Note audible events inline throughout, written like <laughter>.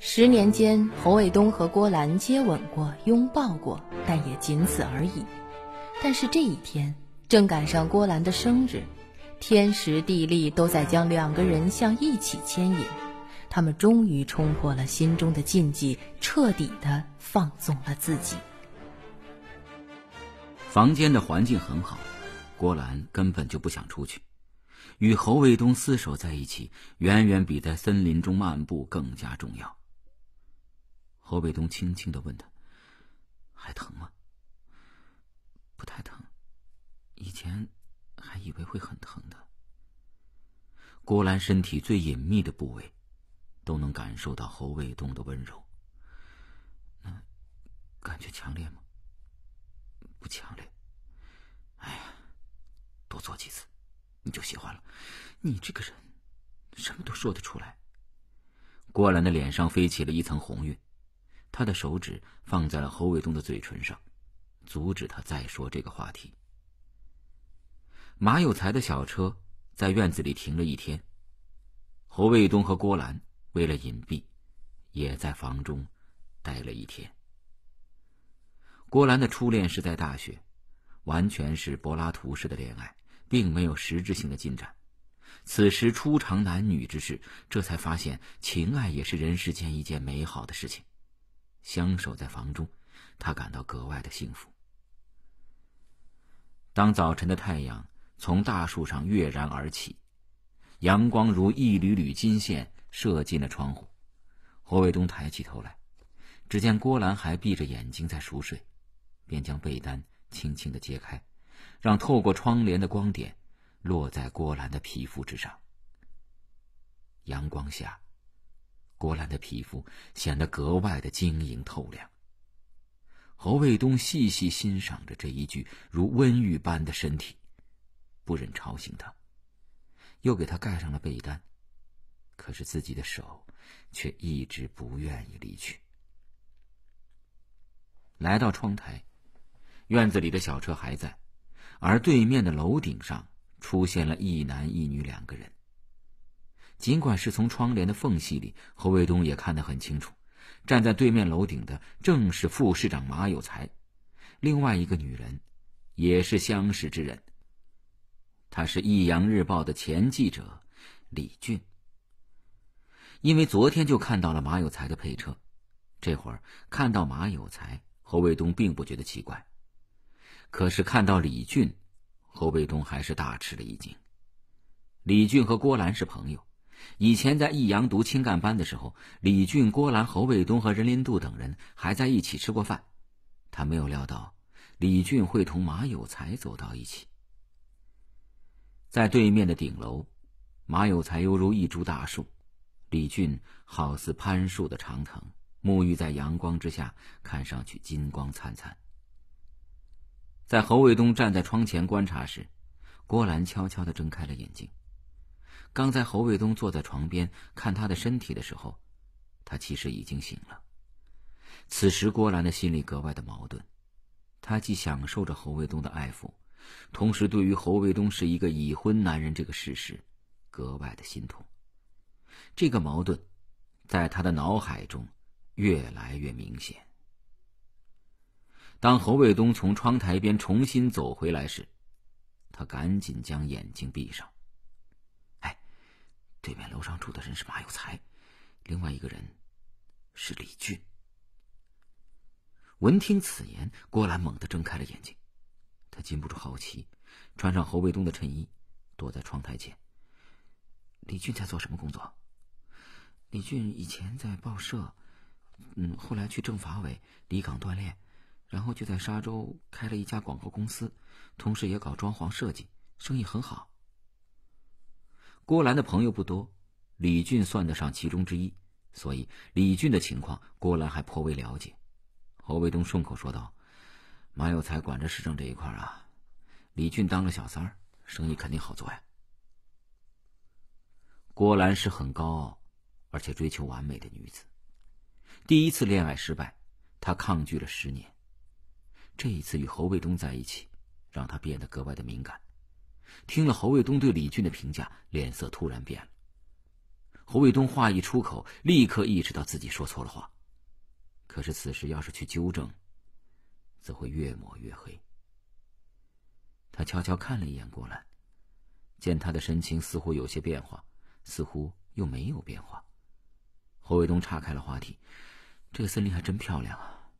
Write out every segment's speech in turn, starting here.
十年间，侯卫东和郭兰接吻过、拥抱过，但也仅此而已。但是这一天，正赶上郭兰的生日，天时地利都在将两个人向一起牵引。他们终于冲破了心中的禁忌，彻底的放纵了自己。房间的环境很好，郭兰根本就不想出去，与侯卫东厮守在一起，远远比在森林中漫步更加重要。侯卫东轻轻的问他：“还疼吗？”“不太疼，以前还以为会很疼的。”郭兰身体最隐秘的部位，都能感受到侯卫东的温柔。那，感觉强烈吗？不强烈。哎呀，多做几次，你就喜欢了。你这个人，什么都说得出来。郭兰的脸上飞起了一层红晕。他的手指放在了侯卫东的嘴唇上，阻止他再说这个话题。马有才的小车在院子里停了一天，侯卫东和郭兰为了隐蔽，也在房中待了一天。郭兰的初恋是在大学，完全是柏拉图式的恋爱，并没有实质性的进展。此时初尝男女之事，这才发现情爱也是人世间一件美好的事情。相守在房中，他感到格外的幸福。当早晨的太阳从大树上跃然而起，阳光如一缕缕金线射进了窗户，侯卫东抬起头来，只见郭兰还闭着眼睛在熟睡，便将被单轻轻的揭开，让透过窗帘的光点落在郭兰的皮肤之上。阳光下。郭兰的皮肤显得格外的晶莹透亮。侯卫东细细欣赏着这一具如温玉般的身体，不忍吵醒他，又给他盖上了被单。可是自己的手却一直不愿意离去。来到窗台，院子里的小车还在，而对面的楼顶上出现了一男一女两个人。尽管是从窗帘的缝隙里，侯卫东也看得很清楚。站在对面楼顶的正是副市长马有才，另外一个女人，也是相识之人。他是《益阳日报》的前记者李俊。因为昨天就看到了马有才的配车，这会儿看到马有才，侯卫东并不觉得奇怪。可是看到李俊，侯卫东还是大吃了一惊。李俊和郭兰是朋友。以前在益阳读青干班的时候，李俊、郭兰、侯卫东和任林渡等人还在一起吃过饭。他没有料到李俊会同马有才走到一起。在对面的顶楼，马有才犹如一株大树，李俊好似攀树的长藤，沐浴在阳光之下，看上去金光灿灿。在侯卫东站在窗前观察时，郭兰悄悄地睁开了眼睛。刚才侯卫东坐在床边看他的身体的时候，他其实已经醒了。此时郭兰的心里格外的矛盾，他既享受着侯卫东的爱抚，同时对于侯卫东是一个已婚男人这个事实，格外的心痛。这个矛盾，在他的脑海中越来越明显。当侯卫东从窗台边重新走回来时，他赶紧将眼睛闭上。对面楼上住的人是马有才，另外一个人是李俊。闻听此言，郭兰猛地睁开了眼睛，他禁不住好奇，穿上侯卫东的衬衣，躲在窗台前。李俊在做什么工作？李俊以前在报社，嗯，后来去政法委离岗锻炼，然后就在沙洲开了一家广告公司，同时也搞装潢设计，生意很好。郭兰的朋友不多，李俊算得上其中之一，所以李俊的情况郭兰还颇为了解。侯卫东顺口说道：“马有才管着市政这一块啊，李俊当了小三儿，生意肯定好做呀。”郭兰是很高傲，而且追求完美的女子。第一次恋爱失败，她抗拒了十年。这一次与侯卫东在一起，让她变得格外的敏感。听了侯卫东对李俊的评价，脸色突然变了。侯卫东话一出口，立刻意识到自己说错了话，可是此时要是去纠正，则会越抹越黑。他悄悄看了一眼郭兰，见他的神情似乎有些变化，似乎又没有变化。侯卫东岔开了话题：“这个森林还真漂亮啊，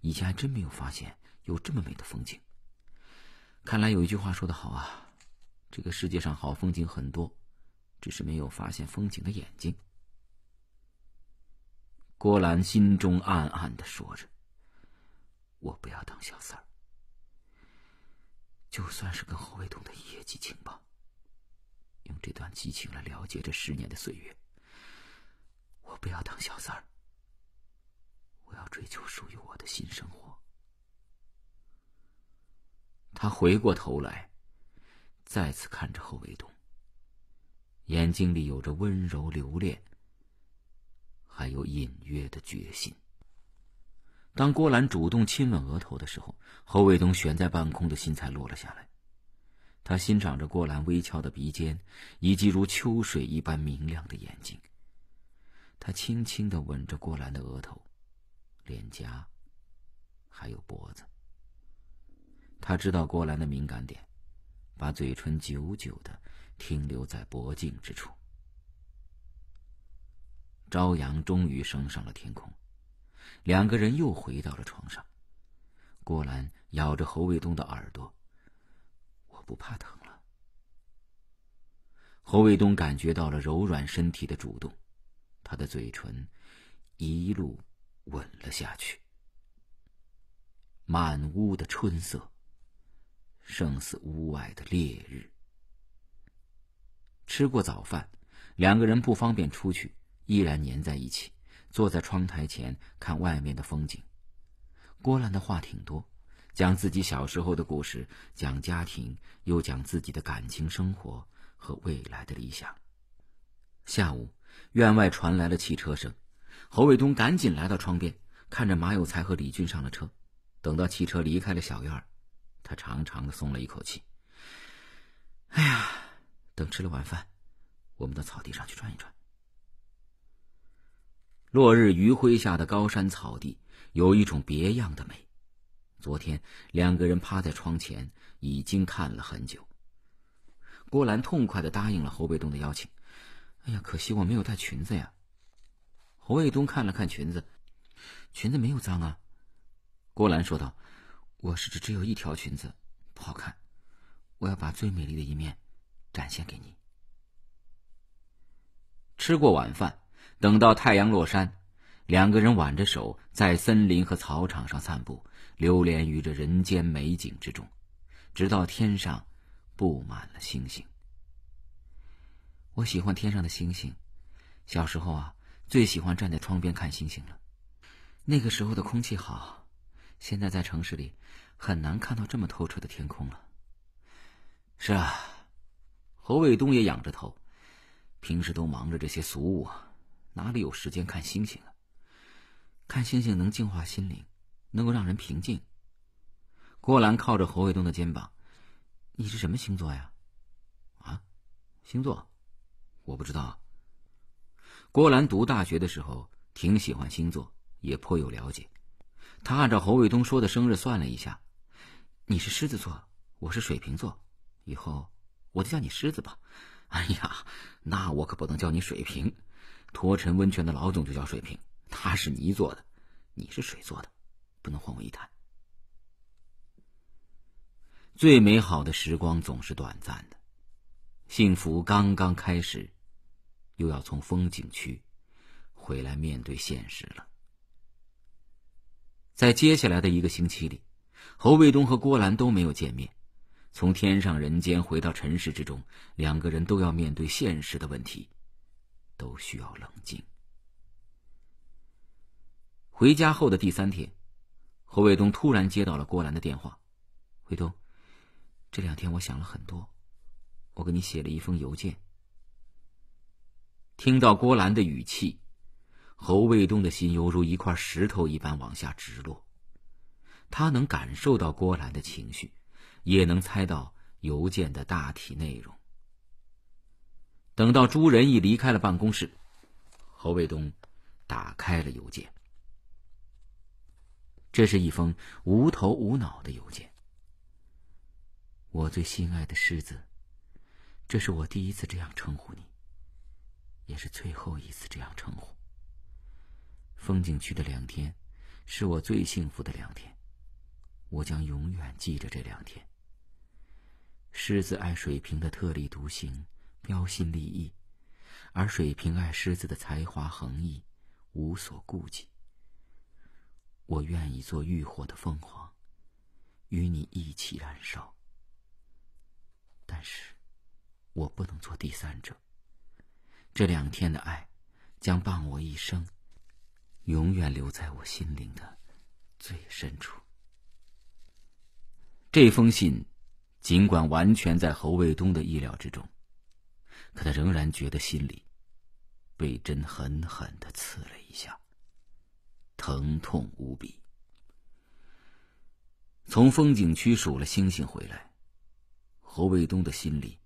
以前还真没有发现有这么美的风景。看来有一句话说的好啊。”这个世界上好风景很多，只是没有发现风景的眼睛。郭兰心中暗暗的说着：“我不要当小三儿，就算是跟侯卫东的一夜激情吧。用这段激情来了结这十年的岁月。我不要当小三儿，我要追求属于我的新生活。”他回过头来。再次看着侯卫东，眼睛里有着温柔、留恋，还有隐约的决心。当郭兰主动亲吻额头的时候，侯卫东悬在半空的心才落了下来。他欣赏着郭兰微翘的鼻尖，以及如秋水一般明亮的眼睛。他轻轻的吻着郭兰的额头、脸颊，还有脖子。他知道郭兰的敏感点。把嘴唇久久的停留在脖颈之处。朝阳终于升上了天空，两个人又回到了床上。郭兰咬着侯卫东的耳朵：“我不怕疼了。”侯卫东感觉到了柔软身体的主动，他的嘴唇一路吻了下去。满屋的春色。胜似屋外的烈日。吃过早饭，两个人不方便出去，依然粘在一起，坐在窗台前看外面的风景。郭兰的话挺多，讲自己小时候的故事，讲家庭，又讲自己的感情生活和未来的理想。下午，院外传来了汽车声，侯卫东赶紧来到窗边，看着马有才和李俊上了车，等到汽车离开了小院儿。他长长的松了一口气。哎呀，等吃了晚饭，我们到草地上去转一转。落日余晖下的高山草地有一种别样的美。昨天两个人趴在窗前已经看了很久。郭兰痛快的答应了侯卫东的邀请。哎呀，可惜我没有带裙子呀。侯卫东看了看裙子，裙子没有脏啊。郭兰说道。我是只只有一条裙子，不好看。我要把最美丽的一面展现给你。吃过晚饭，等到太阳落山，两个人挽着手在森林和草场上散步，流连于这人间美景之中，直到天上布满了星星。我喜欢天上的星星，小时候啊，最喜欢站在窗边看星星了。那个时候的空气好，现在在城市里。很难看到这么透彻的天空了。是啊，侯卫东也仰着头，平时都忙着这些俗务，哪里有时间看星星啊？看星星能净化心灵，能够让人平静。郭兰靠着侯卫东的肩膀：“你是什么星座呀？”啊，星座？我不知道。郭兰读大学的时候挺喜欢星座，也颇有了解。她按照侯卫东说的生日算了一下。你是狮子座，我是水瓶座，以后我就叫你狮子吧。哎呀，那我可不能叫你水瓶。驼城温泉的老总就叫水瓶，他是泥做的，你是水做的，不能混为一谈。最美好的时光总是短暂的，幸福刚刚开始，又要从风景区回来面对现实了。在接下来的一个星期里。侯卫东和郭兰都没有见面，从天上人间回到尘世之中，两个人都要面对现实的问题，都需要冷静。回家后的第三天，侯卫东突然接到了郭兰的电话：“卫东，这两天我想了很多，我给你写了一封邮件。”听到郭兰的语气，侯卫东的心犹如一块石头一般往下直落。他能感受到郭兰的情绪，也能猜到邮件的大体内容。等到朱仁义离开了办公室，侯卫东打开了邮件。这是一封无头无脑的邮件。我最心爱的狮子，这是我第一次这样称呼你，也是最后一次这样称呼。风景区的两天，是我最幸福的两天。我将永远记着这两天。狮子爱水瓶的特立独行、标新立异，而水瓶爱狮子的才华横溢、无所顾忌。我愿意做浴火的凤凰，与你一起燃烧。但是，我不能做第三者。这两天的爱，将伴我一生，永远留在我心灵的最深处。这封信，尽管完全在侯卫东的意料之中，可他仍然觉得心里被针狠狠的刺了一下，疼痛无比。从风景区数了星星回来，侯卫东的心里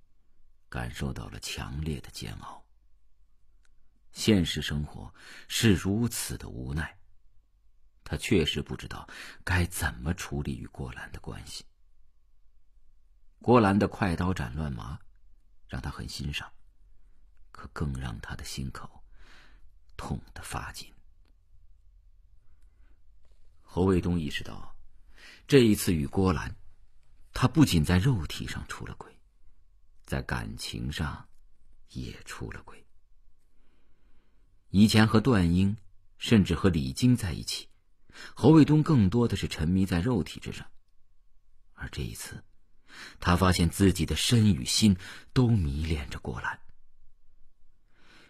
感受到了强烈的煎熬。现实生活是如此的无奈，他确实不知道该怎么处理与郭兰的关系。郭兰的快刀斩乱麻，让他很欣赏，可更让他的心口痛得发紧。侯卫东意识到，这一次与郭兰，他不仅在肉体上出了轨，在感情上也出了轨。以前和段英，甚至和李晶在一起，侯卫东更多的是沉迷在肉体之上，而这一次。他发现自己的身与心都迷恋着郭兰。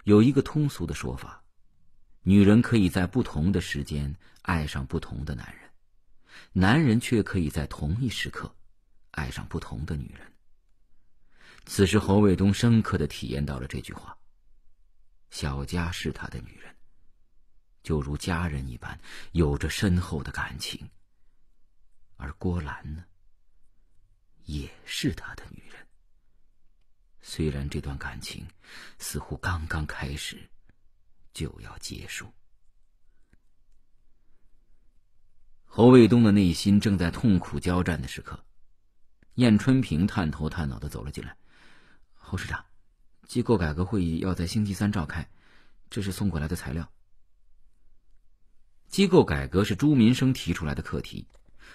有一个通俗的说法：女人可以在不同的时间爱上不同的男人，男人却可以在同一时刻爱上不同的女人。此时，侯卫东深刻的体验到了这句话。小佳是他的女人，就如家人一般，有着深厚的感情。而郭兰呢？是他的女人。虽然这段感情似乎刚刚开始，就要结束。侯卫东的内心正在痛苦交战的时刻，燕春平探头探脑的走了进来。侯市长，机构改革会议要在星期三召开，这是送过来的材料。机构改革是朱民生提出来的课题。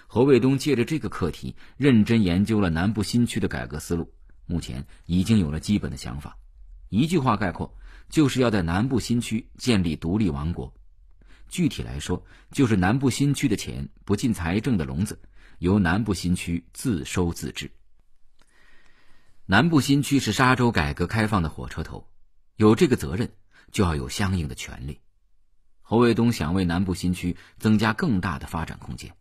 侯卫东借着这个课题，认真研究了南部新区的改革思路，目前已经有了基本的想法。一句话概括，就是要在南部新区建立独立王国。具体来说，就是南部新区的钱不进财政的笼子，由南部新区自收自治。南部新区是沙洲改革开放的火车头，有这个责任，就要有相应的权利。侯卫东想为南部新区增加更大的发展空间。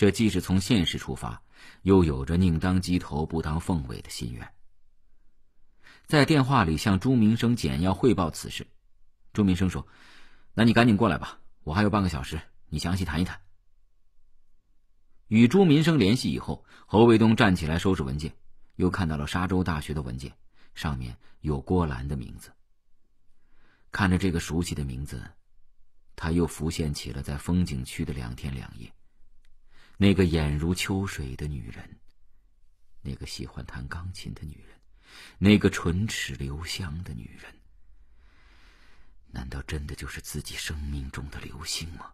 这既是从现实出发，又有着宁当鸡头不当凤尾的心愿。在电话里向朱明生简要汇报此事，朱明生说：“那你赶紧过来吧，我还有半个小时，你详细谈一谈。”与朱明生联系以后，侯卫东站起来收拾文件，又看到了沙洲大学的文件，上面有郭兰的名字。看着这个熟悉的名字，他又浮现起了在风景区的两天两夜。那个眼如秋水的女人，那个喜欢弹钢琴的女人，那个唇齿留香的女人，难道真的就是自己生命中的流星吗？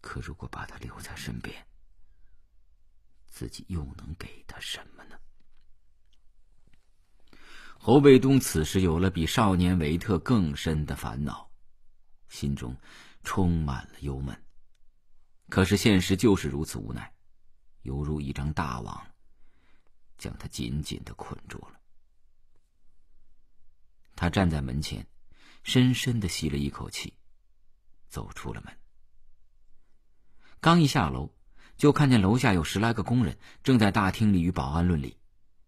可如果把她留在身边，自己又能给她什么呢？侯卫东此时有了比少年维特更深的烦恼，心中充满了忧闷。可是现实就是如此无奈，犹如一张大网，将他紧紧的捆住了。他站在门前，深深的吸了一口气，走出了门。刚一下楼，就看见楼下有十来个工人正在大厅里与保安论理。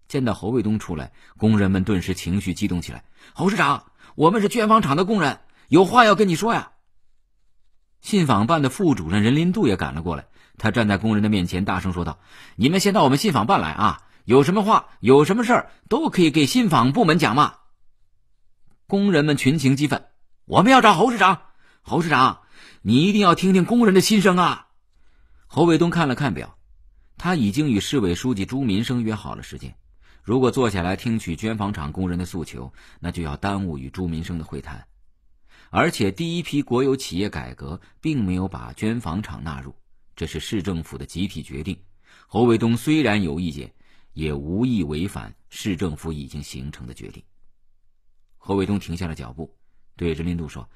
见到侯卫东出来，工人们顿时情绪激动起来：“侯市长，我们是卷方厂的工人，有话要跟你说呀。”信访办的副主任任林渡也赶了过来，他站在工人的面前，大声说道：“你们先到我们信访办来啊，有什么话、有什么事儿都可以给信访部门讲嘛。”工人们群情激愤：“我们要找侯市长，侯市长，你一定要听听工人的心声啊！”侯卫东看了看表，他已经与市委书记朱民生约好了时间，如果坐下来听取绢纺厂工人的诉求，那就要耽误与朱民生的会谈。而且第一批国有企业改革并没有把捐房厂纳入，这是市政府的集体决定。侯卫东虽然有意见，也无意违反市政府已经形成的决定。侯卫东停下了脚步，对任林渡说：“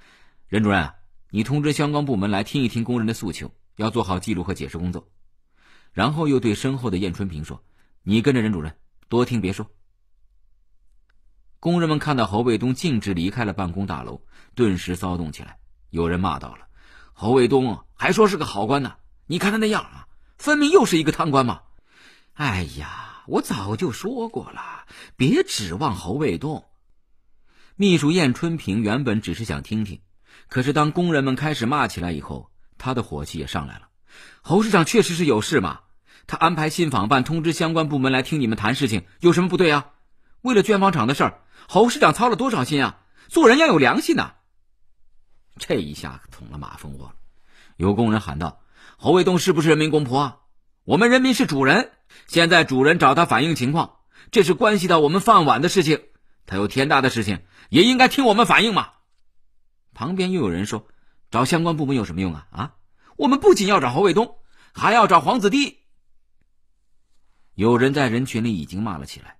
任主任，你通知相关部门来听一听工人的诉求，要做好记录和解释工作。”然后又对身后的燕春平说：“你跟着任主任，多听别说。”工人们看到侯卫东径直离开了办公大楼。顿时骚动起来，有人骂道了：“侯卫东还说是个好官呢？你看他那样啊，分明又是一个贪官嘛！”哎呀，我早就说过了，别指望侯卫东。秘书燕春平原本只是想听听，可是当工人们开始骂起来以后，他的火气也上来了。侯市长确实是有事嘛，他安排信访办通知相关部门来听你们谈事情，有什么不对啊？为了绢纺厂的事儿，侯市长操了多少心啊？做人要有良心呐！这一下捅了马蜂窝了，有工人喊道：“侯卫东是不是人民公仆？啊？我们人民是主人，现在主人找他反映情况，这是关系到我们饭碗的事情，他有天大的事情也应该听我们反映嘛。”旁边又有人说：“找相关部门有什么用啊？啊，我们不仅要找侯卫东，还要找黄子帝。”有人在人群里已经骂了起来，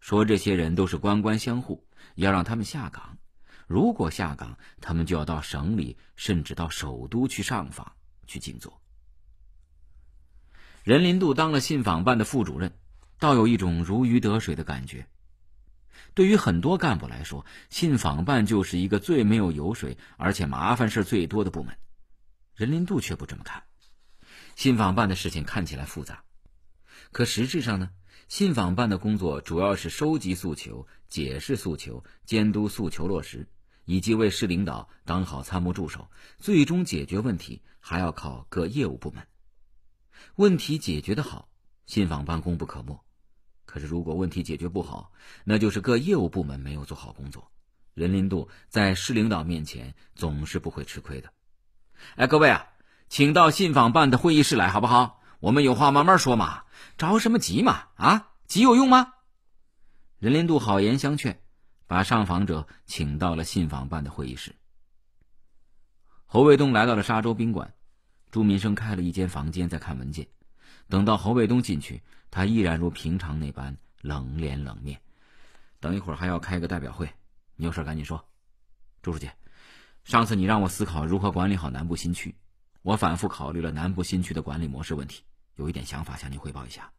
说这些人都是官官相护，要让他们下岗。如果下岗，他们就要到省里，甚至到首都去上访去静坐。任林渡当了信访办的副主任，倒有一种如鱼得水的感觉。对于很多干部来说，信访办就是一个最没有油水，而且麻烦事最多的部门。任林渡却不这么看，信访办的事情看起来复杂，可实质上呢，信访办的工作主要是收集诉求、解释诉求、监督诉求落实。以及为市领导当好参谋助手，最终解决问题还要靠各业务部门。问题解决的好，信访办公不可没；可是如果问题解决不好，那就是各业务部门没有做好工作。任林渡在市领导面前总是不会吃亏的。哎，各位啊，请到信访办的会议室来好不好？我们有话慢慢说嘛，着什么急嘛？啊，急有用吗？任林渡好言相劝。把上访者请到了信访办的会议室。侯卫东来到了沙洲宾馆，朱民生开了一间房间在看文件。等到侯卫东进去，他依然如平常那般冷脸冷面。等一会儿还要开个代表会，你有事赶紧说。朱书记，上次你让我思考如何管理好南部新区，我反复考虑了南部新区的管理模式问题，有一点想法向您汇报一下。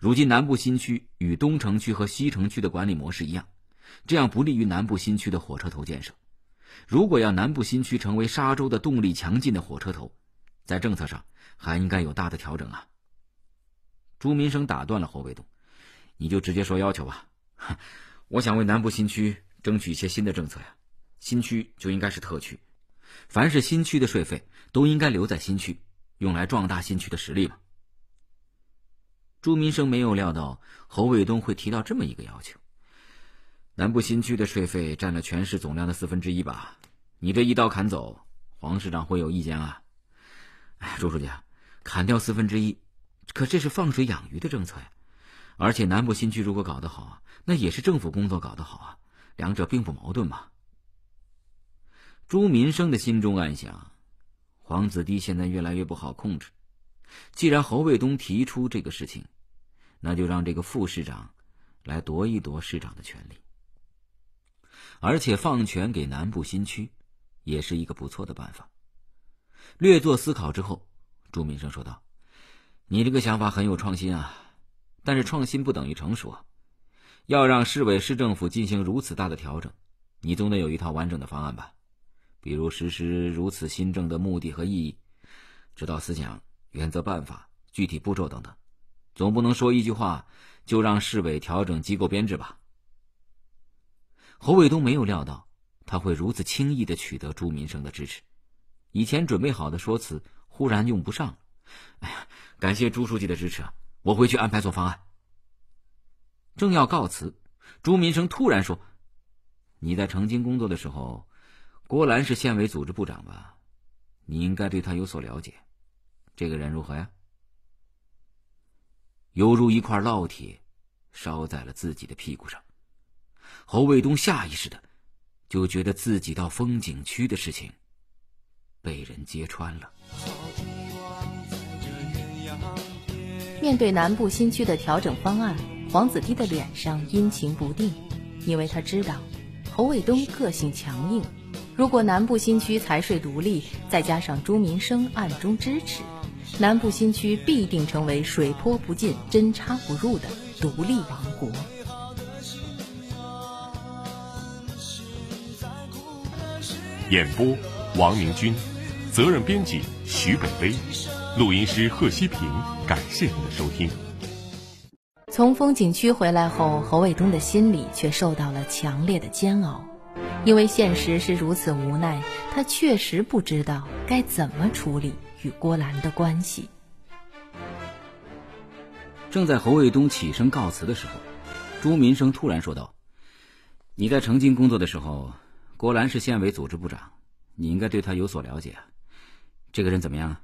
如今南部新区与东城区和西城区的管理模式一样。这样不利于南部新区的火车头建设。如果要南部新区成为沙洲的动力强劲的火车头，在政策上还应该有大的调整啊！朱民生打断了侯卫东：“你就直接说要求吧。<laughs> 我想为南部新区争取一些新的政策呀。新区就应该是特区，凡是新区的税费都应该留在新区，用来壮大新区的实力嘛。”朱民生没有料到侯卫东会提到这么一个要求。南部新区的税费占了全市总量的四分之一吧？你这一刀砍走，黄市长会有意见啊！哎，朱书记，砍掉四分之一，可这是放水养鱼的政策呀！而且南部新区如果搞得好啊，那也是政府工作搞得好啊，两者并不矛盾嘛。朱民生的心中暗想：黄子堤现在越来越不好控制。既然侯卫东提出这个事情，那就让这个副市长来夺一夺市长的权利。而且放权给南部新区，也是一个不错的办法。略作思考之后，朱民生说道：“你这个想法很有创新啊，但是创新不等于成熟。啊。要让市委市政府进行如此大的调整，你总得有一套完整的方案吧？比如实施如此新政的目的和意义、指导思想、原则、办法、具体步骤等等，总不能说一句话就让市委调整机构编制吧？”侯卫东没有料到，他会如此轻易的取得朱民生的支持。以前准备好的说辞忽然用不上了。哎呀，感谢朱书记的支持啊！我回去安排做方案。正要告辞，朱民生突然说：“你在成京工作的时候，郭兰是县委组织部长吧？你应该对她有所了解。这个人如何呀？”犹如一块烙铁，烧在了自己的屁股上。侯卫东下意识的，就觉得自己到风景区的事情，被人揭穿了。面对南部新区的调整方案，黄子堤的脸上阴晴不定，因为他知道，侯卫东个性强硬，如果南部新区财税独立，再加上朱民生暗中支持，南部新区必定成为水泼不进、针插不入的独立王国。演播：王明军，责任编辑徐北薇，录音师贺希平。感谢您的收听。从风景区回来后，侯卫东的心里却受到了强烈的煎熬，因为现实是如此无奈，他确实不知道该怎么处理与郭兰的关系。正在侯卫东起身告辞的时候，朱民生突然说道：“你在城京工作的时候。”郭兰是县委组织部长，你应该对他有所了解。啊。这个人怎么样？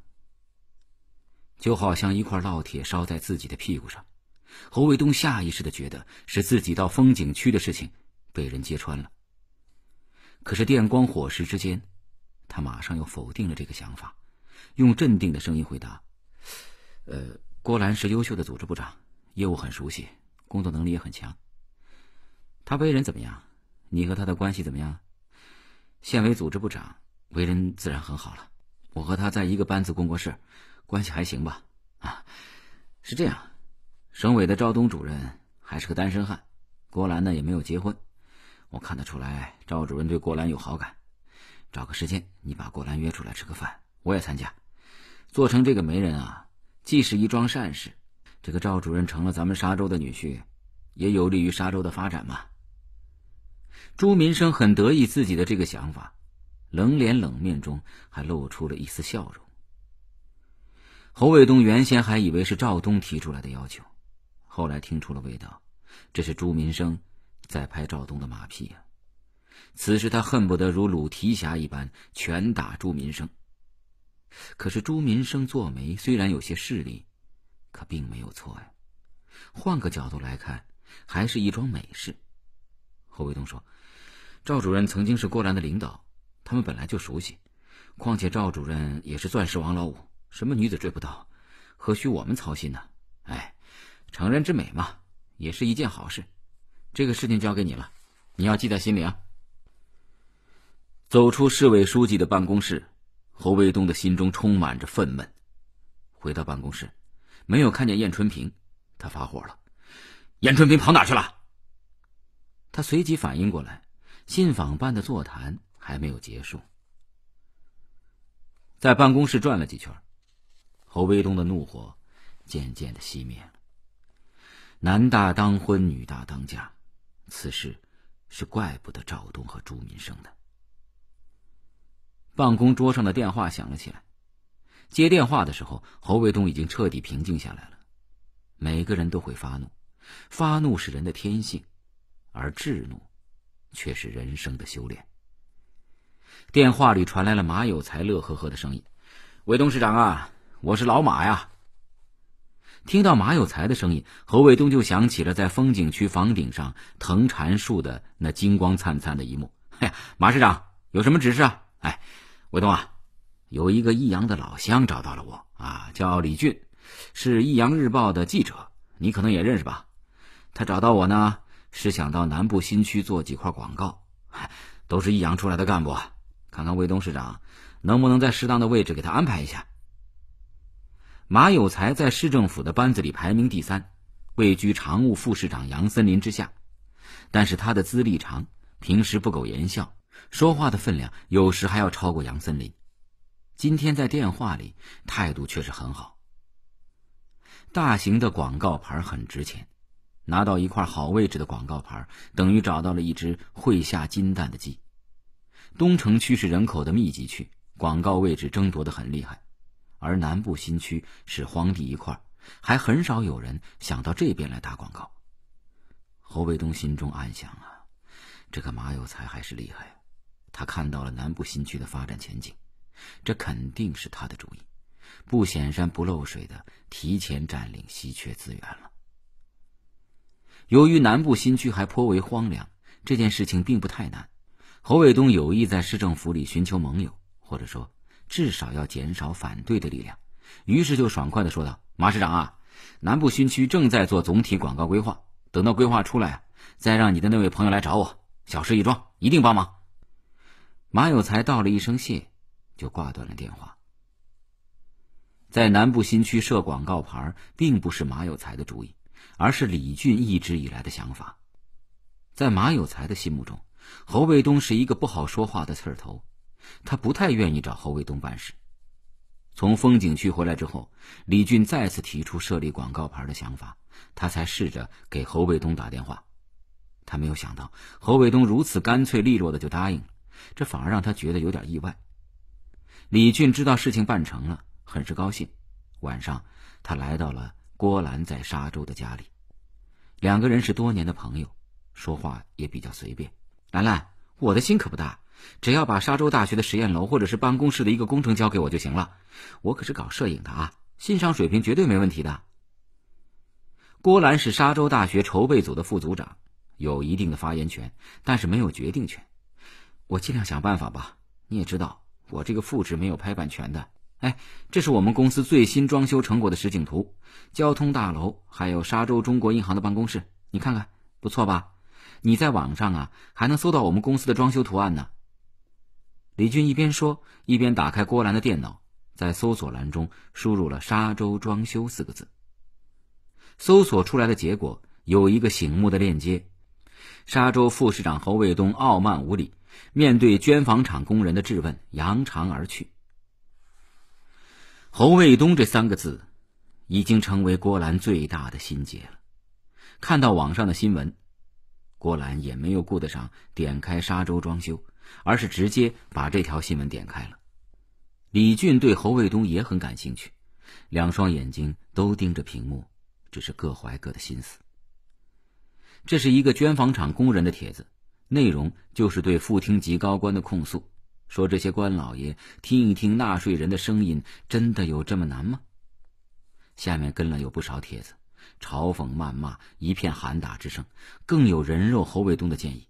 就好像一块烙铁烧在自己的屁股上。侯卫东下意识的觉得是自己到风景区的事情被人揭穿了。可是电光火石之间，他马上又否定了这个想法，用镇定的声音回答：“呃，郭兰是优秀的组织部长，业务很熟悉，工作能力也很强。他为人怎么样？你和他的关系怎么样？”县委组织部长为人自然很好了，我和他在一个班子共过事，关系还行吧？啊，是这样，省委的赵东主任还是个单身汉，郭兰呢也没有结婚，我看得出来赵主任对郭兰有好感，找个时间你把郭兰约出来吃个饭，我也参加，做成这个媒人啊，既是一桩善事，这个赵主任成了咱们沙州的女婿，也有利于沙州的发展嘛。朱民生很得意自己的这个想法，冷脸冷面中还露出了一丝笑容。侯卫东原先还以为是赵东提出来的要求，后来听出了味道，这是朱民生在拍赵东的马屁呀。此时他恨不得如鲁提辖一般拳打朱民生，可是朱民生做媒虽然有些势力，可并没有错呀。换个角度来看，还是一桩美事。侯卫东说。赵主任曾经是郭兰的领导，他们本来就熟悉，况且赵主任也是钻石王老五，什么女子追不到，何须我们操心呢？哎，成人之美嘛，也是一件好事。这个事情交给你了，你要记在心里啊。走出市委书记的办公室，侯卫东的心中充满着愤懑。回到办公室，没有看见燕春平，他发火了：燕春平跑哪去了？他随即反应过来。信访办的座谈还没有结束，在办公室转了几圈，侯卫东的怒火渐渐的熄灭了。男大当婚，女大当嫁，此事是怪不得赵东和朱民生的。办公桌上的电话响了起来，接电话的时候，侯卫东已经彻底平静下来了。每个人都会发怒，发怒是人的天性，而智怒。却是人生的修炼。电话里传来了马有才乐呵呵的声音：“伟东市长啊，我是老马呀。”听到马有才的声音，侯卫东就想起了在风景区房顶上藤缠树的那金光灿灿的一幕。哎呀，马市长有什么指示啊？哎，卫东啊，有一个益阳的老乡找到了我啊，叫李俊，是益阳日报的记者，你可能也认识吧？他找到我呢。是想到南部新区做几块广告，都是益阳出来的干部，看看魏东市长能不能在适当的位置给他安排一下。马有才在市政府的班子里排名第三，位居常务副市长杨森林之下，但是他的资历长，平时不苟言笑，说话的分量有时还要超过杨森林。今天在电话里态度却是很好。大型的广告牌很值钱。拿到一块好位置的广告牌，等于找到了一只会下金蛋的鸡。东城区是人口的密集区，广告位置争夺的很厉害；而南部新区是荒地一块，还很少有人想到这边来打广告。侯卫东心中暗想：啊，这个马有才还是厉害，他看到了南部新区的发展前景，这肯定是他的主意，不显山不漏水的提前占领稀缺资源了。由于南部新区还颇为荒凉，这件事情并不太难。侯卫东有意在市政府里寻求盟友，或者说至少要减少反对的力量，于是就爽快地说道：“马市长啊，南部新区正在做总体广告规划，等到规划出来，再让你的那位朋友来找我。小事一桩，一定帮忙。”马有才道了一声谢，就挂断了电话。在南部新区设广告牌，并不是马有才的主意。而是李俊一直以来的想法，在马有才的心目中，侯卫东是一个不好说话的刺儿头，他不太愿意找侯卫东办事。从风景区回来之后，李俊再次提出设立广告牌的想法，他才试着给侯卫东打电话。他没有想到侯卫东如此干脆利落的就答应了，这反而让他觉得有点意外。李俊知道事情办成了，很是高兴。晚上，他来到了。郭兰在沙洲的家里，两个人是多年的朋友，说话也比较随便。兰兰，我的心可不大，只要把沙洲大学的实验楼或者是办公室的一个工程交给我就行了。我可是搞摄影的啊，欣赏水平绝对没问题的。郭兰是沙洲大学筹备组的副组长，有一定的发言权，但是没有决定权。我尽量想办法吧。你也知道，我这个副职没有拍板权的。哎，这是我们公司最新装修成果的实景图，交通大楼还有沙洲中国银行的办公室，你看看，不错吧？你在网上啊还能搜到我们公司的装修图案呢。李军一边说，一边打开郭兰的电脑，在搜索栏中输入了“沙洲装修”四个字。搜索出来的结果有一个醒目的链接：沙洲副市长侯卫东傲慢无礼，面对捐房厂工人的质问，扬长而去。侯卫东这三个字，已经成为郭兰最大的心结了。看到网上的新闻，郭兰也没有顾得上点开沙洲装修，而是直接把这条新闻点开了。李俊对侯卫东也很感兴趣，两双眼睛都盯着屏幕，只是各怀各的心思。这是一个捐房厂工人的帖子，内容就是对副厅级高官的控诉。说这些官老爷听一听纳税人的声音，真的有这么难吗？下面跟了有不少帖子，嘲讽、谩骂，一片喊打之声，更有人肉侯卫东的建议。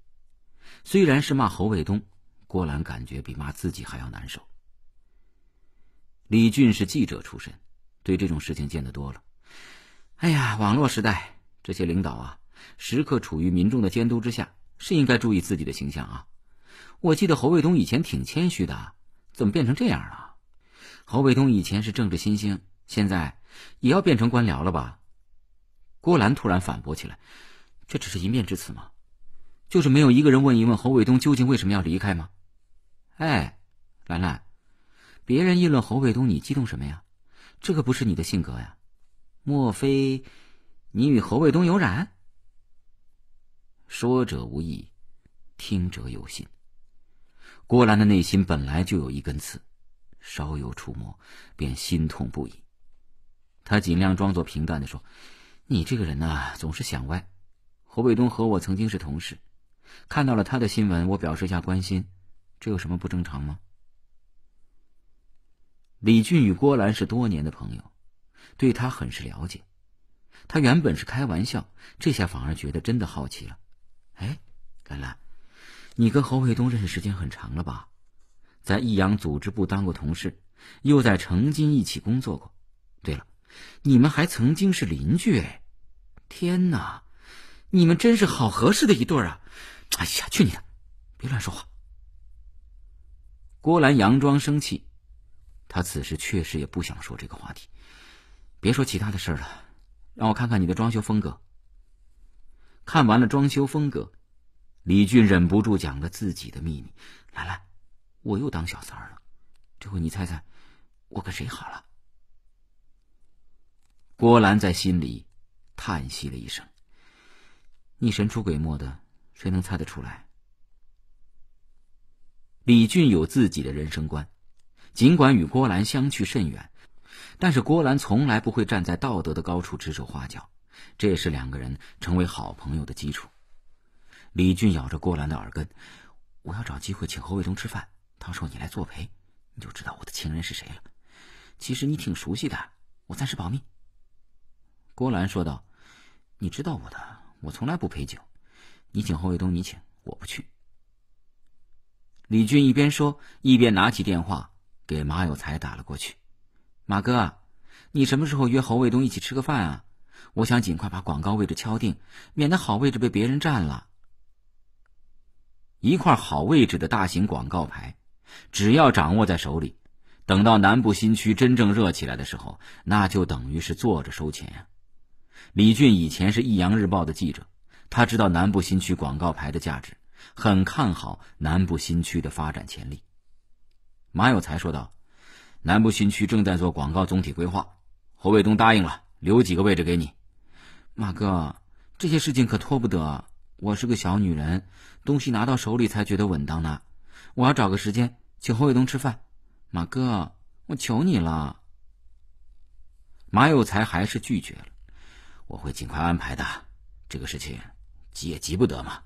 虽然是骂侯卫东，郭兰感觉比骂自己还要难受。李俊是记者出身，对这种事情见得多了。哎呀，网络时代，这些领导啊，时刻处于民众的监督之下，是应该注意自己的形象啊。我记得侯卫东以前挺谦虚的，怎么变成这样了？侯卫东以前是政治新星，现在也要变成官僚了吧？郭兰突然反驳起来：“这只是一面之词吗？就是没有一个人问一问侯卫东究竟为什么要离开吗？”哎，兰兰，别人议论侯卫东，你激动什么呀？这可不是你的性格呀！莫非你与侯卫东有染？说者无意，听者有心。郭兰的内心本来就有一根刺，稍有触摸，便心痛不已。她尽量装作平淡的说：“你这个人呐，总是想歪。侯卫东和我曾经是同事，看到了他的新闻，我表示一下关心，这有什么不正常吗？”李俊与郭兰是多年的朋友，对他很是了解。他原本是开玩笑，这下反而觉得真的好奇了。哎，兰兰。你跟侯卫东认识时间很长了吧？在益阳组织部当过同事，又在成金一起工作过。对了，你们还曾经是邻居哎！天哪，你们真是好合适的一对啊！哎呀，去你的，别乱说话。郭兰佯装生气，她此时确实也不想说这个话题。别说其他的事了，让我看看你的装修风格。看完了装修风格。李俊忍不住讲了自己的秘密：“兰兰，我又当小三了，这回你猜猜，我跟谁好了？”郭兰在心里叹息了一声：“你神出鬼没的，谁能猜得出来？”李俊有自己的人生观，尽管与郭兰相去甚远，但是郭兰从来不会站在道德的高处指手画脚，这也是两个人成为好朋友的基础。李俊咬着郭兰的耳根：“我要找机会请侯卫东吃饭，到时候你来作陪，你就知道我的情人是谁了。其实你挺熟悉的，我暂时保密。”郭兰说道：“你知道我的，我从来不陪酒。你请侯卫东，你请，我不去。”李俊一边说，一边拿起电话给马有才打了过去：“马哥，你什么时候约侯卫东一起吃个饭啊？我想尽快把广告位置敲定，免得好位置被别人占了。”一块好位置的大型广告牌，只要掌握在手里，等到南部新区真正热起来的时候，那就等于是坐着收钱呀。李俊以前是益阳日报的记者，他知道南部新区广告牌的价值，很看好南部新区的发展潜力。马有才说道：“南部新区正在做广告总体规划，侯卫东答应了，留几个位置给你。”马哥，这些事情可拖不得。我是个小女人，东西拿到手里才觉得稳当呢。我要找个时间请侯卫东吃饭，马哥，我求你了。马有才还是拒绝了。我会尽快安排的，这个事情急也急不得嘛。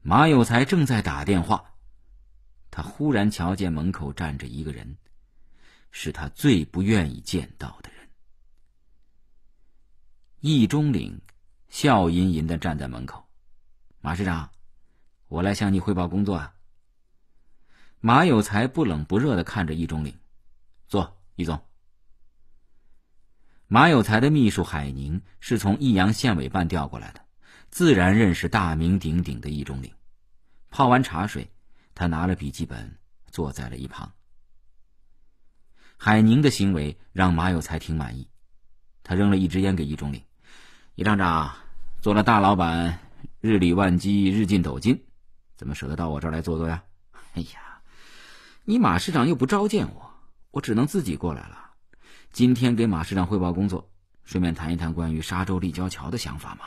马有才正在打电话，他忽然瞧见门口站着一个人，是他最不愿意见到的人——易中岭。笑吟吟的站在门口，马市长，我来向你汇报工作。啊。马有才不冷不热的看着易中岭，坐易总。马有才的秘书海宁是从益阳县委办调过来的，自然认识大名鼎鼎的易中岭。泡完茶水，他拿了笔记本坐在了一旁。海宁的行为让马有才挺满意，他扔了一支烟给易中岭。李厂长做了大老板，日理万机，日进斗金，怎么舍得到我这儿来坐坐呀？哎呀，你马市长又不召见我，我只能自己过来了。今天给马市长汇报工作，顺便谈一谈关于沙洲立交桥的想法嘛。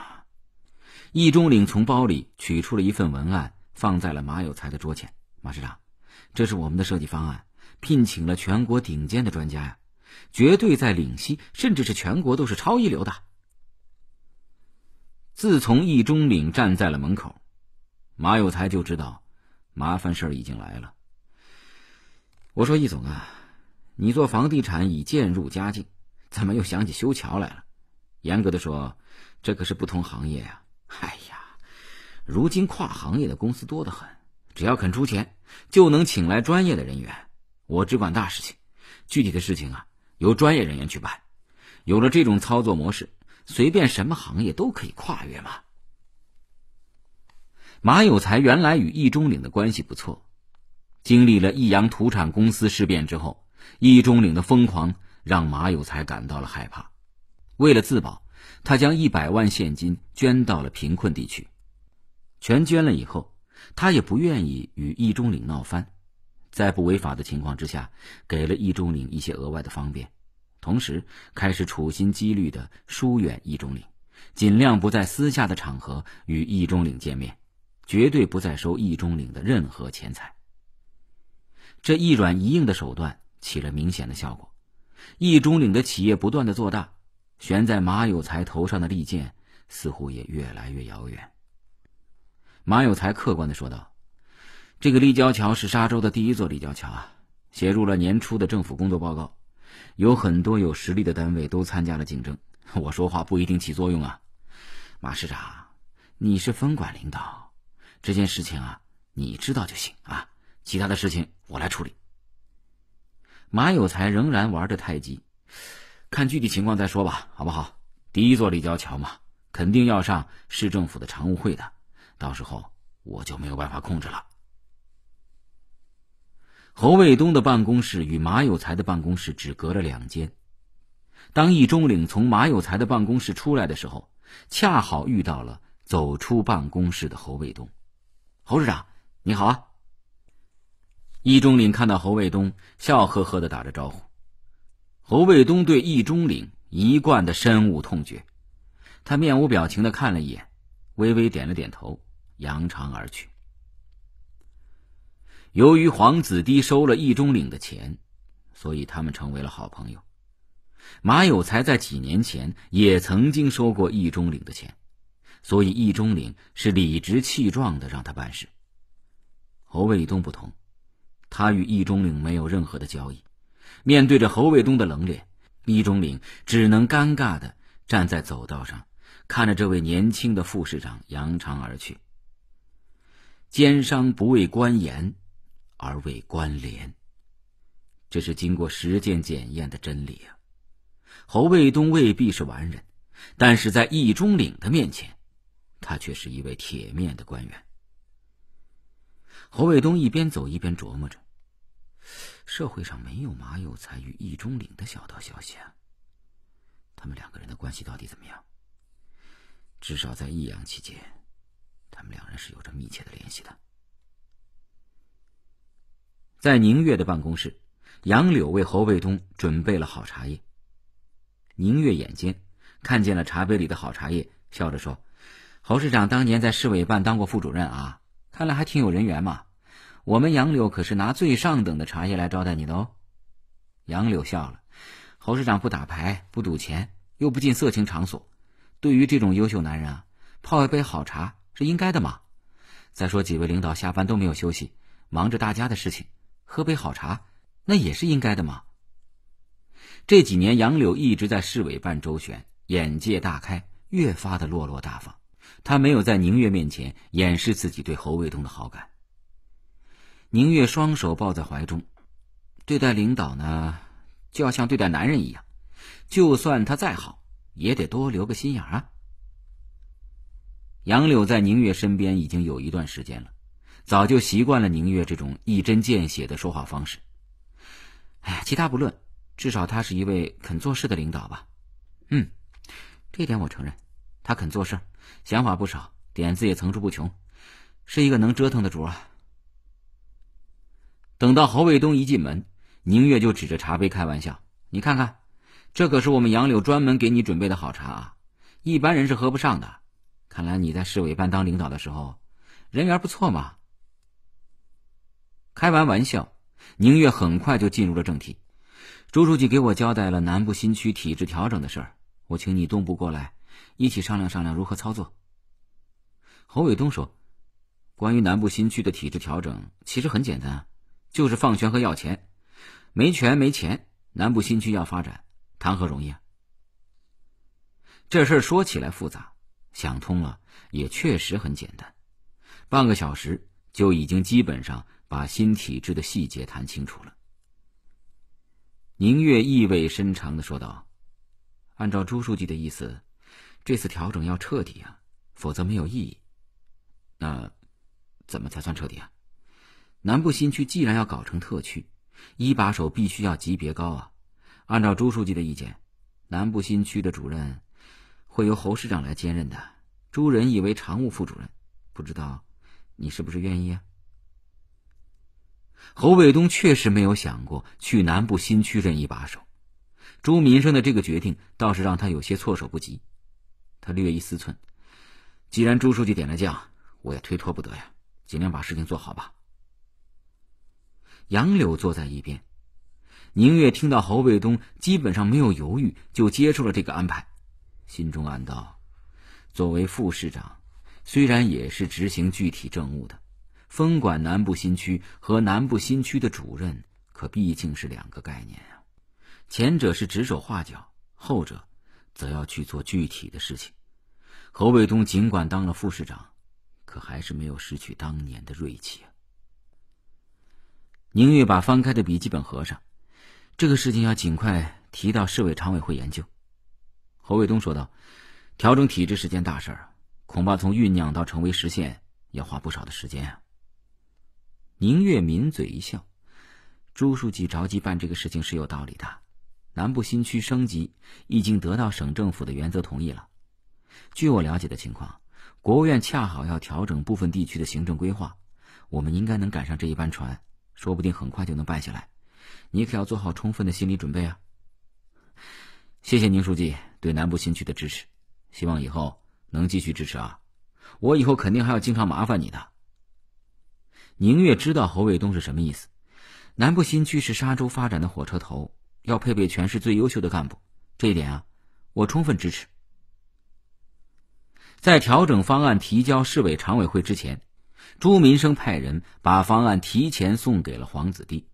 易中岭从包里取出了一份文案，放在了马有才的桌前。马市长，这是我们的设计方案，聘请了全国顶尖的专家呀，绝对在岭西，甚至是全国都是超一流的。自从易中岭站在了门口，马有才就知道麻烦事儿已经来了。我说：“易总啊，你做房地产已渐入佳境，怎么又想起修桥来了？严格的说，这可是不同行业呀。”哎呀，如今跨行业的公司多得很，只要肯出钱，就能请来专业的人员。我只管大事情，具体的事情啊，由专业人员去办。有了这种操作模式。随便什么行业都可以跨越嘛。马有才原来与易中岭的关系不错，经历了益阳土产公司事变之后，易中岭的疯狂让马有才感到了害怕。为了自保，他将一百万现金捐到了贫困地区。全捐了以后，他也不愿意与易中岭闹翻，在不违法的情况之下，给了易中岭一些额外的方便。同时，开始处心积虑的疏远易中岭，尽量不在私下的场合与易中岭见面，绝对不再收易中岭的任何钱财。这一软一硬的手段起了明显的效果，易中岭的企业不断的做大，悬在马有才头上的利剑似乎也越来越遥远。马有才客观的说道：“这个立交桥是沙洲的第一座立交桥啊，写入了年初的政府工作报告。”有很多有实力的单位都参加了竞争，<laughs> 我说话不一定起作用啊，马市长，你是分管领导，这件事情啊，你知道就行啊，其他的事情我来处理。马有才仍然玩着太极，看具体情况再说吧，好不好？第一座立交桥嘛，肯定要上市政府的常务会的，到时候我就没有办法控制了。侯卫东的办公室与马有才的办公室只隔了两间。当易中岭从马有才的办公室出来的时候，恰好遇到了走出办公室的侯卫东。侯市长，你好啊！易中岭看到侯卫东，笑呵呵的打着招呼。侯卫东对易中岭一贯的深恶痛绝，他面无表情的看了一眼，微微点了点头，扬长而去。由于皇子低收了易中岭的钱，所以他们成为了好朋友。马有才在几年前也曾经收过易中岭的钱，所以易中岭是理直气壮的让他办事。侯卫东不同，他与易中岭没有任何的交易。面对着侯卫东的冷脸，易中岭只能尴尬的站在走道上，看着这位年轻的副市长扬长而去。奸商不畏官严。而未关联，这是经过实践检验的真理啊！侯卫东未必是完人，但是在易中岭的面前，他却是一位铁面的官员。侯卫东一边走一边琢磨着：社会上没有马有才与易中岭的小道消息啊，他们两个人的关系到底怎么样？至少在益阳期间，他们两人是有着密切的联系的。在宁月的办公室，杨柳为侯卫东准备了好茶叶。宁月眼尖，看见了茶杯里的好茶叶，笑着说：“侯市长当年在市委办当过副主任啊，看来还挺有人缘嘛。我们杨柳可是拿最上等的茶叶来招待你的哦。”杨柳笑了：“侯市长不打牌，不赌钱，又不进色情场所，对于这种优秀男人啊，泡一杯好茶是应该的嘛。再说几位领导下班都没有休息，忙着大家的事情。”喝杯好茶，那也是应该的嘛。这几年杨柳一直在市委办周旋，眼界大开，越发的落落大方。他没有在宁月面前掩饰自己对侯卫东的好感。宁月双手抱在怀中，对待领导呢，就要像对待男人一样，就算他再好，也得多留个心眼啊。杨柳在宁月身边已经有一段时间了。早就习惯了宁月这种一针见血的说话方式。哎，呀，其他不论，至少他是一位肯做事的领导吧？嗯，这点我承认，他肯做事，想法不少，点子也层出不穷，是一个能折腾的主啊。等到侯卫东一进门，宁月就指着茶杯开玩笑：“你看看，这可是我们杨柳专门给你准备的好茶啊，一般人是喝不上的。看来你在市委办当领导的时候，人缘不错嘛。”开完玩笑，宁月很快就进入了正题。朱书记给我交代了南部新区体制调整的事儿，我请你东部过来，一起商量商量如何操作。侯卫东说：“关于南部新区的体制调整，其实很简单，就是放权和要钱。没权没钱，南部新区要发展，谈何容易啊？这事儿说起来复杂，想通了也确实很简单。半个小时就已经基本上。”把新体制的细节谈清楚了，宁月意味深长的说道：“按照朱书记的意思，这次调整要彻底啊，否则没有意义。那怎么才算彻底啊？南部新区既然要搞成特区，一把手必须要级别高啊。按照朱书记的意见，南部新区的主任会由侯市长来兼任的，朱仁义为常务副主任，不知道你是不是愿意啊？”侯卫东确实没有想过去南部新区任一把手，朱民生的这个决定倒是让他有些措手不及。他略一思忖，既然朱书记点了将，我也推脱不得呀，尽量把事情做好吧。杨柳坐在一边，宁月听到侯卫东基本上没有犹豫就接受了这个安排，心中暗道：作为副市长，虽然也是执行具体政务的。分管南部新区和南部新区的主任，可毕竟是两个概念啊。前者是指手画脚，后者，则要去做具体的事情。侯卫东尽管当了副市长，可还是没有失去当年的锐气啊。宁玉把翻开的笔记本合上，这个事情要尽快提到市委常委会研究。侯卫东说道：“调整体制是件大事儿，恐怕从酝酿到成为实现，要花不少的时间啊。”宁月抿嘴一笑，朱书记着急办这个事情是有道理的。南部新区升级已经得到省政府的原则同意了。据我了解的情况，国务院恰好要调整部分地区的行政规划，我们应该能赶上这一班船，说不定很快就能办下来。你可要做好充分的心理准备啊！谢谢宁书记对南部新区的支持，希望以后能继续支持啊！我以后肯定还要经常麻烦你的。宁月知道侯卫东是什么意思。南部新区是沙州发展的火车头，要配备全市最优秀的干部，这一点啊，我充分支持。在调整方案提交市委常委会之前，朱民生派人把方案提前送给了黄子弟。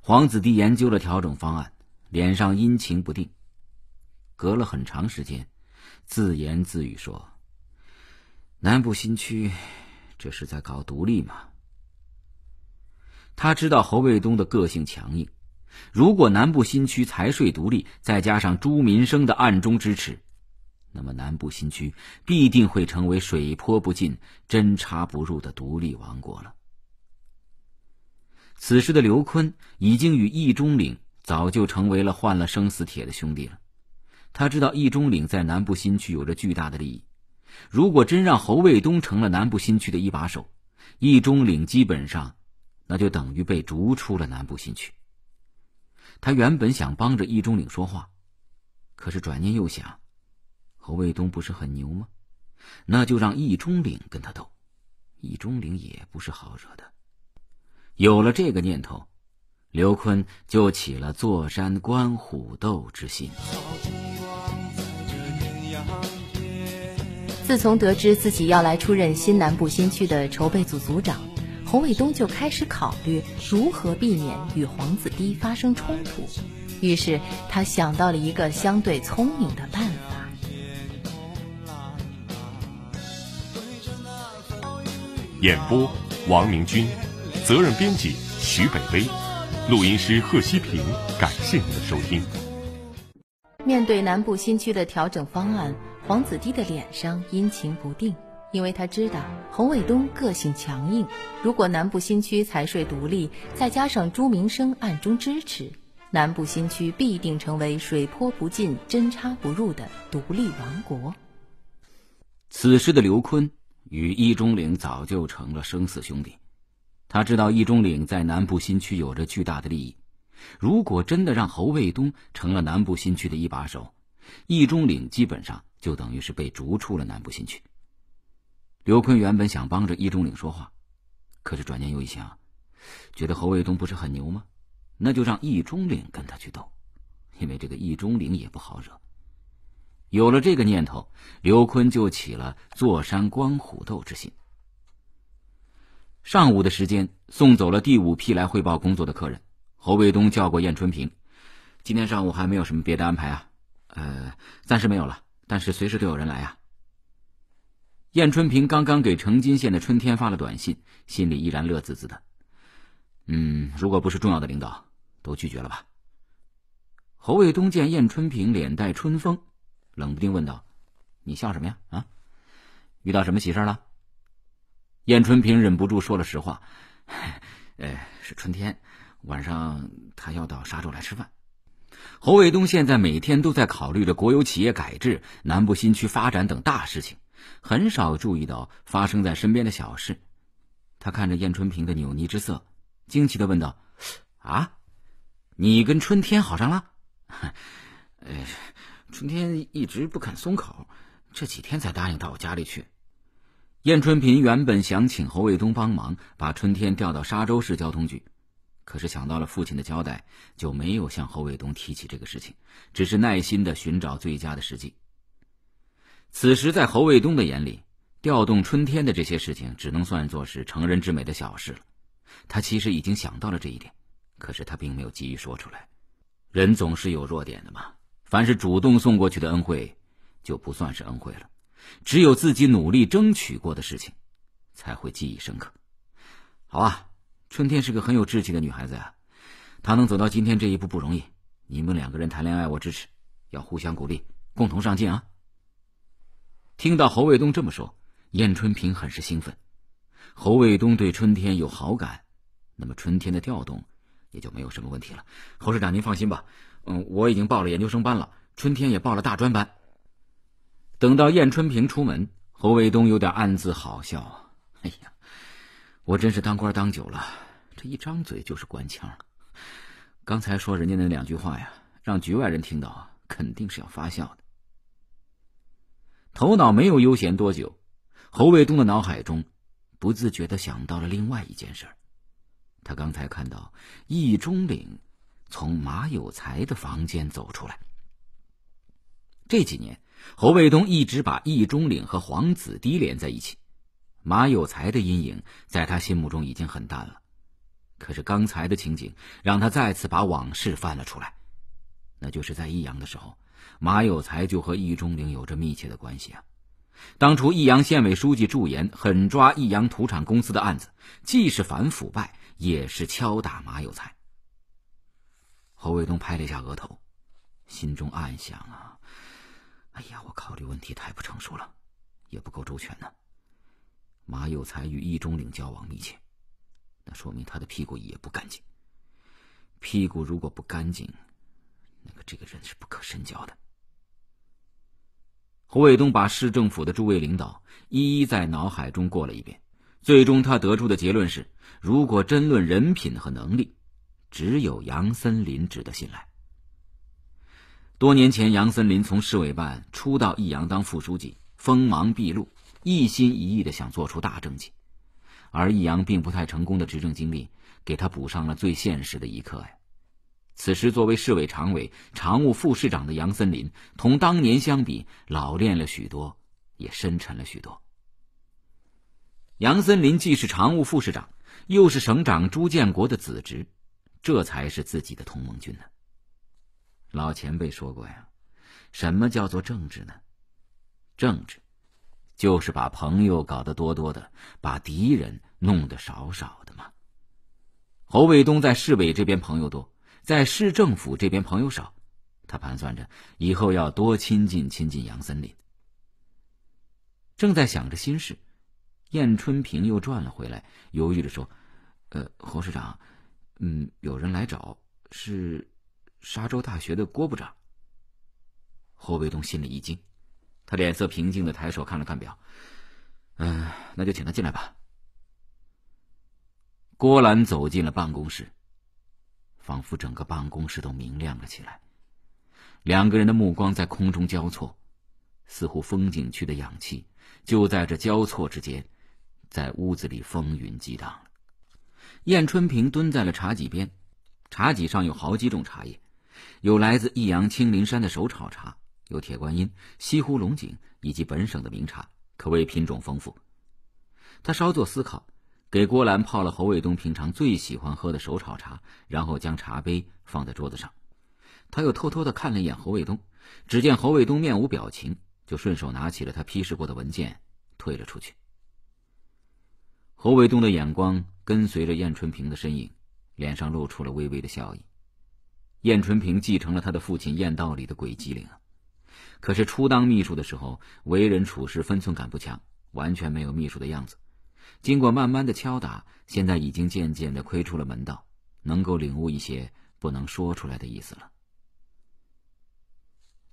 黄子弟研究了调整方案，脸上阴晴不定。隔了很长时间，自言自语说：“南部新区。”这是在搞独立吗？他知道侯卫东的个性强硬，如果南部新区财税独立，再加上朱民生的暗中支持，那么南部新区必定会成为水泼不进、针插不入的独立王国了。此时的刘坤已经与易中岭早就成为了换了生死铁的兄弟了。他知道易中岭在南部新区有着巨大的利益。如果真让侯卫东成了南部新区的一把手，易中岭基本上，那就等于被逐出了南部新区。他原本想帮着易中岭说话，可是转念又想，侯卫东不是很牛吗？那就让易中岭跟他斗。易中岭也不是好惹的。有了这个念头，刘坤就起了坐山观虎斗之心。自从得知自己要来出任新南部新区的筹备组组长，侯卫东就开始考虑如何避免与黄子堤发生冲突。于是他想到了一个相对聪明的办法。演播：王明军，责任编辑：徐北威，录音师：贺西平。感谢您的收听。面对南部新区的调整方案。黄子堤的脸上阴晴不定，因为他知道侯卫东个性强硬。如果南部新区财税独立，再加上朱明生暗中支持，南部新区必定成为水泼不进、针插不入的独立王国。此时的刘坤与易中岭早就成了生死兄弟，他知道易中岭在南部新区有着巨大的利益。如果真的让侯卫东成了南部新区的一把手，易中岭基本上。就等于是被逐出了南部新区。刘坤原本想帮着易中岭说话，可是转念又一想，觉得侯卫东不是很牛吗？那就让易中岭跟他去斗，因为这个易中岭也不好惹。有了这个念头，刘坤就起了坐山观虎斗之心。上午的时间送走了第五批来汇报工作的客人，侯卫东叫过燕春平：“今天上午还没有什么别的安排啊？呃，暂时没有了。”但是随时都有人来啊！燕春平刚刚给成金县的春天发了短信，心里依然乐滋滋的。嗯，如果不是重要的领导，都拒绝了吧。侯卫东见燕春平脸带春风，冷不丁问道：“你笑什么呀？啊，遇到什么喜事了？”燕春平忍不住说了实话：“呃，是春天，晚上他要到沙洲来吃饭。”侯卫东现在每天都在考虑着国有企业改制、南部新区发展等大事情，很少注意到发生在身边的小事。他看着燕春平的扭捏之色，惊奇的问道：“啊，你跟春天好上了？”“ <laughs> 呃，春天一直不肯松口，这几天才答应到我家里去。”燕春平原本想请侯卫东帮忙，把春天调到沙州市交通局。可是想到了父亲的交代，就没有向侯卫东提起这个事情，只是耐心的寻找最佳的时机。此时在侯卫东的眼里，调动春天的这些事情，只能算作是成人之美的小事了。他其实已经想到了这一点，可是他并没有急于说出来。人总是有弱点的嘛。凡是主动送过去的恩惠，就不算是恩惠了。只有自己努力争取过的事情，才会记忆深刻。好啊。春天是个很有志气的女孩子呀，她能走到今天这一步不容易。你们两个人谈恋爱，我支持，要互相鼓励，共同上进啊！听到侯卫东这么说，燕春平很是兴奋。侯卫东对春天有好感，那么春天的调动也就没有什么问题了。侯市长，您放心吧。嗯，我已经报了研究生班了，春天也报了大专班。等到燕春平出门，侯卫东有点暗自好笑。哎呀，我真是当官当久了。这一张嘴就是官腔。刚才说人家那两句话呀，让局外人听到，肯定是要发笑的。头脑没有悠闲多久，侯卫东的脑海中不自觉的想到了另外一件事儿。他刚才看到易中岭从马有才的房间走出来。这几年，侯卫东一直把易中岭和黄子堤连在一起，马有才的阴影在他心目中已经很淡了。可是刚才的情景让他再次把往事翻了出来，那就是在益阳的时候，马有才就和易中领有着密切的关系啊。当初益阳县委书记驻颜狠抓益阳土产公司的案子，既是反腐败，也是敲打马有才。侯卫东拍了一下额头，心中暗想啊，哎呀，我考虑问题太不成熟了，也不够周全呢。马有才与易中领交往密切。那说明他的屁股也不干净。屁股如果不干净，那个这个人是不可深交的。胡卫东把市政府的诸位领导一一在脑海中过了一遍，最终他得出的结论是：如果真论人品和能力，只有杨森林值得信赖。多年前，杨森林从市委办初到益阳当副书记，锋芒毕露，一心一意的想做出大政绩。而易阳并不太成功的执政经历，给他补上了最现实的一课呀。此时，作为市委常委、常务副市长的杨森林，同当年相比，老练了许多，也深沉了许多。杨森林既是常务副市长，又是省长朱建国的子侄，这才是自己的同盟军呢。老前辈说过呀，什么叫做政治呢？政治。就是把朋友搞得多多的，把敌人弄得少少的嘛。侯卫东在市委这边朋友多，在市政府这边朋友少，他盘算着以后要多亲近亲近杨森林。正在想着心事，燕春平又转了回来，犹豫着说：“呃，侯市长，嗯，有人来找，是沙洲大学的郭部长。”侯卫东心里一惊。他脸色平静的抬手看了看表，嗯，那就请他进来吧。郭兰走进了办公室，仿佛整个办公室都明亮了起来。两个人的目光在空中交错，似乎风景区的氧气就在这交错之间，在屋子里风云激荡燕春平蹲在了茶几边，茶几上有好几种茶叶，有来自益阳青林山的手炒茶。有铁观音、西湖龙井以及本省的名茶，可谓品种丰富。他稍作思考，给郭兰泡了侯卫东平常最喜欢喝的手炒茶，然后将茶杯放在桌子上。他又偷偷的看了一眼侯卫东，只见侯卫东面无表情，就顺手拿起了他批示过的文件，退了出去。侯卫东的眼光跟随着燕春平的身影，脸上露出了微微的笑意。燕春平继承了他的父亲燕道里的鬼机灵啊！可是初当秘书的时候，为人处事分寸感不强，完全没有秘书的样子。经过慢慢的敲打，现在已经渐渐的窥出了门道，能够领悟一些不能说出来的意思了。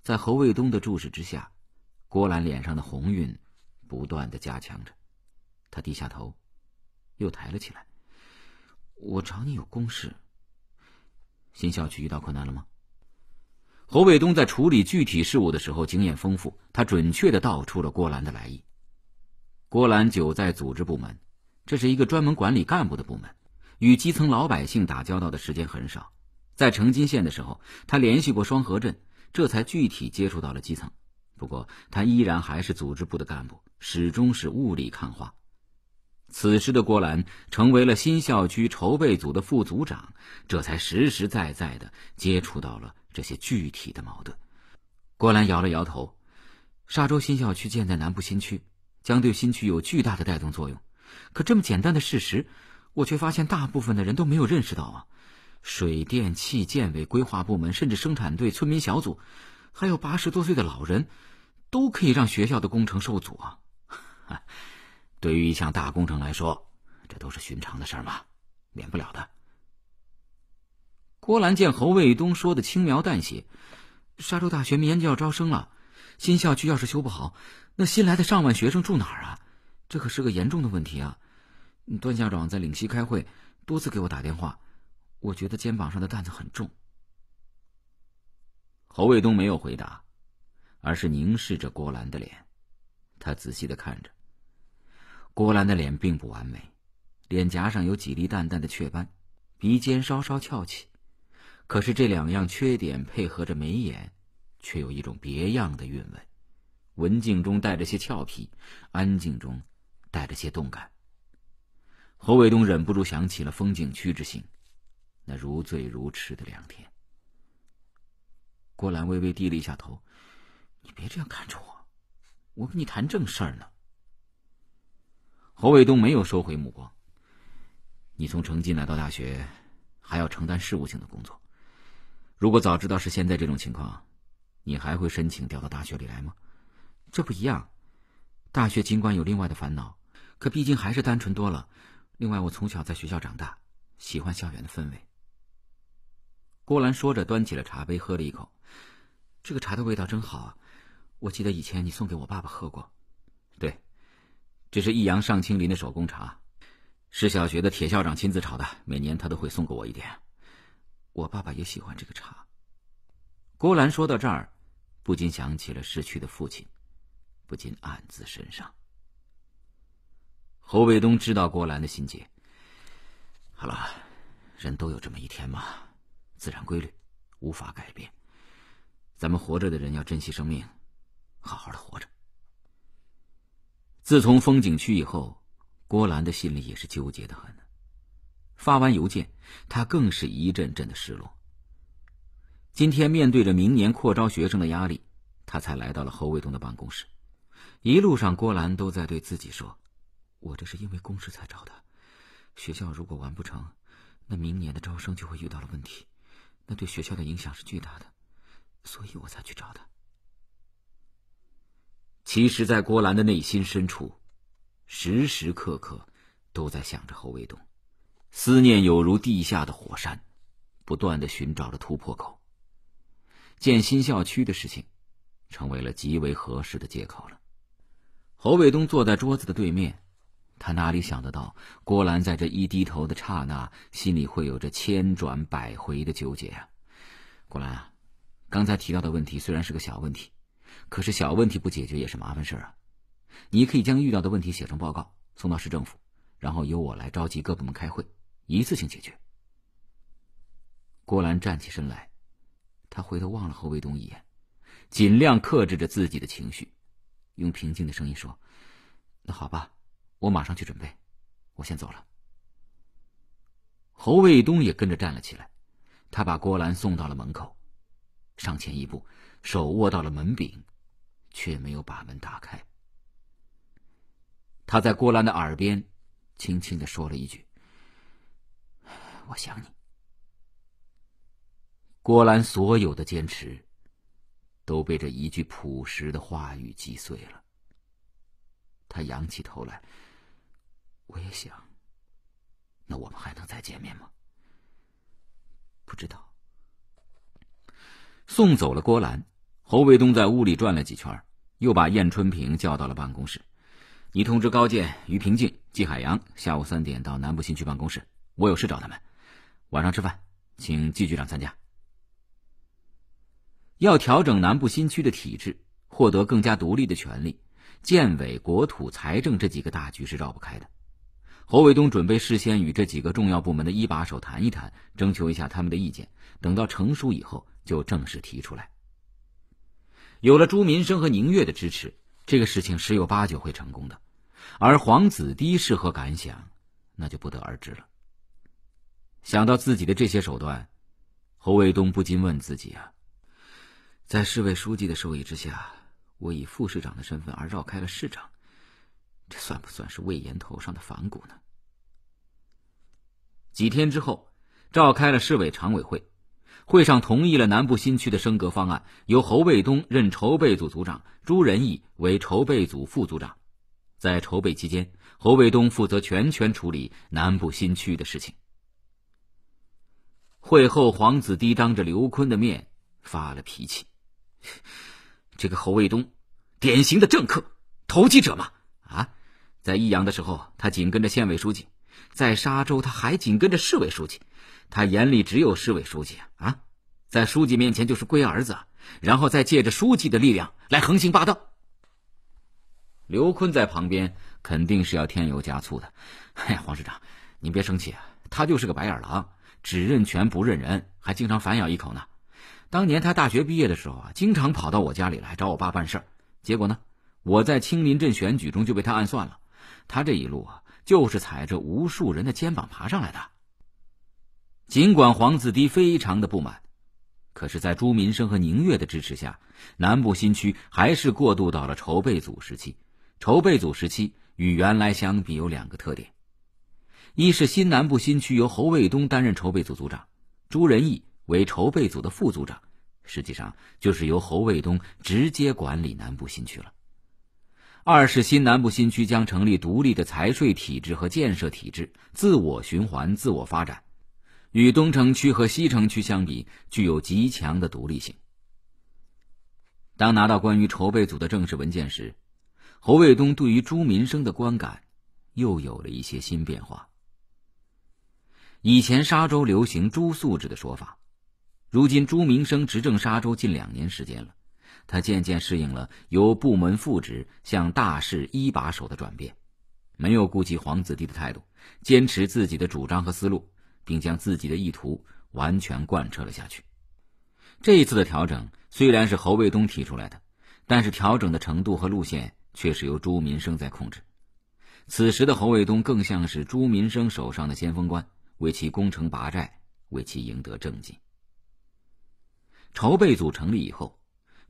在侯卫东的注视之下，郭兰脸上的红晕不断的加强着，她低下头，又抬了起来。我找你有公事。新校区遇到困难了吗？侯卫东在处理具体事务的时候经验丰富，他准确的道出了郭兰的来意。郭兰久在组织部门，这是一个专门管理干部的部门，与基层老百姓打交道的时间很少。在成金县的时候，他联系过双河镇，这才具体接触到了基层。不过，他依然还是组织部的干部，始终是雾里看花。此时的郭兰成为了新校区筹备组的副组长，这才实实在在的接触到了。这些具体的矛盾，郭兰摇了摇头。沙洲新校区建在南部新区，将对新区有巨大的带动作用。可这么简单的事实，我却发现大部分的人都没有认识到啊！水电气建委、规划部门，甚至生产队、村民小组，还有八十多岁的老人，都可以让学校的工程受阻啊！<laughs> 对于一项大工程来说，这都是寻常的事儿嘛，免不了的。郭兰见侯卫东说的轻描淡写，沙洲大学明年就要招生了，新校区要是修不好，那新来的上万学生住哪儿啊？这可是个严重的问题啊！段校长在岭西开会，多次给我打电话，我觉得肩膀上的担子很重。侯卫东没有回答，而是凝视着郭兰的脸，他仔细的看着。郭兰的脸并不完美，脸颊上有几粒淡淡的雀斑，鼻尖稍稍翘起。可是这两样缺点配合着眉眼，却有一种别样的韵味，文静中带着些俏皮，安静中带着些动感。侯卫东忍不住想起了风景区之行，那如醉如痴的良天。郭兰微微低了一下头：“你别这样看着我，我跟你谈正事儿呢。”侯卫东没有收回目光：“你从城津来到大学，还要承担事务性的工作。”如果早知道是现在这种情况，你还会申请调到大学里来吗？这不一样，大学尽管有另外的烦恼，可毕竟还是单纯多了。另外，我从小在学校长大，喜欢校园的氛围。郭兰说着，端起了茶杯，喝了一口，这个茶的味道真好。啊！我记得以前你送给我爸爸喝过，对，这是益阳上青林的手工茶，是小学的铁校长亲自炒的，每年他都会送给我一点。我爸爸也喜欢这个茶。郭兰说到这儿，不禁想起了逝去的父亲，不禁暗自神伤。侯卫东知道郭兰的心结。好了，人都有这么一天嘛，自然规律，无法改变。咱们活着的人要珍惜生命，好好的活着。自从风景区以后，郭兰的心里也是纠结的很。发完邮件，他更是一阵阵的失落。今天面对着明年扩招学生的压力，他才来到了侯卫东的办公室。一路上，郭兰都在对自己说：“我这是因为公事才找的。学校如果完不成，那明年的招生就会遇到了问题，那对学校的影响是巨大的，所以我才去找他。”其实，在郭兰的内心深处，时时刻刻都在想着侯卫东。思念有如地下的火山，不断的寻找着突破口。建新校区的事情，成为了极为合适的借口了。侯卫东坐在桌子的对面，他哪里想得到，郭兰在这一低头的刹那，心里会有着千转百回的纠结啊！郭兰啊，刚才提到的问题虽然是个小问题，可是小问题不解决也是麻烦事儿啊！你可以将遇到的问题写成报告，送到市政府，然后由我来召集各部门开会。一次性解决。郭兰站起身来，他回头望了侯卫东一眼，尽量克制着自己的情绪，用平静的声音说：“那好吧，我马上去准备，我先走了。”侯卫东也跟着站了起来，他把郭兰送到了门口，上前一步，手握到了门柄，却没有把门打开。他在郭兰的耳边轻轻的说了一句。我想你，郭兰所有的坚持，都被这一句朴实的话语击碎了。他仰起头来，我也想。那我们还能再见面吗？不知道。送走了郭兰，侯卫东在屋里转了几圈，又把燕春平叫到了办公室。你通知高建、于平、静、季海洋，下午三点到南部新区办公室，我有事找他们。晚上吃饭，请季局长参加。要调整南部新区的体制，获得更加独立的权利，建委、国土、财政这几个大局是绕不开的。侯卫东准备事先与这几个重要部门的一把手谈一谈，征求一下他们的意见。等到成熟以后，就正式提出来。有了朱民生和宁月的支持，这个事情十有八九会成功的。而黄子堤是何感想，那就不得而知了。想到自己的这些手段，侯卫东不禁问自己啊：“在市委书记的授意之下，我以副市长的身份而绕开了市长，这算不算是魏延头上的反骨呢？”几天之后，召开了市委常委会，会上同意了南部新区的升格方案，由侯卫东任筹备组组长，朱仁义为筹备组副组长。在筹备期间，侯卫东负责全权处理南部新区的事情。会后，皇子低当着刘坤的面发了脾气：“这个侯卫东，典型的政客投机者嘛！啊，在益阳的时候，他紧跟着县委书记；在沙州，他还紧跟着市委书记。他眼里只有市委书记啊，在书记面前就是龟儿子，然后再借着书记的力量来横行霸道。”刘坤在旁边肯定是要添油加醋的。“哎呀，黄市长，您别生气，啊，他就是个白眼狼。”只认权不认人，还经常反咬一口呢。当年他大学毕业的时候啊，经常跑到我家里来找我爸办事儿。结果呢，我在青林镇选举中就被他暗算了。他这一路啊，就是踩着无数人的肩膀爬上来的。尽管黄自堤非常的不满，可是，在朱民生和宁月的支持下，南部新区还是过渡到了筹备组时期。筹备组时期与原来相比有两个特点。一是新南部新区由侯卫东担任筹备组组长，朱仁义为筹备组的副组长，实际上就是由侯卫东直接管理南部新区了。二是新南部新区将成立独立的财税体制和建设体制，自我循环、自我发展，与东城区和西城区相比，具有极强的独立性。当拿到关于筹备组的正式文件时，侯卫东对于朱民生的观感，又有了一些新变化。以前沙州流行朱素质的说法，如今朱民生执政沙州近两年时间了，他渐渐适应了由部门副职向大事一把手的转变，没有顾及皇子弟的态度，坚持自己的主张和思路，并将自己的意图完全贯彻了下去。这一次的调整虽然是侯卫东提出来的，但是调整的程度和路线却是由朱民生在控制。此时的侯卫东更像是朱民生手上的先锋官。为其攻城拔寨，为其赢得政绩。筹备组成立以后，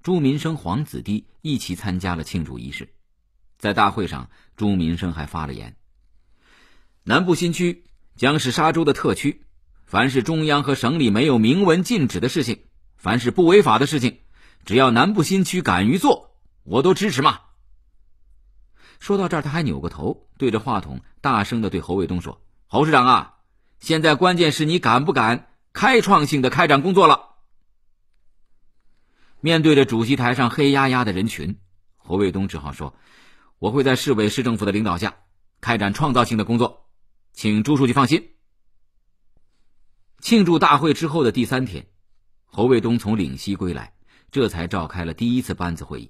朱民生、黄子堤一起参加了庆祝仪式。在大会上，朱民生还发了言：“南部新区将是沙洲的特区，凡是中央和省里没有明文禁止的事情，凡是不违法的事情，只要南部新区敢于做，我都支持嘛。”说到这儿，他还扭过头，对着话筒大声的对侯卫东说：“侯市长啊！”现在关键是你敢不敢开创性的开展工作了。面对着主席台上黑压压的人群，侯卫东只好说：“我会在市委市政府的领导下开展创造性的工作，请朱书记放心。”庆祝大会之后的第三天，侯卫东从岭西归来，这才召开了第一次班子会议。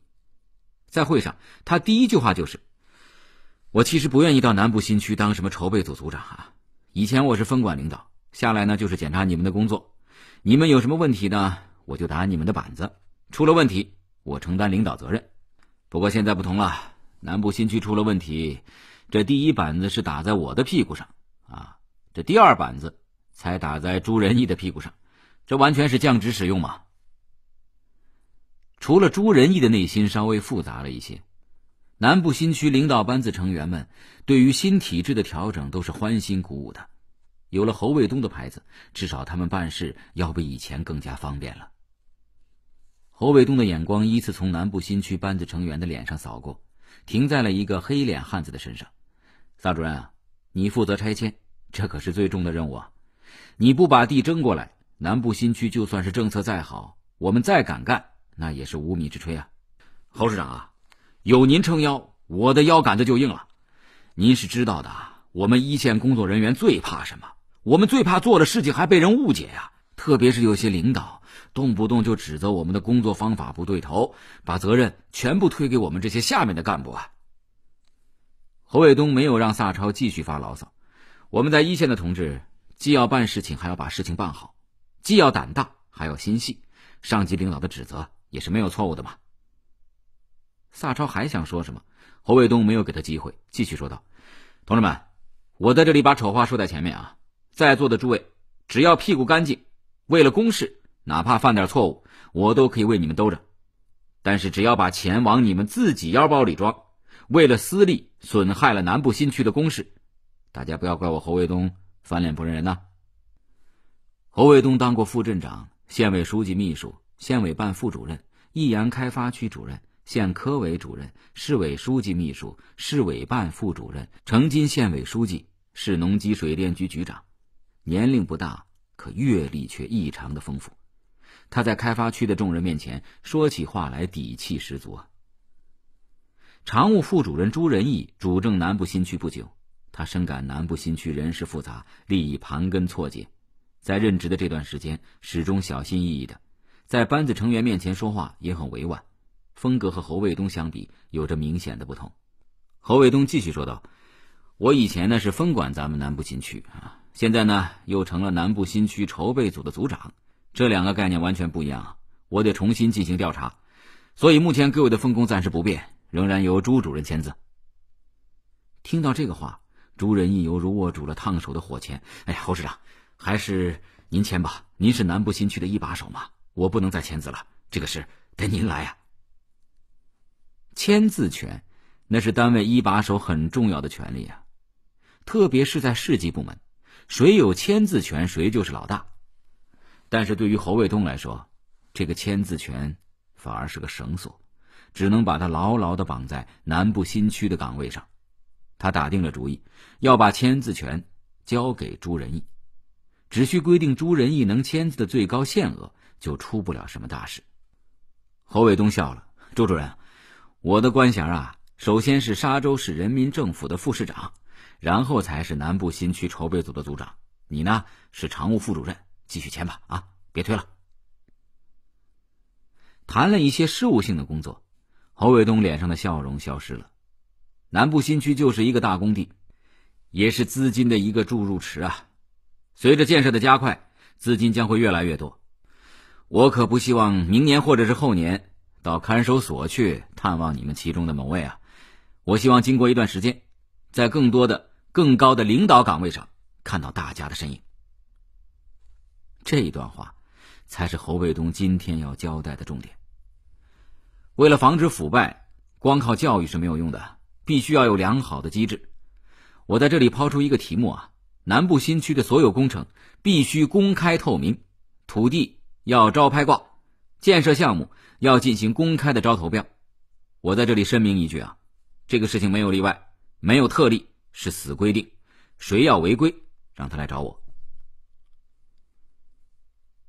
在会上，他第一句话就是：“我其实不愿意到南部新区当什么筹备组组长啊。”以前我是分管领导，下来呢就是检查你们的工作，你们有什么问题呢，我就打你们的板子，出了问题我承担领导责任。不过现在不同了，南部新区出了问题，这第一板子是打在我的屁股上，啊，这第二板子才打在朱仁义的屁股上，这完全是降职使用嘛。除了朱仁义的内心稍微复杂了一些。南部新区领导班子成员们对于新体制的调整都是欢欣鼓舞的，有了侯卫东的牌子，至少他们办事要比以前更加方便了。侯卫东的眼光依次从南部新区班子成员的脸上扫过，停在了一个黑脸汉子的身上。撒主任，你负责拆迁，这可是最重的任务，啊！你不把地争过来，南部新区就算是政策再好，我们再敢干，那也是无米之炊啊。侯市长啊。有您撑腰，我的腰杆子就硬了。您是知道的，我们一线工作人员最怕什么？我们最怕做的事情还被人误解呀。特别是有些领导，动不动就指责我们的工作方法不对头，把责任全部推给我们这些下面的干部啊。侯卫东没有让萨超继续发牢骚。我们在一线的同志，既要办事情，还要把事情办好；既要胆大，还要心细。上级领导的指责也是没有错误的嘛。萨超还想说什么？侯卫东没有给他机会，继续说道：“同志们，我在这里把丑话说在前面啊，在座的诸位，只要屁股干净，为了公事，哪怕犯点错误，我都可以为你们兜着；但是，只要把钱往你们自己腰包里装，为了私利损害了南部新区的公事，大家不要怪我侯卫东翻脸不认人呐。”侯卫东当过副镇长、县委书记秘书、县委办副主任、益阳开发区主任。县科委主任、市委书记秘书、市委办副主任、成金县委书记、市农机水电局局长，年龄不大，可阅历却异常的丰富。他在开发区的众人面前说起话来底气十足啊。常务副主任朱仁义主政南部新区不久，他深感南部新区人事复杂，利益盘根错节，在任职的这段时间始终小心翼翼的，在班子成员面前说话也很委婉。风格和侯卫东相比有着明显的不同。侯卫东继续说道：“我以前呢是分管咱们南部新区啊，现在呢又成了南部新区筹备组的组长，这两个概念完全不一样。我得重新进行调查，所以目前各位的分工暂时不变，仍然由朱主任签字。”听到这个话，朱仁义犹如握住了烫手的火钳。“哎呀，侯市长，还是您签吧，您是南部新区的一把手嘛，我不能再签字了，这个事得您来啊。”签字权，那是单位一把手很重要的权利啊，特别是在市级部门，谁有签字权，谁就是老大。但是对于侯卫东来说，这个签字权反而是个绳索，只能把他牢牢的绑在南部新区的岗位上。他打定了主意，要把签字权交给朱仁义，只需规定朱仁义能签字的最高限额，就出不了什么大事。侯卫东笑了，周主任。我的官衔啊，首先是沙州市人民政府的副市长，然后才是南部新区筹备组的组长。你呢是常务副主任，继续签吧，啊，别推了。谈了一些事务性的工作，侯卫东脸上的笑容消失了。南部新区就是一个大工地，也是资金的一个注入池啊。随着建设的加快，资金将会越来越多。我可不希望明年或者是后年。到看守所去探望你们其中的某位啊！我希望经过一段时间，在更多的、更高的领导岗位上看到大家的身影。这一段话，才是侯卫东今天要交代的重点。为了防止腐败，光靠教育是没有用的，必须要有良好的机制。我在这里抛出一个题目啊：南部新区的所有工程必须公开透明，土地要招拍挂。建设项目要进行公开的招投标，我在这里声明一句啊，这个事情没有例外，没有特例，是死规定，谁要违规，让他来找我。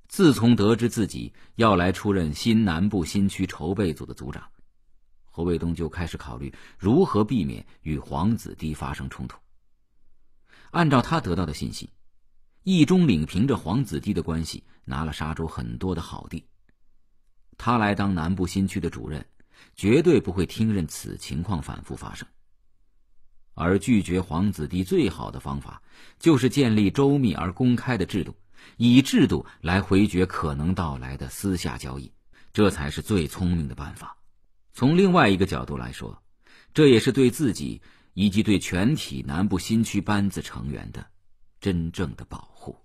自从得知自己要来出任新南部新区筹备组的组长，侯卫东就开始考虑如何避免与黄子堤发生冲突。按照他得到的信息，易中岭凭着黄子堤的关系，拿了沙洲很多的好地。他来当南部新区的主任，绝对不会听任此情况反复发生。而拒绝皇子弟最好的方法，就是建立周密而公开的制度，以制度来回绝可能到来的私下交易，这才是最聪明的办法。从另外一个角度来说，这也是对自己以及对全体南部新区班子成员的真正的保护。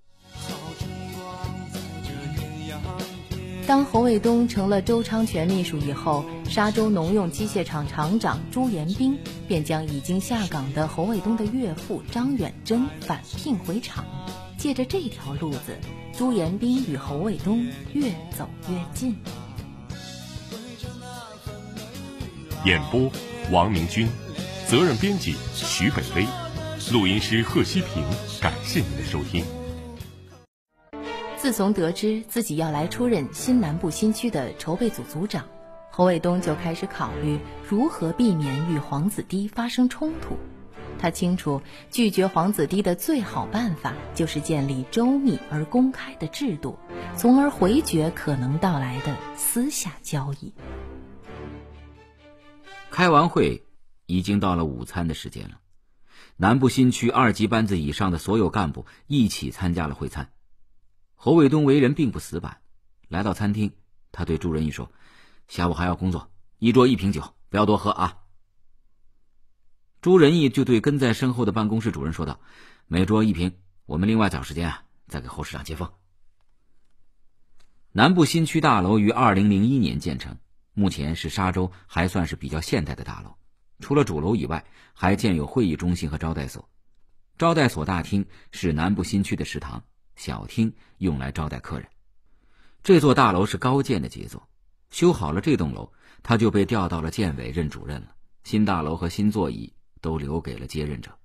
当侯卫东成了周昌全秘书以后，沙洲农用机械厂厂长朱延兵便将已经下岗的侯卫东的岳父张远征返聘回厂，借着这条路子，朱延兵与侯卫东越走越近。演播：王明军，责任编辑：徐北薇，录音师：贺西平。感谢您的收听。自从得知自己要来出任新南部新区的筹备组组长，侯卫东就开始考虑如何避免与黄子堤发生冲突。他清楚，拒绝黄子堤的最好办法就是建立周密而公开的制度，从而回绝可能到来的私下交易。开完会，已经到了午餐的时间了。南部新区二级班子以上的所有干部一起参加了会餐。侯卫东为人并不死板，来到餐厅，他对朱仁义说：“下午还要工作，一桌一瓶酒，不要多喝啊。”朱仁义就对跟在身后的办公室主任说道：“每桌一瓶，我们另外找时间啊，再给侯市长接风。”南部新区大楼于2001年建成，目前是沙洲还算是比较现代的大楼。除了主楼以外，还建有会议中心和招待所。招待所大厅是南部新区的食堂。小厅用来招待客人。这座大楼是高建的杰作，修好了这栋楼，他就被调到了建委任主任了。新大楼和新座椅都留给了接任者。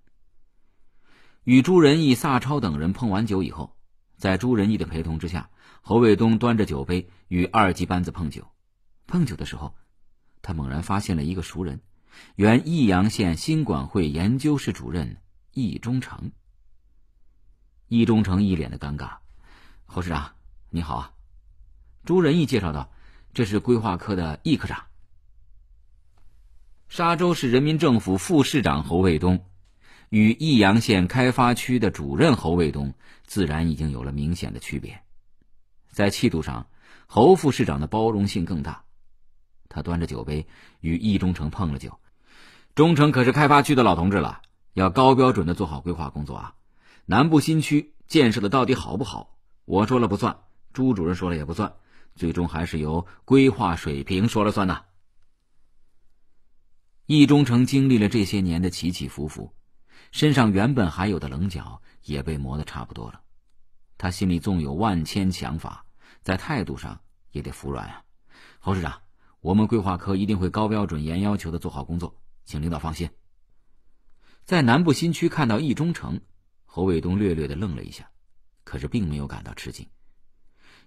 与朱仁义、萨超等人碰完酒以后，在朱仁义的陪同之下，侯卫东端着酒杯与二级班子碰酒。碰酒的时候，他猛然发现了一个熟人，原益阳县新管会研究室主任易忠诚。易忠诚一脸的尴尬，侯市长你好啊！朱仁义介绍道：“这是规划科的易科长。”沙州市人民政府副市长侯卫东与益阳县开发区的主任侯卫东自然已经有了明显的区别，在气度上，侯副市长的包容性更大。他端着酒杯与易忠诚碰了酒。忠诚可是开发区的老同志了，要高标准的做好规划工作啊！南部新区建设的到底好不好？我说了不算，朱主任说了也不算，最终还是由规划水平说了算呐。易中城经历了这些年的起起伏伏，身上原本还有的棱角也被磨得差不多了。他心里纵有万千想法，在态度上也得服软啊。侯市长，我们规划科一定会高标准、严要求的做好工作，请领导放心。在南部新区看到易中城，侯卫东略略的愣了一下，可是并没有感到吃惊。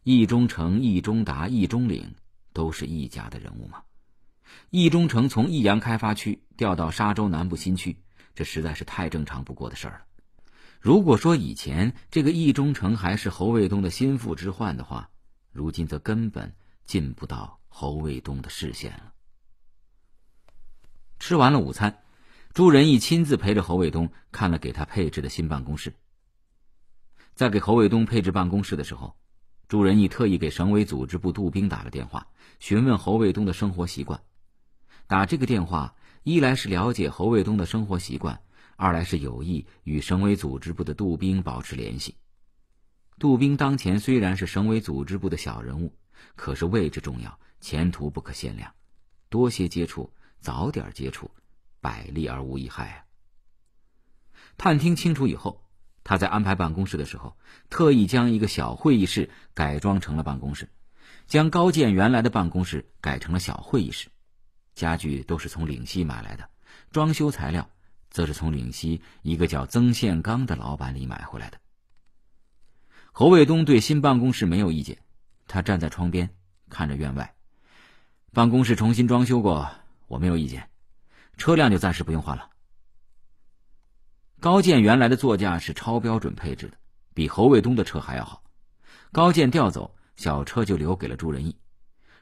易中成、易中达、易中岭，都是易家的人物嘛。易中成从益阳开发区调到沙洲南部新区，这实在是太正常不过的事儿了。如果说以前这个易中成还是侯卫东的心腹之患的话，如今则根本进不到侯卫东的视线了。吃完了午餐。朱仁义亲自陪着侯卫东看了给他配置的新办公室。在给侯卫东配置办公室的时候，朱仁义特意给省委组织部杜兵打了电话，询问侯卫东的生活习惯。打这个电话，一来是了解侯卫东的生活习惯，二来是有意与省委组织部的杜兵保持联系。杜兵当前虽然是省委组织部的小人物，可是位置重要，前途不可限量，多些接触，早点接触。百利而无一害啊！探听清楚以后，他在安排办公室的时候，特意将一个小会议室改装成了办公室，将高建原来的办公室改成了小会议室，家具都是从岭西买来的，装修材料则是从岭西一个叫曾宪刚的老板里买回来的。侯卫东对新办公室没有意见，他站在窗边看着院外，办公室重新装修过，我没有意见。车辆就暂时不用换了。高健原来的座驾是超标准配置的，比侯卫东的车还要好。高健调走，小车就留给了朱仁义。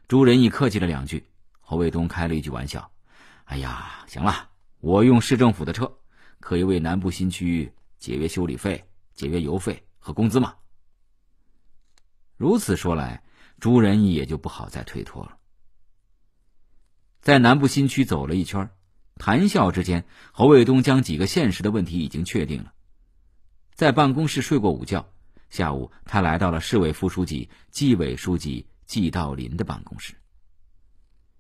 朱仁义客气了两句，侯卫东开了一句玩笑：“哎呀，行了，我用市政府的车，可以为南部新区节约修理费、节约油费和工资嘛。”如此说来，朱仁义也就不好再推脱了。在南部新区走了一圈。谈笑之间，侯卫东将几个现实的问题已经确定了。在办公室睡过午觉，下午他来到了市委副书记、纪委书记季道林的办公室。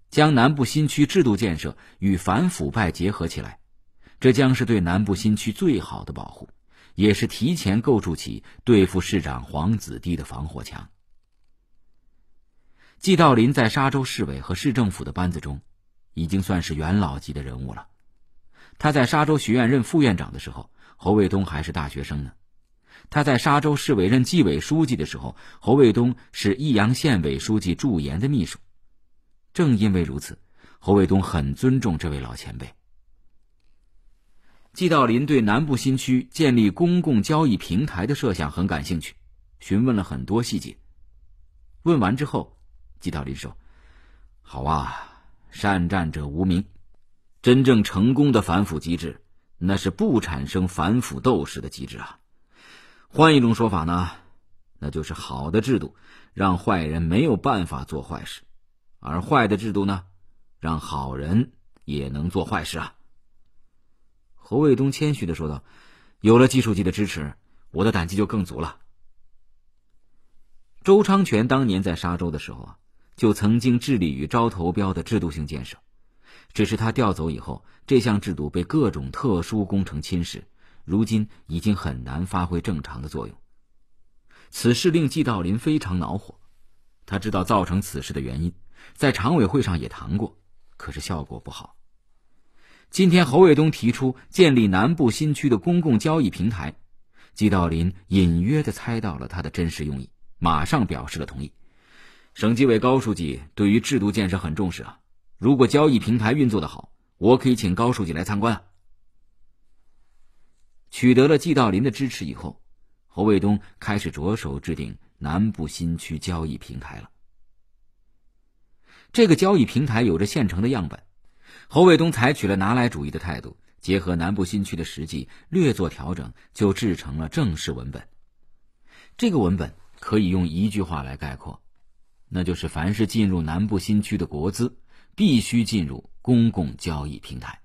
将南部新区制度建设与反腐败结合起来，这将是对南部新区最好的保护，也是提前构筑起对付市长黄子弟的防火墙。季道林在沙州市委和市政府的班子中。已经算是元老级的人物了。他在沙州学院任副院长的时候，侯卫东还是大学生呢。他在沙州市委任纪委书记的时候，侯卫东是益阳县委书记祝延的秘书。正因为如此，侯卫东很尊重这位老前辈。季道林对南部新区建立公共交易平台的设想很感兴趣，询问了很多细节。问完之后，季道林说：“好啊。”善战者无名，真正成功的反腐机制，那是不产生反腐斗士的机制啊。换一种说法呢，那就是好的制度，让坏人没有办法做坏事，而坏的制度呢，让好人也能做坏事啊。侯卫东谦虚的说道：“有了季书记的支持，我的胆气就更足了。”周昌全当年在沙州的时候啊。就曾经致力于招投标的制度性建设，只是他调走以后，这项制度被各种特殊工程侵蚀，如今已经很难发挥正常的作用。此事令季道林非常恼火，他知道造成此事的原因，在常委会上也谈过，可是效果不好。今天侯卫东提出建立南部新区的公共交易平台，季道林隐约的猜到了他的真实用意，马上表示了同意。省纪委高书记对于制度建设很重视啊！如果交易平台运作的好，我可以请高书记来参观。取得了季道林的支持以后，侯卫东开始着手制定南部新区交易平台了。这个交易平台有着现成的样本，侯卫东采取了拿来主义的态度，结合南部新区的实际，略作调整，就制成了正式文本。这个文本可以用一句话来概括。那就是，凡是进入南部新区的国资，必须进入公共交易平台。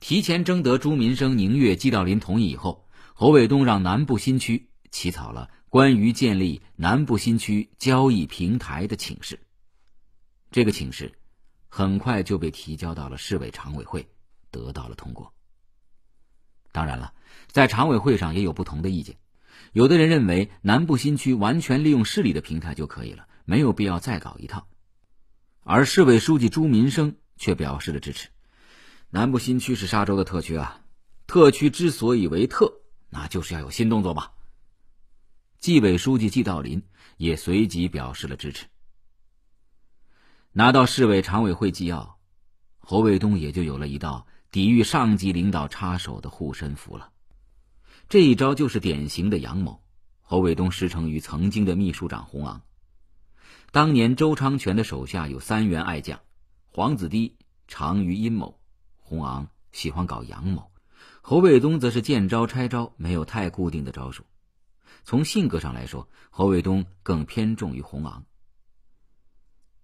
提前征得朱民生、宁月、季道林同意以后，侯伟东让南部新区起草了关于建立南部新区交易平台的请示。这个请示很快就被提交到了市委常委会，得到了通过。当然了，在常委会上也有不同的意见。有的人认为南部新区完全利用市里的平台就可以了，没有必要再搞一套。而市委书记朱民生却表示了支持，南部新区是沙洲的特区啊，特区之所以为特，那就是要有新动作吧。纪委书记季道林也随即表示了支持。拿到市委常委会纪要，侯卫东也就有了一道抵御上级领导插手的护身符了。这一招就是典型的阳谋。侯卫东师承于曾经的秘书长洪昂。当年周昌全的手下有三员爱将，黄子堤长于阴谋，洪昂喜欢搞阳谋，侯卫东则是见招拆招，没有太固定的招数。从性格上来说，侯卫东更偏重于洪昂。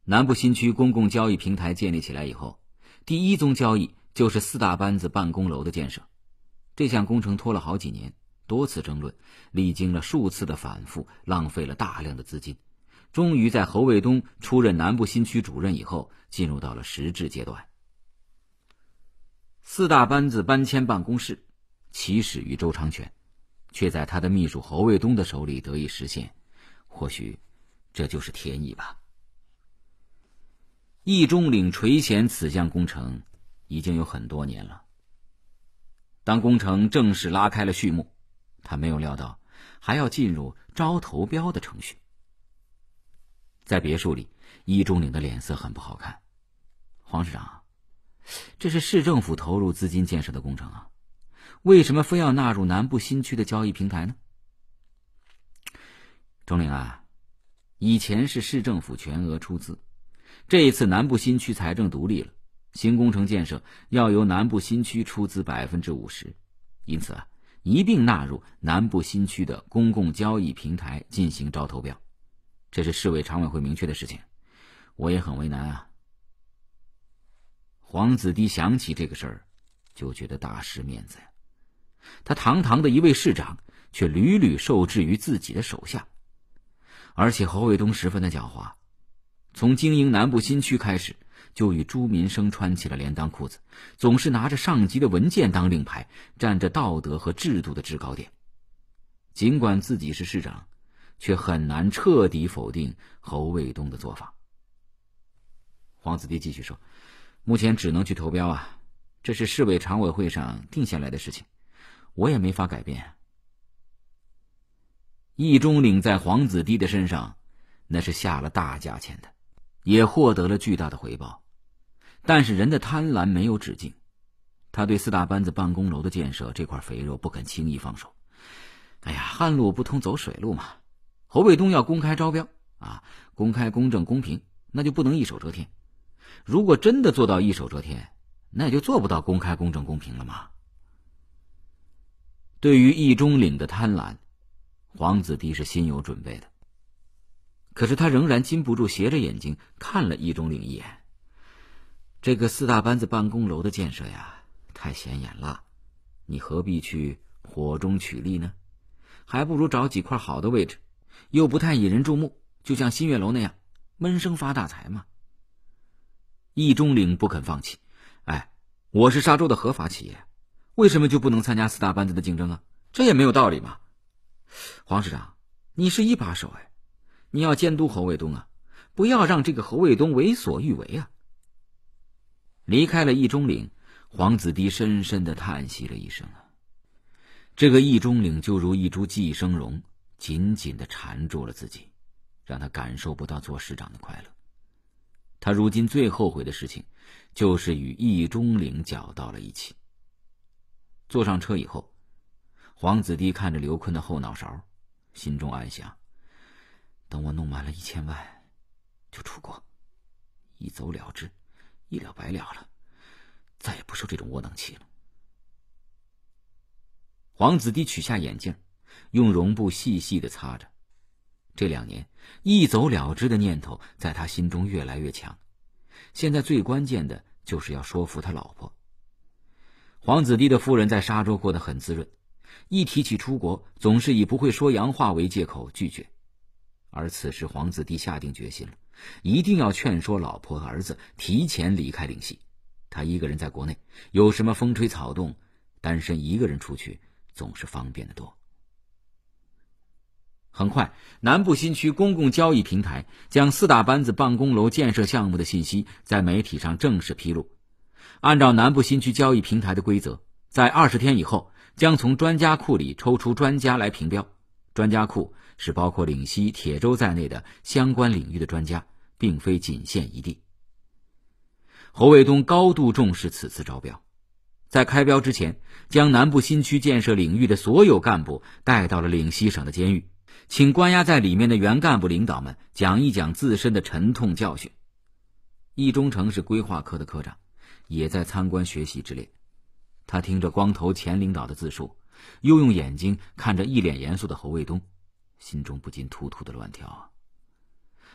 南部新区公共交易平台建立起来以后，第一宗交易就是四大班子办公楼的建设。这项工程拖了好几年，多次争论，历经了数次的反复，浪费了大量的资金，终于在侯卫东出任南部新区主任以后，进入到了实质阶段。四大班子搬迁办公室，起始于周长全，却在他的秘书侯卫东的手里得以实现，或许这就是天意吧。易中岭垂涎此项工程，已经有很多年了。当工程正式拉开了序幕，他没有料到还要进入招投标的程序。在别墅里，易中岭的脸色很不好看。黄市长，这是市政府投入资金建设的工程啊，为什么非要纳入南部新区的交易平台呢？钟岭啊，以前是市政府全额出资，这一次南部新区财政独立了。新工程建设要由南部新区出资百分之五十，因此啊，一并纳入南部新区的公共交易平台进行招投标。这是市委常委会明确的事情，我也很为难啊。黄子堤想起这个事儿，就觉得大失面子呀。他堂堂的一位市长，却屡屡受制于自己的手下，而且侯卫东十分的狡猾，从经营南部新区开始。就与朱民生穿起了连裆裤子，总是拿着上级的文件当令牌，占着道德和制度的制高点。尽管自己是市长，却很难彻底否定侯卫东的做法。黄子弟继续说：“目前只能去投标啊，这是市委常委会上定下来的事情，我也没法改变。”易中领在黄子弟的身上，那是下了大价钱的，也获得了巨大的回报。但是人的贪婪没有止境，他对四大班子办公楼的建设这块肥肉不肯轻易放手。哎呀，旱路不通走水路嘛。侯卫东要公开招标啊，公开、公正、公平，那就不能一手遮天。如果真的做到一手遮天，那也就做不到公开、公正、公平了吗？对于易中岭的贪婪，黄子帝是心有准备的。可是他仍然禁不住斜着眼睛看了易中岭一眼。这个四大班子办公楼的建设呀，太显眼了，你何必去火中取栗呢？还不如找几块好的位置，又不太引人注目，就像新月楼那样，闷声发大财嘛。易中岭不肯放弃，哎，我是沙洲的合法企业，为什么就不能参加四大班子的竞争啊？这也没有道理嘛。黄市长，你是一把手哎，你要监督侯卫东啊，不要让这个侯卫东为所欲为啊。离开了易中岭，黄子迪深深的叹息了一声啊！这个易中岭就如一株寄生虫，紧紧的缠住了自己，让他感受不到做市长的快乐。他如今最后悔的事情，就是与易中岭搅到了一起。坐上车以后，黄子迪看着刘坤的后脑勺，心中暗想：等我弄满了一千万，就出国，一走了之。一了百了了，再也不受这种窝囊气了。黄子帝取下眼镜，用绒布细细的擦着。这两年，一走了之的念头在他心中越来越强。现在最关键的就是要说服他老婆。黄子帝的夫人在沙洲过得很滋润，一提起出国，总是以不会说洋话为借口拒绝。而此时，皇子弟下定决心了，一定要劝说老婆和儿子提前离开灵西。他一个人在国内，有什么风吹草动，单身一个人出去总是方便的多。很快，南部新区公共交易平台将四大班子办公楼建设项目的信息在媒体上正式披露。按照南部新区交易平台的规则，在二十天以后，将从专家库里抽出专家来评标。专家库。是包括岭西、铁州在内的相关领域的专家，并非仅限一地。侯卫东高度重视此次招标，在开标之前，将南部新区建设领域的所有干部带到了岭西省的监狱，请关押在里面的原干部领导们讲一讲自身的沉痛教训。易中成是规划科的科长，也在参观学习之列。他听着光头前领导的自述，又用眼睛看着一脸严肃的侯卫东。心中不禁突突的乱跳，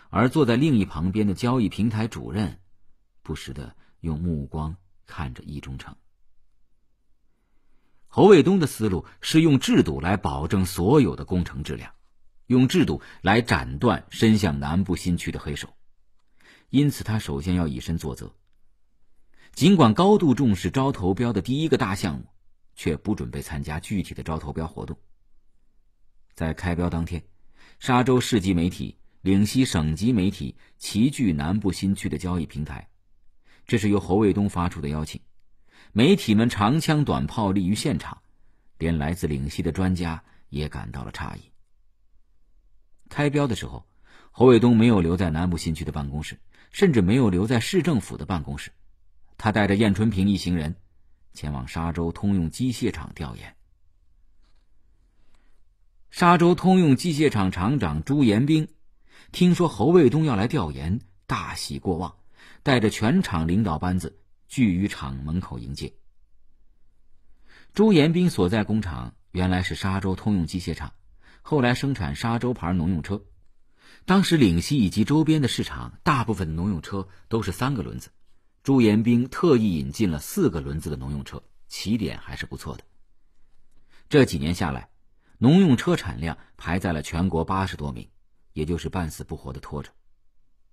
而坐在另一旁边的交易平台主任，不时的用目光看着易中诚。侯卫东的思路是用制度来保证所有的工程质量，用制度来斩断伸向南部新区的黑手，因此他首先要以身作则。尽管高度重视招投标的第一个大项目，却不准备参加具体的招投标活动。在开标当天，沙州市级媒体、岭西省级媒体齐聚南部新区的交易平台。这是由侯卫东发出的邀请，媒体们长枪短炮立于现场，连来自岭西的专家也感到了诧异。开标的时候，侯卫东没有留在南部新区的办公室，甚至没有留在市政府的办公室，他带着燕春平一行人前往沙州通用机械厂调研。沙洲通用机械厂厂长朱延兵，听说侯卫东要来调研，大喜过望，带着全厂领导班子聚于厂门口迎接。朱延兵所在工厂原来是沙洲通用机械厂，后来生产沙洲牌农用车。当时岭西以及周边的市场，大部分农用车都是三个轮子。朱延兵特意引进了四个轮子的农用车，起点还是不错的。这几年下来。农用车产量排在了全国八十多名，也就是半死不活的拖着。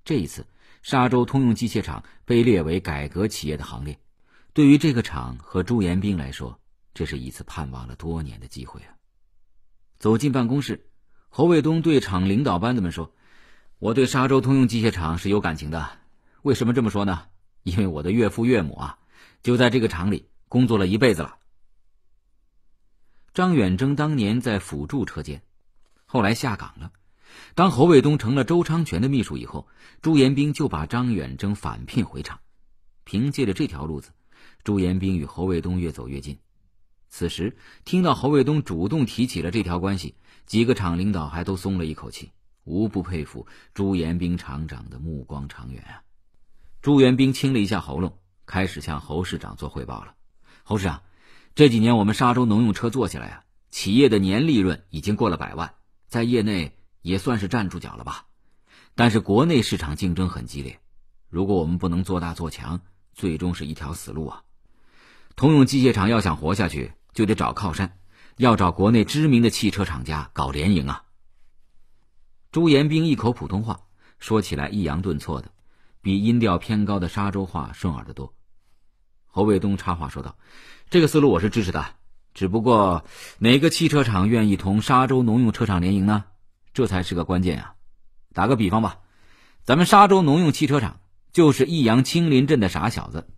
这一次，沙洲通用机械厂被列为改革企业的行列。对于这个厂和朱延兵来说，这是一次盼望了多年的机会啊！走进办公室，侯卫东对厂领导班子们说：“我对沙洲通用机械厂是有感情的。为什么这么说呢？因为我的岳父岳母啊，就在这个厂里工作了一辈子了。”张远征当年在辅助车间，后来下岗了。当侯卫东成了周昌全的秘书以后，朱延兵就把张远征返聘回厂。凭借着这条路子，朱延兵与侯卫东越走越近。此时听到侯卫东主动提起了这条关系，几个厂领导还都松了一口气，无不佩服朱延兵厂长的目光长远啊。朱延兵清了一下喉咙，开始向侯市长做汇报了。侯市长。这几年我们沙州农用车做起来啊，企业的年利润已经过了百万，在业内也算是站住脚了吧。但是国内市场竞争很激烈，如果我们不能做大做强，最终是一条死路啊。通用机械厂要想活下去，就得找靠山，要找国内知名的汽车厂家搞联营啊。朱延兵一口普通话，说起来抑扬顿挫的，比音调偏高的沙洲话顺耳得多。侯卫东插话说道。这个思路我是支持的，只不过哪个汽车厂愿意同沙洲农用车厂联营呢？这才是个关键啊！打个比方吧，咱们沙洲农用汽车厂就是益阳青林镇的傻小子，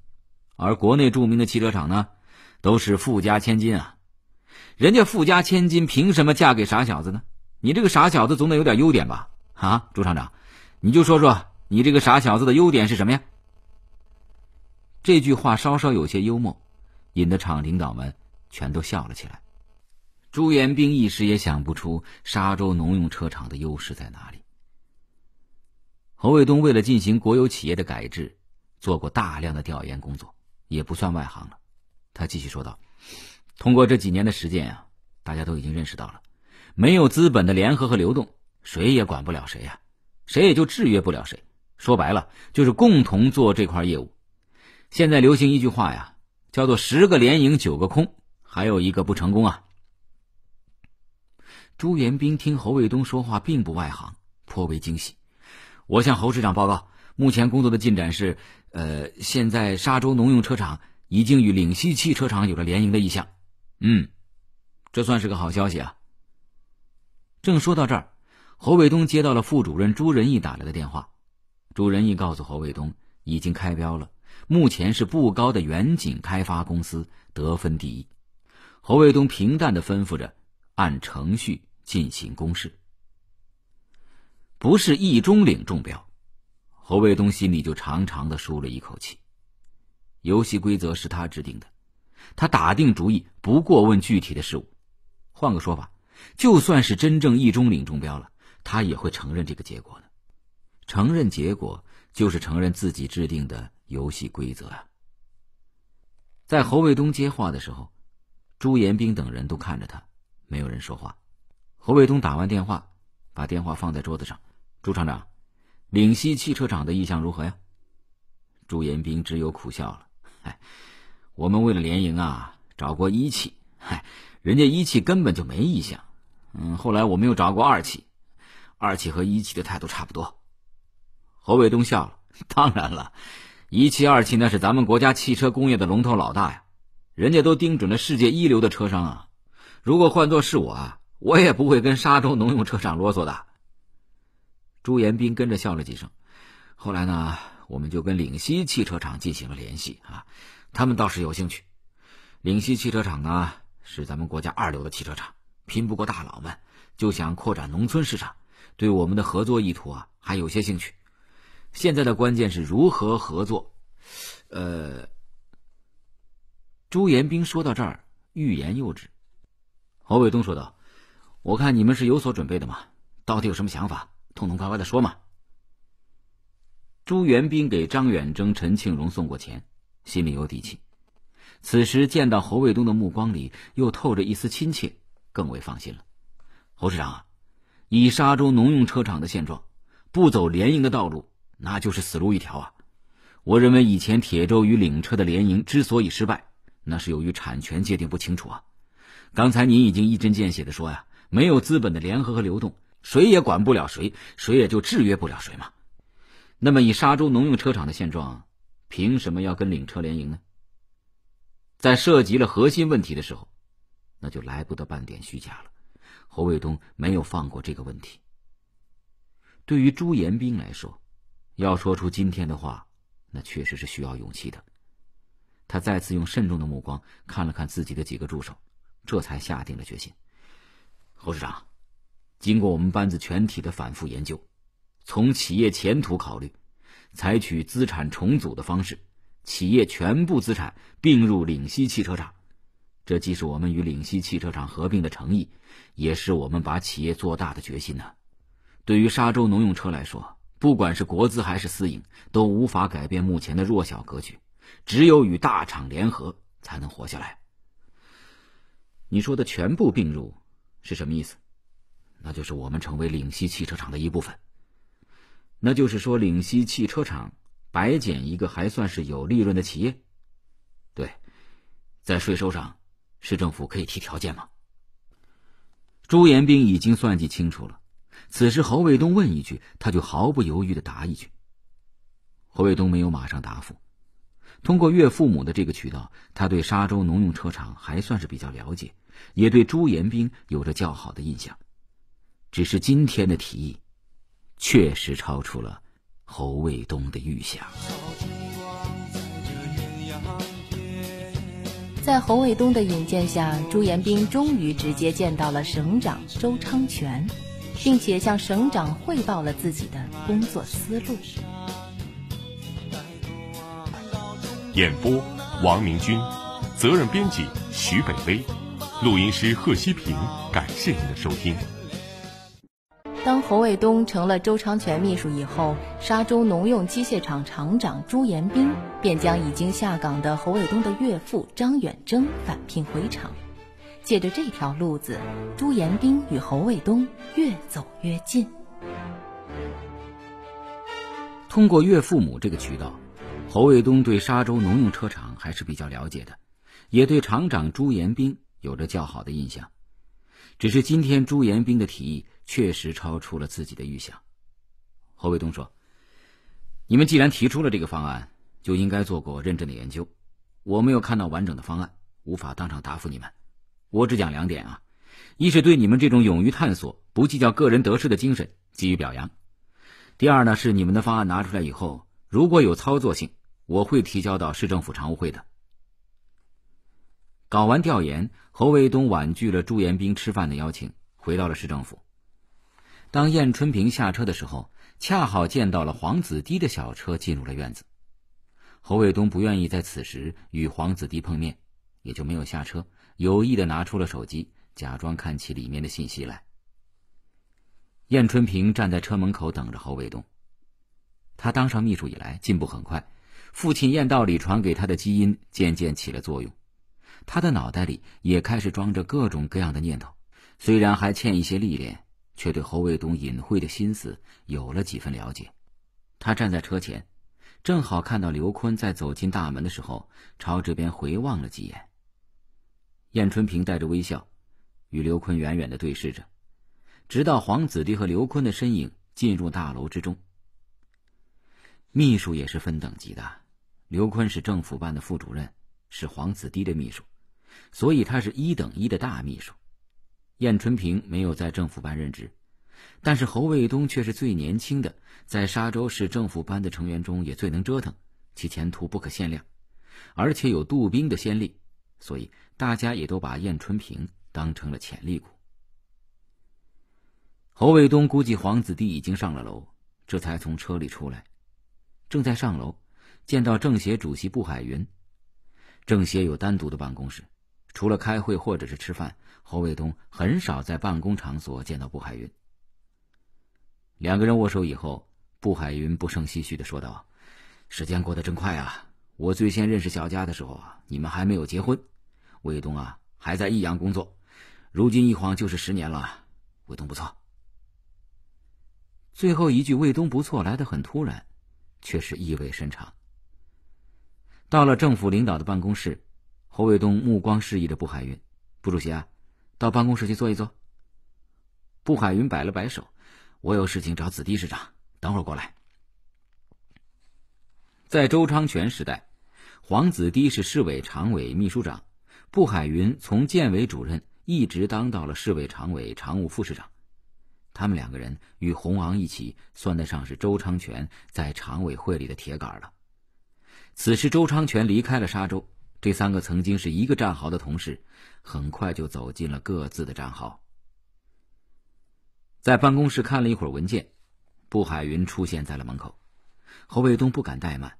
而国内著名的汽车厂呢，都是富家千金啊！人家富家千金凭什么嫁给傻小子呢？你这个傻小子总得有点优点吧？啊，朱厂长，你就说说你这个傻小子的优点是什么呀？这句话稍稍有些幽默。引得厂领导们全都笑了起来。朱元兵一时也想不出沙洲农用车厂的优势在哪里。侯卫东为了进行国有企业的改制，做过大量的调研工作，也不算外行了。他继续说道：“通过这几年的实践啊，大家都已经认识到了，没有资本的联合和流动，谁也管不了谁呀，谁也就制约不了谁。说白了，就是共同做这块业务。现在流行一句话呀。”叫做十个连营九个空，还有一个不成功啊。朱元斌听侯卫东说话并不外行，颇为惊喜。我向侯市长报告，目前工作的进展是，呃，现在沙洲农用车厂已经与岭西汽车厂有着联营的意向。嗯，这算是个好消息啊。正说到这儿，侯卫东接到了副主任朱仁义打来的电话，朱仁义告诉侯卫东，已经开标了。目前是不高的远景开发公司得分第一，侯卫东平淡的吩咐着，按程序进行公示。不是易中岭中标，侯卫东心里就长长的舒了一口气。游戏规则是他制定的，他打定主意不过问具体的事物。换个说法，就算是真正易中岭中标了，他也会承认这个结果的。承认结果就是承认自己制定的。游戏规则啊！在侯卫东接话的时候，朱延兵等人都看着他，没有人说话。侯卫东打完电话，把电话放在桌子上。朱厂长，岭西汽车厂的意向如何呀？朱延兵只有苦笑了。我们为了联营啊，找过一汽，嗨，人家一汽根本就没意向。嗯，后来我们又找过二汽，二汽和一汽的态度差不多。侯卫东笑了。当然了。一汽、二汽那是咱们国家汽车工业的龙头老大呀，人家都盯准了世界一流的车商啊。如果换作是我啊，我也不会跟沙洲农用车厂啰嗦的。朱延斌跟着笑了几声。后来呢，我们就跟岭西汽车厂进行了联系啊，他们倒是有兴趣。岭西汽车厂呢是咱们国家二流的汽车厂，拼不过大佬们，就想扩展农村市场，对我们的合作意图啊还有些兴趣。现在的关键是如何合作，呃，朱元兵说到这儿欲言又止，侯卫东说道：“我看你们是有所准备的嘛，到底有什么想法，痛痛快快的说嘛。”朱元斌给张远征、陈庆荣送过钱，心里有底气，此时见到侯卫东的目光里又透着一丝亲切，更为放心了。侯市长啊，以沙洲农用车厂的现状，不走联营的道路。那就是死路一条啊！我认为以前铁州与领车的联营之所以失败，那是由于产权界定不清楚啊。刚才您已经一针见血的说呀，没有资本的联合和流动，谁也管不了谁，谁也就制约不了谁嘛。那么以沙洲农用车厂的现状，凭什么要跟领车联营呢？在涉及了核心问题的时候，那就来不得半点虚假了。侯卫东没有放过这个问题。对于朱延兵来说。要说出今天的话，那确实是需要勇气的。他再次用慎重的目光看了看自己的几个助手，这才下定了决心。侯市长，经过我们班子全体的反复研究，从企业前途考虑，采取资产重组的方式，企业全部资产并入岭西汽车厂。这既是我们与岭西汽车厂合并的诚意，也是我们把企业做大的决心呢。对于沙洲农用车来说，不管是国资还是私营，都无法改变目前的弱小格局，只有与大厂联合才能活下来。你说的全部并入是什么意思？那就是我们成为岭西汽车厂的一部分。那就是说，岭西汽车厂白捡一个还算是有利润的企业。对，在税收上，市政府可以提条件吗？朱延斌已经算计清楚了。此时侯卫东问一句，他就毫不犹豫的答一句。侯卫东没有马上答复，通过岳父母的这个渠道，他对沙州农用车厂还算是比较了解，也对朱延兵有着较好的印象。只是今天的提议，确实超出了侯卫东的预想。在侯卫东的引荐下，朱延兵终于直接见到了省长周昌全。并且向省长汇报了自己的工作思路。演播：王明军，责任编辑：徐北威，录音师：贺希平。感谢您的收听。当侯卫东成了周昌全秘书以后，沙洲农用机械厂厂长朱延兵便将已经下岗的侯卫东的岳父张远征返聘回厂。借着这条路子，朱延兵与侯卫东越走越近。通过岳父母这个渠道，侯卫东对沙洲农用车厂还是比较了解的，也对厂长朱延兵有着较好的印象。只是今天朱延兵的提议确实超出了自己的预想。侯卫东说：“你们既然提出了这个方案，就应该做过认真的研究。我没有看到完整的方案，无法当场答复你们。”我只讲两点啊，一是对你们这种勇于探索、不计较个人得失的精神给予表扬；第二呢，是你们的方案拿出来以后，如果有操作性，我会提交到市政府常务会的。搞完调研，侯卫东婉拒了朱延斌吃饭的邀请，回到了市政府。当燕春平下车的时候，恰好见到了黄子堤的小车进入了院子。侯卫东不愿意在此时与黄子堤碰面，也就没有下车。有意的拿出了手机，假装看起里面的信息来。燕春平站在车门口等着侯卫东。他当上秘书以来进步很快，父亲燕道里传给他的基因渐渐起了作用，他的脑袋里也开始装着各种各样的念头。虽然还欠一些历练，却对侯卫东隐晦的心思有了几分了解。他站在车前，正好看到刘坤在走进大门的时候朝这边回望了几眼。燕春平带着微笑，与刘坤远远的对视着，直到黄子弟和刘坤的身影进入大楼之中。秘书也是分等级的，刘坤是政府办的副主任，是黄子堤的秘书，所以他是一等一的大秘书。燕春平没有在政府办任职，但是侯卫东却是最年轻的，在沙州市政府办的成员中也最能折腾，其前途不可限量，而且有杜冰的先例。所以，大家也都把燕春平当成了潜力股。侯卫东估计黄子弟已经上了楼，这才从车里出来，正在上楼，见到政协主席布海云。政协有单独的办公室，除了开会或者是吃饭，侯卫东很少在办公场所见到布海云。两个人握手以后，布海云不胜唏嘘的说道：“时间过得真快啊。”我最先认识小佳的时候啊，你们还没有结婚，卫东啊还在益阳工作，如今一晃就是十年了，卫东不错。最后一句“卫东不错”来得很突然，却是意味深长。到了政府领导的办公室，侯卫东目光示意着步海云：“步主席啊，到办公室去坐一坐。”步海云摆了摆手：“我有事情找子弟市长，等会儿过来。”在周昌全时代，黄子堤是市委常委秘书长，布海云从建委主任一直当到了市委常委常务副市长，他们两个人与洪昂一起算得上是周昌全在常委会里的铁杆了。此时，周昌全离开了沙洲，这三个曾经是一个战壕的同事，很快就走进了各自的战壕。在办公室看了一会儿文件，布海云出现在了门口，侯卫东不敢怠慢。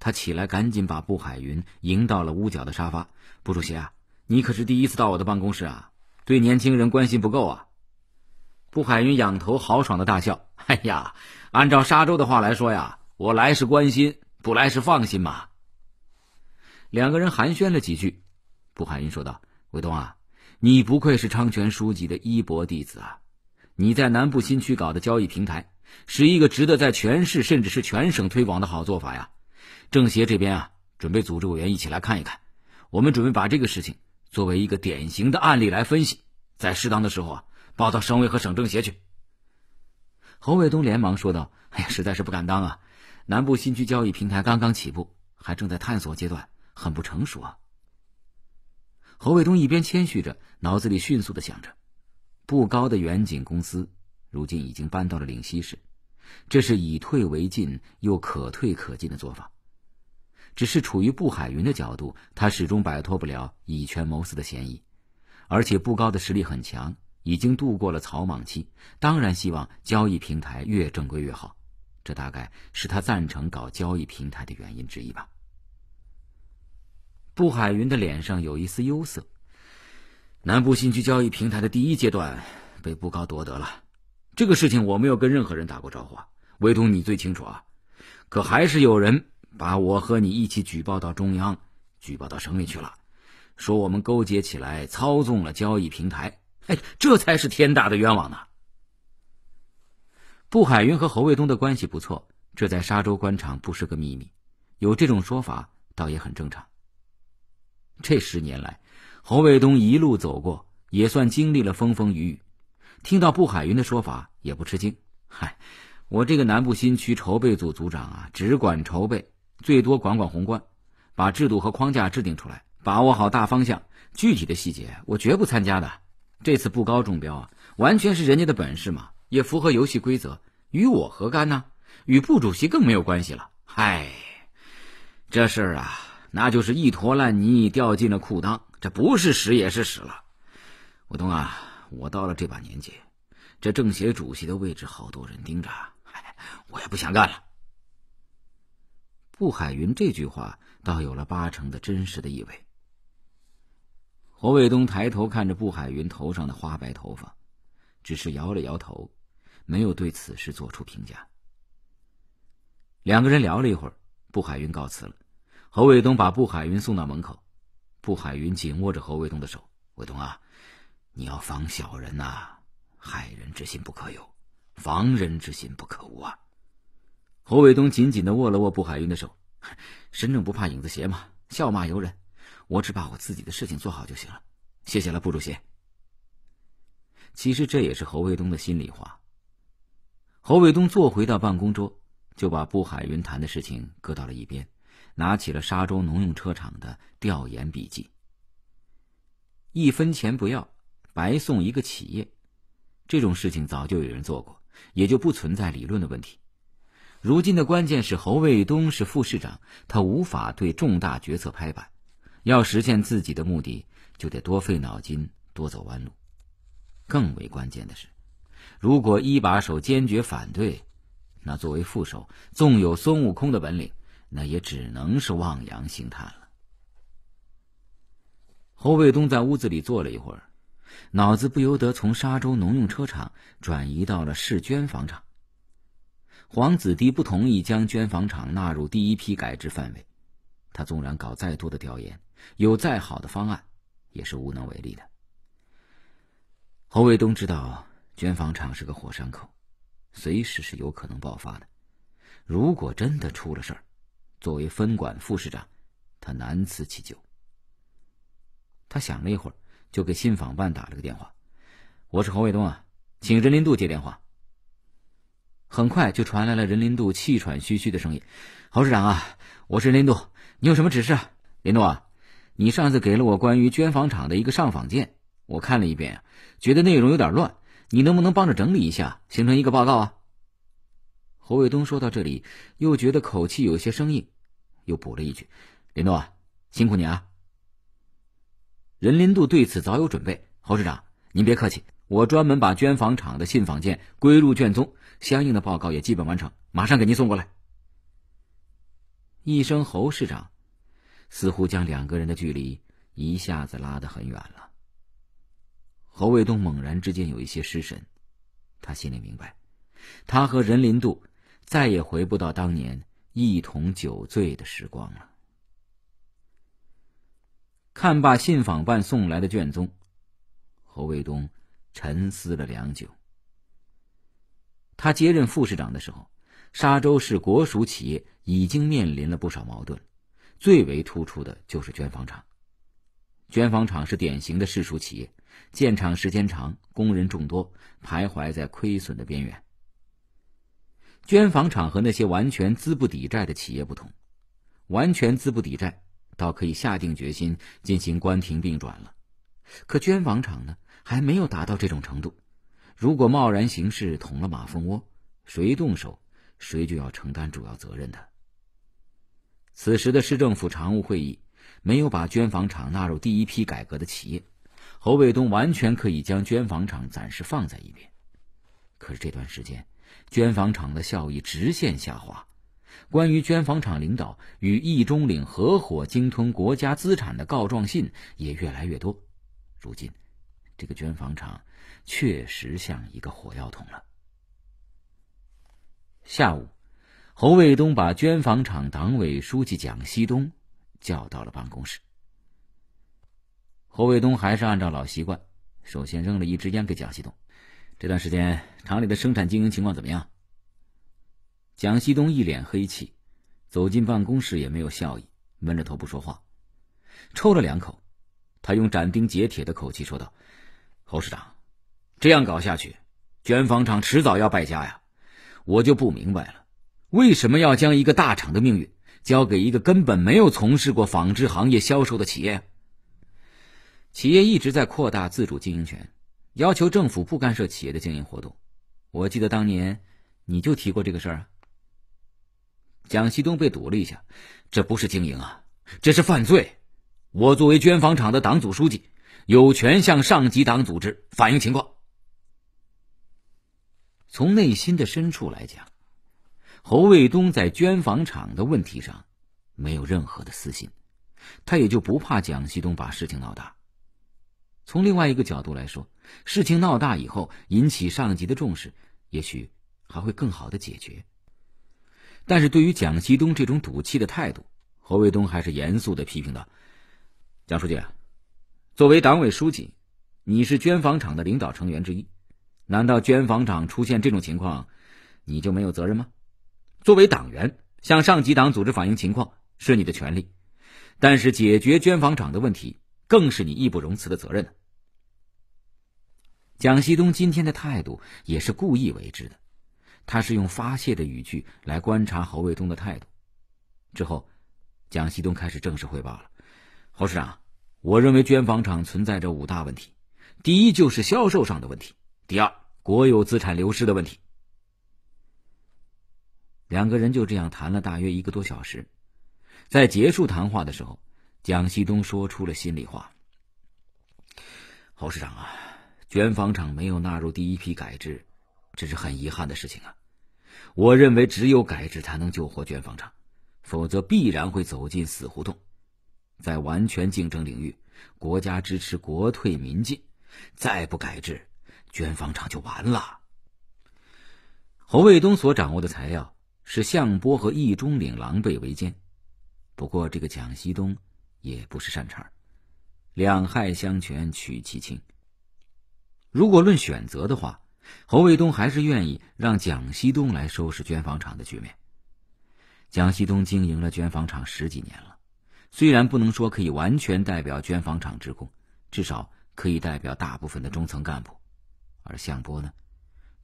他起来，赶紧把布海云迎到了屋角的沙发。布主席啊，你可是第一次到我的办公室啊，对年轻人关心不够啊。布海云仰头豪爽的大笑：“哎呀，按照沙洲的话来说呀，我来是关心，不来是放心嘛。”两个人寒暄了几句，布海云说道：“卫东啊，你不愧是昌泉书记的衣钵弟子啊，你在南部新区搞的交易平台，是一个值得在全市甚至是全省推广的好做法呀。”政协这边啊，准备组织委员一起来看一看。我们准备把这个事情作为一个典型的案例来分析，在适当的时候啊，报到省委和省政协去。侯卫东连忙说道：“哎呀，实在是不敢当啊！南部新区交易平台刚刚起步，还正在探索阶段，很不成熟啊。”侯卫东一边谦虚着，脑子里迅速的想着：不高的远景公司，如今已经搬到了岭西市，这是以退为进又可退可进的做法。只是处于布海云的角度，他始终摆脱不了以权谋私的嫌疑，而且布高的实力很强，已经度过了草莽期，当然希望交易平台越正规越好，这大概是他赞成搞交易平台的原因之一吧。布海云的脸上有一丝忧色。南部新区交易平台的第一阶段被布高夺得了，这个事情我没有跟任何人打过招呼，唯独你最清楚啊，可还是有人。把我和你一起举报到中央，举报到省里去了，说我们勾结起来操纵了交易平台，哎，这才是天大的冤枉呢。布海云和侯卫东的关系不错，这在沙州官场不是个秘密，有这种说法倒也很正常。这十年来，侯卫东一路走过，也算经历了风风雨雨，听到布海云的说法也不吃惊。嗨，我这个南部新区筹备组组长啊，只管筹备。最多管管宏观，把制度和框架制定出来，把握好大方向。具体的细节，我绝不参加的。这次不高中标啊，完全是人家的本事嘛，也符合游戏规则，与我何干呢？与部主席更没有关系了。嗨，这事儿啊，那就是一坨烂泥掉进了裤裆，这不是屎也是屎了。武东啊，我到了这把年纪，这政协主席的位置好多人盯着，我也不想干了。布海云这句话倒有了八成的真实的意味。侯卫东抬头看着布海云头上的花白头发，只是摇了摇头，没有对此事做出评价。两个人聊了一会儿，布海云告辞了。侯卫东把布海云送到门口，布海云紧握着侯卫东的手：“卫东啊，你要防小人呐，害人之心不可有，防人之心不可无啊。”侯卫东紧紧的握了握布海云的手，“身正不怕影子斜嘛，笑骂由人，我只把我自己的事情做好就行了。”谢谢了，布主席。其实这也是侯卫东的心里话。侯卫东坐回到办公桌，就把布海云谈的事情搁到了一边，拿起了沙洲农用车厂的调研笔记。一分钱不要，白送一个企业，这种事情早就有人做过，也就不存在理论的问题。如今的关键是侯卫东是副市长，他无法对重大决策拍板。要实现自己的目的，就得多费脑筋，多走弯路。更为关键的是，如果一把手坚决反对，那作为副手，纵有孙悟空的本领，那也只能是望洋兴叹了。侯卫东在屋子里坐了一会儿，脑子不由得从沙洲农用车厂转移到了市捐房厂。黄子堤不同意将绢纺厂纳入第一批改制范围，他纵然搞再多的调研，有再好的方案，也是无能为力的。侯卫东知道绢纺厂是个火山口，随时是有可能爆发的。如果真的出了事儿，作为分管副市长，他难辞其咎。他想了一会儿，就给信访办打了个电话：“我是侯卫东啊，请任林渡接电话。”很快就传来了任林渡气喘吁吁的声音：“侯市长啊，我是任林渡，你有什么指示？”林渡，你上次给了我关于捐房厂的一个上访件，我看了一遍，觉得内容有点乱，你能不能帮着整理一下，形成一个报告啊？”侯卫东说到这里，又觉得口气有些生硬，又补了一句：“林渡，辛苦你啊。”任林渡对此早有准备：“侯市长，您别客气，我专门把捐房厂的信访件归入卷宗。”相应的报告也基本完成，马上给您送过来。一声“侯市长”，似乎将两个人的距离一下子拉得很远了。侯卫东猛然之间有一些失神，他心里明白，他和任林渡再也回不到当年一同酒醉的时光了。看罢信访办送来的卷宗，侯卫东沉思了良久。他接任副市长的时候，沙州市国属企业已经面临了不少矛盾，最为突出的就是捐房厂。捐房厂是典型的市属企业，建厂时间长，工人众多，徘徊在亏损的边缘。捐房厂和那些完全资不抵债的企业不同，完全资不抵债倒可以下定决心进行关停并转了，可捐房厂呢，还没有达到这种程度。如果贸然行事捅了马蜂窝，谁动手，谁就要承担主要责任的。此时的市政府常务会议没有把捐房厂纳入第一批改革的企业，侯卫东完全可以将捐房厂暂时放在一边。可是这段时间，捐房厂的效益直线下滑，关于捐房厂领导与易中岭合伙鲸吞国家资产的告状信也越来越多。如今，这个捐房厂。确实像一个火药桶了。下午，侯卫东把绢纺厂党委书记蒋锡东叫到了办公室。侯卫东还是按照老习惯，首先扔了一支烟给蒋锡东：“这段时间厂里的生产经营情况怎么样？”蒋锡东一脸黑气，走进办公室也没有笑意，闷着头不说话，抽了两口，他用斩钉截铁的口气说道：“侯市长。”这样搞下去，绢纺厂迟早要败家呀！我就不明白了，为什么要将一个大厂的命运交给一个根本没有从事过纺织行业销售的企业？企业一直在扩大自主经营权，要求政府不干涉企业的经营活动。我记得当年你就提过这个事儿。蒋西东被堵了一下，这不是经营啊，这是犯罪！我作为绢纺厂的党组书记，有权向上级党组织反映情况。从内心的深处来讲，侯卫东在捐房场的问题上没有任何的私心，他也就不怕蒋西东把事情闹大。从另外一个角度来说，事情闹大以后引起上级的重视，也许还会更好的解决。但是对于蒋西东这种赌气的态度，侯卫东还是严肃的批评道：“蒋书记，作为党委书记，你是捐房场的领导成员之一。”难道捐房场出现这种情况，你就没有责任吗？作为党员，向上级党组织反映情况是你的权利，但是解决捐房场的问题，更是你义不容辞的责任。蒋锡东今天的态度也是故意为之的，他是用发泄的语句来观察侯卫东的态度。之后，蒋锡东开始正式汇报了：“侯市长，我认为捐房场存在着五大问题。第一，就是销售上的问题。”第二，国有资产流失的问题。两个人就这样谈了大约一个多小时，在结束谈话的时候，蒋锡东说出了心里话：“侯市长啊，卷房厂没有纳入第一批改制，这是很遗憾的事情啊。我认为只有改制才能救活卷房厂，否则必然会走进死胡同。在完全竞争领域，国家支持国退民进，再不改制。”捐房厂就完了。侯卫东所掌握的材料是向波和易中岭狼狈为奸，不过这个蒋西东也不是善茬两害相权取其轻。如果论选择的话，侯卫东还是愿意让蒋西东来收拾捐房厂的局面。蒋西东经营了捐房厂十几年了，虽然不能说可以完全代表捐房厂职工，至少可以代表大部分的中层干部。而项波呢，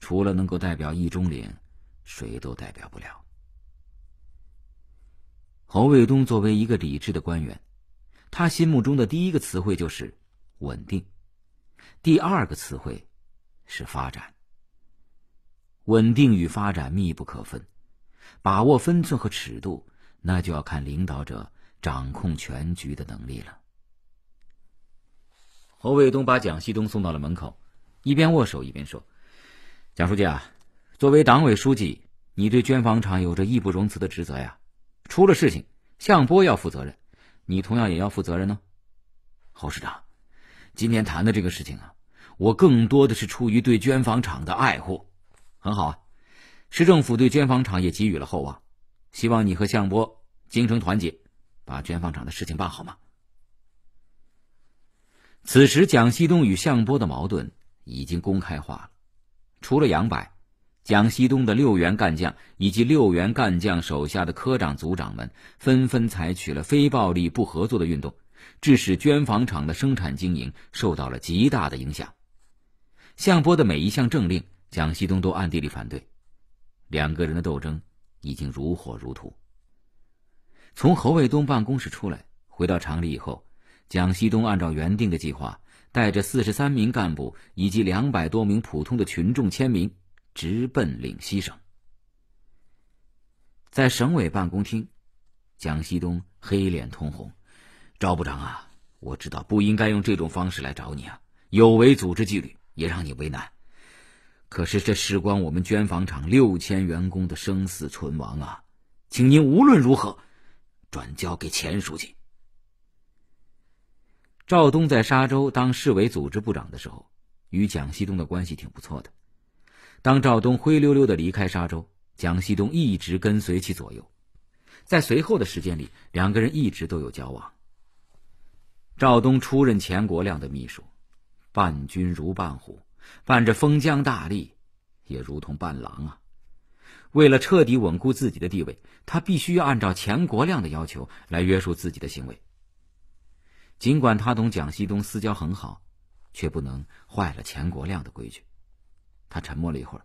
除了能够代表易中岭，谁都代表不了。侯卫东作为一个理智的官员，他心目中的第一个词汇就是稳定，第二个词汇是发展。稳定与发展密不可分，把握分寸和尺度，那就要看领导者掌控全局的能力了。侯卫东把蒋西东送到了门口。一边握手一边说：“蒋书记啊，作为党委书记，你对捐房厂有着义不容辞的职责呀。出了事情，向波要负责任，你同样也要负责任呢。”侯市长，今天谈的这个事情啊，我更多的是出于对捐房厂的爱护。很好啊，市政府对捐房厂也给予了厚望，希望你和向波精诚团结，把捐房厂的事情办好吗？此时，蒋锡东与向波的矛盾。已经公开化了。除了杨白，蒋锡东的六员干将以及六员干将手下的科长、组长们，纷纷采取了非暴力不合作的运动，致使捐房厂的生产经营受到了极大的影响。向波的每一项政令，蒋锡东都暗地里反对。两个人的斗争已经如火如荼。从侯卫东办公室出来，回到厂里以后，蒋锡东按照原定的计划。带着四十三名干部以及两百多名普通的群众签名，直奔岭西省。在省委办公厅，蒋锡东黑脸通红：“赵部长啊，我知道不应该用这种方式来找你啊，有违组织纪律，也让你为难。可是这事关我们捐房厂六千员工的生死存亡啊，请您无论如何转交给钱书记。”赵东在沙州当市委组织部长的时候，与蒋锡东的关系挺不错的。当赵东灰溜溜的离开沙州，蒋锡东一直跟随其左右，在随后的时间里，两个人一直都有交往。赵东出任钱国亮的秘书，伴君如伴虎，伴着封疆大吏，也如同伴郎啊。为了彻底稳固自己的地位，他必须要按照钱国亮的要求来约束自己的行为。尽管他同蒋西东私交很好，却不能坏了钱国亮的规矩。他沉默了一会儿。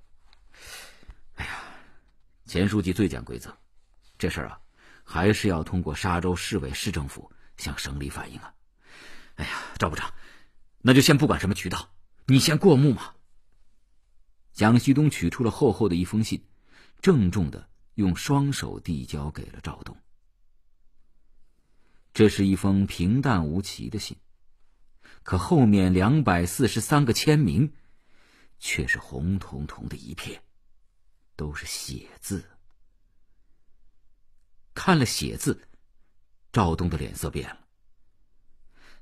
哎呀，钱书记最讲规则，这事儿啊，还是要通过沙州市委市政府向省里反映啊。哎呀，赵部长，那就先不管什么渠道，你先过目嘛。蒋西东取出了厚厚的一封信，郑重的用双手递交给了赵东。这是一封平淡无奇的信，可后面两百四十三个签名，却是红彤彤的一片，都是血字。看了血字，赵东的脸色变了。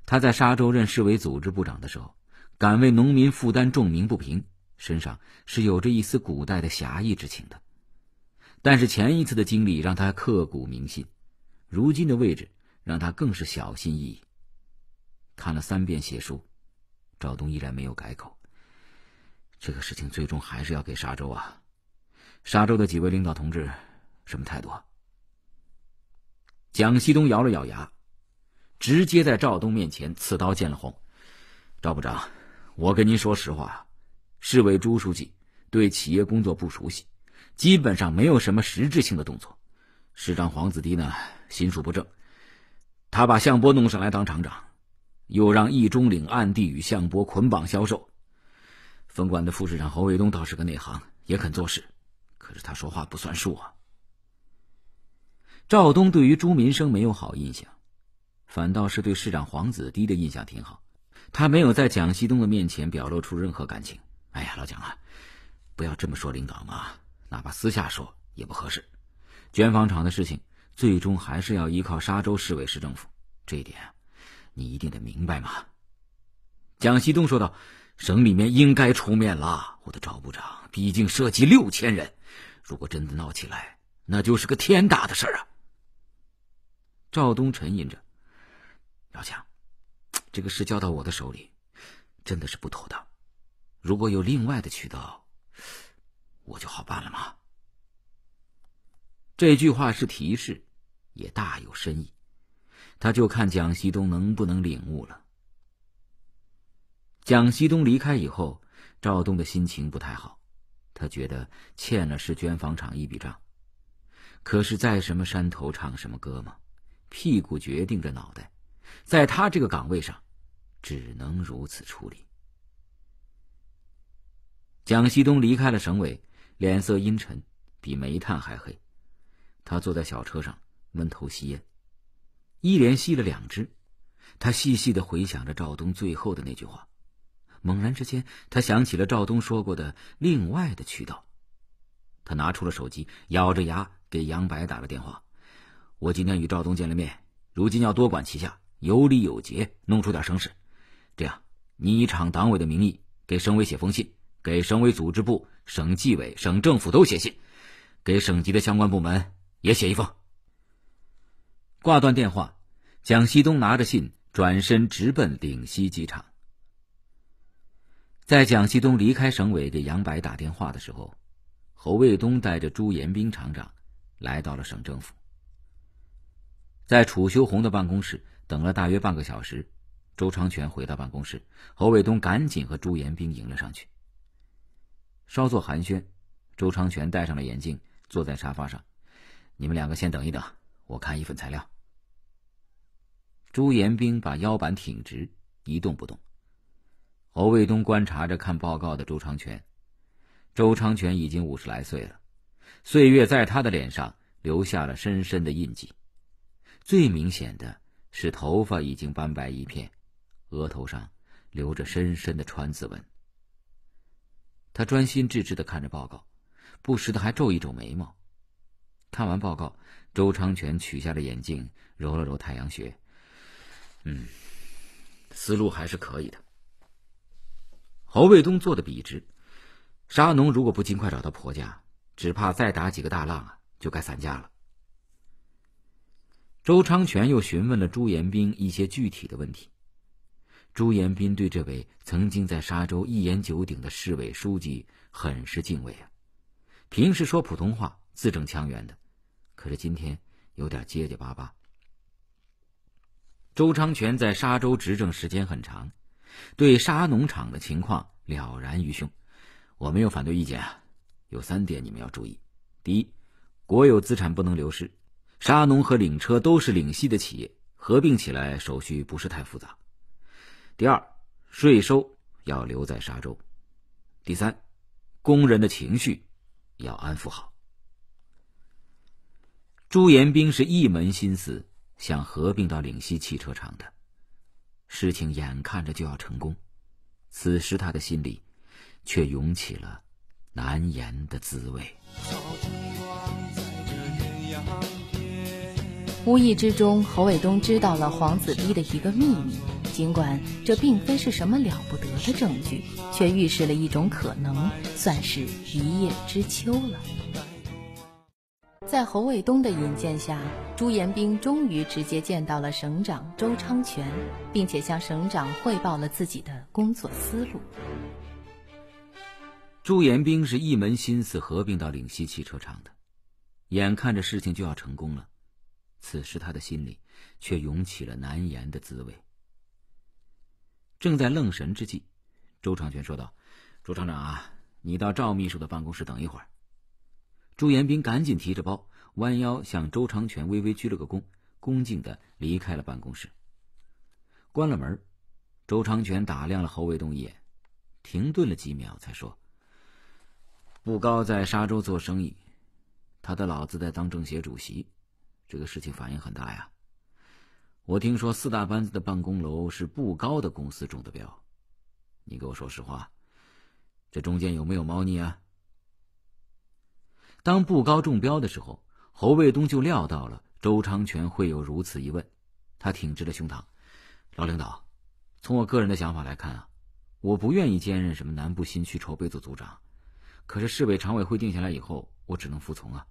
他在沙州任市委组织部长的时候，敢为农民负担重名不平，身上是有着一丝古代的侠义之情的。但是前一次的经历让他刻骨铭心，如今的位置。让他更是小心翼翼。看了三遍血书，赵东依然没有改口。这个事情最终还是要给沙洲啊，沙洲的几位领导同志，什么态度？蒋西东咬了咬牙，直接在赵东面前刺刀见了红。赵部长，我跟您说实话，市委朱书记对企业工作不熟悉，基本上没有什么实质性的动作。市长黄子堤呢，心术不正。他把项波弄上来当厂长，又让易中岭暗地与项波捆绑销售。分管的副市长侯卫东倒是个内行，也肯做事，可是他说话不算数啊。赵东对于朱民生没有好印象，反倒是对市长黄子堤的印象挺好。他没有在蒋西东的面前表露出任何感情。哎呀，老蒋啊，不要这么说领导嘛，哪怕私下说也不合适。卷房厂的事情。最终还是要依靠沙州市委市政府，这一点，你一定得明白嘛。”蒋西东说道，“省里面应该出面了，我的赵部长，毕竟涉及六千人，如果真的闹起来，那就是个天大的事儿啊。”赵东沉吟着：“老蒋，这个事交到我的手里，真的是不妥当。如果有另外的渠道，我就好办了嘛。”这句话是提示。也大有深意，他就看蒋西东能不能领悟了。蒋西东离开以后，赵东的心情不太好，他觉得欠了市捐房产一笔账。可是，在什么山头唱什么歌吗？屁股决定着脑袋，在他这个岗位上，只能如此处理。蒋西东离开了省委，脸色阴沉，比煤炭还黑。他坐在小车上。闷头吸烟，一连吸了两支。他细细的回想着赵东最后的那句话。猛然之间，他想起了赵东说过的另外的渠道。他拿出了手机，咬着牙给杨白打了电话：“我今天与赵东见了面，如今要多管齐下，有礼有节，弄出点声势。这样，你以厂党委的名义给省委写封信，给省委组织部、省纪委、省政府都写信，给省级的相关部门也写一封。”挂断电话，蒋锡东拿着信转身直奔岭西机场。在蒋锡东离开省委给杨白打电话的时候，侯卫东带着朱延兵厂长来到了省政府，在楚修红的办公室等了大约半个小时，周长全回到办公室，侯卫东赶紧和朱延兵迎了上去。稍作寒暄，周长全戴上了眼镜，坐在沙发上，你们两个先等一等。我看一份材料。朱延兵把腰板挺直，一动不动。侯卫东观察着看报告的周长全。周长全已经五十来岁了，岁月在他的脸上留下了深深的印记。最明显的是头发已经斑白一片，额头上留着深深的川字纹。他专心致志的看着报告，不时的还皱一皱眉毛。看完报告。周昌全取下了眼镜，揉了揉太阳穴。嗯，思路还是可以的。侯卫东做的笔直。沙农如果不尽快找到婆家，只怕再打几个大浪啊，就该散架了。周昌全又询问了朱延斌一些具体的问题。朱延斌对这位曾经在沙州一言九鼎的市委书记很是敬畏啊。平时说普通话，字正腔圆的。可是今天有点结结巴巴。周昌全在沙州执政时间很长，对沙农场的情况了然于胸。我没有反对意见啊，有三点你们要注意：第一，国有资产不能流失；沙农和领车都是领系的企业，合并起来手续不是太复杂；第二，税收要留在沙州；第三，工人的情绪要安抚好。朱延兵是一门心思想合并到岭西汽车厂的，事情眼看着就要成功，此时他的心里却涌起了难言的滋味。无意之中，侯卫东知道了黄子逼的一个秘密，尽管这并非是什么了不得的证据，却预示了一种可能，算是一叶知秋了。在侯卫东的引荐下，朱延兵终于直接见到了省长周昌全，并且向省长汇报了自己的工作思路。朱延兵是一门心思合并到岭西汽车厂的，眼看着事情就要成功了，此时他的心里却涌起了难言的滋味。正在愣神之际，周昌全说道：“朱厂长啊，你到赵秘书的办公室等一会儿。”朱延斌赶紧提着包，弯腰向周长全微微鞠了个躬，恭敬的离开了办公室。关了门，周长全打量了侯卫东一眼，停顿了几秒，才说：“布高在沙洲做生意，他的老子在当政协主席，这个事情反应很大呀。我听说四大班子的办公楼是布高的公司中的标，你给我说实话，这中间有没有猫腻啊？”当布高中标的时候，侯卫东就料到了周昌全会有如此一问。他挺直了胸膛：“老领导，从我个人的想法来看啊，我不愿意兼任什么南部新区筹备组组长。可是市委常委会定下来以后，我只能服从啊。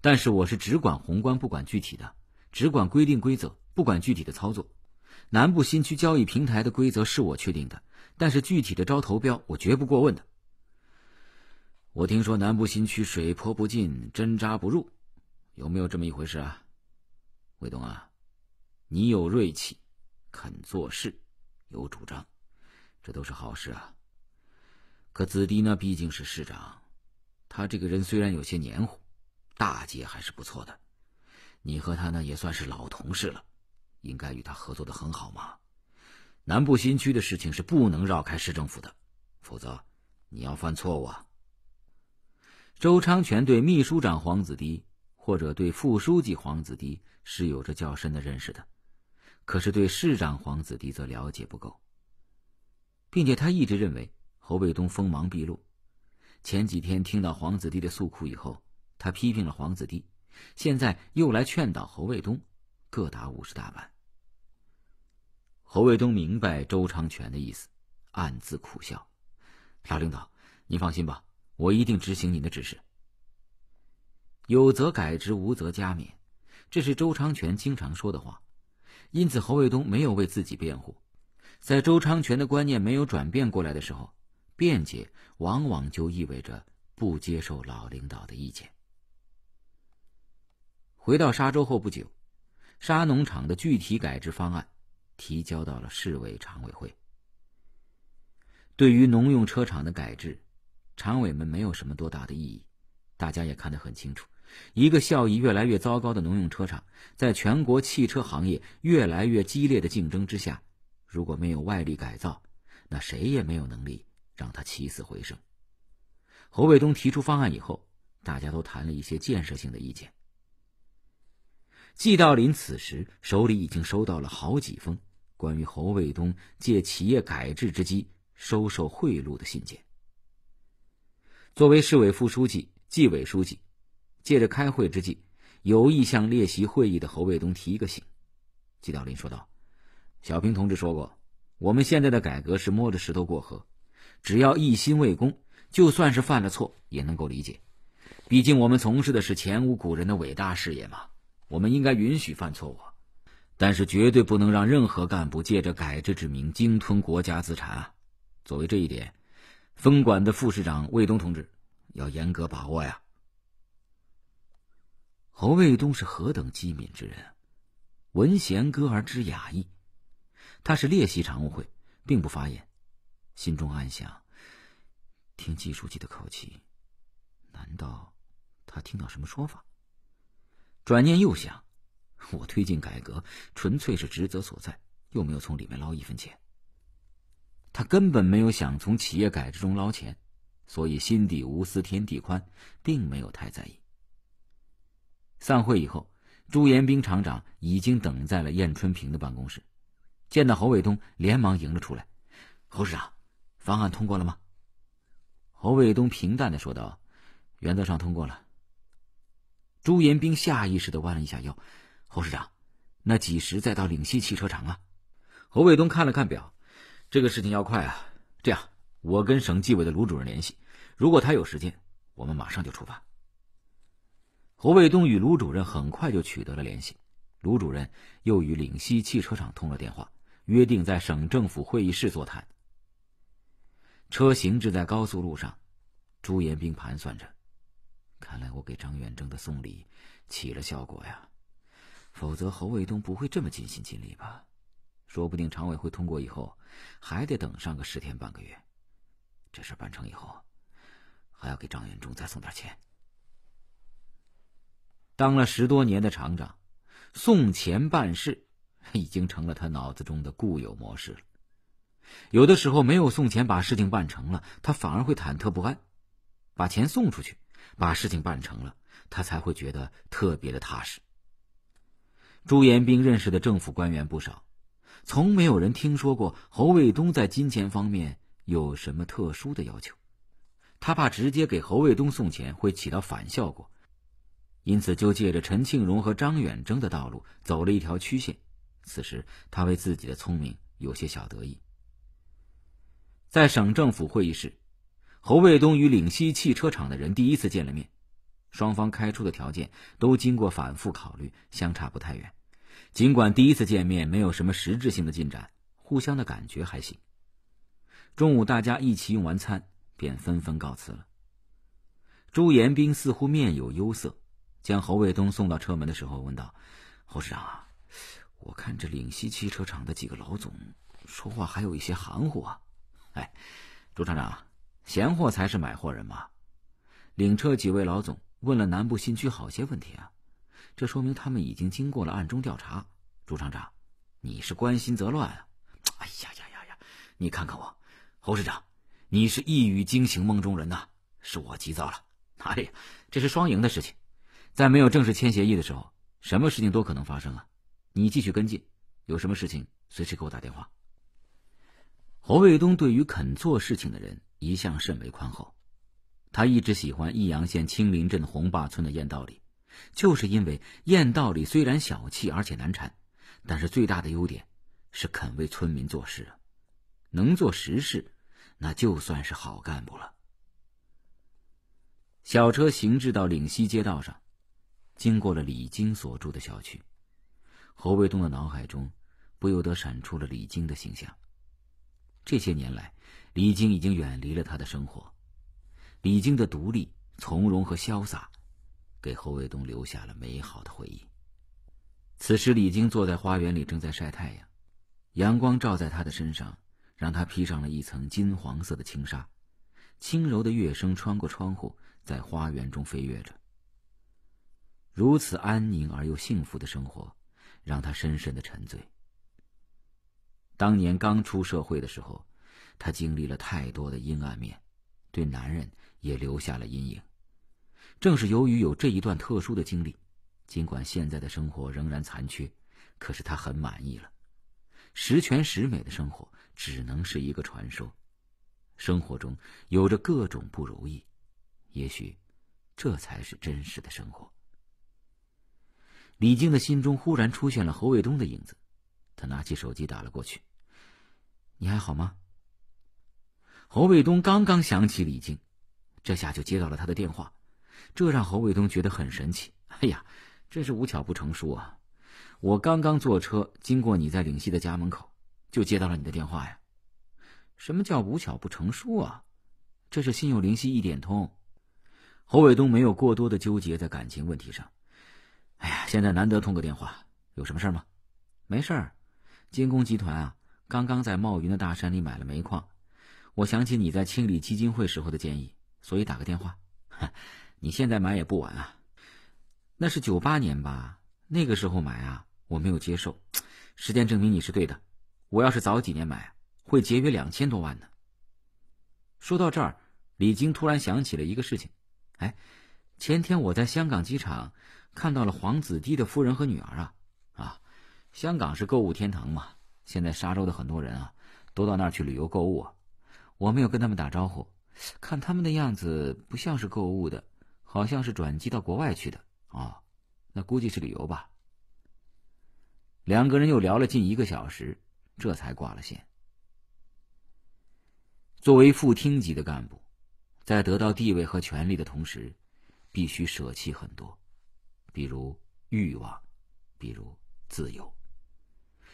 但是我是只管宏观，不管具体的，只管规定规则，不管具体的操作。南部新区交易平台的规则是我确定的，但是具体的招投标，我绝不过问的。”我听说南部新区水泼不进，针扎不入，有没有这么一回事啊？卫东啊，你有锐气，肯做事，有主张，这都是好事啊。可子弟呢，毕竟是市长，他这个人虽然有些黏糊，大姐还是不错的。你和他呢也算是老同事了，应该与他合作的很好嘛。南部新区的事情是不能绕开市政府的，否则你要犯错误啊。周昌全对秘书长黄子堤或者对副书记黄子堤是有着较深的认识的，可是对市长黄子堤则了解不够，并且他一直认为侯卫东锋芒毕露。前几天听到黄子堤的诉苦以后，他批评了黄子堤，现在又来劝导侯卫东，各打五十大板。侯卫东明白周昌全的意思，暗自苦笑：“老领导，您放心吧。”我一定执行您的指示。有则改之，无则加勉，这是周昌全经常说的话。因此，侯卫东没有为自己辩护。在周昌全的观念没有转变过来的时候，辩解往往就意味着不接受老领导的意见。回到沙洲后不久，沙农场的具体改制方案提交到了市委常委会。对于农用车厂的改制。常委们没有什么多大的意义，大家也看得很清楚。一个效益越来越糟糕的农用车厂，在全国汽车行业越来越激烈的竞争之下，如果没有外力改造，那谁也没有能力让它起死回生。侯卫东提出方案以后，大家都谈了一些建设性的意见。季道林此时手里已经收到了好几封关于侯卫东借企业改制之机收受贿赂的信件。作为市委副书记、纪委书记，借着开会之际，有意向列席会议的侯卫东提一个醒，季道林说道：“小平同志说过，我们现在的改革是摸着石头过河，只要一心为公，就算是犯了错也能够理解。毕竟我们从事的是前无古人的伟大事业嘛，我们应该允许犯错误，但是绝对不能让任何干部借着改制之名鲸吞国家资产。作为这一点。”分管的副市长卫东同志，要严格把握呀。侯卫东是何等机敏之人，闻弦歌而知雅意。他是列席常务会，并不发言，心中暗想：听纪书记的口气，难道他听到什么说法？转念又想，我推进改革纯粹是职责所在，又没有从里面捞一分钱。他根本没有想从企业改制中捞钱，所以心底无私天地宽，并没有太在意。散会以后，朱延兵厂长已经等在了燕春平的办公室，见到侯卫东，连忙迎了出来：“侯市长，方案通过了吗？”侯卫东平淡的说道：“原则上通过了。”朱延兵下意识的弯了一下腰：“侯市长，那几时再到岭西汽车厂啊？”侯卫东看了看表。这个事情要快啊！这样，我跟省纪委的卢主任联系，如果他有时间，我们马上就出发。侯卫东与卢主任很快就取得了联系，卢主任又与岭西汽车厂通了电话，约定在省政府会议室座谈。车行至在高速路上，朱延兵盘算着：看来我给张远征的送礼起了效果呀，否则侯卫东不会这么尽心尽力吧。说不定常委会通过以后，还得等上个十天半个月。这事办成以后，还要给张元忠再送点钱。当了十多年的厂长，送钱办事已经成了他脑子中的固有模式了。有的时候没有送钱把事情办成了，他反而会忐忑不安；把钱送出去，把事情办成了，他才会觉得特别的踏实。朱延兵认识的政府官员不少。从没有人听说过侯卫东在金钱方面有什么特殊的要求，他怕直接给侯卫东送钱会起到反效果，因此就借着陈庆荣和张远征的道路走了一条曲线。此时，他为自己的聪明有些小得意。在省政府会议室，侯卫东与岭西汽车厂的人第一次见了面，双方开出的条件都经过反复考虑，相差不太远。尽管第一次见面没有什么实质性的进展，互相的感觉还行。中午大家一起用完餐，便纷纷告辞了。朱延斌似乎面有忧色，将侯卫东送到车门的时候问道：“侯市长啊，我看这岭西汽车厂的几个老总，说话还有一些含糊啊。”“哎，朱厂长，闲货才是买货人嘛。领车几位老总问了南部新区好些问题啊。”这说明他们已经经过了暗中调查。朱厂长，你是关心则乱。啊！哎呀呀呀呀！你看看我，侯市长，你是一语惊醒梦中人呐！是我急躁了。哎呀，这是双赢的事情。在没有正式签协议的时候，什么事情都可能发生啊！你继续跟进，有什么事情随时给我打电话。侯卫东对于肯做事情的人一向甚为宽厚，他一直喜欢益阳县青林镇红坝村的燕道里。就是因为燕道里虽然小气而且难缠，但是最大的优点是肯为村民做事啊，能做实事，那就算是好干部了。小车行至到岭西街道上，经过了李菁所住的小区，侯卫东的脑海中不由得闪出了李菁的形象。这些年来，李菁已经远离了他的生活，李菁的独立、从容和潇洒。给侯卫东留下了美好的回忆。此时，李晶坐在花园里，正在晒太阳。阳光照在他的身上，让他披上了一层金黄色的轻纱。轻柔的乐声穿过窗户，在花园中飞跃着。如此安宁而又幸福的生活，让他深深的沉醉。当年刚出社会的时候，他经历了太多的阴暗面，对男人也留下了阴影。正是由于有这一段特殊的经历，尽管现在的生活仍然残缺，可是他很满意了。十全十美的生活只能是一个传说。生活中有着各种不如意，也许这才是真实的生活。李静的心中忽然出现了侯卫东的影子，他拿起手机打了过去：“你还好吗？”侯卫东刚刚想起李静，这下就接到了他的电话。这让侯卫东觉得很神奇。哎呀，真是无巧不成书啊！我刚刚坐车经过你在岭西的家门口，就接到了你的电话呀。什么叫无巧不成书啊？这是心有灵犀一点通。侯卫东没有过多的纠结在感情问题上。哎呀，现在难得通个电话，有什么事吗？没事儿。金工集团啊，刚刚在茂云的大山里买了煤矿。我想起你在清理基金会时候的建议，所以打个电话。<laughs> 你现在买也不晚啊，那是九八年吧？那个时候买啊，我没有接受。时间证明你是对的，我要是早几年买，会节约两千多万呢。说到这儿，李晶突然想起了一个事情，哎，前天我在香港机场看到了黄子堤的夫人和女儿啊啊，香港是购物天堂嘛，现在沙洲的很多人啊，都到那儿去旅游购物啊，我没有跟他们打招呼，看他们的样子不像是购物的。好像是转机到国外去的哦，那估计是旅游吧。两个人又聊了近一个小时，这才挂了线。作为副厅级的干部，在得到地位和权力的同时，必须舍弃很多，比如欲望，比如自由。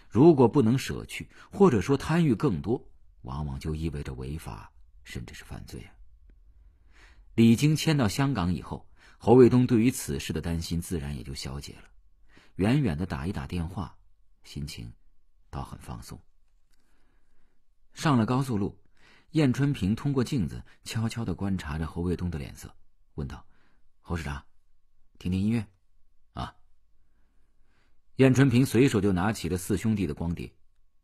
如果不能舍去，或者说贪欲更多，往往就意味着违法，甚至是犯罪。李晶迁到香港以后，侯卫东对于此事的担心自然也就消解了。远远的打一打电话，心情倒很放松。上了高速路，燕春平通过镜子悄悄的观察着侯卫东的脸色，问道：“侯市长，听听音乐？”啊。燕春平随手就拿起了四兄弟的光碟，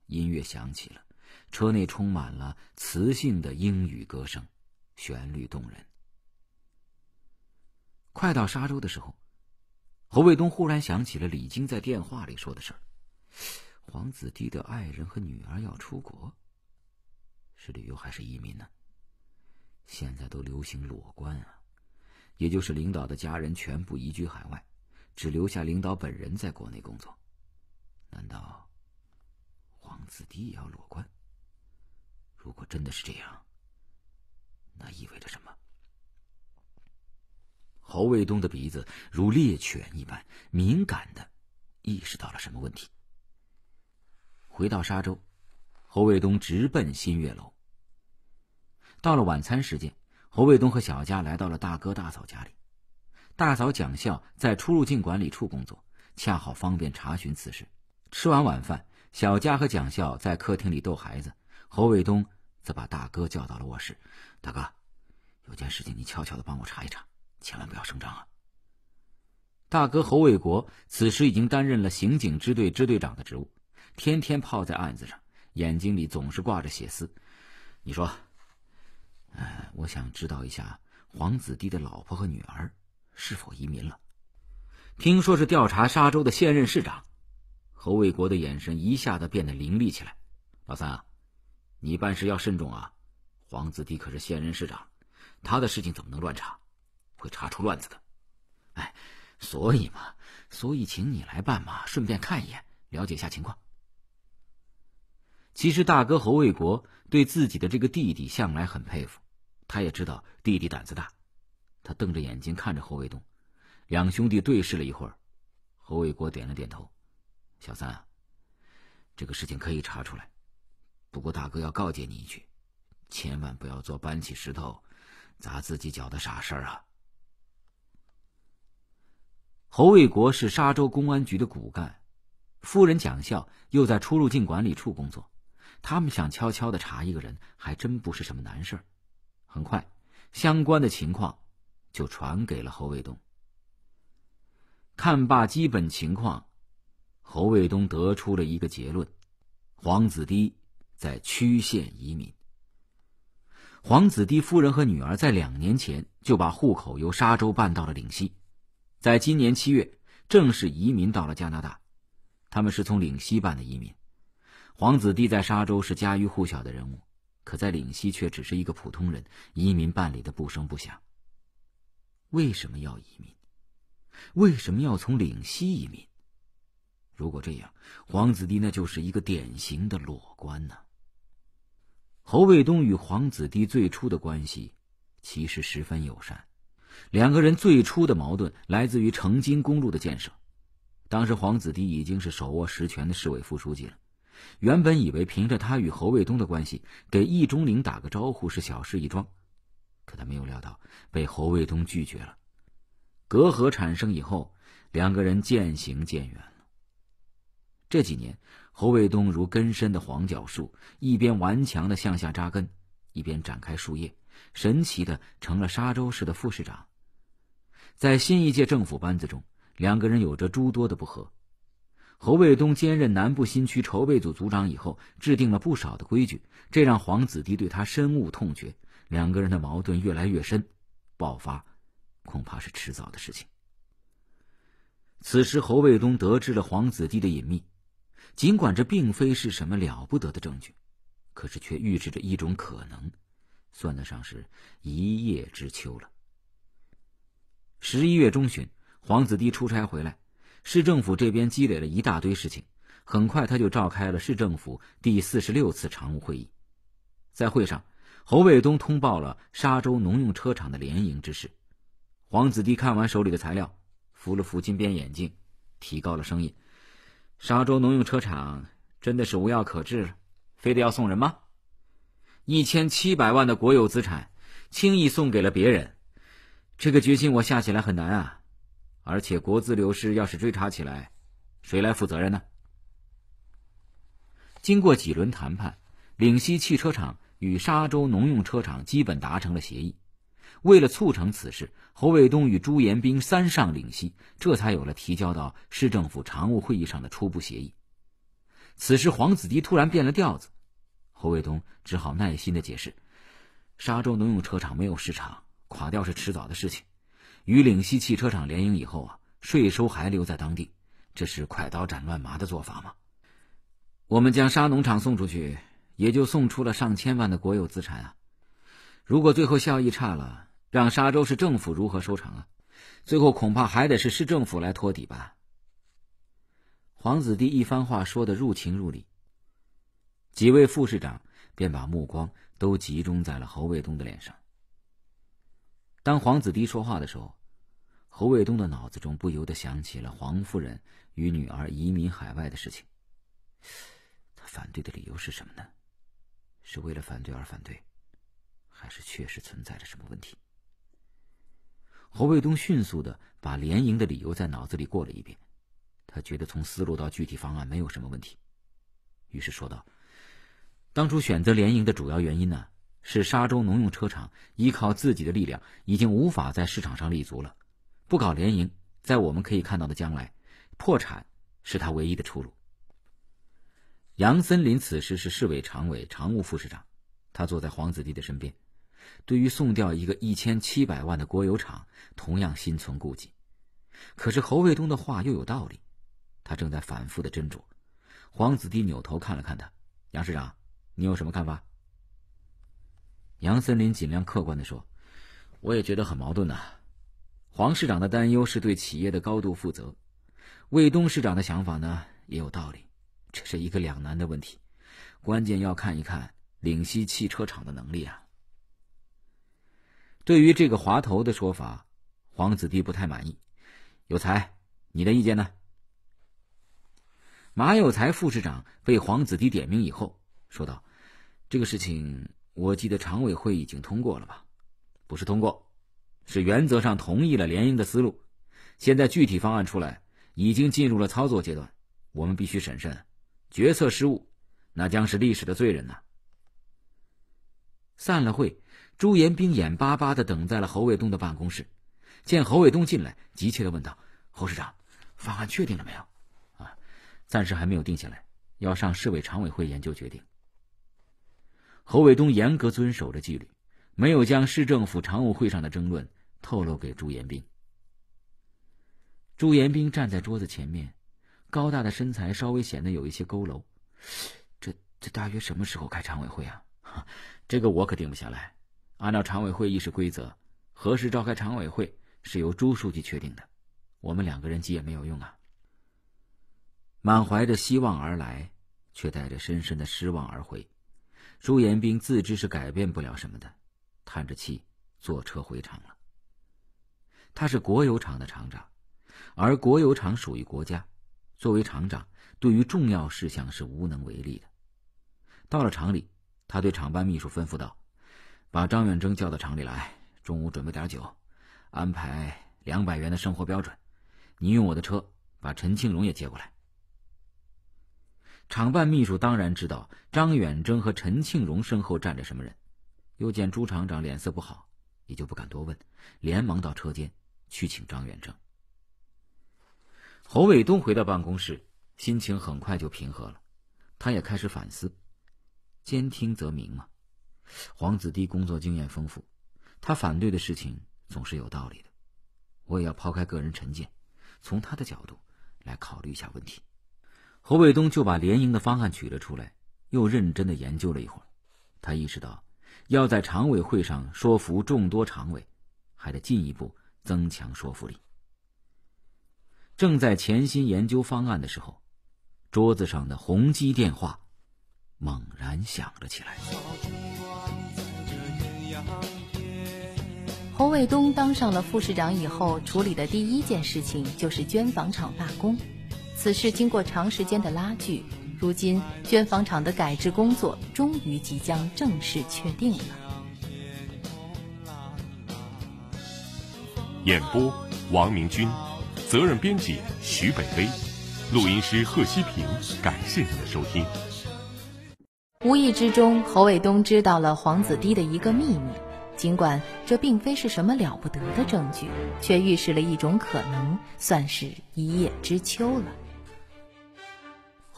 音乐响起了，车内充满了磁性的英语歌声，旋律动人。快到沙洲的时候，侯卫东忽然想起了李晶在电话里说的事儿：黄子迪的爱人和女儿要出国，是旅游还是移民呢？现在都流行裸官啊，也就是领导的家人全部移居海外，只留下领导本人在国内工作。难道黄子迪也要裸官？如果真的是这样，那意味着什么？侯卫东的鼻子如猎犬一般敏感的，意识到了什么问题。回到沙洲，侯卫东直奔新月楼。到了晚餐时间，侯卫东和小佳来到了大哥大嫂家里。大嫂蒋笑在出入境管理处工作，恰好方便查询此事。吃完晚饭，小佳和蒋笑在客厅里逗孩子，侯卫东则把大哥叫到了卧室。大哥，有件事情你悄悄的帮我查一查。千万不要声张啊！大哥侯卫国此时已经担任了刑警支队支队长的职务，天天泡在案子上，眼睛里总是挂着血丝。你说，呃，我想知道一下黄子弟的老婆和女儿是否移民了？听说是调查沙州的现任市长。侯卫国的眼神一下子变得凌厉起来。老三，啊，你办事要慎重啊！黄子弟可是现任市长，他的事情怎么能乱查？会查出乱子的，哎，所以嘛，所以请你来办嘛，顺便看一眼，了解一下情况。其实大哥侯卫国对自己的这个弟弟向来很佩服，他也知道弟弟胆子大。他瞪着眼睛看着侯卫东，两兄弟对视了一会儿，侯卫国点了点头：“小三，啊，这个事情可以查出来，不过大哥要告诫你一句，千万不要做搬起石头砸自己脚的傻事儿啊。”侯卫国是沙州公安局的骨干，夫人蒋笑又在出入境管理处工作。他们想悄悄的查一个人，还真不是什么难事儿。很快，相关的情况就传给了侯卫东。看罢基本情况，侯卫东得出了一个结论：黄子堤在区县移民。黄子堤夫人和女儿在两年前就把户口由沙州办到了岭西。在今年七月，正式移民到了加拿大。他们是从岭西办的移民。黄子弟在沙洲是家喻户晓的人物，可在岭西却只是一个普通人。移民办理的不声不响。为什么要移民？为什么要从岭西移民？如果这样，黄子弟那就是一个典型的裸官呢？侯卫东与黄子弟最初的关系其实十分友善。两个人最初的矛盾来自于成津公路的建设。当时黄子迪已经是手握实权的市委副书记了。原本以为凭着他与侯卫东的关系，给易中林打个招呼是小事一桩，可他没有料到被侯卫东拒绝了。隔阂产生以后，两个人渐行渐远了。这几年，侯卫东如根深的黄角树，一边顽强的向下扎根，一边展开树叶。神奇的成了沙州市的副市长。在新一届政府班子中，两个人有着诸多的不和。侯卫东兼任南部新区筹备组组长以后，制定了不少的规矩，这让黄子迪对他深恶痛绝。两个人的矛盾越来越深，爆发恐怕是迟早的事情。此时，侯卫东得知了黄子弟的隐秘，尽管这并非是什么了不得的证据，可是却预示着一种可能。算得上是一叶知秋了。十一月中旬，黄子弟出差回来，市政府这边积累了一大堆事情，很快他就召开了市政府第四十六次常务会议。在会上，侯卫东通报了沙洲农用车厂的联营之事。黄子弟看完手里的材料，扶了扶金边眼镜，提高了声音：“沙洲农用车厂真的是无药可治了，非得要送人吗？”一千七百万的国有资产，轻易送给了别人，这个决心我下起来很难啊！而且国资流失，要是追查起来，谁来负责任呢？经过几轮谈判，岭西汽车厂与沙州农用车厂基本达成了协议。为了促成此事，侯卫东与朱延斌三上岭西，这才有了提交到市政府常务会议上的初步协议。此时，黄子迪突然变了调子。侯卫东只好耐心的解释：“沙洲农用车厂没有市场，垮掉是迟早的事情。与岭西汽车厂联营以后啊，税收还留在当地，这是快刀斩乱麻的做法吗？我们将沙农场送出去，也就送出了上千万的国有资产啊。如果最后效益差了，让沙州市政府如何收场啊？最后恐怕还得是市政府来托底吧。”黄子帝一番话说的入情入理。几位副市长便把目光都集中在了侯卫东的脸上。当黄子迪说话的时候，侯卫东的脑子中不由得想起了黄夫人与女儿移民海外的事情。他反对的理由是什么呢？是为了反对而反对，还是确实存在着什么问题？侯卫东迅速的把联营的理由在脑子里过了一遍，他觉得从思路到具体方案没有什么问题，于是说道。当初选择联营的主要原因呢，是沙洲农用车厂依靠自己的力量已经无法在市场上立足了，不搞联营，在我们可以看到的将来，破产是他唯一的出路。杨森林此时是市委常委、常务副市长，他坐在黄子弟的身边，对于送掉一个一千七百万的国有厂，同样心存顾忌。可是侯卫东的话又有道理，他正在反复的斟酌。黄子弟扭头看了看他，杨市长。你有什么看法？杨森林尽量客观的说：“我也觉得很矛盾呐。黄市长的担忧是对企业的高度负责，魏东市长的想法呢也有道理。这是一个两难的问题，关键要看一看岭西汽车厂的能力啊。”对于这个滑头的说法，黄子弟不太满意。有才，你的意见呢？马有才副市长被黄子弟点名以后说道。这个事情，我记得常委会已经通过了吧？不是通过，是原则上同意了联姻的思路。现在具体方案出来，已经进入了操作阶段。我们必须审慎，决策失误，那将是历史的罪人呐！散了会，朱延兵眼巴巴的等在了侯卫东的办公室，见侯卫东进来，急切的问道：“侯市长，方案确定了没有？”“啊，暂时还没有定下来，要上市委常委会研究决定。”侯卫东严格遵守着纪律，没有将市政府常务会上的争论透露给朱延兵。朱延兵站在桌子前面，高大的身材稍微显得有一些佝偻。这这大约什么时候开常委会啊？这个我可定不下来。按照常委会议事规则，何时召开常委会是由朱书记确定的。我们两个人急也没有用啊。满怀着希望而来，却带着深深的失望而回。朱延兵自知是改变不了什么的，叹着气坐车回厂了。他是国有厂的厂长，而国有厂属于国家，作为厂长，对于重要事项是无能为力的。到了厂里，他对厂办秘书吩咐道：“把张远征叫到厂里来，中午准备点酒，安排两百元的生活标准。你用我的车把陈庆荣也接过来。”厂办秘书当然知道张远征和陈庆荣身后站着什么人，又见朱厂长脸色不好，也就不敢多问，连忙到车间去请张远征。侯伟东回到办公室，心情很快就平和了，他也开始反思：“兼听则明嘛。”黄子低工作经验丰富，他反对的事情总是有道理的，我也要抛开个人成见，从他的角度来考虑一下问题。侯卫东就把联营的方案取了出来，又认真的研究了一会儿。他意识到，要在常委会上说服众多常委，还得进一步增强说服力。正在潜心研究方案的时候，桌子上的宏基电话猛然响了起来。侯卫东当上了副市长以后，处理的第一件事情就是捐房厂罢工。此事经过长时间的拉锯，如今绢纺厂的改制工作终于即将正式确定了。演播：王明军，责任编辑：徐北飞，录音师：贺西平。感谢您的收听。无意之中，侯卫东知道了黄子堤的一个秘密，尽管这并非是什么了不得的证据，却预示了一种可能，算是一叶知秋了。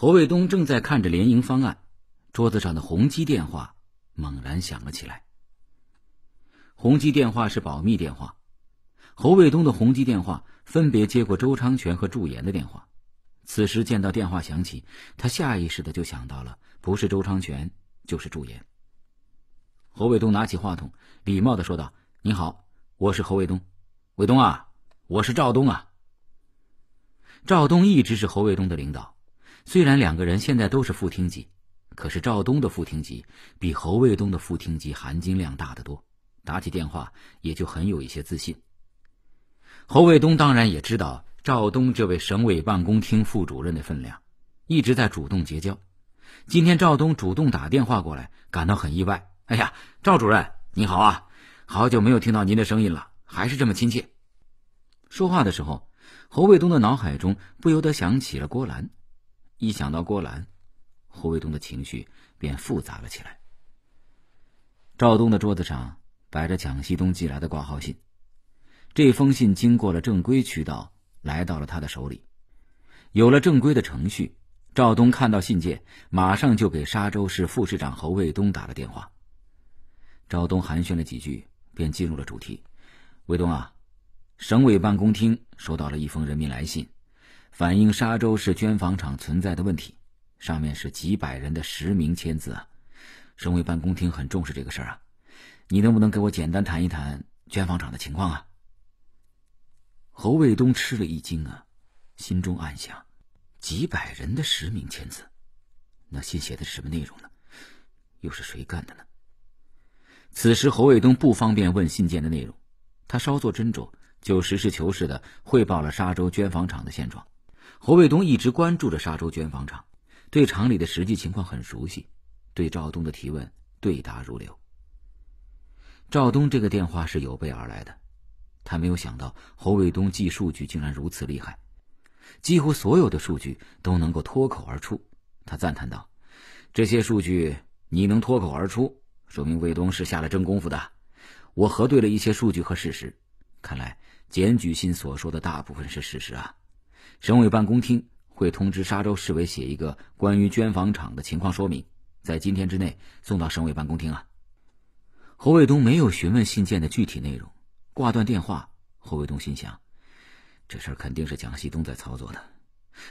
侯卫东正在看着联营方案，桌子上的宏基电话猛然响了起来。宏基电话是保密电话，侯卫东的宏基电话分别接过周昌全和祝延的电话。此时见到电话响起，他下意识的就想到了不是周昌全就是祝延。侯卫东拿起话筒，礼貌的说道：“你好，我是侯卫东。卫东啊，我是赵东啊。”赵东一直是侯卫东的领导。虽然两个人现在都是副厅级，可是赵东的副厅级比侯卫东的副厅级含金量大得多，打起电话也就很有一些自信。侯卫东当然也知道赵东这位省委办公厅副主任的分量，一直在主动结交。今天赵东主动打电话过来，感到很意外。哎呀，赵主任你好啊，好久没有听到您的声音了，还是这么亲切。说话的时候，侯卫东的脑海中不由得想起了郭兰。一想到郭兰，侯卫东的情绪便复杂了起来。赵东的桌子上摆着蒋西东寄来的挂号信，这封信经过了正规渠道来到了他的手里。有了正规的程序，赵东看到信件，马上就给沙州市副市长侯卫东打了电话。赵东寒暄了几句，便进入了主题：“卫东啊，省委办公厅收到了一封人民来信。”反映沙州市捐房厂存在的问题，上面是几百人的实名签字啊！省委办公厅很重视这个事儿啊，你能不能给我简单谈一谈捐房厂的情况啊？侯卫东吃了一惊啊，心中暗想：几百人的实名签字，那信写的是什么内容呢？又是谁干的呢？此时侯卫东不方便问信件的内容，他稍作斟酌，就实事求是的汇报了沙州捐房厂的现状。侯卫东一直关注着沙洲绢纺厂，对厂里的实际情况很熟悉，对赵东的提问对答如流。赵东这个电话是有备而来的，他没有想到侯卫东记数据竟然如此厉害，几乎所有的数据都能够脱口而出。他赞叹道：“这些数据你能脱口而出，说明卫东是下了真功夫的。我核对了一些数据和事实，看来检举信所说的大部分是事实啊。”省委办公厅会通知沙州市委写一个关于捐房厂的情况说明，在今天之内送到省委办公厅啊。侯卫东没有询问信件的具体内容，挂断电话。侯卫东心想，这事儿肯定是蒋锡东在操作的，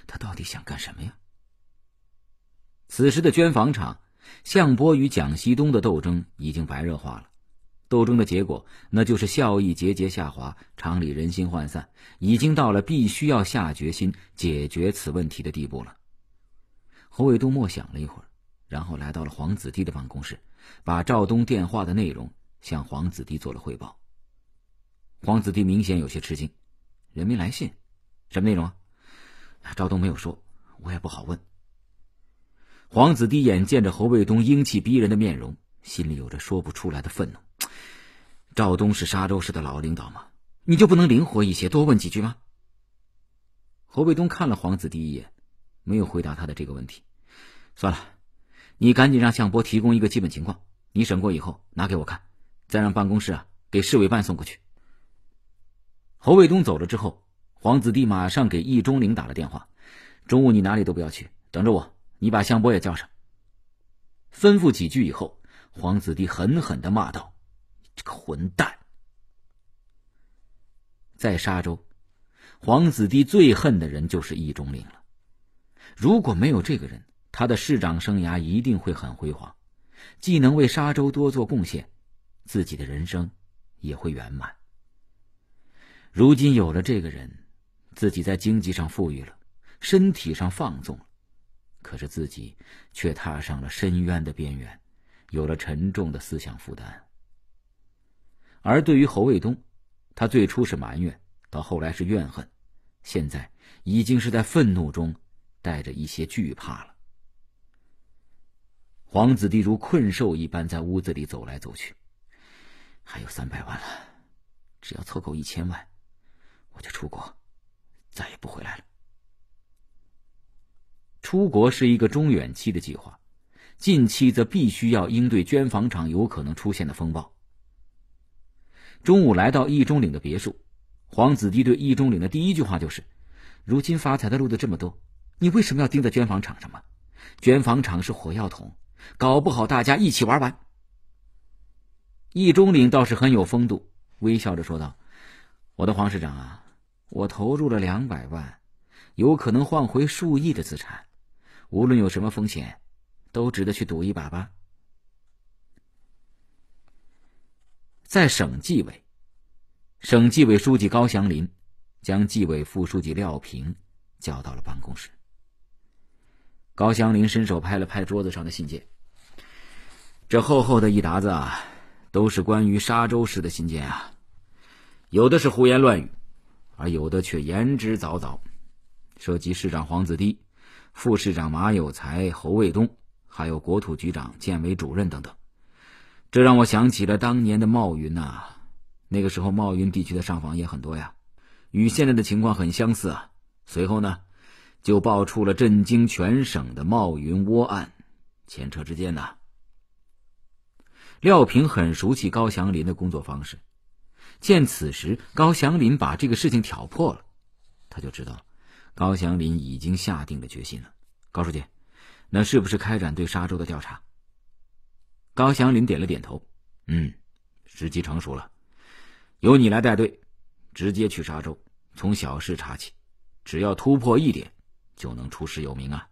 他到底想干什么呀？此时的捐房场，向波与蒋锡东的斗争已经白热化了。斗争的结果，那就是效益节节下滑，厂里人心涣散，已经到了必须要下决心解决此问题的地步了。侯卫东默想了一会儿，然后来到了黄子弟的办公室，把赵东电话的内容向黄子弟做了汇报。黄子弟明显有些吃惊：“人没来信，什么内容？”啊？赵东没有说，我也不好问。黄子弟眼见着侯卫东英气逼人的面容，心里有着说不出来的愤怒。赵东是沙州市的老领导吗？你就不能灵活一些，多问几句吗？侯卫东看了黄子弟一眼，没有回答他的这个问题。算了，你赶紧让向波提供一个基本情况，你审过以后拿给我看，再让办公室啊给市委办送过去。侯卫东走了之后，黄子弟马上给易中林打了电话。中午你哪里都不要去，等着我。你把向波也叫上。吩咐几句以后，黄子弟狠狠的骂道。混蛋！在沙州，黄子弟最恨的人就是易中令了。如果没有这个人，他的市长生涯一定会很辉煌，既能为沙州多做贡献，自己的人生也会圆满。如今有了这个人，自己在经济上富裕了，身体上放纵了，可是自己却踏上了深渊的边缘，有了沉重的思想负担。而对于侯卫东，他最初是埋怨，到后来是怨恨，现在已经是在愤怒中，带着一些惧怕了。皇子帝如困兽一般在屋子里走来走去。还有三百万了，只要凑够一千万，我就出国，再也不回来了。出国是一个中远期的计划，近期则必须要应对捐房场有可能出现的风暴。中午来到易中岭的别墅，黄子弟对易中岭的第一句话就是：“如今发财的路子这么多，你为什么要盯在捐房厂上吗？捐房厂是火药桶，搞不好大家一起玩完。”易中岭倒是很有风度，微笑着说道：“我的黄市长啊，我投入了两百万，有可能换回数亿的资产，无论有什么风险，都值得去赌一把吧。”在省纪委，省纪委书记高祥林将纪委副书记廖平叫到了办公室。高祥林伸手拍了拍桌子上的信件，这厚厚的一沓子啊，都是关于沙州市的信件啊，有的是胡言乱语，而有的却言之凿凿，涉及市长黄子堤、副市长马有才、侯卫东，还有国土局长、建委主任等等。这让我想起了当年的茂云呐，那个时候茂云地区的上访也很多呀，与现在的情况很相似啊。随后呢，就爆出了震惊全省的茂云窝案，前车之鉴呐。廖平很熟悉高祥林的工作方式，见此时高祥林把这个事情挑破了，他就知道高祥林已经下定了决心了。高书记，那是不是开展对沙洲的调查？高祥林点了点头，嗯，时机成熟了，由你来带队，直接去沙州，从小事查起，只要突破一点，就能出师有名啊。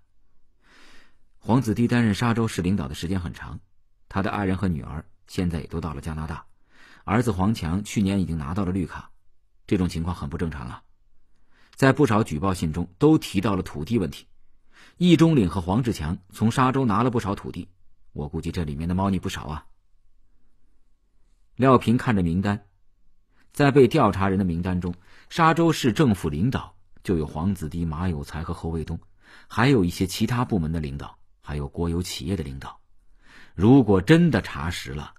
黄子弟担任沙州市领导的时间很长，他的爱人和女儿现在也都到了加拿大，儿子黄强去年已经拿到了绿卡，这种情况很不正常啊，在不少举报信中都提到了土地问题，易中岭和黄志强从沙州拿了不少土地。我估计这里面的猫腻不少啊。廖平看着名单，在被调查人的名单中，沙洲市政府领导就有黄子堤、马有才和侯卫东，还有一些其他部门的领导，还有国有企业的领导。如果真的查实了，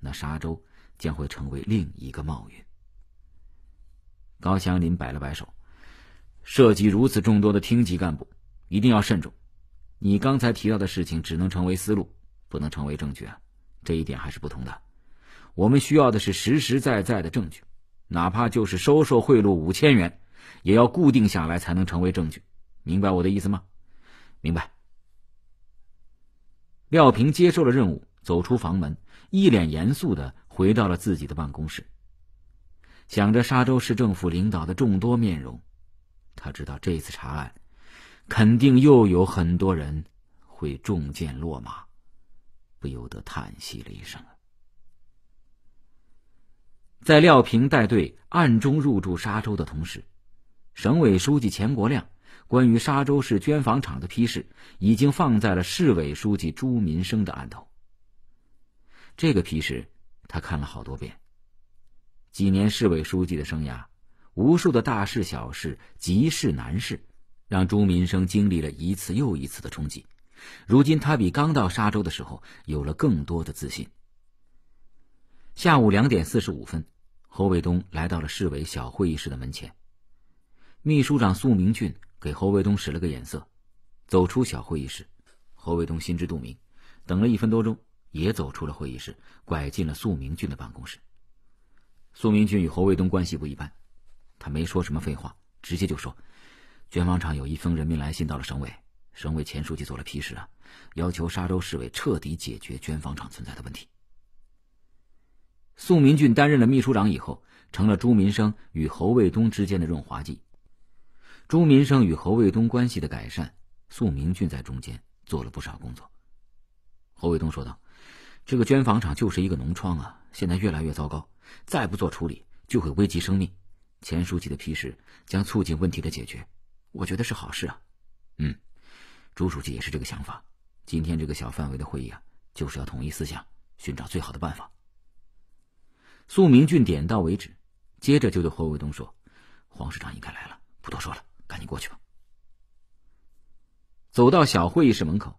那沙洲将会成为另一个茂云。高祥林摆了摆手，涉及如此众多的厅级干部，一定要慎重。你刚才提到的事情，只能成为思路。不能成为证据啊，这一点还是不同的。我们需要的是实实在在的证据，哪怕就是收受贿赂五千元，也要固定下来才能成为证据。明白我的意思吗？明白。廖平接受了任务，走出房门，一脸严肃地回到了自己的办公室。想着沙州市政府领导的众多面容，他知道这次查案，肯定又有很多人会中箭落马。不由得叹息了一声。在廖平带队暗中入住沙洲的同时，省委书记钱国亮关于沙洲市捐房厂的批示已经放在了市委书记朱民生的案头。这个批示，他看了好多遍。几年市委书记的生涯，无数的大事、小事、急事、难事，让朱民生经历了一次又一次的冲击。如今他比刚到沙州的时候有了更多的自信。下午两点四十五分，侯卫东来到了市委小会议室的门前。秘书长苏明俊给侯卫东使了个眼色，走出小会议室。侯卫东心知肚明，等了一分多钟，也走出了会议室，拐进了苏明俊的办公室。苏明俊与侯卫东关系不一般，他没说什么废话，直接就说：“卷方厂有一封人民来信到了省委。”省委前书记做了批示啊，要求沙州市委彻底解决捐房厂存在的问题。宋明俊担任了秘书长以后，成了朱民生与侯卫东之间的润滑剂。朱民生与侯卫东关系的改善，宋明俊在中间做了不少工作。侯卫东说道：“这个捐房厂就是一个脓疮啊，现在越来越糟糕，再不做处理就会危及生命。钱书记的批示将促进问题的解决，我觉得是好事啊。”嗯。朱书记也是这个想法，今天这个小范围的会议啊，就是要统一思想，寻找最好的办法。苏明俊点到为止，接着就对侯卫东说：“黄市长应该来了，不多说了，赶紧过去吧。”走到小会议室门口，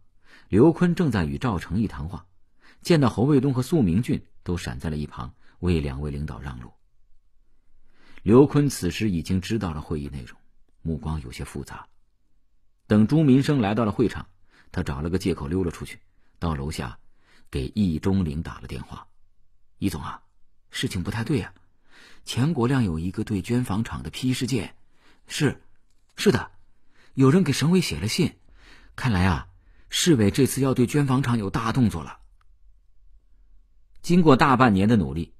刘坤正在与赵成义谈话，见到侯卫东和苏明俊，都闪在了一旁，为两位领导让路。刘坤此时已经知道了会议内容，目光有些复杂。等朱民生来到了会场，他找了个借口溜了出去，到楼下给易中林打了电话：“易总啊，事情不太对啊，钱国亮有一个对捐房厂的批事件，是，是的，有人给省委写了信，看来啊，市委这次要对捐房厂有大动作了。”经过大半年的努力，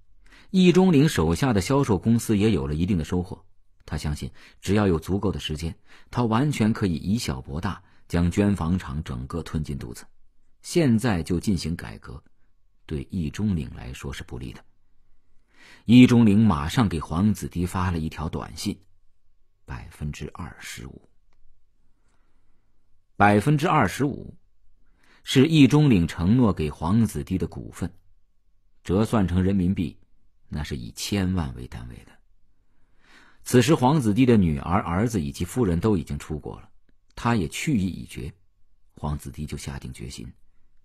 易中林手下的销售公司也有了一定的收获。他相信，只要有足够的时间，他完全可以以小博大，将捐房厂整个吞进肚子。现在就进行改革，对易中岭来说是不利的。易中岭马上给黄子堤发了一条短信：“百分之二十五，百分之二十五，是易中岭承诺给黄子堤的股份，折算成人民币，那是以千万为单位的。”此时，黄子堤的女儿、儿子以及夫人，都已经出国了，他也去意已决，黄子堤就下定决心，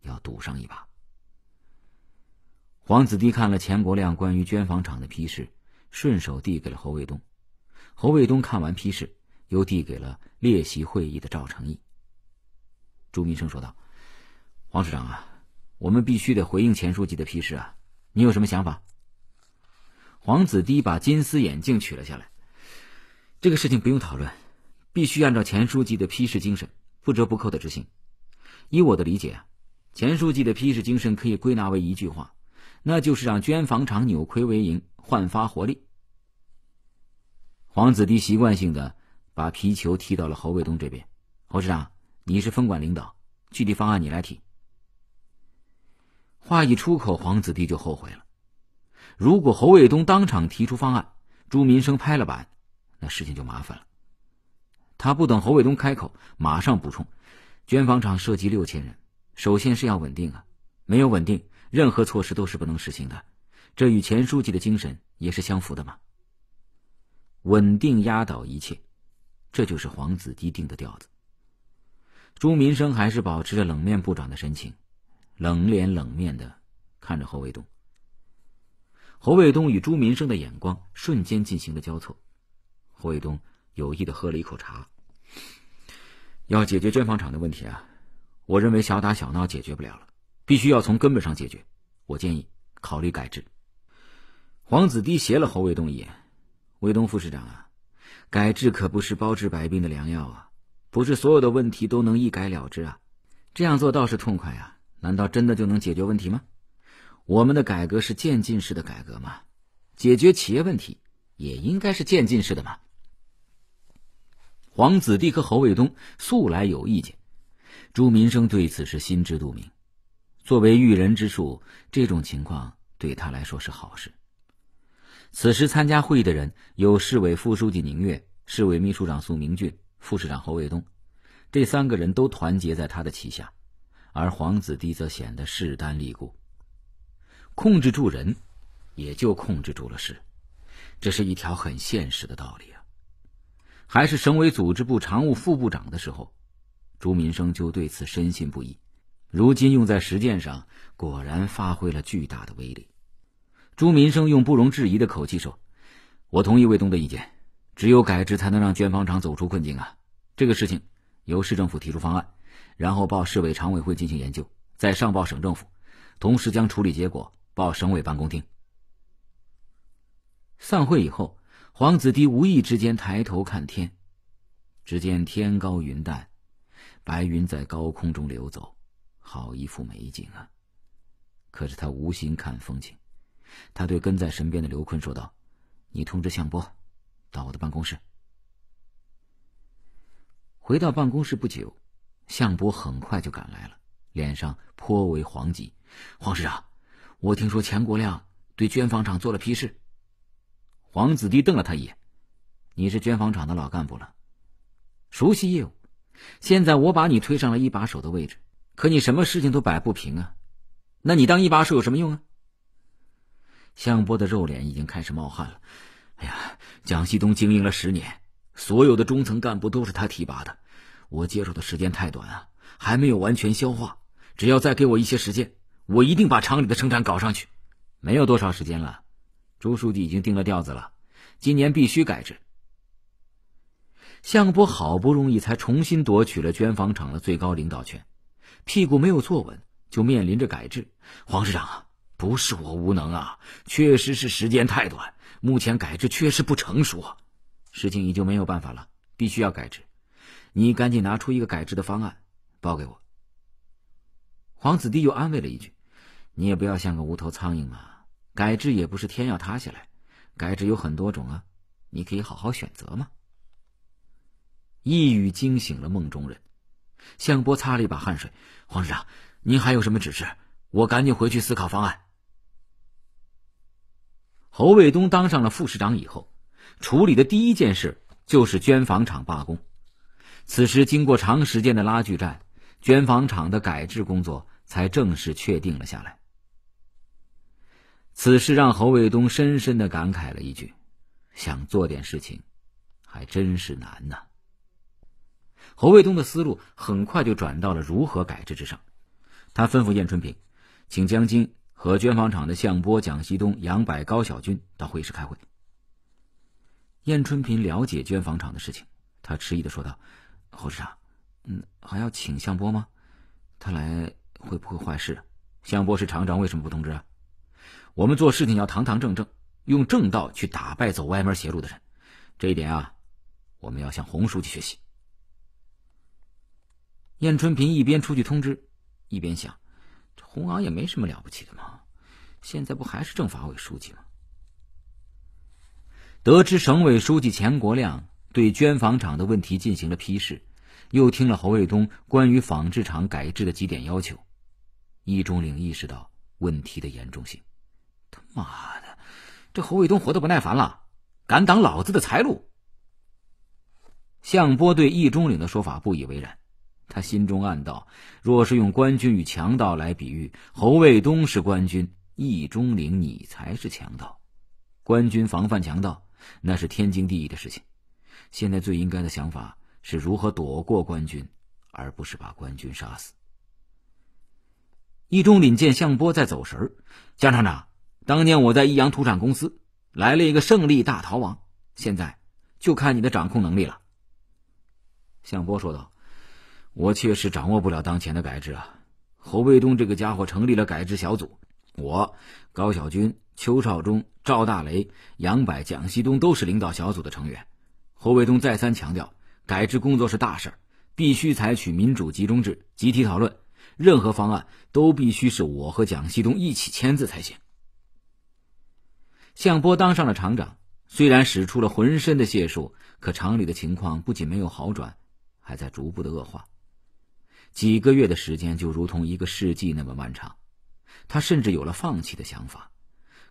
要赌上一把。黄子堤看了钱国亮关于捐房厂的批示，顺手递给了侯卫东，侯卫东看完批示，又递给了列席会议的赵成义。朱民生说道：“黄市长啊，我们必须得回应钱书记的批示啊，你有什么想法？”黄子堤把金丝眼镜取了下来。这个事情不用讨论，必须按照钱书记的批示精神，不折不扣的执行。以我的理解钱书记的批示精神可以归纳为一句话，那就是让捐房厂扭亏为盈，焕发活力。黄子迪习惯性的把皮球踢到了侯卫东这边，侯市长，你是分管领导，具体方案你来提。话一出口，黄子弟就后悔了。如果侯卫东当场提出方案，朱民生拍了板。那事情就麻烦了。他不等侯卫东开口，马上补充：“捐房厂涉及六千人，首先是要稳定啊！没有稳定，任何措施都是不能实行的。这与钱书记的精神也是相符的嘛。稳定压倒一切，这就是黄子基定的调子。”朱民生还是保持着冷面部长的神情，冷脸冷面的看着侯卫东。侯卫东与朱民生的眼光瞬间进行了交错。侯卫东有意的喝了一口茶。要解决砖厂厂的问题啊，我认为小打小闹解决不了了，必须要从根本上解决。我建议考虑改制。黄子低斜了侯卫东一眼：“卫东副市长啊，改制可不是包治百病的良药啊，不是所有的问题都能一改了之啊。这样做倒是痛快啊，难道真的就能解决问题吗？我们的改革是渐进式的改革吗？解决企业问题也应该是渐进式的吗？”黄子帝和侯卫东素来有意见，朱民生对此是心知肚明。作为驭人之术，这种情况对他来说是好事。此时参加会议的人有市委副书记宁月、市委秘书长宋明俊、副市长侯卫东，这三个人都团结在他的旗下，而黄子帝则显得势单力孤。控制住人，也就控制住了事，这是一条很现实的道理啊。还是省委组织部常务副部长的时候，朱民生就对此深信不疑。如今用在实践上，果然发挥了巨大的威力。朱民生用不容置疑的口气说：“我同意卫东的意见，只有改制才能让绢纺厂走出困境啊！这个事情由市政府提出方案，然后报市委常委会进行研究，再上报省政府，同时将处理结果报省委办公厅。”散会以后。黄子堤无意之间抬头看天，只见天高云淡，白云在高空中流走，好一幅美景啊！可是他无心看风景，他对跟在身边的刘坤说道：“你通知向波，到我的办公室。”回到办公室不久，向波很快就赶来了，脸上颇为惶急。“黄市长，我听说钱国亮对绢纺厂做了批示。”黄子弟瞪了他一眼：“你是捐纺厂的老干部了，熟悉业务。现在我把你推上了一把手的位置，可你什么事情都摆不平啊？那你当一把手有什么用啊？”向波的肉脸已经开始冒汗了。“哎呀，蒋锡东经营了十年，所有的中层干部都是他提拔的。我接触的时间太短啊，还没有完全消化。只要再给我一些时间，我一定把厂里的生产搞上去。”没有多少时间了。朱书记已经定了调子了，今年必须改制。向波好不容易才重新夺取了绢纺厂的最高领导权，屁股没有坐稳，就面临着改制。黄市长啊，不是我无能啊，确实是时间太短，目前改制确实不成熟，事情已经没有办法了，必须要改制。你赶紧拿出一个改制的方案，报给我。黄子弟又安慰了一句：“你也不要像个无头苍蝇嘛。”改制也不是天要塌下来，改制有很多种啊，你可以好好选择嘛。一语惊醒了梦中人，向波擦了一把汗水。黄市长，您还有什么指示？我赶紧回去思考方案。侯卫东当上了副市长以后，处理的第一件事就是捐房厂罢工。此时经过长时间的拉锯战，捐房厂的改制工作才正式确定了下来。此事让侯卫东深深的感慨了一句：“想做点事情，还真是难呐。”侯卫东的思路很快就转到了如何改制之上。他吩咐燕春平，请江津和捐房厂的向波、蒋西东、杨柏、高小军到会议室开会。燕春平了解捐房厂的事情，他迟疑的说道：“侯市长，嗯，还要请向波吗？他来会不会坏事？向波是厂长，为什么不通知啊？”我们做事情要堂堂正正，用正道去打败走歪门邪路的人，这一点啊，我们要向洪书记学习。燕春平一边出去通知，一边想：这洪昂也没什么了不起的嘛，现在不还是政法委书记吗？得知省委书记钱国亮对捐房厂的问题进行了批示，又听了侯卫东关于纺织厂改制的几点要求，易中岭意识到问题的严重性。他妈的，这侯卫东活的不耐烦了，敢挡老子的财路！项波对易中岭的说法不以为然，他心中暗道：若是用官军与强盗来比喻，侯卫东是官军，易中岭你才是强盗。官军防范强盗，那是天经地义的事情。现在最应该的想法是如何躲过官军，而不是把官军杀死。易中岭见项波在走神，江厂长。当年我在益阳土产公司来了一个胜利大逃亡，现在就看你的掌控能力了。”向波说道，“我确实掌握不了当前的改制啊。侯卫东这个家伙成立了改制小组，我、高小军、邱少忠、赵大雷、杨柏、蒋锡东都是领导小组的成员。侯卫东再三强调，改制工作是大事儿，必须采取民主集中制，集体讨论，任何方案都必须是我和蒋锡东一起签字才行。”向波当上了厂长，虽然使出了浑身的解数，可厂里的情况不仅没有好转，还在逐步的恶化。几个月的时间就如同一个世纪那么漫长，他甚至有了放弃的想法。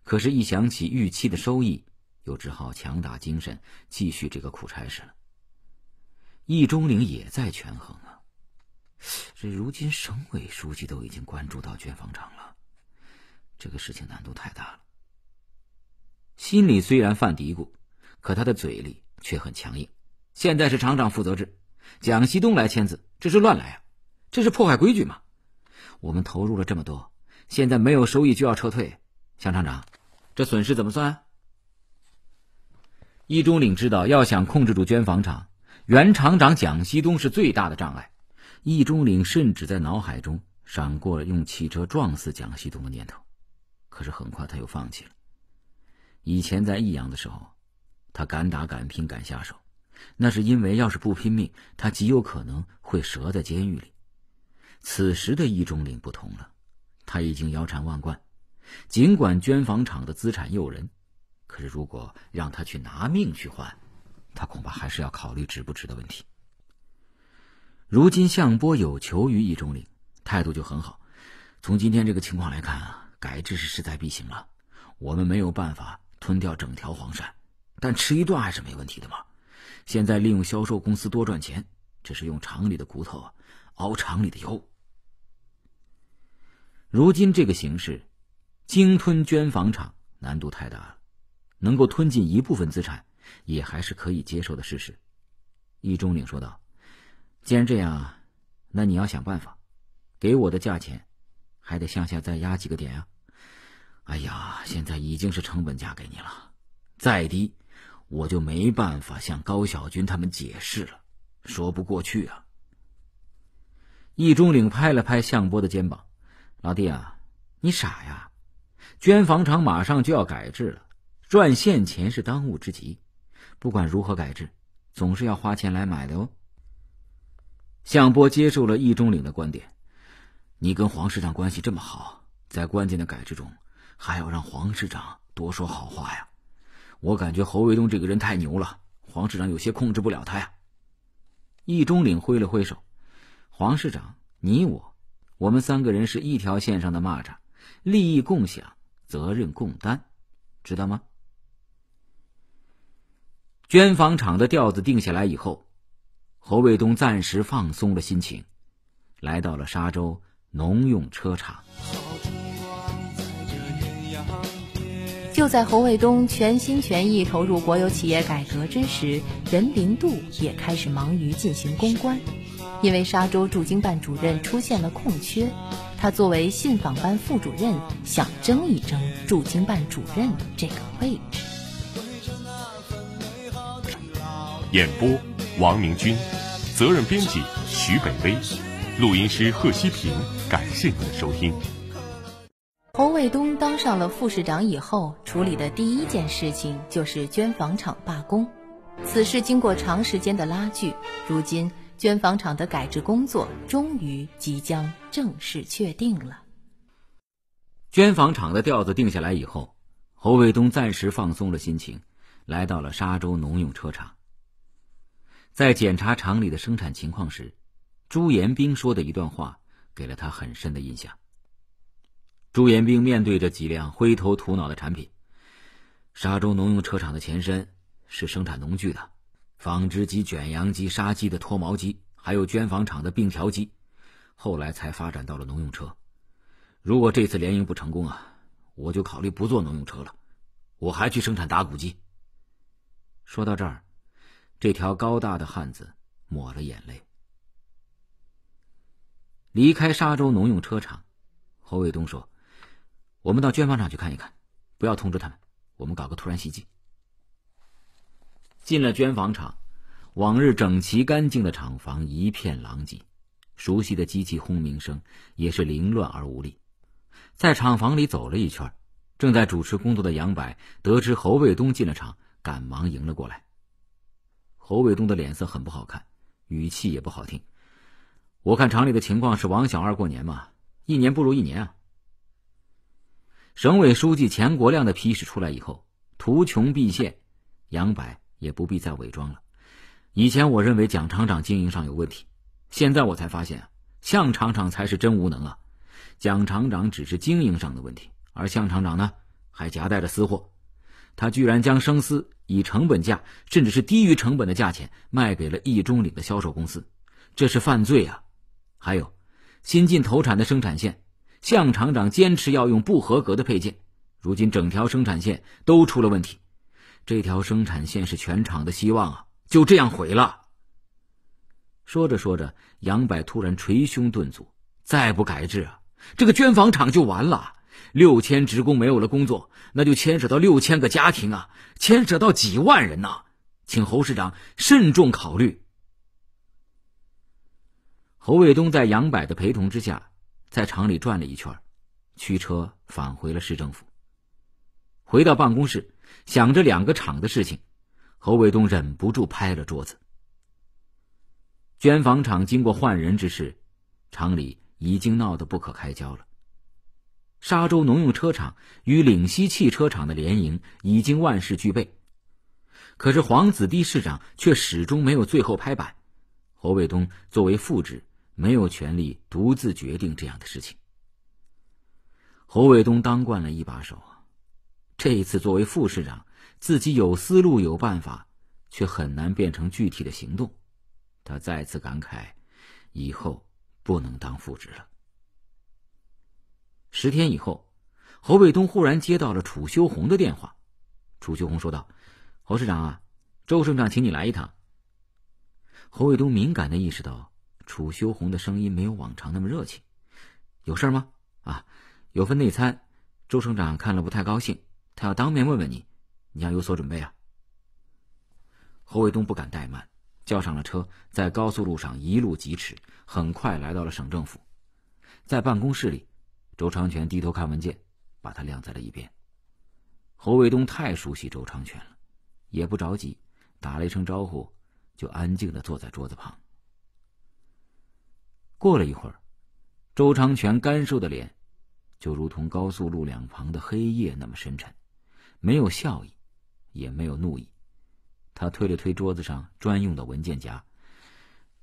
可是，一想起预期的收益，又只好强打精神继续这个苦差事了。易中林也在权衡啊，这如今省委书记都已经关注到卷房厂了，这个事情难度太大了。心里虽然犯嘀咕，可他的嘴里却很强硬。现在是厂长负责制，蒋西东来签字，这是乱来啊！这是破坏规矩吗？我们投入了这么多，现在没有收益就要撤退，向厂长，这损失怎么算？易中岭知道，要想控制住绢纺厂，原厂长蒋西东是最大的障碍。易中岭甚至在脑海中闪过了用汽车撞死蒋西东的念头，可是很快他又放弃了。以前在益阳的时候，他敢打敢拼敢下手，那是因为要是不拼命，他极有可能会折在监狱里。此时的易中岭不同了，他已经腰缠万贯，尽管捐房厂的资产诱人，可是如果让他去拿命去换，他恐怕还是要考虑值不值的问题。如今向波有求于易中岭，态度就很好。从今天这个情况来看啊，改制是势在必行了，我们没有办法。吞掉整条黄鳝，但吃一段还是没问题的嘛。现在利用销售公司多赚钱，这是用厂里的骨头熬厂里的油。如今这个形势，鲸吞捐房厂难度太大了，能够吞进一部分资产，也还是可以接受的事实。易中岭说道：“既然这样，那你要想办法，给我的价钱还得向下再压几个点啊。”哎呀，现在已经是成本价给你了，再低，我就没办法向高小军他们解释了，说不过去啊。易中岭拍了拍向波的肩膀：“老弟啊，你傻呀！捐房厂马上就要改制了，赚现钱是当务之急。不管如何改制，总是要花钱来买的哦。”向波接受了易中岭的观点：“你跟黄市长关系这么好，在关键的改制中。”还要让黄市长多说好话呀！我感觉侯卫东这个人太牛了，黄市长有些控制不了他呀。易中岭挥了挥手：“黄市长，你我，我们三个人是一条线上的蚂蚱，利益共享，责任共担，知道吗？”捐房厂的调子定下来以后，侯卫东暂时放松了心情，来到了沙洲农用车厂。就在侯卫东全心全意投入国有企业改革之时，任林渡也开始忙于进行公关。因为沙洲驻京办主任出现了空缺，他作为信访办副主任，想争一争驻京办主任这个位置。演播：王明军，责任编辑：徐北薇，录音师：贺希平。感谢您的收听。侯卫东当上了副市长以后，处理的第一件事情就是绢纺厂罢工。此事经过长时间的拉锯，如今绢纺厂的改制工作终于即将正式确定了。绢纺厂的调子定下来以后，侯卫东暂时放松了心情，来到了沙洲农用车厂。在检查厂里的生产情况时，朱延兵说的一段话给了他很深的印象。朱延兵面对着几辆灰头土脑的产品，沙洲农用车厂的前身是生产农具的，纺织机、卷扬机、纱机的脱毛机，还有绢纺厂的并条机，后来才发展到了农用车。如果这次联营不成功啊，我就考虑不做农用车了，我还去生产打谷机。说到这儿，这条高大的汉子抹了眼泪。离开沙洲农用车厂，侯卫东说。我们到捐纺厂去看一看，不要通知他们，我们搞个突然袭击。进了捐房厂，往日整齐干净的厂房一片狼藉，熟悉的机器轰鸣声也是凌乱而无力。在厂房里走了一圈，正在主持工作的杨柏得知侯卫东进了厂，赶忙迎了过来。侯卫东的脸色很不好看，语气也不好听。我看厂里的情况是王小二过年嘛，一年不如一年啊。省委书记钱国亮的批示出来以后，图穷匕现，杨白也不必再伪装了。以前我认为蒋厂长经营上有问题，现在我才发现，啊，向厂长才是真无能啊！蒋厂长只是经营上的问题，而向厂长呢，还夹带着私货。他居然将生丝以成本价，甚至是低于成本的价钱卖给了易中岭的销售公司，这是犯罪啊！还有，新进投产的生产线。向厂长坚持要用不合格的配件，如今整条生产线都出了问题，这条生产线是全厂的希望啊，就这样毁了。说着说着，杨柏突然捶胸顿足：“再不改制啊，这个绢纺厂就完了！六千职工没有了工作，那就牵扯到六千个家庭啊，牵扯到几万人呐，请侯市长慎重考虑。”侯卫东在杨柏的陪同之下。在厂里转了一圈，驱车返回了市政府。回到办公室，想着两个厂的事情，侯卫东忍不住拍了桌子。绢纺厂经过换人之事，厂里已经闹得不可开交了。沙洲农用车厂与岭西汽车厂的联营已经万事俱备，可是黄子弟市长却始终没有最后拍板。侯卫东作为副职。没有权利独自决定这样的事情。侯卫东当惯了一把手，这一次作为副市长，自己有思路有办法，却很难变成具体的行动。他再次感慨：以后不能当副职了。十天以后，侯卫东忽然接到了楚修红的电话。楚修红说道：“侯市长啊，周省长请你来一趟。”侯卫东敏感的意识到。楚修红的声音没有往常那么热情，有事吗？啊，有份内参，周省长看了不太高兴，他要当面问问你，你要有所准备啊。侯卫东不敢怠慢，叫上了车，在高速路上一路疾驰，很快来到了省政府。在办公室里，周长全低头看文件，把他晾在了一边。侯卫东太熟悉周长全了，也不着急，打了一声招呼，就安静的坐在桌子旁。过了一会儿，周长全干瘦的脸，就如同高速路两旁的黑夜那么深沉，没有笑意，也没有怒意。他推了推桌子上专用的文件夹，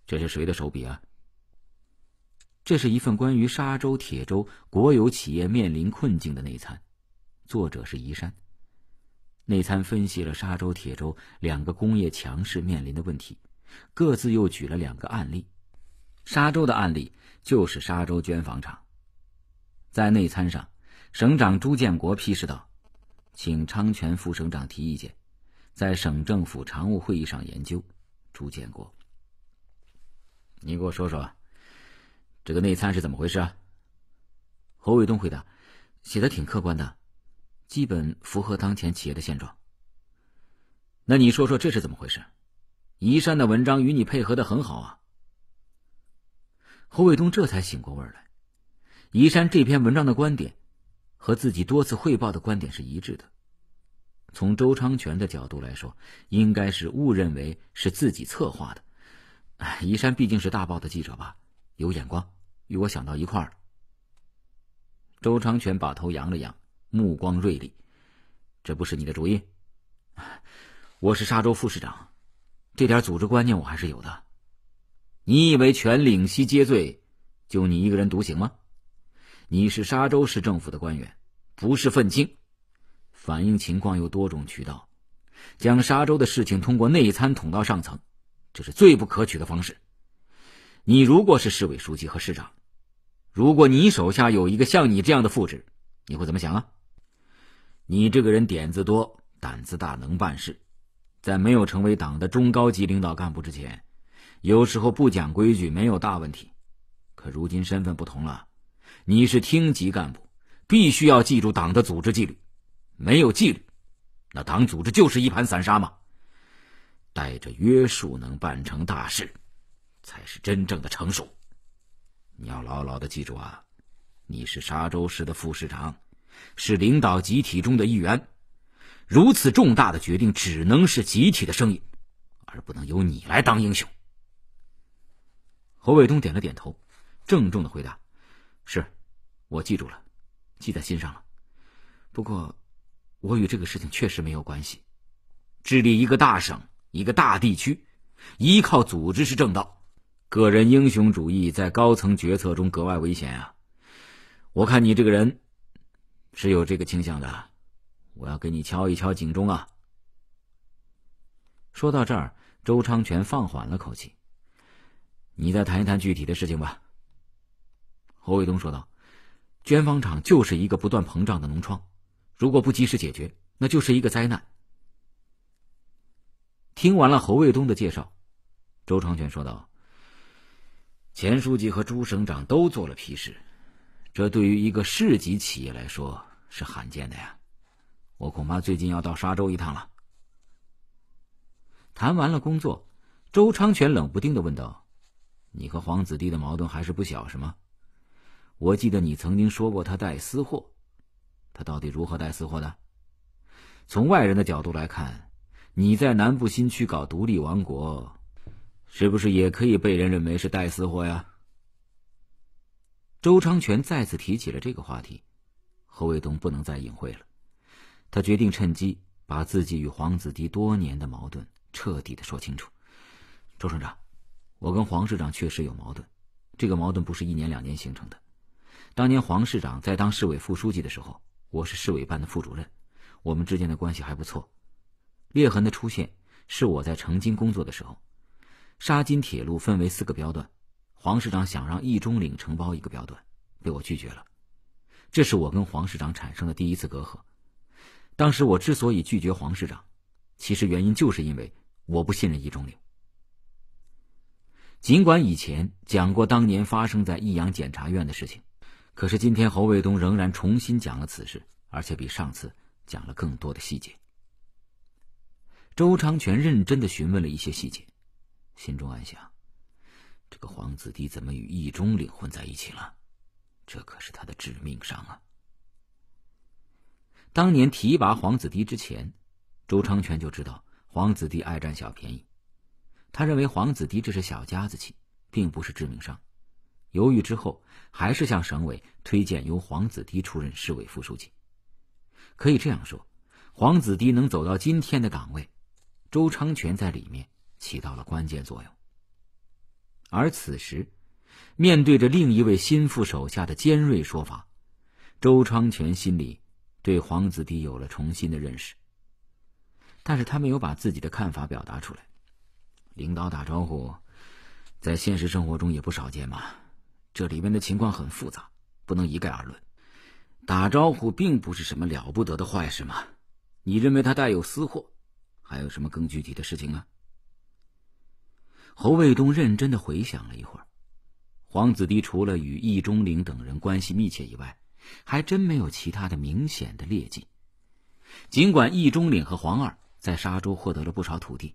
这是谁的手笔啊？这是一份关于沙州、铁州国有企业面临困境的内参，作者是宜山。内参分析了沙州、铁州两个工业强势面临的问题，各自又举了两个案例。沙洲的案例就是沙洲捐房场。在内参上，省长朱建国批示道：“请昌全副省长提意见，在省政府常务会议上研究。”朱建国，你给我说说，这个内参是怎么回事啊？侯卫东回答：“写的挺客观的，基本符合当前企业的现状。”那你说说这是怎么回事？宜山的文章与你配合的很好啊。侯卫东这才醒过味儿来，宜山这篇文章的观点，和自己多次汇报的观点是一致的。从周昌全的角度来说，应该是误认为是自己策划的。宜山毕竟是大报的记者吧，有眼光，与我想到一块儿了。周昌全把头扬了扬，目光锐利：“这不是你的主意？<sighs> 我是沙州副市长，这点组织观念我还是有的。”你以为全岭西皆罪，就你一个人独行吗？你是沙洲市政府的官员，不是愤青，反映情况有多种渠道。将沙洲的事情通过内参捅到上层，这是最不可取的方式。你如果是市委书记和市长，如果你手下有一个像你这样的副职，你会怎么想啊？你这个人点子多，胆子大，能办事。在没有成为党的中高级领导干部之前。有时候不讲规矩没有大问题，可如今身份不同了，你是厅级干部，必须要记住党的组织纪律，没有纪律，那党组织就是一盘散沙嘛。带着约束能办成大事，才是真正的成熟。你要牢牢的记住啊，你是沙州市的副市长，是领导集体中的一员，如此重大的决定只能是集体的声音，而不能由你来当英雄。侯卫东点了点头，郑重的回答：“是，我记住了，记在心上了。不过，我与这个事情确实没有关系。治理一个大省，一个大地区，依靠组织是正道。个人英雄主义在高层决策中格外危险啊！我看你这个人，是有这个倾向的。我要给你敲一敲警钟啊！”说到这儿，周昌全放缓了口气。你再谈一谈具体的事情吧。”侯卫东说道，“绢纺厂就是一个不断膨胀的脓疮，如果不及时解决，那就是一个灾难。”听完了侯卫东的介绍，周长全说道：“钱书记和朱省长都做了批示，这对于一个市级企业来说是罕见的呀。我恐怕最近要到沙州一趟了。”谈完了工作，周长全冷不丁的问道。你和皇子弟的矛盾还是不小，是吗？我记得你曾经说过他带私货，他到底如何带私货的？从外人的角度来看，你在南部新区搞独立王国，是不是也可以被人认为是带私货呀？周昌全再次提起了这个话题，侯卫东不能再隐晦了，他决定趁机把自己与黄子迪多年的矛盾彻底的说清楚，周省长。我跟黄市长确实有矛盾，这个矛盾不是一年两年形成的。当年黄市长在当市委副书记的时候，我是市委办的副主任，我们之间的关系还不错。裂痕的出现是我在成津工作的时候。沙金铁路分为四个标段，黄市长想让易中岭承包一个标段，被我拒绝了。这是我跟黄市长产生的第一次隔阂。当时我之所以拒绝黄市长，其实原因就是因为我不信任易中岭。尽管以前讲过当年发生在益阳检察院的事情，可是今天侯卫东仍然重新讲了此事，而且比上次讲了更多的细节。周昌全认真的询问了一些细节，心中暗想：这个皇子弟怎么与易中领混在一起了？这可是他的致命伤啊！当年提拔皇子弟之前，周昌全就知道皇子弟爱占小便宜。他认为黄子迪这是小家子气，并不是致命伤。犹豫之后，还是向省委推荐由黄子迪出任市委副书记。可以这样说，黄子迪能走到今天的岗位，周昌全在里面起到了关键作用。而此时，面对着另一位心腹手下的尖锐说法，周昌全心里对黄子迪有了重新的认识。但是他没有把自己的看法表达出来。领导打招呼，在现实生活中也不少见嘛。这里面的情况很复杂，不能一概而论。打招呼并不是什么了不得的坏事嘛。你认为他带有私货，还有什么更具体的事情啊？侯卫东认真的回想了一会儿。黄子迪除了与易中领等人关系密切以外，还真没有其他的明显的劣迹。尽管易中岭和黄二在沙洲获得了不少土地。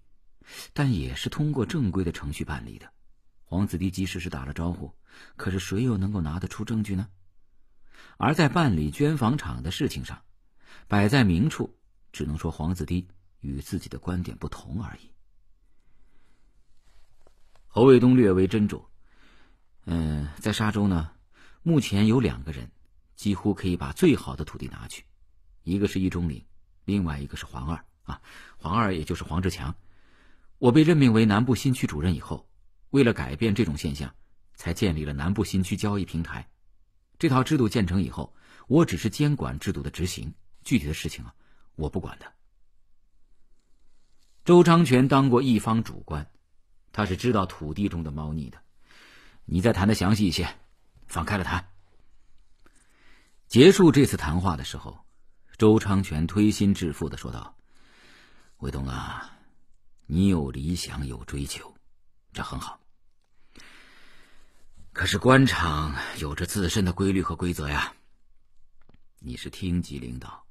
但也是通过正规的程序办理的。黄子堤即使是打了招呼，可是谁又能够拿得出证据呢？而在办理捐房场的事情上，摆在明处，只能说黄子堤与自己的观点不同而已。侯卫东略微斟酌，嗯，在沙州呢，目前有两个人，几乎可以把最好的土地拿去，一个是易中岭，另外一个是黄二啊，黄二也就是黄志强。我被任命为南部新区主任以后，为了改变这种现象，才建立了南部新区交易平台。这套制度建成以后，我只是监管制度的执行，具体的事情啊，我不管的。周昌全当过一方主官，他是知道土地中的猫腻的。你再谈的详细一些，放开了谈。结束这次谈话的时候，周昌全推心置腹的说道：“卫东啊。”你有理想，有追求，这很好。可是官场有着自身的规律和规则呀。你是厅级领导，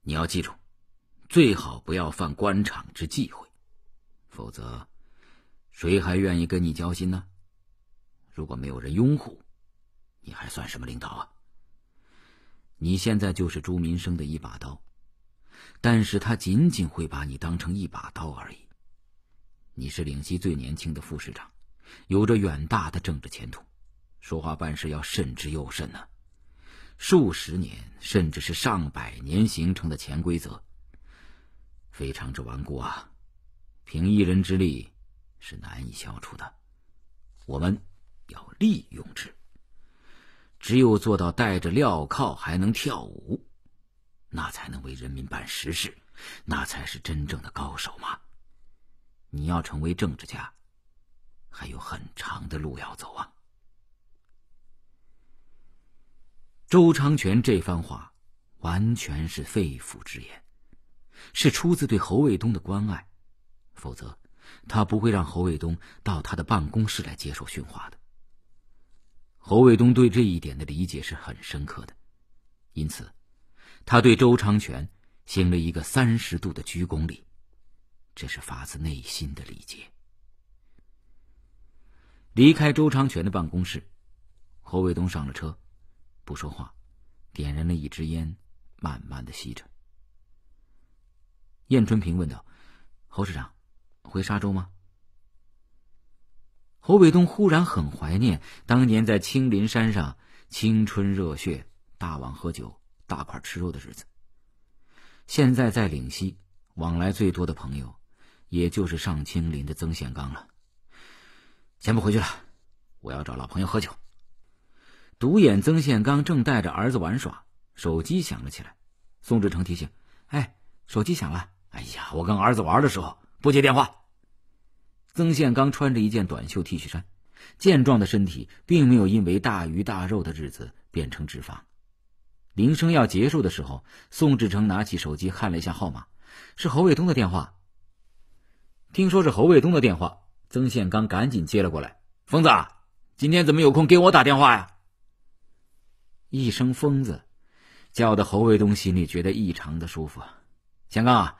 你要记住，最好不要犯官场之忌讳，否则，谁还愿意跟你交心呢？如果没有人拥护，你还算什么领导啊？你现在就是朱民生的一把刀。但是他仅仅会把你当成一把刀而已。你是岭西最年轻的副市长，有着远大的政治前途，说话办事要慎之又慎呐。数十年，甚至是上百年形成的潜规则，非常之顽固啊！凭一人之力是难以消除的。我们要利用之，只有做到戴着镣铐还能跳舞。那才能为人民办实事，那才是真正的高手嘛！你要成为政治家，还有很长的路要走啊。周昌全这番话完全是肺腑之言，是出自对侯卫东的关爱，否则他不会让侯卫东到他的办公室来接受训话的。侯卫东对这一点的理解是很深刻的，因此。他对周昌全行了一个三十度的鞠躬礼，这是发自内心的礼节。离开周昌全的办公室，侯卫东上了车，不说话，点燃了一支烟，慢慢的吸着。燕春平问道：“侯市长，回沙洲吗？”侯卫东忽然很怀念当年在青林山上青春热血大碗喝酒。大块吃肉的日子，现在在岭西往来最多的朋友，也就是上青林的曾宪刚了。先不回去了，我要找老朋友喝酒。独眼曾宪刚正带着儿子玩耍，手机响了起来。宋志成提醒：“哎，手机响了。”“哎呀，我跟儿子玩的时候不接电话。”曾宪刚穿着一件短袖 T 恤衫，健壮的身体并没有因为大鱼大肉的日子变成脂肪。铃声要结束的时候，宋志成拿起手机看了一下号码，是侯卫东的电话。听说是侯卫东的电话，曾宪刚赶紧接了过来。疯子，今天怎么有空给我打电话呀？一声疯子，叫的侯卫东心里觉得异常的舒服。宪刚啊，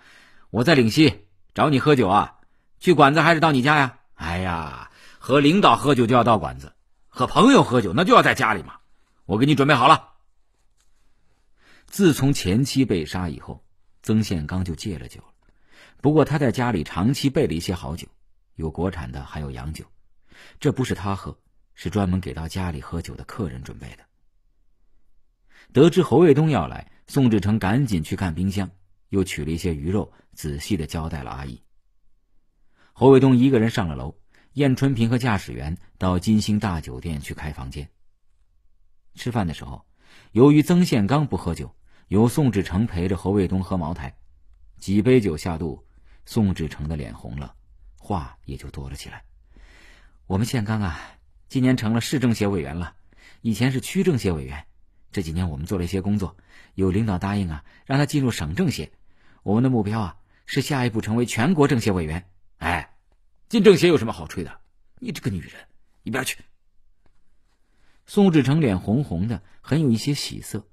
我在岭西找你喝酒啊，去馆子还是到你家呀？哎呀，和领导喝酒就要到馆子，和朋友喝酒那就要在家里嘛。我给你准备好了。自从前妻被杀以后，曾宪刚就戒了酒了。不过他在家里长期备了一些好酒，有国产的，还有洋酒。这不是他喝，是专门给到家里喝酒的客人准备的。得知侯卫东要来，宋志成赶紧去看冰箱，又取了一些鱼肉，仔细的交代了阿姨。侯卫东一个人上了楼，燕春平和驾驶员到金星大酒店去开房间。吃饭的时候，由于曾宪刚不喝酒。由宋志成陪着侯卫东喝茅台，几杯酒下肚，宋志成的脸红了，话也就多了起来。我们宪刚啊，今年成了市政协委员了，以前是区政协委员，这几年我们做了一些工作，有领导答应啊，让他进入省政协。我们的目标啊，是下一步成为全国政协委员。哎，进政协有什么好吹的？你这个女人，一边去。宋志成脸红红的，很有一些喜色。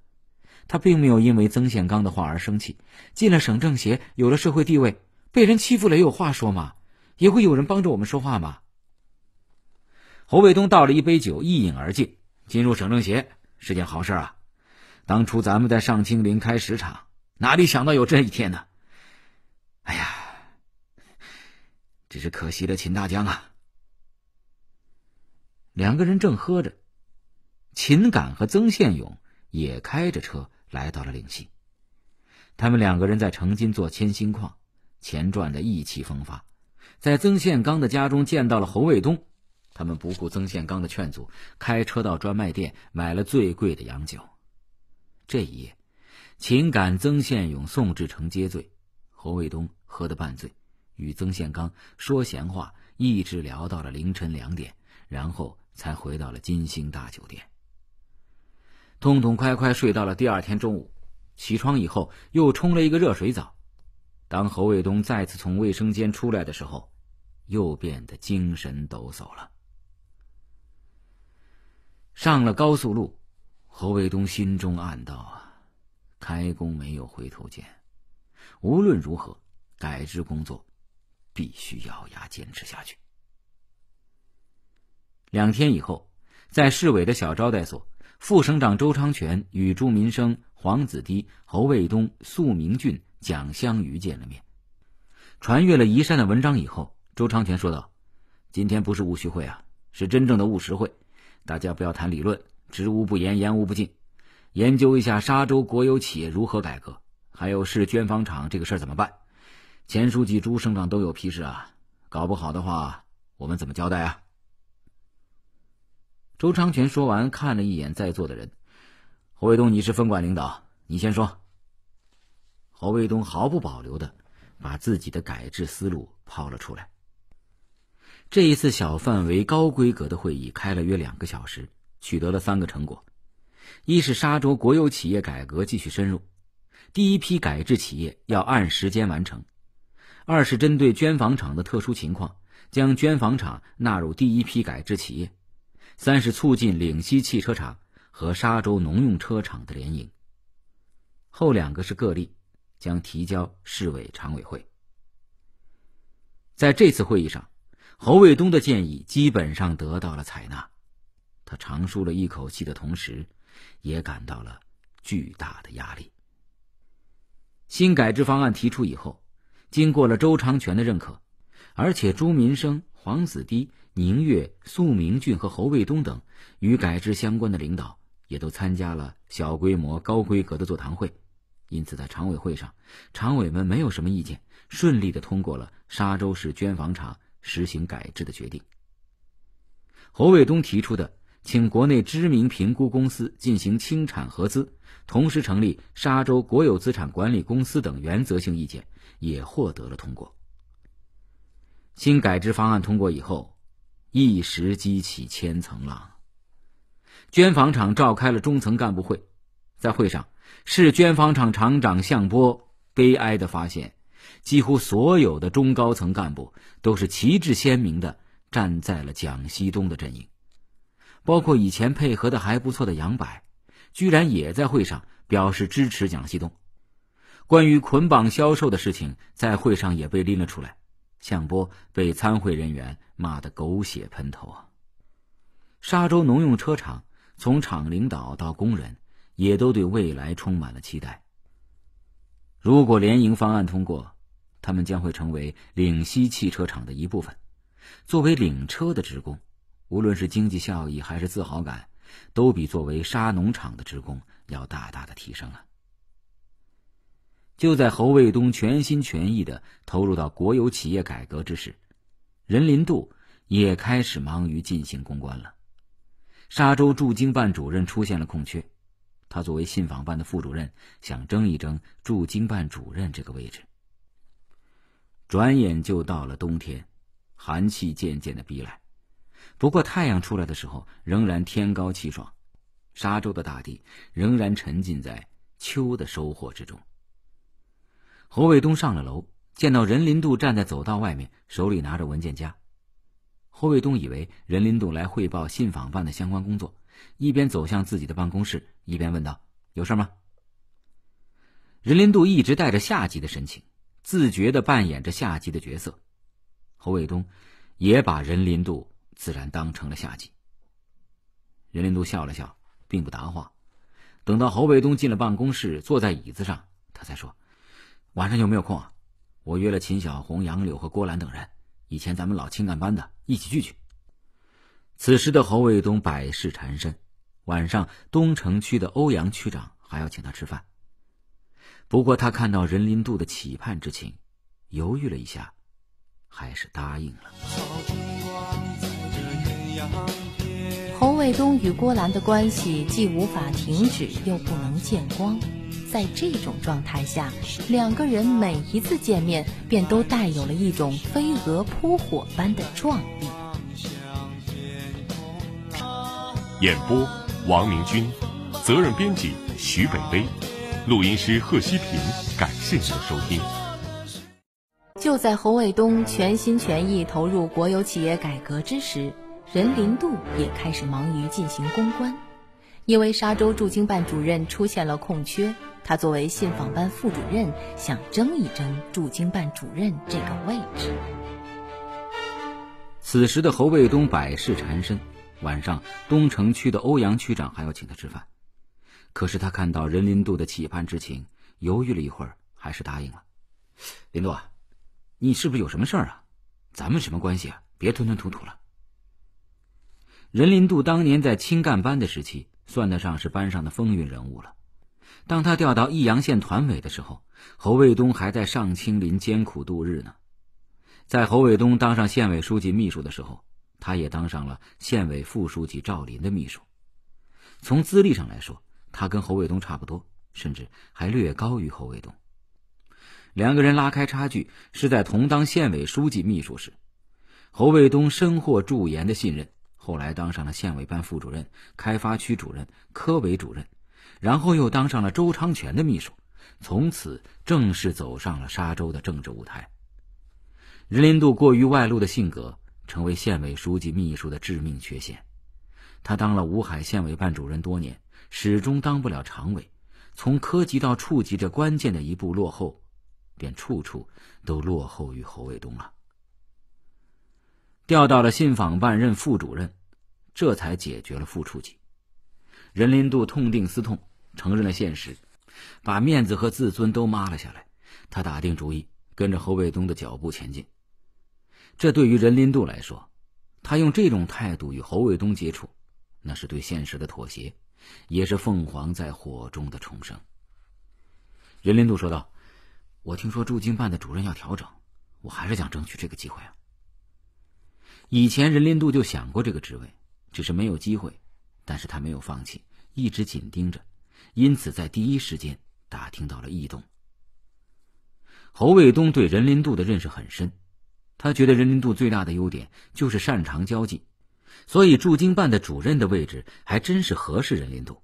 他并没有因为曾宪刚的话而生气。进了省政协，有了社会地位，被人欺负了有话说吗？也会有人帮着我们说话吗？侯卫东倒了一杯酒，一饮而尽。进入省政协是件好事啊！当初咱们在上青林开石场，哪里想到有这一天呢？哎呀，只是可惜了秦大江啊！两个人正喝着，秦敢和曾宪勇也开着车。来到了灵溪，他们两个人在成金做铅锌矿，钱赚的意气风发，在曾宪刚的家中见到了侯卫东，他们不顾曾宪刚的劝阻，开车到专卖店买了最贵的洋酒。这一夜，情感曾宪勇、宋志成接醉，侯卫东喝得半醉，与曾宪刚说闲话，一直聊到了凌晨两点，然后才回到了金星大酒店。痛痛快快睡到了第二天中午，起床以后又冲了一个热水澡。当侯卫东再次从卫生间出来的时候，又变得精神抖擞了。上了高速路，侯卫东心中暗道：“啊，开弓没有回头箭，无论如何，改制工作必须咬牙坚持下去。”两天以后，在市委的小招待所。副省长周昌全与朱民生、黄子堤、侯卫东、粟明俊、蒋湘瑜见了面，传阅了宜山的文章以后，周昌全说道：“今天不是务虚会啊，是真正的务实会，大家不要谈理论，知无不言，言无不尽，研究一下沙州国有企业如何改革，还有市绢纺厂这个事儿怎么办？钱书记、朱省长都有批示啊，搞不好的话，我们怎么交代啊？”周昌全说完，看了一眼在座的人：“侯卫东，你是分管领导，你先说。”侯卫东毫不保留的把自己的改制思路抛了出来。这一次小范围、高规格的会议开了约两个小时，取得了三个成果：一是沙洲国有企业改革继续深入，第一批改制企业要按时间完成；二是针对捐房厂的特殊情况，将捐房厂纳入第一批改制企业。三是促进岭西汽车厂和沙洲农用车厂的联营。后两个是个例，将提交市委常委会。在这次会议上，侯卫东的建议基本上得到了采纳，他长舒了一口气的同时，也感到了巨大的压力。新改制方案提出以后，经过了周长全的认可，而且朱民生、黄子堤。宁越、宿明俊和侯卫东等与改制相关的领导也都参加了小规模、高规格的座谈会，因此在常委会上，常委们没有什么意见，顺利的通过了沙州市绢纺厂实行改制的决定。侯卫东提出的请国内知名评估公司进行清产合资，同时成立沙州国有资产管理公司等原则性意见，也获得了通过。新改制方案通过以后。一时激起千层浪。绢纺厂召开了中层干部会，在会上，市绢纺厂厂长向波悲哀地发现，几乎所有的中高层干部都是旗帜鲜明地站在了蒋锡东的阵营，包括以前配合的还不错的杨柏，居然也在会上表示支持蒋锡东。关于捆绑销售的事情，在会上也被拎了出来。向波被参会人员骂得狗血喷头。沙洲农用车厂从厂领导到工人，也都对未来充满了期待。如果联营方案通过，他们将会成为岭西汽车厂的一部分。作为领车的职工，无论是经济效益还是自豪感，都比作为沙农场的职工要大大的提升了。就在侯卫东全心全意的投入到国有企业改革之时，任林渡也开始忙于进行公关了。沙洲驻京办主任出现了空缺，他作为信访办的副主任，想争一争驻京办主任这个位置。转眼就到了冬天，寒气渐渐的逼来。不过太阳出来的时候，仍然天高气爽，沙洲的大地仍然沉浸在秋的收获之中。侯卫东上了楼，见到任林渡站在走道外面，手里拿着文件夹。侯卫东以为任林渡来汇报信访办的相关工作，一边走向自己的办公室，一边问道：“有事吗？”任林渡一直带着下级的神情，自觉地扮演着下级的角色。侯卫东也把任林渡自然当成了下级。任林渡笑了笑，并不答话。等到侯卫东进了办公室，坐在椅子上，他才说。晚上有没有空啊？我约了秦小红、杨柳和郭兰等人，以前咱们老青干班的一起聚聚。此时的侯卫东百事缠身，晚上东城区的欧阳区长还要请他吃饭。不过他看到任林渡的期盼之情，犹豫了一下，还是答应了。侯卫东与郭兰的关系既无法停止，又不能见光。在这种状态下，两个人每一次见面便都带有了一种飞蛾扑火般的壮丽。演播：王明军，责任编辑：徐北薇，录音师：贺希平。感谢您的收听。就在侯卫东全心全意投入国有企业改革之时，任林渡也开始忙于进行公关，因为沙洲驻京办主任出现了空缺。他作为信访办副主任，想争一争驻京办主任这个位置。此时的侯卫东百事缠身，晚上东城区的欧阳区长还要请他吃饭，可是他看到任林渡的期盼之情，犹豫了一会儿，还是答应了。林渡，你是不是有什么事儿啊？咱们什么关系啊？别吞吞吐吐了。任林渡当年在青干班的时期，算得上是班上的风云人物了。当他调到益阳县团委的时候，侯卫东还在上青林艰苦度日呢。在侯卫东当上县委书记秘书的时候，他也当上了县委副书记赵林的秘书。从资历上来说，他跟侯卫东差不多，甚至还略高于侯卫东。两个人拉开差距是在同当县委书记秘书时。侯卫东深获祝颜的信任，后来当上了县委办副主任、开发区主任、科委主任。然后又当上了周昌全的秘书，从此正式走上了沙州的政治舞台。任林渡过于外露的性格，成为县委书记秘书的致命缺陷。他当了吴海县委办主任多年，始终当不了常委，从科级到处级这关键的一步落后，便处处都落后于侯卫东了。调到了信访办任副主任，这才解决了副处级。任林渡痛定思痛。承认了现实，把面子和自尊都抹了下来。他打定主意，跟着侯卫东的脚步前进。这对于任林渡来说，他用这种态度与侯卫东接触，那是对现实的妥协，也是凤凰在火中的重生。任林渡说道：“我听说驻京办的主任要调整，我还是想争取这个机会啊。以前任林渡就想过这个职位，只是没有机会，但是他没有放弃，一直紧盯着。”因此，在第一时间打听到了异动。侯卫东对任林渡的认识很深，他觉得任林渡最大的优点就是擅长交际，所以驻京办的主任的位置还真是合适任林渡。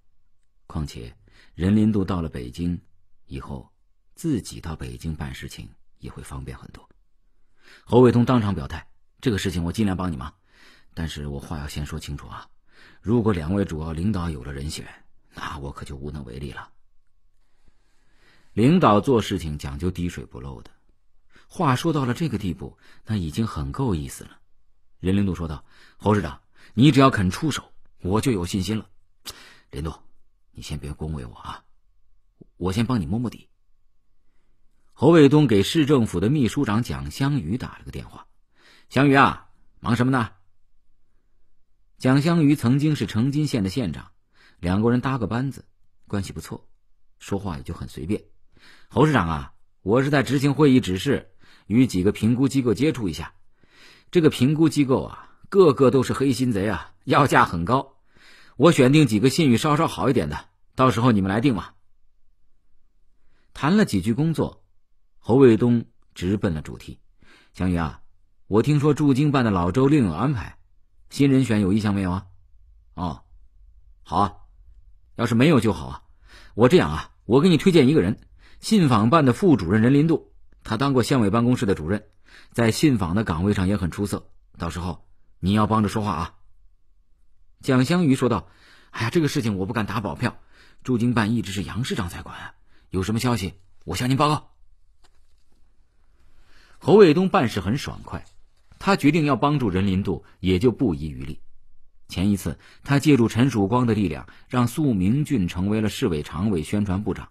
况且，任林渡到了北京以后，自己到北京办事情也会方便很多。侯卫东当场表态：“这个事情我尽量帮你忙，但是我话要先说清楚啊！如果两位主要领导有了人选。”那我可就无能为力了。领导做事情讲究滴水不漏的，话说到了这个地步，那已经很够意思了。任林渡说道：“侯市长，你只要肯出手，我就有信心了。”林渡，你先别恭维我啊，我先帮你摸摸底。侯卫东给市政府的秘书长蒋湘雨打了个电话：“湘雨啊，忙什么呢？”蒋湘雨曾经是成金县的县长。两个人搭个班子，关系不错，说话也就很随便。侯市长啊，我是在执行会议指示，与几个评估机构接触一下。这个评估机构啊，个个都是黑心贼啊，要价很高。我选定几个信誉稍稍好一点的，到时候你们来定吧。谈了几句工作，侯卫东直奔了主题。祥云啊，我听说驻京办的老周另有安排，新人选有意向没有啊？哦，好啊。要是没有就好啊！我这样啊，我给你推荐一个人，信访办的副主任任林度，他当过县委办公室的主任，在信访的岗位上也很出色。到时候你要帮着说话啊。”蒋湘瑜说道，“哎呀，这个事情我不敢打保票，驻京办一直是杨市长在管，有什么消息我向您报告。”侯卫东办事很爽快，他决定要帮助任林度，也就不遗余力。前一次，他借助陈曙光的力量，让粟明俊成为了市委常委宣传部长。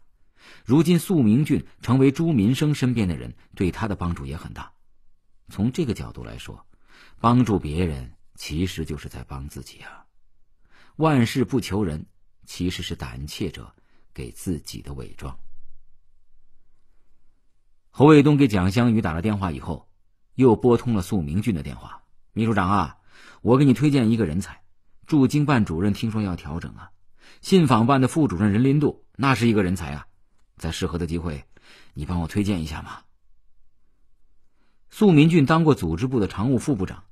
如今，粟明俊成为朱民生身边的人，对他的帮助也很大。从这个角度来说，帮助别人其实就是在帮自己啊。万事不求人，其实是胆怯者给自己的伪装。侯卫东给蒋湘雨打了电话以后，又拨通了粟明俊的电话：“秘书长啊，我给你推荐一个人才。”驻京办主任听说要调整啊，信访办的副主任任林度那是一个人才啊，在适合的机会，你帮我推荐一下嘛。粟民俊当过组织部的常务副部长，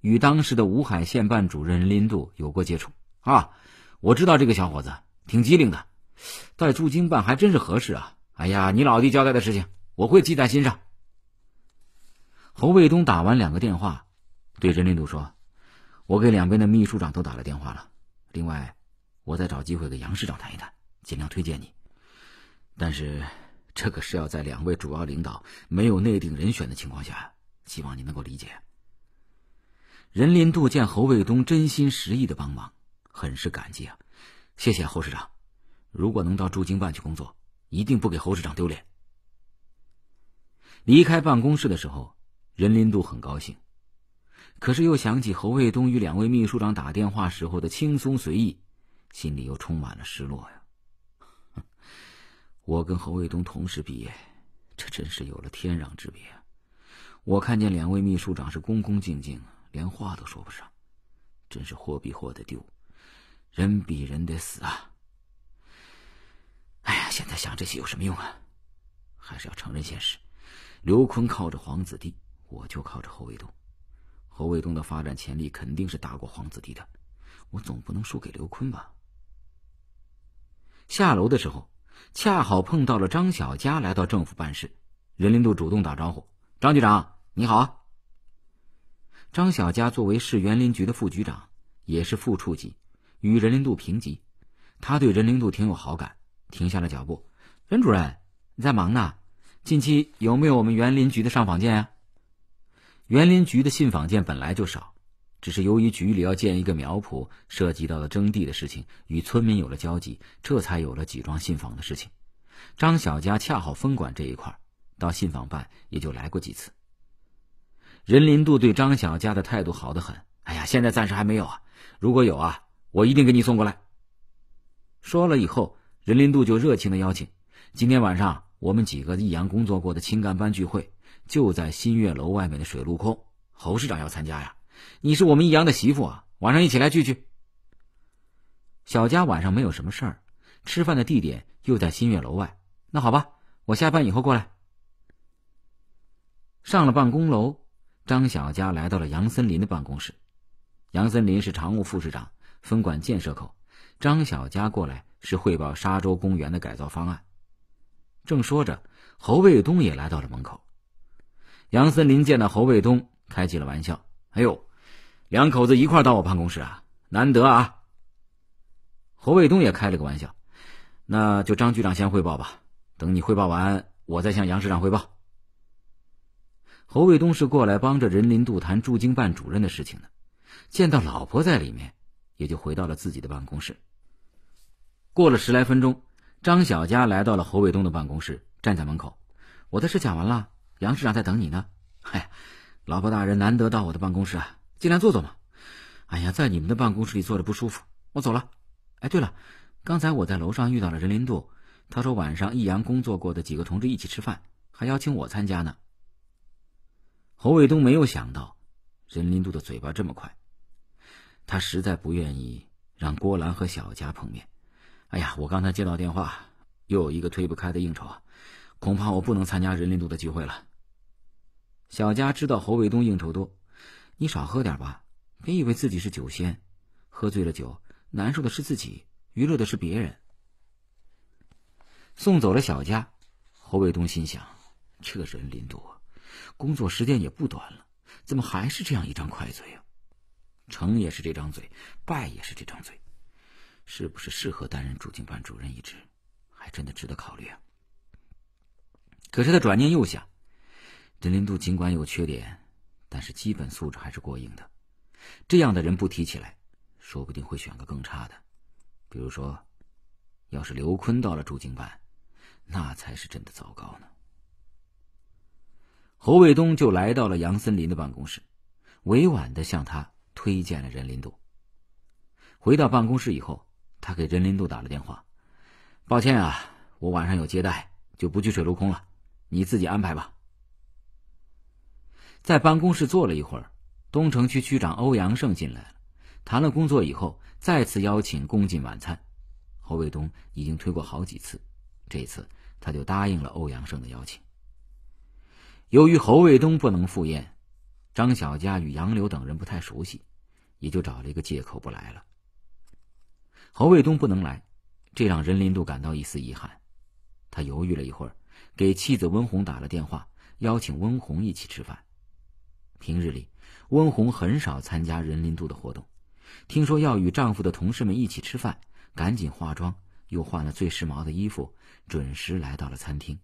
与当时的吴海县办主任任林度有过接触啊，我知道这个小伙子挺机灵的，在驻京办还真是合适啊。哎呀，你老弟交代的事情我会记在心上。侯卫东打完两个电话，对任林度说。我给两边的秘书长都打了电话了，另外，我再找机会给杨市长谈一谈，尽量推荐你。但是，这可是要在两位主要领导没有内定人选的情况下，希望你能够理解。任林渡见侯卫东真心实意的帮忙，很是感激啊！谢谢侯市长，如果能到驻京办去工作，一定不给侯市长丢脸。离开办公室的时候，任林渡很高兴。可是又想起侯卫东与两位秘书长打电话时候的轻松随意，心里又充满了失落呀。我跟侯卫东同时毕业，这真是有了天壤之别。我看见两位秘书长是恭恭敬敬，连话都说不上，真是货比货的丢，人比人得死啊。哎呀，现在想这些有什么用啊？还是要承认现实。刘坤靠着黄子弟，我就靠着侯卫东。侯卫东的发展潜力肯定是大过黄子迪的，我总不能输给刘坤吧。下楼的时候，恰好碰到了张小佳来到政府办事，任林渡主动打招呼：“张局长，你好。”张小佳作为市园林局的副局长，也是副处级，与任林渡平级，他对任林渡挺有好感，停下了脚步：“任主任，你在忙呢？近期有没有我们园林局的上访件啊？”园林局的信访件本来就少，只是由于局里要建一个苗圃，涉及到了征地的事情与村民有了交集，这才有了几桩信访的事情。张小家恰好分管这一块，到信访办也就来过几次。任林渡对张小家的态度好得很。哎呀，现在暂时还没有，啊，如果有啊，我一定给你送过来。说了以后，任林渡就热情的邀请：今天晚上我们几个益阳工作过的青干班聚会。就在新月楼外面的水陆空，侯市长要参加呀！你是我们益阳的媳妇啊，晚上一起来聚聚。小佳晚上没有什么事儿，吃饭的地点又在新月楼外，那好吧，我下班以后过来。上了办公楼，张小佳来到了杨森林的办公室。杨森林是常务副市长，分管建设口。张小佳过来是汇报沙洲公园的改造方案。正说着，侯卫东也来到了门口。杨森林见到侯卫东，开起了玩笑：“哎呦，两口子一块到我办公室啊，难得啊。”侯卫东也开了个玩笑：“那就张局长先汇报吧，等你汇报完，我再向杨市长汇报。”侯卫东是过来帮着任林渡谈驻京办主任的事情的，见到老婆在里面，也就回到了自己的办公室。过了十来分钟，张小佳来到了侯卫东的办公室，站在门口：“我的事讲完了。”杨市长在等你呢，哎，老婆大人难得到我的办公室啊，进来坐坐嘛。哎呀，在你们的办公室里坐着不舒服，我走了。哎，对了，刚才我在楼上遇到了任林渡，他说晚上易阳工作过的几个同志一起吃饭，还邀请我参加呢。侯卫东没有想到，任林渡的嘴巴这么快，他实在不愿意让郭兰和小佳碰面。哎呀，我刚才接到电话，又有一个推不开的应酬，恐怕我不能参加任林渡的聚会了。小佳知道侯卫东应酬多，你少喝点吧，别以为自己是酒仙，喝醉了酒难受的是自己，娱乐的是别人。送走了小佳，侯卫东心想：这个人林多，工作时间也不短了，怎么还是这样一张快嘴啊？成也是这张嘴，败也是这张嘴，是不是适合担任驻京办主任一职，还真的值得考虑啊。可是他转念又想。任林渡尽管有缺点，但是基本素质还是过硬的。这样的人不提起来，说不定会选个更差的。比如说，要是刘坤到了驻京办，那才是真的糟糕呢。侯卫东就来到了杨森林的办公室，委婉的向他推荐了任林渡。回到办公室以后，他给任林渡打了电话：“抱歉啊，我晚上有接待，就不去水陆空了，你自己安排吧。”在办公室坐了一会儿，东城区区长欧阳胜进来了，谈了工作以后，再次邀请共进晚餐。侯卫东已经推过好几次，这次他就答应了欧阳胜的邀请。由于侯卫东不能赴宴，张小佳与杨柳等人不太熟悉，也就找了一个借口不来了。侯卫东不能来，这让任林都感到一丝遗憾。他犹豫了一会儿，给妻子温红打了电话，邀请温红一起吃饭。平日里，温红很少参加人林渡的活动。听说要与丈夫的同事们一起吃饭，赶紧化妆，又换了最时髦的衣服，准时来到了餐厅。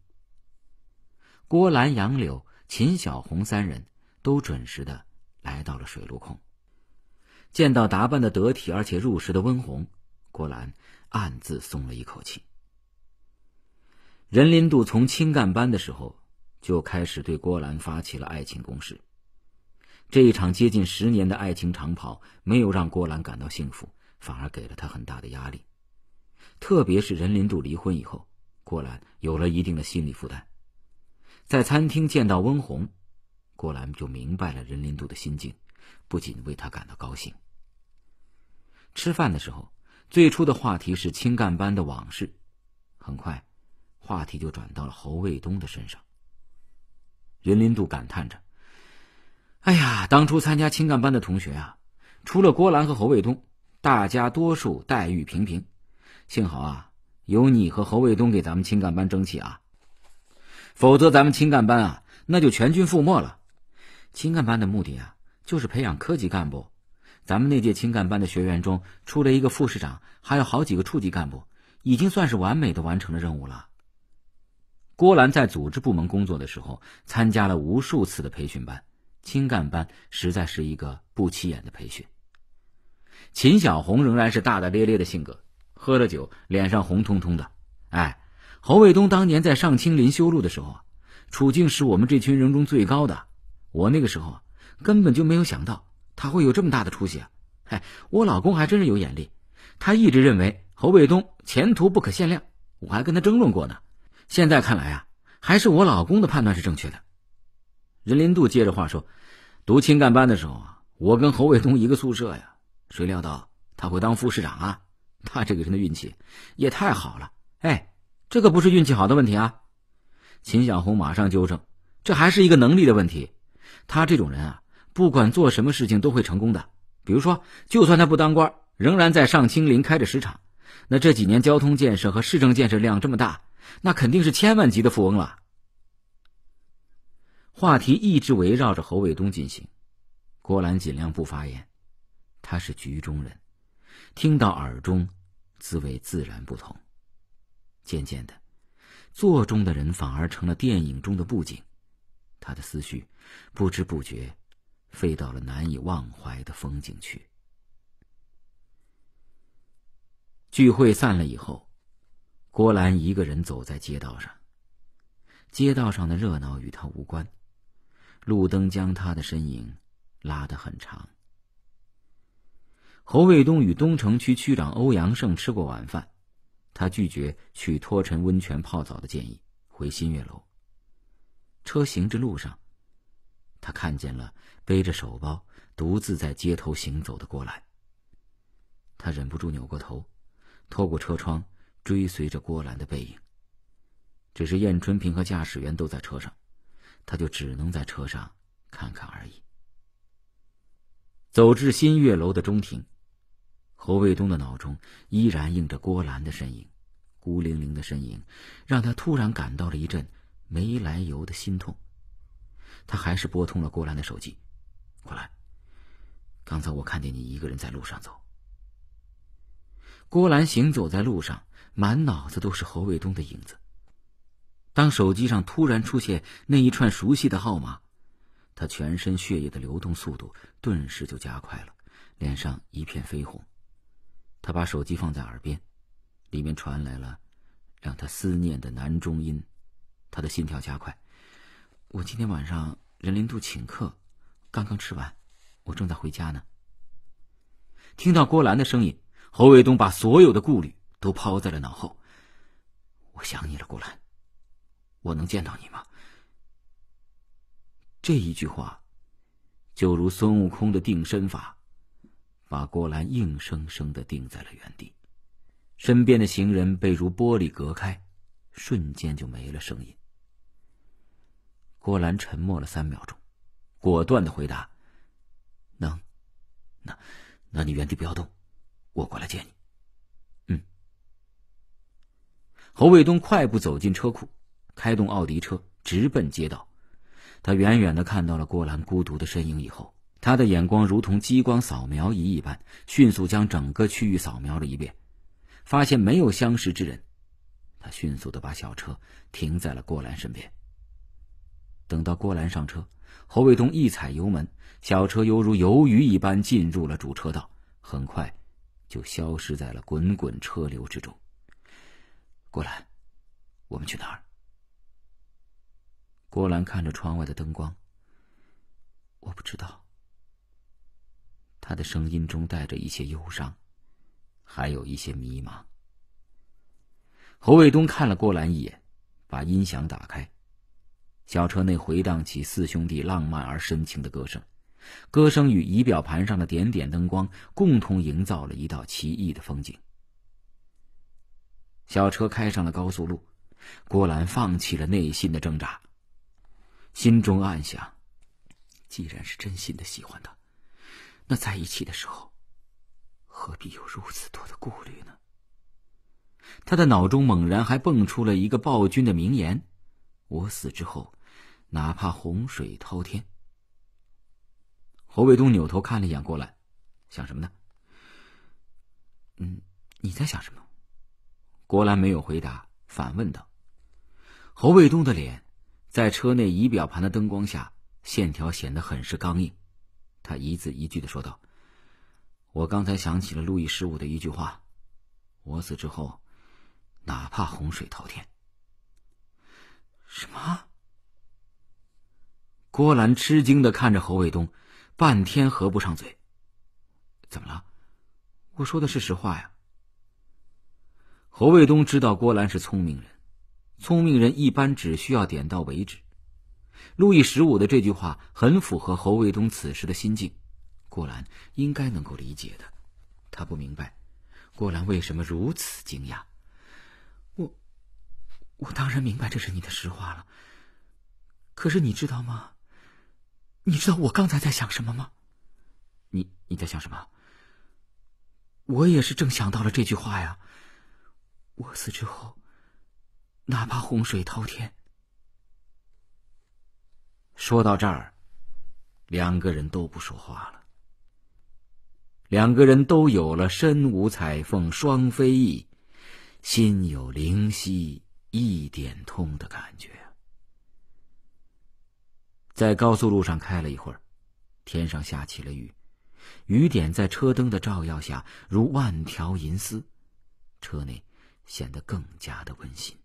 郭兰、杨柳、秦小红三人都准时的来到了水陆空。见到打扮的得体而且入时的温红，郭兰暗自松了一口气。人林渡从青干班的时候就开始对郭兰发起了爱情攻势。这一场接近十年的爱情长跑，没有让郭兰感到幸福，反而给了她很大的压力。特别是任林渡离婚以后，郭兰有了一定的心理负担。在餐厅见到温红，郭兰就明白了任林渡的心境，不仅为他感到高兴。吃饭的时候，最初的话题是青干班的往事，很快，话题就转到了侯卫东的身上。任林渡感叹着。哎呀，当初参加青干班的同学啊，除了郭兰和侯卫东，大家多数待遇平平。幸好啊，有你和侯卫东给咱们青干班争气啊，否则咱们青干班啊，那就全军覆没了。青干班的目的啊，就是培养科级干部。咱们那届青干班的学员中，出了一个副市长，还有好几个处级干部，已经算是完美的完成了任务了。郭兰在组织部门工作的时候，参加了无数次的培训班。青干班实在是一个不起眼的培训。秦小红仍然是大大咧咧的性格，喝了酒脸上红彤彤的。哎，侯卫东当年在上青林修路的时候啊，处境是我们这群人中最高的。我那个时候根本就没有想到他会有这么大的出息。哎，我老公还真是有眼力，他一直认为侯卫东前途不可限量。我还跟他争论过呢。现在看来啊，还是我老公的判断是正确的。任林渡接着话说：“读青干班的时候啊，我跟侯卫东一个宿舍呀。谁料到他会当副市长啊？他这个人的运气也太好了！哎，这可不是运气好的问题啊。”秦小红马上纠正：“这还是一个能力的问题。他这种人啊，不管做什么事情都会成功的。比如说，就算他不当官，仍然在上青林开着石场，那这几年交通建设和市政建设量这么大，那肯定是千万级的富翁了。”话题一直围绕着侯卫东进行，郭兰尽量不发言，他是局中人，听到耳中滋味自然不同。渐渐的，座中的人反而成了电影中的布景，他的思绪不知不觉飞到了难以忘怀的风景去。聚会散了以后，郭兰一个人走在街道上，街道上的热闹与他无关。路灯将他的身影拉得很长。侯卫东与东城区区长欧阳胜吃过晚饭，他拒绝去托陈温泉泡澡的建议，回新月楼。车行之路上，他看见了背着手包、独自在街头行走的郭兰。他忍不住扭过头，透过车窗追随着郭兰的背影。只是燕春平和驾驶员都在车上。他就只能在车上看看而已。走至新月楼的中庭，侯卫东的脑中依然映着郭兰的身影，孤零零的身影，让他突然感到了一阵没来由的心痛。他还是拨通了郭兰的手机：“郭兰，刚才我看见你一个人在路上走。”郭兰行走在路上，满脑子都是侯卫东的影子。当手机上突然出现那一串熟悉的号码，他全身血液的流动速度顿时就加快了，脸上一片绯红。他把手机放在耳边，里面传来了让他思念的男中音，他的心跳加快。我今天晚上任林渡请客，刚刚吃完，我正在回家呢。听到郭兰的声音，侯卫东把所有的顾虑都抛在了脑后。我想你了，郭兰。我能见到你吗？这一句话，就如孙悟空的定身法，把郭兰硬生生的定在了原地。身边的行人被如玻璃隔开，瞬间就没了声音。郭兰沉默了三秒钟，果断的回答：“能，那，那你原地不要动，我过来接你。”嗯。侯卫东快步走进车库。开动奥迪车直奔街道，他远远的看到了郭兰孤独的身影。以后，他的眼光如同激光扫描仪一般，迅速将整个区域扫描了一遍，发现没有相识之人。他迅速的把小车停在了郭兰身边。等到郭兰上车，侯卫东一踩油门，小车犹如游鱼一般进入了主车道，很快就消失在了滚滚车流之中。郭兰，我们去哪儿？郭兰看着窗外的灯光。我不知道。他的声音中带着一些忧伤，还有一些迷茫。侯卫东看了郭兰一眼，把音响打开。小车内回荡起四兄弟浪漫而深情的歌声，歌声与仪表盘上的点点灯光共同营造了一道奇异的风景。小车开上了高速路，郭兰放弃了内心的挣扎。心中暗想：“既然是真心的喜欢他，那在一起的时候，何必有如此多的顾虑呢？”他的脑中猛然还蹦出了一个暴君的名言：“我死之后，哪怕洪水滔天。”侯卫东扭头看了一眼过兰，想什么呢？嗯，你在想什么？郭兰没有回答，反问道：“侯卫东的脸。”在车内仪表盘的灯光下，线条显得很是刚硬。他一字一句的说道：“我刚才想起了路易十五的一句话，我死之后，哪怕洪水滔天。”什么？郭兰吃惊的看着侯卫东，半天合不上嘴。怎么了？我说的是实话呀。侯卫东知道郭兰是聪明人。聪明人一般只需要点到为止。路易十五的这句话很符合侯卫东此时的心境，郭兰应该能够理解的。他不明白，郭兰为什么如此惊讶。我，我当然明白这是你的实话了。可是你知道吗？你知道我刚才在想什么吗？你你在想什么？我也是正想到了这句话呀。我死之后。哪怕洪水滔天。说到这儿，两个人都不说话了。两个人都有了“身无彩凤双飞翼，心有灵犀一点通”的感觉。在高速路上开了一会儿，天上下起了雨，雨点在车灯的照耀下如万条银丝，车内显得更加的温馨。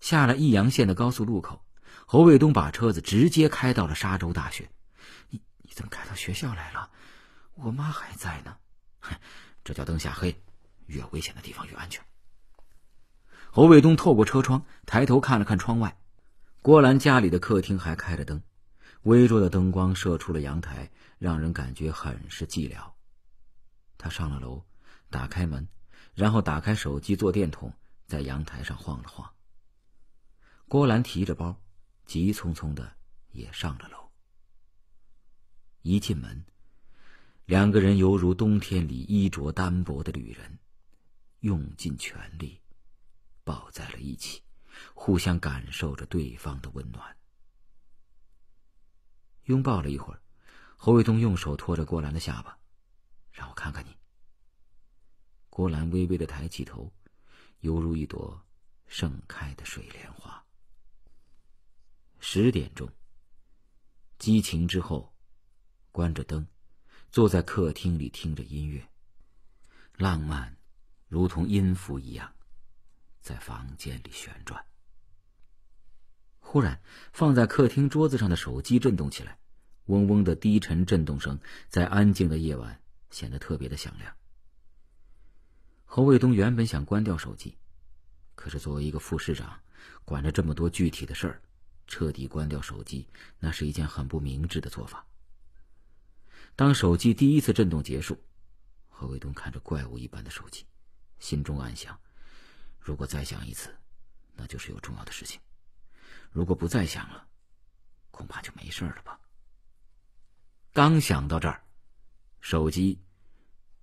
下了益阳县的高速路口，侯卫东把车子直接开到了沙洲大学。你你怎么开到学校来了？我妈还在呢。这叫灯下黑，越危险的地方越安全。侯卫东透过车窗抬头看了看窗外，郭兰家里的客厅还开着灯，微弱的灯光射出了阳台，让人感觉很是寂寥。他上了楼，打开门，然后打开手机做电筒，在阳台上晃了晃。郭兰提着包，急匆匆的也上了楼。一进门，两个人犹如冬天里衣着单薄的旅人，用尽全力抱在了一起，互相感受着对方的温暖。拥抱了一会儿，侯卫东用手托着郭兰的下巴，让我看看你。郭兰微微的抬起头，犹如一朵盛开的水莲花。十点钟，激情之后，关着灯，坐在客厅里听着音乐，浪漫，如同音符一样，在房间里旋转。忽然，放在客厅桌子上的手机震动起来，嗡嗡的低沉震动声在安静的夜晚显得特别的响亮。侯卫东原本想关掉手机，可是作为一个副市长，管着这么多具体的事儿。彻底关掉手机，那是一件很不明智的做法。当手机第一次震动结束，何卫东看着怪物一般的手机，心中暗想：如果再响一次，那就是有重要的事情；如果不再响了，恐怕就没事了吧。刚想到这儿，手机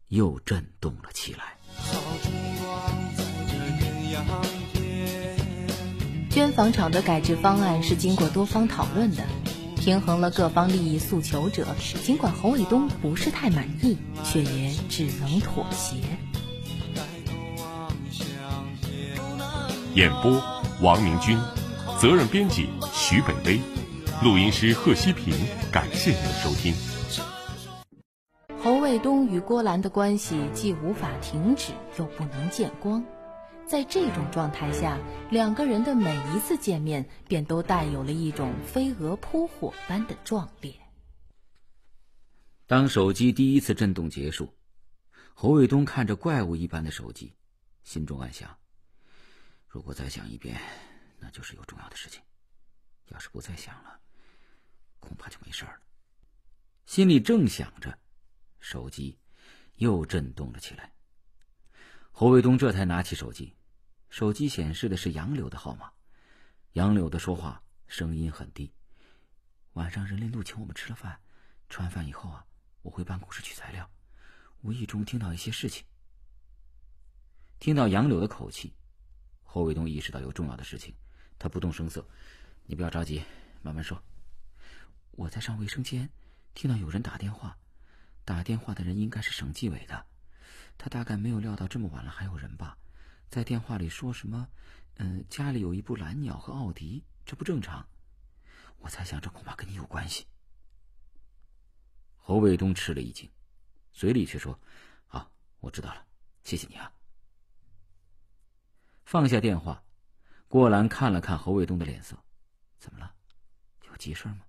又震动了起来。宣房厂的改制方案是经过多方讨论的，平衡了各方利益诉求者。尽管侯卫东不是太满意，却也只能妥协。演播：王明军，责任编辑：徐北威，录音师：贺希平。感谢您的收听。侯卫东与郭兰的关系既无法停止，又不能见光。在这种状态下，两个人的每一次见面便都带有了一种飞蛾扑火般的壮烈。当手机第一次震动结束，侯卫东看着怪物一般的手机，心中暗想：如果再响一遍，那就是有重要的事情；要是不再响了，恐怕就没事了。心里正想着，手机又震动了起来。侯卫东这才拿起手机，手机显示的是杨柳的号码。杨柳的说话声音很低。晚上，人立路请我们吃了饭，吃完饭以后啊，我回办公室取材料，无意中听到一些事情。听到杨柳的口气，侯卫东意识到有重要的事情。他不动声色：“你不要着急，慢慢说。”我在上卫生间，听到有人打电话，打电话的人应该是省纪委的。他大概没有料到这么晚了还有人吧，在电话里说什么？嗯，家里有一部蓝鸟和奥迪，这不正常。我猜想这恐怕跟你有关系。侯卫东吃了一惊，嘴里却说：“好，我知道了，谢谢你啊。”放下电话，郭兰看了看侯卫东的脸色，怎么了？有急事吗？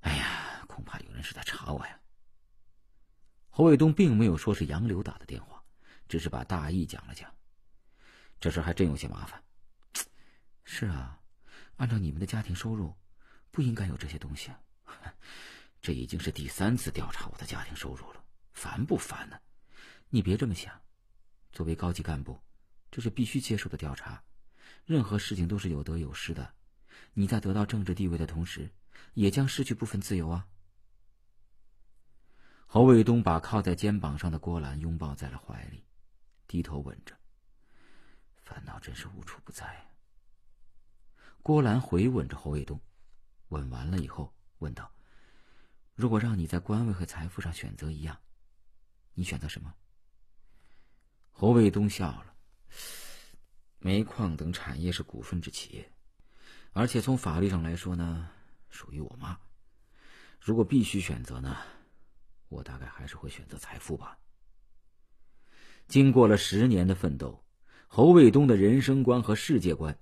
哎呀，恐怕有人是在查我呀。侯卫东并没有说是杨柳打的电话，只是把大意讲了讲。这事还真有些麻烦。是啊，按照你们的家庭收入，不应该有这些东西。<laughs> 这已经是第三次调查我的家庭收入了，烦不烦呢？你别这么想，作为高级干部，这是必须接受的调查。任何事情都是有得有失的，你在得到政治地位的同时，也将失去部分自由啊。侯卫东把靠在肩膀上的郭兰拥抱在了怀里，低头吻着。烦恼真是无处不在。郭兰回吻着侯卫东，吻完了以后问道：“如果让你在官位和财富上选择一样，你选择什么？”侯卫东笑了：“煤矿等产业是股份制企业，而且从法律上来说呢，属于我妈。如果必须选择呢？”我大概还是会选择财富吧。经过了十年的奋斗，侯卫东的人生观和世界观，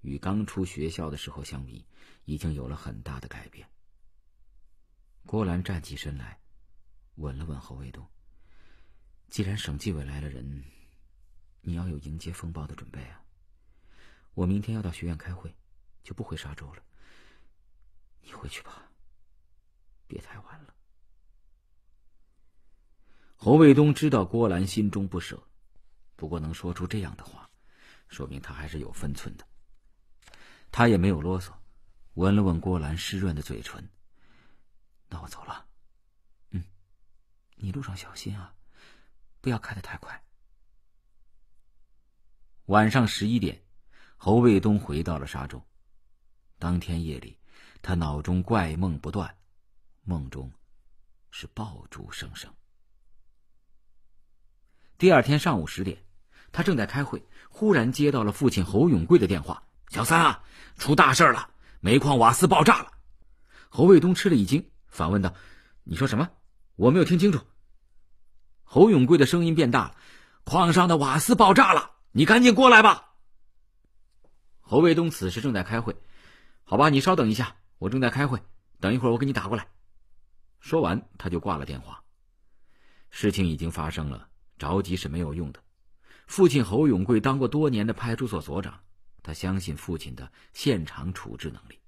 与刚出学校的时候相比，已经有了很大的改变。郭兰站起身来，吻了吻侯卫东。既然省纪委来了人，你要有迎接风暴的准备啊！我明天要到学院开会，就不回沙洲了。你回去吧，别太晚了。侯卫东知道郭兰心中不舍，不过能说出这样的话，说明他还是有分寸的。他也没有啰嗦，吻了吻郭兰湿润的嘴唇。那我走了，嗯，你路上小心啊，不要开得太快。晚上十一点，侯卫东回到了沙洲。当天夜里，他脑中怪梦不断，梦中是爆竹声声。第二天上午十点，他正在开会，忽然接到了父亲侯永贵的电话：“小三啊，出大事了，煤矿瓦斯爆炸了。”侯卫东吃了一惊，反问道：“你说什么？我没有听清楚。”侯永贵的声音变大了：“矿上的瓦斯爆炸了，你赶紧过来吧。”侯卫东此时正在开会，“好吧，你稍等一下，我正在开会，等一会儿我给你打过来。”说完，他就挂了电话。事情已经发生了。着急是没有用的。父亲侯永贵当过多年的派出所所长，他相信父亲的现场处置能力。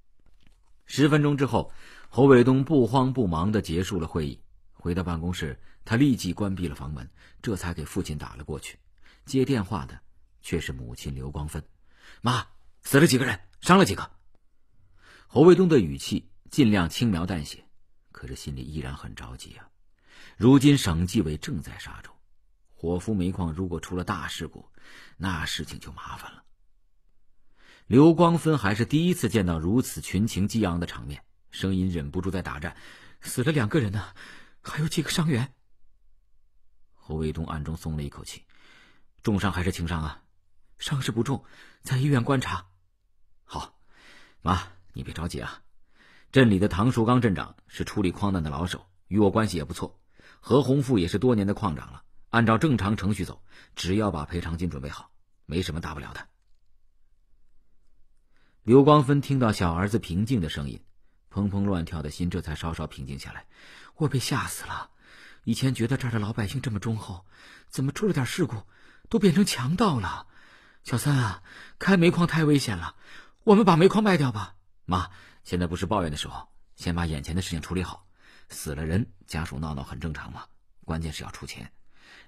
十分钟之后，侯卫东不慌不忙的结束了会议，回到办公室，他立即关闭了房门，这才给父亲打了过去。接电话的却是母亲刘光芬：“妈，死了几个人，伤了几个。”侯卫东的语气尽量轻描淡写，可是心里依然很着急啊。如今省纪委正在沙处。火夫煤矿如果出了大事故，那事情就麻烦了。刘光芬还是第一次见到如此群情激昂的场面，声音忍不住在打颤。死了两个人呢，还有几个伤员。侯卫东暗中松了一口气：，重伤还是轻伤啊？伤势不重，在医院观察。好，妈，你别着急啊。镇里的唐树刚镇长是处理矿难的老手，与我关系也不错。何洪富也是多年的矿长了。按照正常程序走，只要把赔偿金准备好，没什么大不了的。刘光芬听到小儿子平静的声音，砰砰乱跳的心这才稍稍平静下来。我被吓死了，以前觉得这儿的老百姓这么忠厚，怎么出了点事故，都变成强盗了？小三啊，开煤矿太危险了，我们把煤矿卖掉吧。妈，现在不是抱怨的时候，先把眼前的事情处理好。死了人，家属闹闹很正常嘛，关键是要出钱。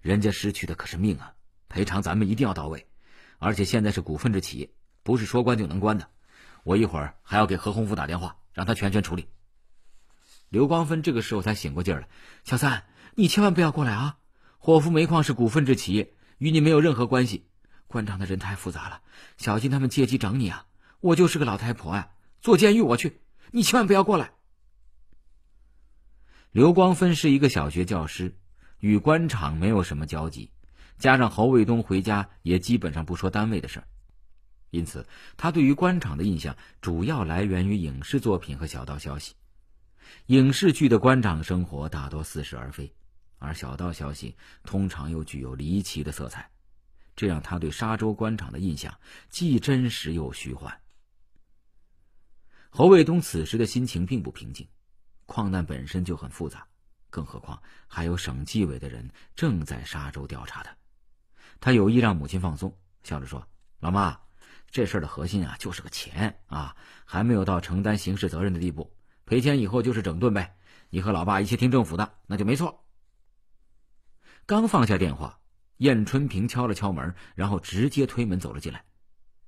人家失去的可是命啊，赔偿咱们一定要到位。而且现在是股份制企业，不是说关就能关的。我一会儿还要给何洪福打电话，让他全权处理。刘光芬这个时候才醒过劲儿来：“小三，你千万不要过来啊！火夫煤矿是股份制企业，与你没有任何关系。官场的人太复杂了，小心他们借机整你啊！我就是个老太婆呀，坐监狱我去！你千万不要过来。”刘光芬是一个小学教师。与官场没有什么交集，加上侯卫东回家也基本上不说单位的事儿，因此他对于官场的印象主要来源于影视作品和小道消息。影视剧的官场生活大多似是而非，而小道消息通常又具有离奇的色彩，这让他对沙洲官场的印象既真实又虚幻。侯卫东此时的心情并不平静，矿难本身就很复杂。更何况还有省纪委的人正在沙州调查他，他有意让母亲放松，笑着说：“老妈，这事儿的核心啊就是个钱啊，还没有到承担刑事责任的地步，赔钱以后就是整顿呗。你和老爸一起听政府的，那就没错。”刚放下电话，燕春平敲了敲门，然后直接推门走了进来。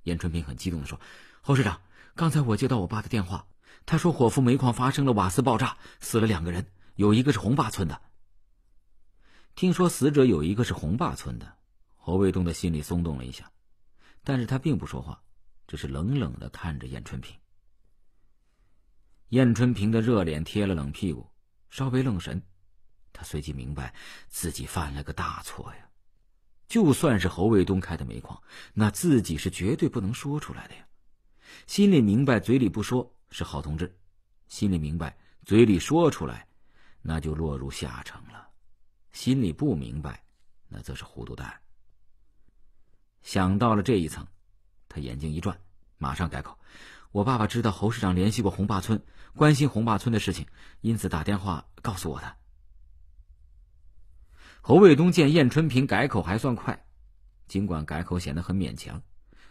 燕春平很激动地说：“侯市长，刚才我接到我爸的电话，他说火夫煤矿发生了瓦斯爆炸，死了两个人。”有一个是红坝村的。听说死者有一个是红坝村的，侯卫东的心里松动了一下，但是他并不说话，只是冷冷的看着燕春平。燕春平的热脸贴了冷屁股，稍微愣神，他随即明白自己犯了个大错呀！就算是侯卫东开的煤矿，那自己是绝对不能说出来的呀！心里明白，嘴里不说，是好同志；心里明白，嘴里说出来。那就落入下乘了，心里不明白，那则是糊涂蛋。想到了这一层，他眼睛一转，马上改口：“我爸爸知道侯市长联系过红坝村，关心红坝村的事情，因此打电话告诉我的。”侯卫东见燕春平改口还算快，尽管改口显得很勉强，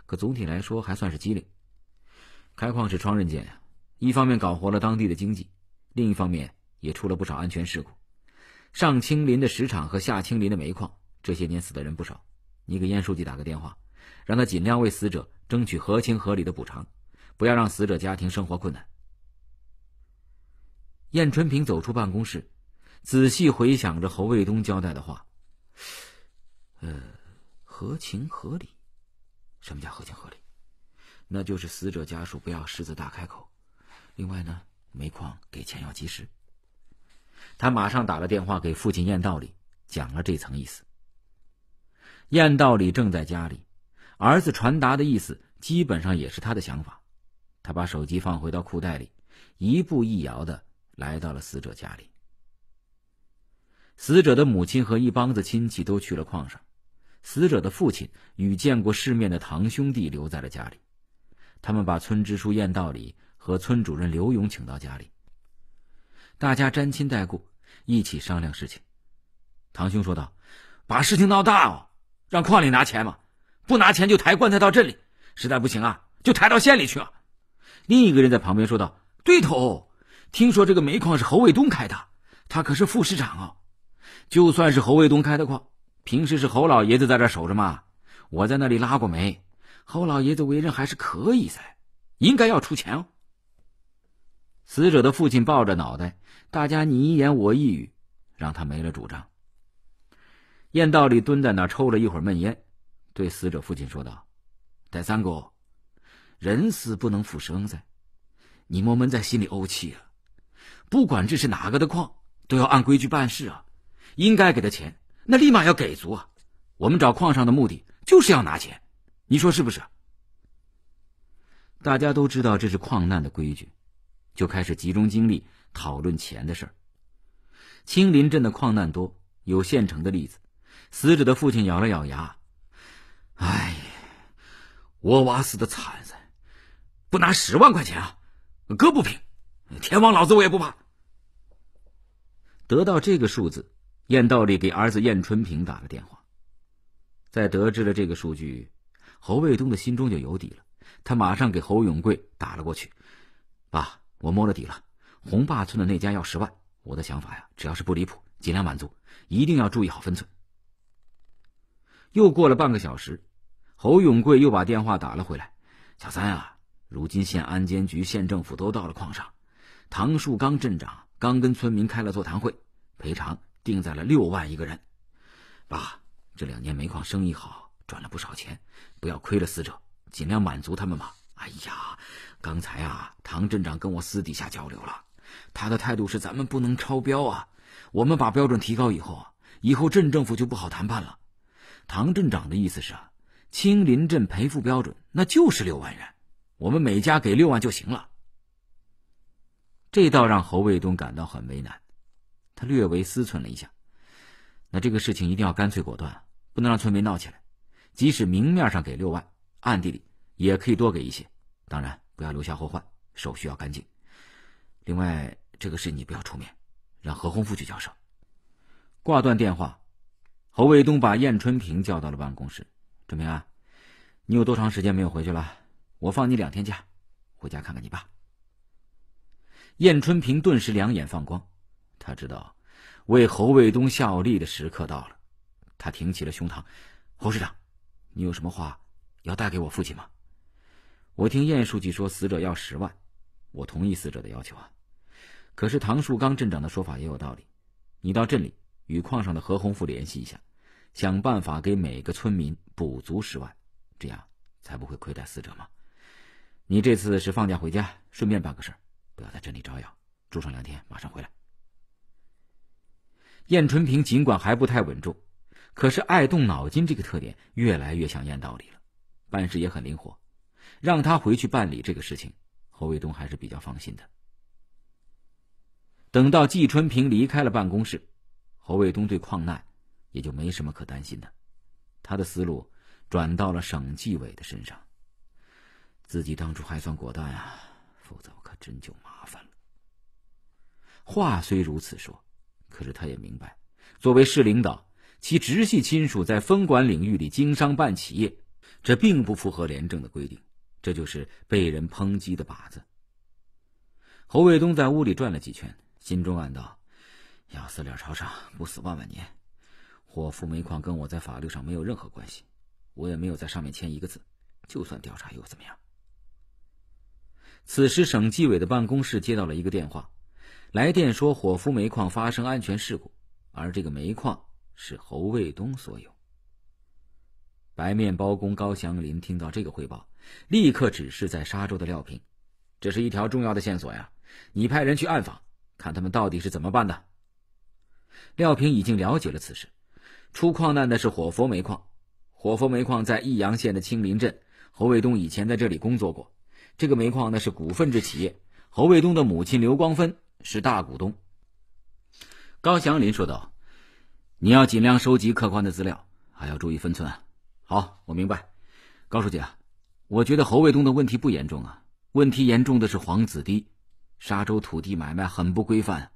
可总体来说还算是机灵。开矿是双刃剑，一方面搞活了当地的经济，另一方面……也出了不少安全事故，上青林的石场和下青林的煤矿这些年死的人不少。你给燕书记打个电话，让他尽量为死者争取合情合理的补偿，不要让死者家庭生活困难。燕春平走出办公室，仔细回想着侯卫东交代的话：“呃，合情合理？什么叫合情合理？那就是死者家属不要狮子大开口。另外呢，煤矿给钱要及时。”他马上打了电话给父亲燕道理，讲了这层意思。燕道理正在家里，儿子传达的意思基本上也是他的想法。他把手机放回到裤袋里，一步一摇的来到了死者家里。死者的母亲和一帮子亲戚都去了矿上，死者的父亲与见过世面的堂兄弟留在了家里。他们把村支书燕道理和村主任刘勇请到家里。大家沾亲带故，一起商量事情。堂兄说道：“把事情闹大哦，让矿里拿钱嘛，不拿钱就抬棺材到镇里，实在不行啊，就抬到县里去啊。”另一个人在旁边说道：“对头，听说这个煤矿是侯卫东开的，他可是副市长哦。就算是侯卫东开的矿，平时是侯老爷子在这守着嘛。我在那里拉过煤，侯老爷子为人还是可以噻，应该要出钱哦。”死者的父亲抱着脑袋，大家你一言我一语，让他没了主张。燕道里蹲在那儿抽了一会儿闷烟，对死者父亲说道：“戴三姑，人死不能复生噻，你莫闷在心里怄气啊！不管这是哪个的矿，都要按规矩办事啊！应该给的钱，那立马要给足啊！我们找矿上的目的就是要拿钱，你说是不是？”大家都知道这是矿难的规矩。就开始集中精力讨论钱的事儿。青林镇的矿难多，有现成的例子。死者的父亲咬了咬牙：“哎，我娃死的惨，不拿十万块钱啊，哥不平，天王老子我也不怕。”得到这个数字，燕道理给儿子燕春平打了电话。在得知了这个数据，侯卫东的心中就有底了。他马上给侯永贵打了过去：“爸。”我摸了底了，红坝村的那家要十万。我的想法呀，只要是不离谱，尽量满足，一定要注意好分寸。又过了半个小时，侯永贵又把电话打了回来：“小三啊，如今县安监局、县政府都到了矿上，唐树刚镇长刚跟村民开了座谈会，赔偿定在了六万一个人。爸，这两年煤矿生意好，赚了不少钱，不要亏了死者，尽量满足他们吧。”哎呀，刚才啊，唐镇长跟我私底下交流了，他的态度是咱们不能超标啊。我们把标准提高以后，以后镇政府就不好谈判了。唐镇长的意思是啊，青林镇赔付标准那就是六万元，我们每家给六万就行了。这倒让侯卫东感到很为难，他略微思忖了一下，那这个事情一定要干脆果断，不能让村民闹起来。即使明面上给六万，暗地里。也可以多给一些，当然不要留下后患，手续要干净。另外，这个事你不要出面，让何洪富去交涉。挂断电话，侯卫东把燕春平叫到了办公室。春平啊，你有多长时间没有回去了？我放你两天假，回家看看你爸。燕春平顿时两眼放光，他知道为侯卫东效力的时刻到了。他挺起了胸膛：“侯市长，你有什么话要带给我父亲吗？”我听晏书记说，死者要十万，我同意死者的要求啊。可是唐树刚镇长的说法也有道理，你到镇里与矿上的何洪富联系一下，想办法给每个村民补足十万，这样才不会亏待死者嘛。你这次是放假回家，顺便办个事儿，不要在镇里招摇，住上两天，马上回来。燕春平尽管还不太稳重，可是爱动脑筋这个特点越来越像燕道理了，办事也很灵活。让他回去办理这个事情，侯卫东还是比较放心的。等到季春平离开了办公室，侯卫东对矿难也就没什么可担心的，他的思路转到了省纪委的身上。自己当初还算果断啊，否则我可真就麻烦了。话虽如此说，可是他也明白，作为市领导，其直系亲属在分管领域里经商办企业，这并不符合廉政的规定。这就是被人抨击的靶子。侯卫东在屋里转了几圈，心中暗道：“要死脸朝上，不死万万年。火富煤矿跟我在法律上没有任何关系，我也没有在上面签一个字。就算调查又怎么样？”此时，省纪委的办公室接到了一个电话，来电说火夫煤矿发生安全事故，而这个煤矿是侯卫东所有。白面包工高祥林听到这个汇报。立刻指示在沙洲的廖平，这是一条重要的线索呀！你派人去暗访，看他们到底是怎么办的。廖平已经了解了此事，出矿难的是火佛煤矿，火佛煤矿在益阳县的青林镇，侯卫东以前在这里工作过。这个煤矿呢是股份制企业，侯卫东的母亲刘光芬是大股东。高祥林说道：“你要尽量收集客观的资料，还要注意分寸啊！”好，我明白，高书记。我觉得侯卫东的问题不严重啊，问题严重的是黄子堤，沙洲土地买卖很不规范，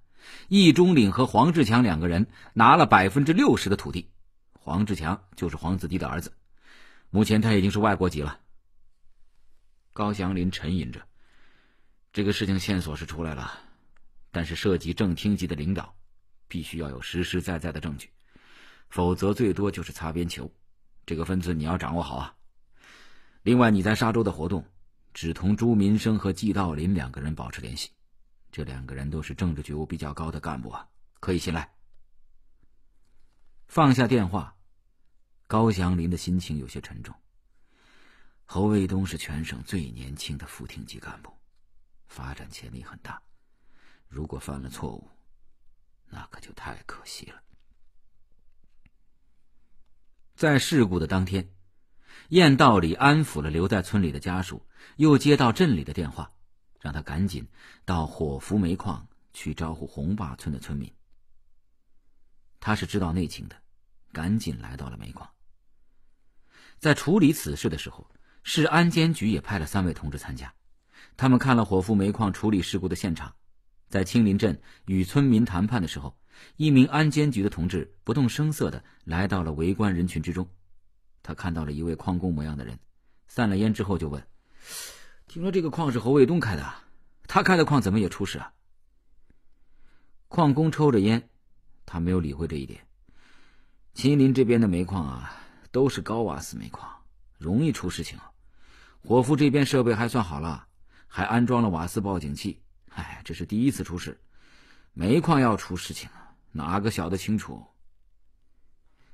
易中岭和黄志强两个人拿了百分之六十的土地，黄志强就是黄子堤的儿子，目前他已经是外国籍了。高祥林沉吟着，这个事情线索是出来了，但是涉及正厅级的领导，必须要有实实在在的证据，否则最多就是擦边球，这个分寸你要掌握好啊。另外，你在沙洲的活动，只同朱民生和季道林两个人保持联系。这两个人都是政治觉悟比较高的干部啊，可以信赖。放下电话，高祥林的心情有些沉重。侯卫东是全省最年轻的副厅级干部，发展潜力很大。如果犯了错误，那可就太可惜了。在事故的当天。燕道里安抚了留在村里的家属，又接到镇里的电话，让他赶紧到火福煤矿去招呼红坝村的村民。他是知道内情的，赶紧来到了煤矿。在处理此事的时候，市安监局也派了三位同志参加。他们看了火福煤矿处理事故的现场，在青林镇与村民谈判的时候，一名安监局的同志不动声色地来到了围观人群之中。他看到了一位矿工模样的人，散了烟之后就问：“听说这个矿是侯卫东开的，他开的矿怎么也出事啊？”矿工抽着烟，他没有理会这一点。秦林这边的煤矿啊，都是高瓦斯煤矿，容易出事情。伙夫这边设备还算好了，还安装了瓦斯报警器。唉，这是第一次出事，煤矿要出事情啊，哪个晓得清楚？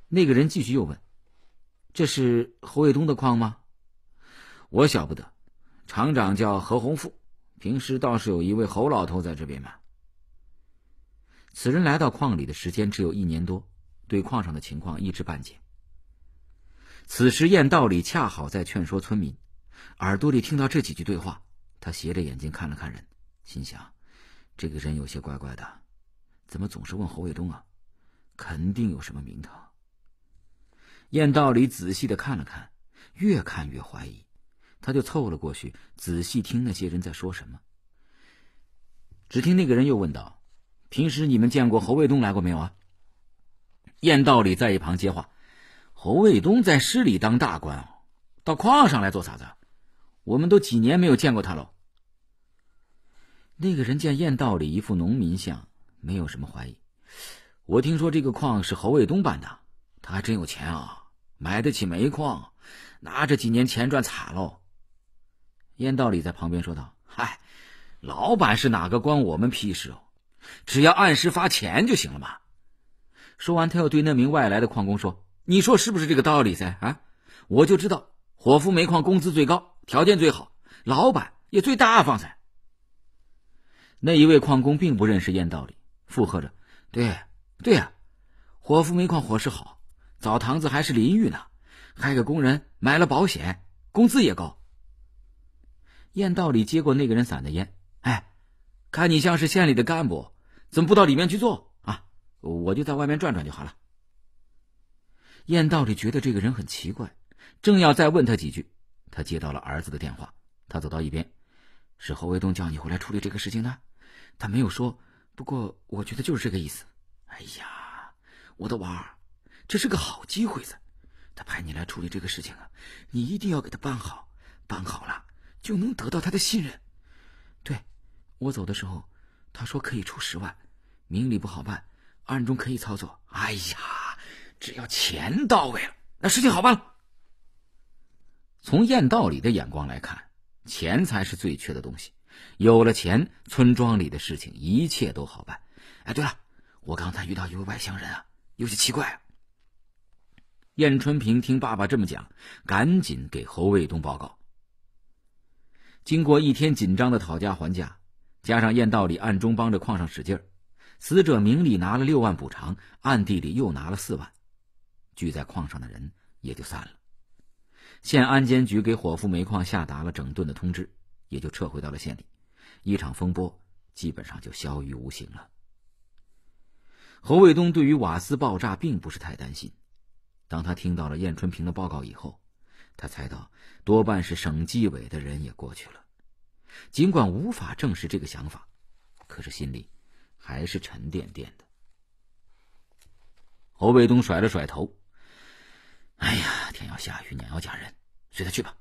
那个人继续又问。这是侯卫东的矿吗？我晓不得。厂长叫何洪富，平时倒是有一位侯老头在这边嘛。此人来到矿里的时间只有一年多，对矿上的情况一知半解。此时燕道里恰好在劝说村民，耳朵里听到这几句对话，他斜着眼睛看了看人，心想：这个人有些怪怪的，怎么总是问侯卫东啊？肯定有什么名堂。燕道里仔细的看了看，越看越怀疑，他就凑了过去，仔细听那些人在说什么。只听那个人又问道：“平时你们见过侯卫东来过没有啊？”燕道里在一旁接话：“侯卫东在市里当大官哦，到矿上来做啥子？我们都几年没有见过他喽。”那个人见燕道里一副农民相，没有什么怀疑。我听说这个矿是侯卫东办的。他还真有钱啊，买得起煤矿，拿着几年钱赚惨喽。燕道里在旁边说道：“嗨，老板是哪个关我们屁事哦？只要按时发钱就行了嘛。”说完，他又对那名外来的矿工说：“你说是不是这个道理噻？啊，我就知道火夫煤矿工资最高，条件最好，老板也最大方噻。”那一位矿工并不认识燕道里，附和着：“对对呀，火夫煤矿伙食好。”澡堂子还是淋浴呢，还给工人买了保险，工资也高。燕道里接过那个人散的烟，哎，看你像是县里的干部，怎么不到里面去坐啊？我就在外面转转就好了。燕道里觉得这个人很奇怪，正要再问他几句，他接到了儿子的电话。他走到一边，是侯卫东叫你回来处理这个事情的，他没有说，不过我觉得就是这个意思。哎呀，我的娃儿。这是个好机会子，他派你来处理这个事情啊，你一定要给他办好，办好了就能得到他的信任。对，我走的时候，他说可以出十万，明里不好办，暗中可以操作。哎呀，只要钱到位了，那事情好办了。从燕道里的眼光来看，钱才是最缺的东西，有了钱，村庄里的事情一切都好办。哎，对了，我刚才遇到一位外乡人啊，有些奇怪啊。燕春平听爸爸这么讲，赶紧给侯卫东报告。经过一天紧张的讨价还价，加上燕道理暗中帮着矿上使劲儿，死者明里拿了六万补偿，暗地里又拿了四万，聚在矿上的人也就散了。县安监局给火夫煤矿下达了整顿的通知，也就撤回到了县里。一场风波基本上就消于无形了。侯卫东对于瓦斯爆炸并不是太担心。当他听到了燕春平的报告以后，他猜到多半是省纪委的人也过去了。尽管无法证实这个想法，可是心里还是沉甸甸的。侯卫东甩了甩头：“哎呀，天要下雨，娘要嫁人，随他去吧。”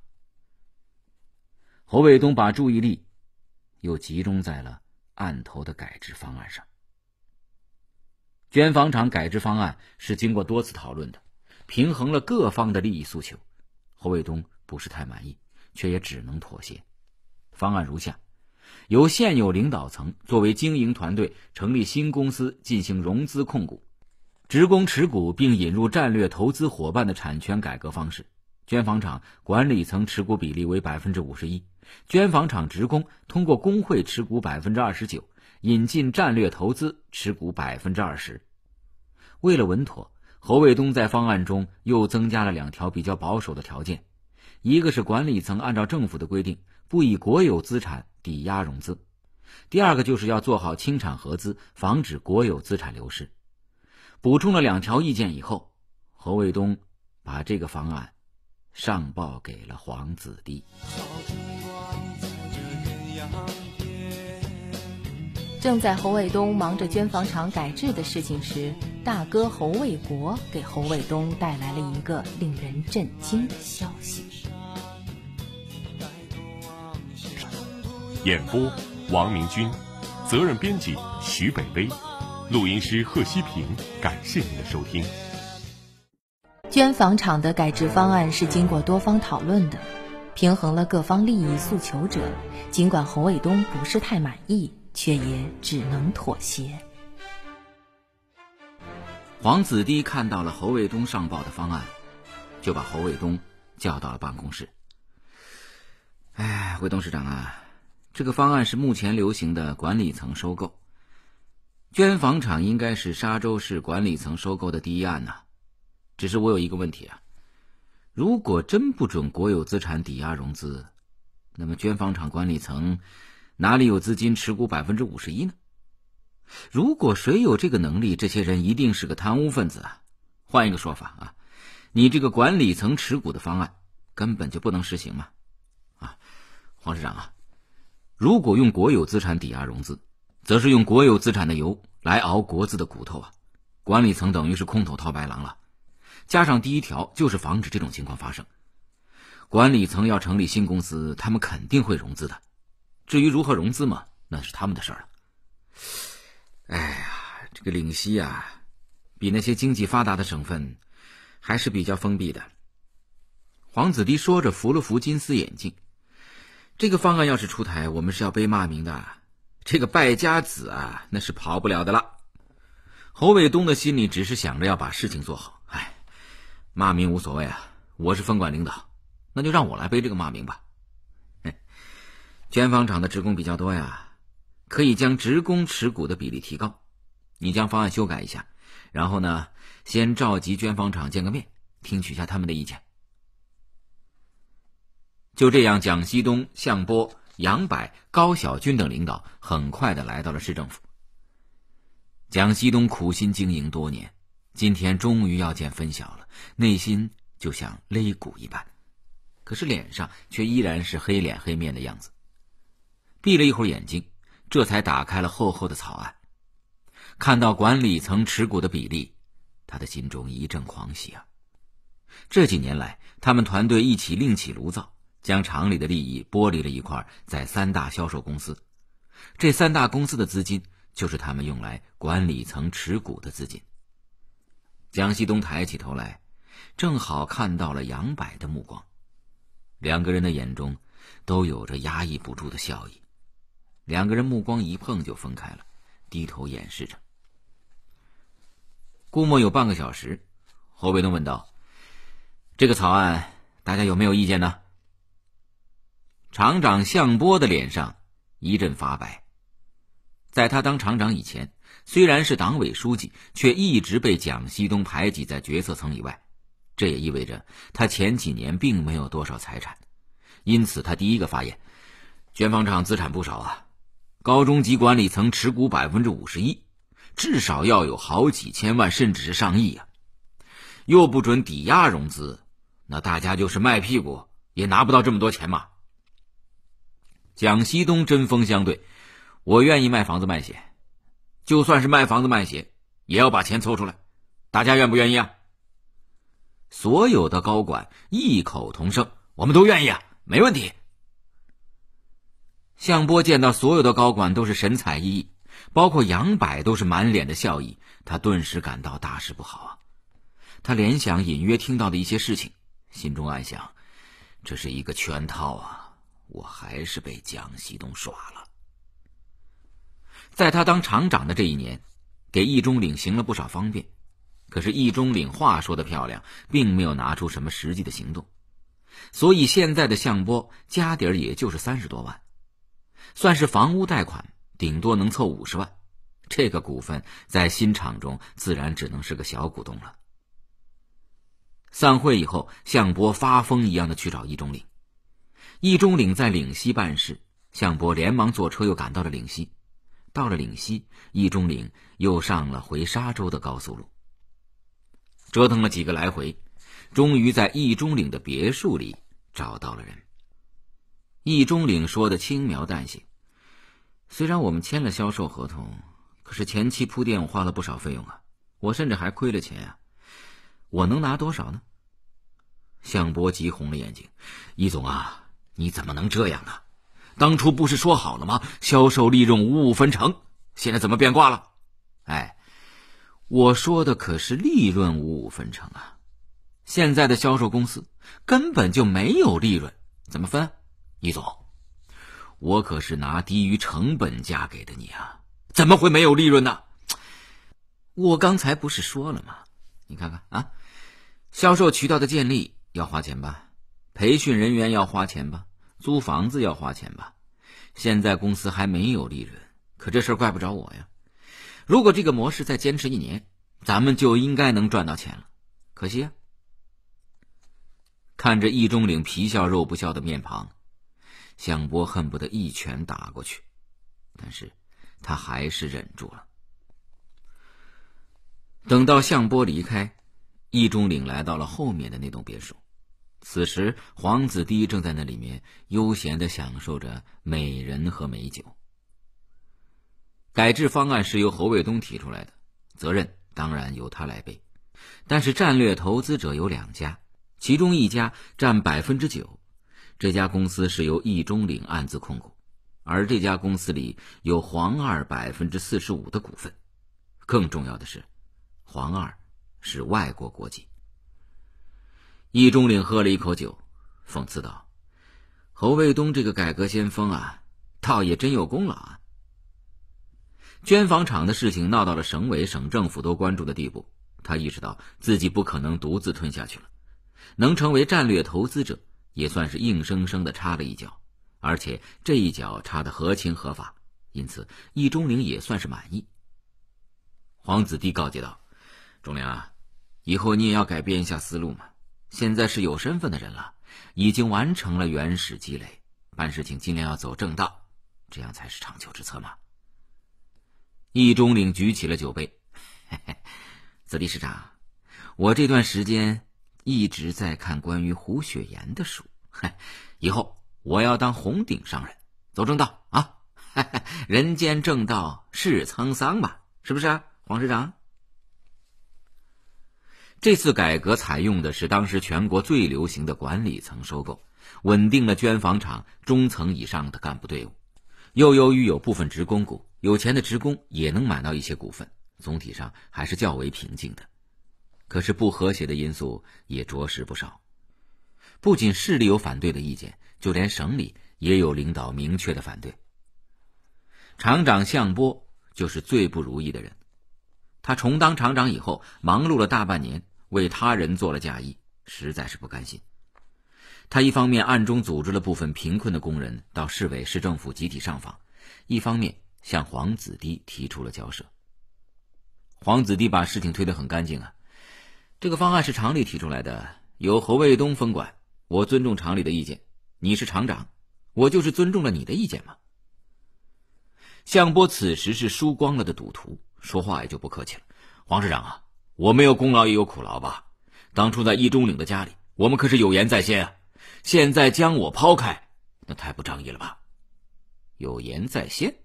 侯卫东把注意力又集中在了案头的改制方案上。捐房厂改制方案是经过多次讨论的。平衡了各方的利益诉求，侯卫东不是太满意，却也只能妥协。方案如下：由现有领导层作为经营团队成立新公司进行融资控股，职工持股并引入战略投资伙伴的产权改革方式。捐房厂管理层持股比例为百分之五十一，捐房厂职工通过工会持股百分之二十九，引进战略投资持股百分之二十。为了稳妥。侯卫东在方案中又增加了两条比较保守的条件，一个是管理层按照政府的规定不以国有资产抵押融资，第二个就是要做好清产核资，防止国有资产流失。补充了两条意见以后，侯卫东把这个方案上报给了黄子涯。正在侯卫东忙着捐房厂改制的事情时，大哥侯卫国给侯卫东带来了一个令人震惊的消息。演播：王明军，责任编辑：徐北薇，录音师：贺希平。感谢您的收听。捐房厂的改制方案是经过多方讨论的，平衡了各方利益诉求者。尽管侯卫东不是太满意。却也只能妥协。黄子堤看到了侯卫东上报的方案，就把侯卫东叫到了办公室。哎，卫东市长啊，这个方案是目前流行的管理层收购，捐房厂应该是沙州市管理层收购的第一案呐。只是我有一个问题啊，如果真不准国有资产抵押融资，那么捐房厂管理层？哪里有资金持股百分之五十一呢？如果谁有这个能力，这些人一定是个贪污分子啊！换一个说法啊，你这个管理层持股的方案根本就不能实行嘛！啊，黄市长啊，如果用国有资产抵押融资，则是用国有资产的油来熬国资的骨头啊！管理层等于是空手套白狼了。加上第一条，就是防止这种情况发生。管理层要成立新公司，他们肯定会融资的。至于如何融资嘛，那是他们的事儿了。哎呀，这个岭西啊，比那些经济发达的省份还是比较封闭的。黄子迪说着，扶了扶金丝眼镜。这个方案要是出台，我们是要背骂名的。这个败家子啊，那是跑不了的了。侯卫东的心里只是想着要把事情做好。哎，骂名无所谓啊，我是分管领导，那就让我来背这个骂名吧。卷房厂的职工比较多呀，可以将职工持股的比例提高。你将方案修改一下，然后呢，先召集卷房厂见个面，听取一下他们的意见。就这样，蒋西东、向波、杨柏、高小军等领导很快的来到了市政府。蒋西东苦心经营多年，今天终于要见分晓了，内心就像擂鼓一般，可是脸上却依然是黑脸黑面的样子。闭了一会儿眼睛，这才打开了厚厚的草案。看到管理层持股的比例，他的心中一阵狂喜啊！这几年来，他们团队一起另起炉灶，将厂里的利益剥离了一块，在三大销售公司。这三大公司的资金，就是他们用来管理层持股的资金。蒋西东抬起头来，正好看到了杨柏的目光，两个人的眼中都有着压抑不住的笑意。两个人目光一碰就分开了，低头掩饰着。估摸有半个小时，侯卫东问道：“这个草案大家有没有意见呢？”厂长向波的脸上一阵发白。在他当厂长以前，虽然是党委书记，却一直被蒋锡东排挤在决策层以外。这也意味着他前几年并没有多少财产，因此他第一个发言：“卷方厂资产不少啊。”高中级管理层持股百分之五十一，至少要有好几千万，甚至是上亿啊！又不准抵押融资，那大家就是卖屁股也拿不到这么多钱嘛。蒋西东针锋相对：“我愿意卖房子卖血，就算是卖房子卖血，也要把钱凑出来。大家愿不愿意啊？”所有的高管异口同声：“我们都愿意啊，没问题。”向波见到所有的高管都是神采奕奕，包括杨柏都是满脸的笑意。他顿时感到大事不好啊！他联想隐约听到的一些事情，心中暗想：这是一个圈套啊！我还是被蒋西东耍了。在他当厂长的这一年，给易中领行了不少方便，可是易中领话说的漂亮，并没有拿出什么实际的行动。所以现在的向波家底儿也就是三十多万。算是房屋贷款，顶多能凑五十万。这个股份在新厂中，自然只能是个小股东了。散会以后，向波发疯一样的去找易中岭。易中岭在岭西办事，向波连忙坐车又赶到了岭西。到了岭西，易中岭又上了回沙州的高速路。折腾了几个来回，终于在易中岭的别墅里找到了人。易中岭说的轻描淡写。虽然我们签了销售合同，可是前期铺垫我花了不少费用啊，我甚至还亏了钱呀，我能拿多少呢？向伯急红了眼睛，易总啊，你怎么能这样啊？当初不是说好了吗？销售利润五五分成，现在怎么变卦了？哎，我说的可是利润五五分成啊，现在的销售公司根本就没有利润，怎么分？易总。我可是拿低于成本价给的你啊，怎么会没有利润呢？我刚才不是说了吗？你看看啊，销售渠道的建立要花钱吧，培训人员要花钱吧，租房子要花钱吧。现在公司还没有利润，可这事儿怪不着我呀。如果这个模式再坚持一年，咱们就应该能赚到钱了。可惜啊，看着易中岭皮笑肉不笑的面庞。项波恨不得一拳打过去，但是，他还是忍住了。等到项波离开，易中领来到了后面的那栋别墅。此时，黄子堤正在那里面悠闲的享受着美人和美酒。改制方案是由侯卫东提出来的，责任当然由他来背。但是，战略投资者有两家，其中一家占百分之九。这家公司是由易中岭暗自控股，而这家公司里有黄二百分之四十五的股份。更重要的是，黄二是外国国籍。易中岭喝了一口酒，讽刺道：“侯卫东这个改革先锋啊，倒也真有功劳啊。”捐房厂的事情闹到了省委、省政府都关注的地步，他意识到自己不可能独自吞下去了，能成为战略投资者。也算是硬生生的插了一脚，而且这一脚插的合情合法，因此易中岭也算是满意。黄子弟告诫道：“钟良啊，以后你也要改变一下思路嘛。现在是有身份的人了，已经完成了原始积累，办事情尽量要走正道，这样才是长久之策嘛。”易中岭举起了酒杯：“ <laughs> 嘿嘿，子弟师长，我这段时间……”一直在看关于胡雪岩的书，以后我要当红顶商人，走正道啊！<laughs> 人间正道是沧桑吧？是不是啊，黄市长？这次改革采用的是当时全国最流行的管理层收购，稳定了捐纺厂中层以上的干部队伍，又由于有部分职工股，有钱的职工也能买到一些股份，总体上还是较为平静的。可是，不和谐的因素也着实不少。不仅市里有反对的意见，就连省里也有领导明确的反对。厂长项波就是最不如意的人。他重当厂长以后，忙碌了大半年，为他人做了嫁衣，实在是不甘心。他一方面暗中组织了部分贫困的工人到市委、市政府集体上访，一方面向黄子堤提出了交涉。黄子堤把事情推得很干净啊。这个方案是厂里提出来的，由侯卫东分管。我尊重厂里的意见，你是厂长，我就是尊重了你的意见嘛。向波此时是输光了的赌徒，说话也就不客气了。黄市长啊，我没有功劳也有苦劳吧？当初在易中岭的家里，我们可是有言在先啊。现在将我抛开，那太不仗义了吧？有言在先，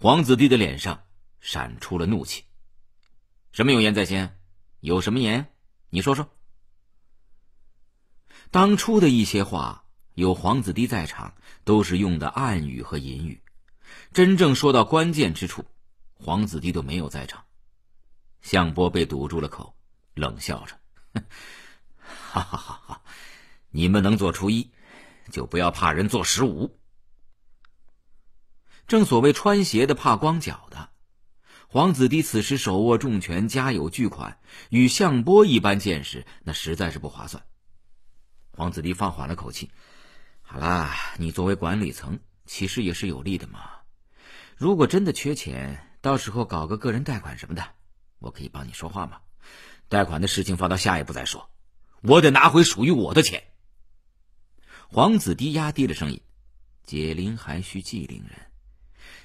黄子弟的脸上闪出了怒气。什么有言在先？有什么言？你说说。当初的一些话，有皇子弟在场，都是用的暗语和隐语。真正说到关键之处，皇子弟都没有在场。项波被堵住了口，冷笑着：“哈哈哈！哈你们能做初一，就不要怕人做十五。正所谓穿鞋的怕光脚的。”黄子迪此时手握重权，家有巨款，与向波一般见识，那实在是不划算。黄子迪放缓了口气：“好啦，你作为管理层，其实也是有利的嘛。如果真的缺钱，到时候搞个个人贷款什么的，我可以帮你说话嘛。贷款的事情放到下一步再说。我得拿回属于我的钱。”黄子迪压低了声音：“解铃还需系铃人，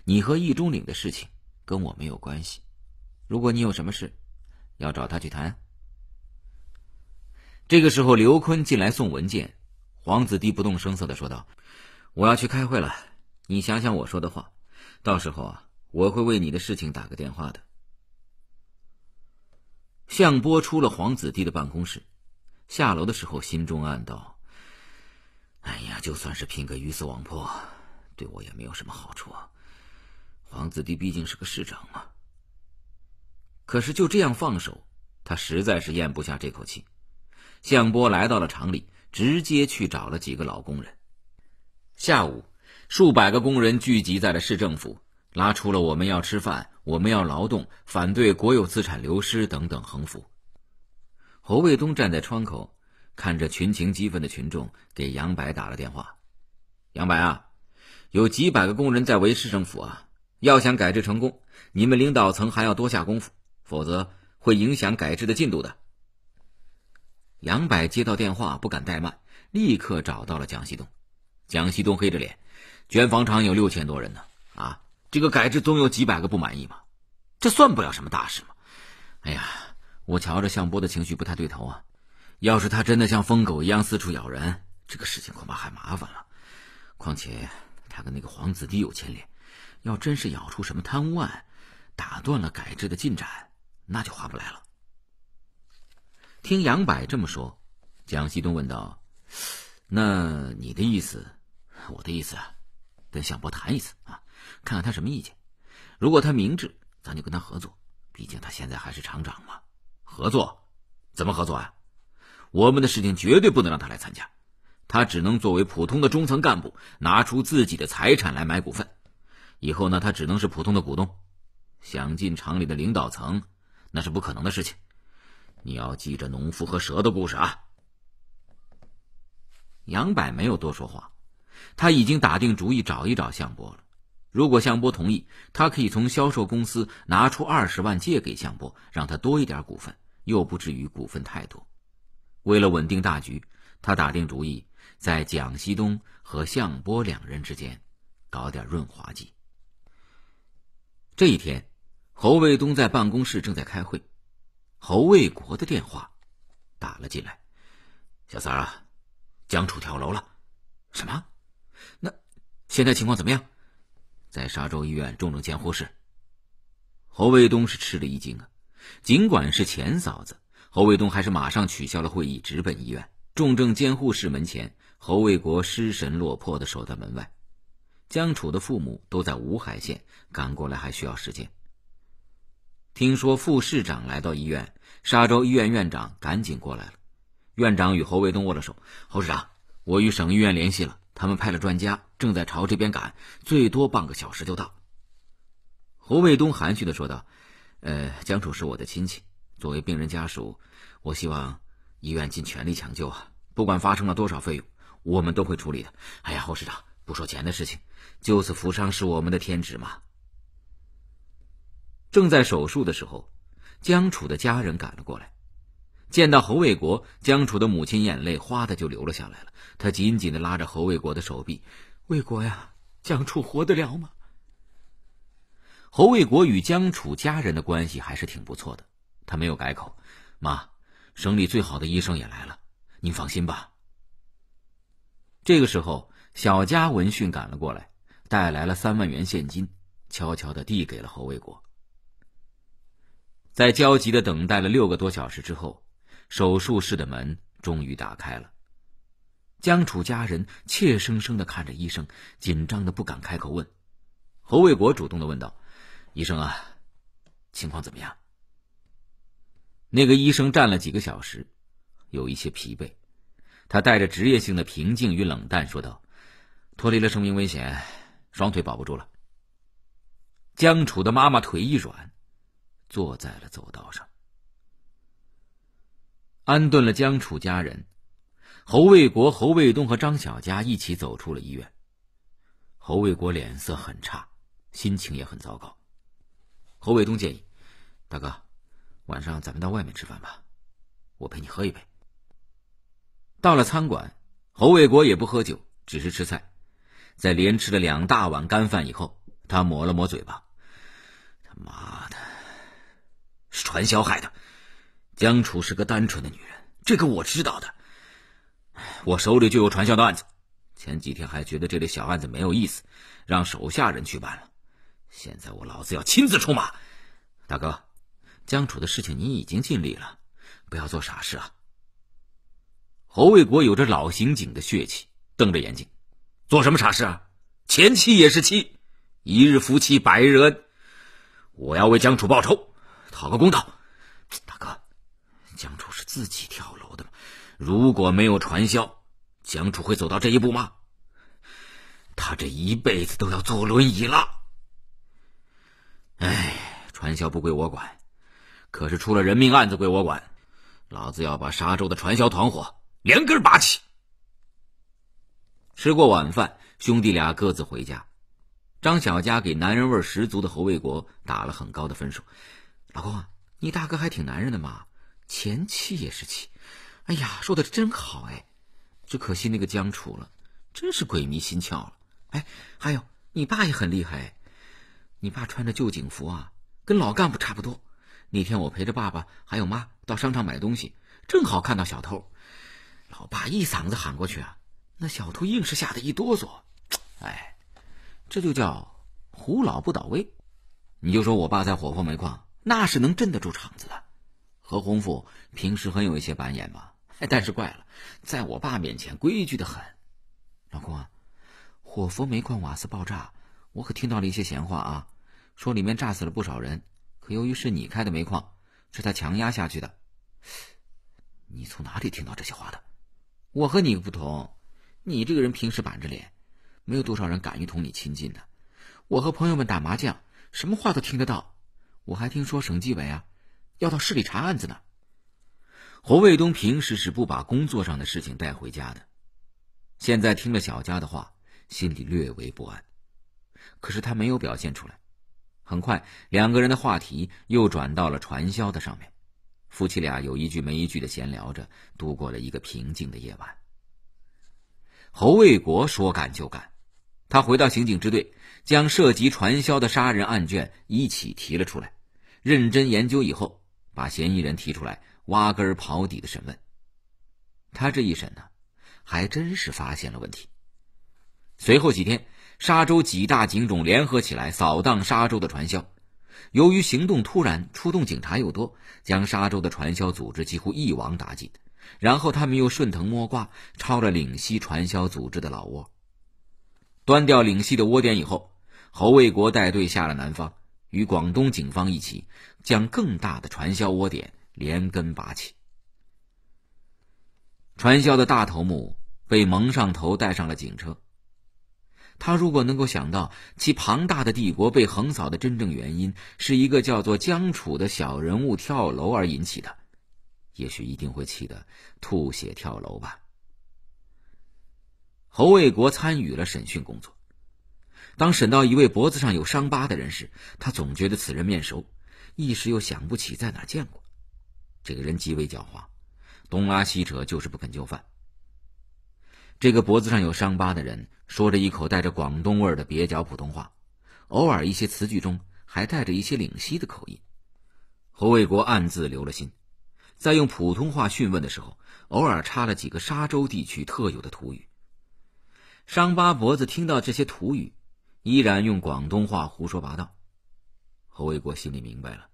你和易中岭的事情。”跟我没有关系。如果你有什么事，要找他去谈。这个时候，刘坤进来送文件。黄子弟不动声色的说道：“我要去开会了，你想想我说的话，到时候啊，我会为你的事情打个电话的。”向波出了黄子弟的办公室，下楼的时候，心中暗道：“哎呀，就算是拼个鱼死网破，对我也没有什么好处。”啊。王子弟毕竟是个市长嘛，可是就这样放手，他实在是咽不下这口气。向波来到了厂里，直接去找了几个老工人。下午，数百个工人聚集在了市政府，拉出了“我们要吃饭，我们要劳动，反对国有资产流失”等等横幅。侯卫东站在窗口，看着群情激愤的群众，给杨白打了电话：“杨白啊，有几百个工人在围市政府啊。”要想改制成功，你们领导层还要多下功夫，否则会影响改制的进度的。杨柏接到电话，不敢怠慢，立刻找到了蒋西东。蒋西东黑着脸，卷房厂有六千多人呢，啊，这个改制总有几百个不满意嘛，这算不了什么大事嘛。哎呀，我瞧着向波的情绪不太对头啊，要是他真的像疯狗一样四处咬人，这个事情恐怕还麻烦了。况且他跟那个黄子弟有牵连。要真是咬出什么贪污案，打断了改制的进展，那就划不来了。听杨柏这么说，蒋西东问道：“那你的意思？我的意思，跟向波谈一次啊，看看他什么意见。如果他明智，咱就跟他合作。毕竟他现在还是厂长嘛。合作？怎么合作啊？我们的事情绝对不能让他来参加，他只能作为普通的中层干部，拿出自己的财产来买股份。”以后呢，他只能是普通的股东，想进厂里的领导层，那是不可能的事情。你要记着农夫和蛇的故事啊。杨柏没有多说话，他已经打定主意找一找向波了。如果向波同意，他可以从销售公司拿出二十万借给向波，让他多一点股份，又不至于股份太多。为了稳定大局，他打定主意在蒋西东和向波两人之间搞点润滑剂。这一天，侯卫东在办公室正在开会，侯卫国的电话打了进来：“小三啊，江楚跳楼了！什么？那现在情况怎么样？在沙洲医院重症监护室。”侯卫东是吃了一惊啊！尽管是前嫂子，侯卫东还是马上取消了会议，直奔医院重症监护室门前。侯卫国失神落魄的守在门外。江楚的父母都在吴海县，赶过来还需要时间。听说副市长来到医院，沙洲医院院长赶紧过来了。院长与侯卫东握了手：“侯市长，我与省医院联系了，他们派了专家，正在朝这边赶，最多半个小时就到。”侯卫东含蓄的说道：“呃，江楚是我的亲戚，作为病人家属，我希望医院尽全力抢救啊，不管发生了多少费用，我们都会处理的。哎呀，侯市长，不说钱的事情。”救死扶伤是我们的天职嘛？正在手术的时候，江楚的家人赶了过来，见到侯卫国，江楚的母亲眼泪哗的就流了下来了。他紧紧的拉着侯卫国的手臂：“卫国呀，江楚活得了吗？”侯卫国与江楚家人的关系还是挺不错的，他没有改口：“妈，省里最好的医生也来了，您放心吧。”这个时候，小佳闻讯赶了过来。带来了三万元现金，悄悄的递给了侯卫国。在焦急的等待了六个多小时之后，手术室的门终于打开了。江楚家人怯生生的看着医生，紧张的不敢开口问。侯卫国主动的问道：“医生啊，情况怎么样？”那个医生站了几个小时，有一些疲惫，他带着职业性的平静与冷淡说道：“脱离了生命危险。”双腿保不住了，江楚的妈妈腿一软，坐在了走道上。安顿了江楚家人，侯卫国、侯卫东和张小佳一起走出了医院。侯卫国脸色很差，心情也很糟糕。侯卫东建议：“大哥，晚上咱们到外面吃饭吧，我陪你喝一杯。”到了餐馆，侯卫国也不喝酒，只是吃菜。在连吃了两大碗干饭以后，他抹了抹嘴巴，“他妈的，是传销害的！”江楚是个单纯的女人，这个我知道的。我手里就有传销的案子，前几天还觉得这类小案子没有意思，让手下人去办了。现在我老子要亲自出马。大哥，江楚的事情你已经尽力了，不要做傻事啊！侯卫国有着老刑警的血气，瞪着眼睛。做什么傻事啊！前妻也是妻，一日夫妻百日恩。我要为江楚报仇，讨个公道。大哥，江楚是自己跳楼的吗？如果没有传销，江楚会走到这一步吗？他这一辈子都要坐轮椅了。哎，传销不归我管，可是出了人命案子归我管。老子要把沙洲的传销团伙连根拔起。吃过晚饭，兄弟俩各自回家。张小佳给男人味十足的侯卫国打了很高的分数。老公啊，你大哥还挺男人的嘛！前妻也是妻，哎呀，说的真好哎！只可惜那个江楚了，真是鬼迷心窍了。哎，还有你爸也很厉害，你爸穿着旧警服啊，跟老干部差不多。那天我陪着爸爸还有妈到商场买东西，正好看到小偷，老爸一嗓子喊过去啊。那小偷硬是吓得一哆嗦，哎，这就叫虎老不倒威。你就说我爸在火佛煤矿，那是能镇得住场子的。何洪富平时很有一些板眼吧，但是怪了，在我爸面前规矩的很。老公啊，火佛煤矿瓦斯爆炸，我可听到了一些闲话啊，说里面炸死了不少人。可由于是你开的煤矿，是他强压下去的。你从哪里听到这些话的？我和你不同。你这个人平时板着脸，没有多少人敢于同你亲近的。我和朋友们打麻将，什么话都听得到。我还听说省纪委啊，要到市里查案子呢。侯卫东平时是不把工作上的事情带回家的，现在听了小佳的话，心里略为不安，可是他没有表现出来。很快，两个人的话题又转到了传销的上面，夫妻俩有一句没一句的闲聊着，度过了一个平静的夜晚。侯卫国说干就干，他回到刑警支队，将涉及传销的杀人案卷一起提了出来，认真研究以后，把嫌疑人提出来挖根刨底的审问。他这一审呢，还真是发现了问题。随后几天，沙洲几大警种联合起来扫荡沙洲的传销。由于行动突然，出动警察又多，将沙洲的传销组织几乎一网打尽。然后他们又顺藤摸瓜，抄了岭西传销组织的老窝。端掉岭西的窝点以后，侯卫国带队下了南方，与广东警方一起将更大的传销窝点连根拔起。传销的大头目被蒙上头，带上了警车。他如果能够想到，其庞大的帝国被横扫的真正原因，是一个叫做江楚的小人物跳楼而引起的。也许一定会气得吐血跳楼吧。侯卫国参与了审讯工作。当审到一位脖子上有伤疤的人时，他总觉得此人面熟，一时又想不起在哪见过。这个人极为狡猾，东拉西扯，就是不肯就范。这个脖子上有伤疤的人说着一口带着广东味儿的蹩脚普通话，偶尔一些词句中还带着一些岭西的口音。侯卫国暗自留了心。在用普通话讯问的时候，偶尔插了几个沙洲地区特有的土语。伤疤脖子听到这些土语，依然用广东话胡说八道。侯卫国心里明白了，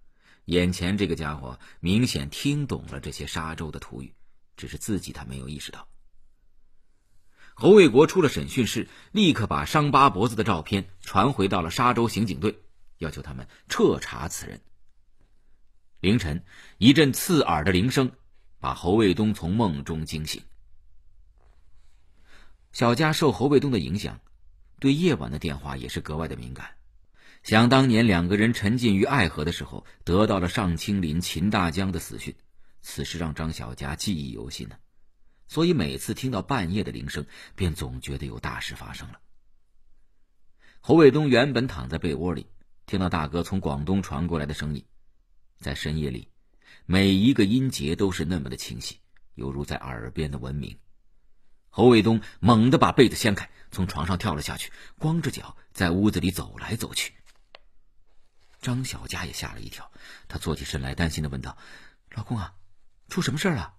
眼前这个家伙明显听懂了这些沙洲的土语，只是自己他没有意识到。侯卫国出了审讯室，立刻把伤疤脖子的照片传回到了沙洲刑警队，要求他们彻查此人。凌晨，一阵刺耳的铃声把侯卫东从梦中惊醒。小佳受侯卫东的影响，对夜晚的电话也是格外的敏感。想当年两个人沉浸于爱河的时候，得到了上青林、秦大江的死讯，此事让张小佳记忆犹新呢。所以每次听到半夜的铃声，便总觉得有大事发生了。侯卫东原本躺在被窝里，听到大哥从广东传过来的声音。在深夜里，每一个音节都是那么的清晰，犹如在耳边的文明。侯卫东猛地把被子掀开，从床上跳了下去，光着脚在屋子里走来走去。张小佳也吓了一跳，她坐起身来，担心的问道：“老公啊，出什么事了？”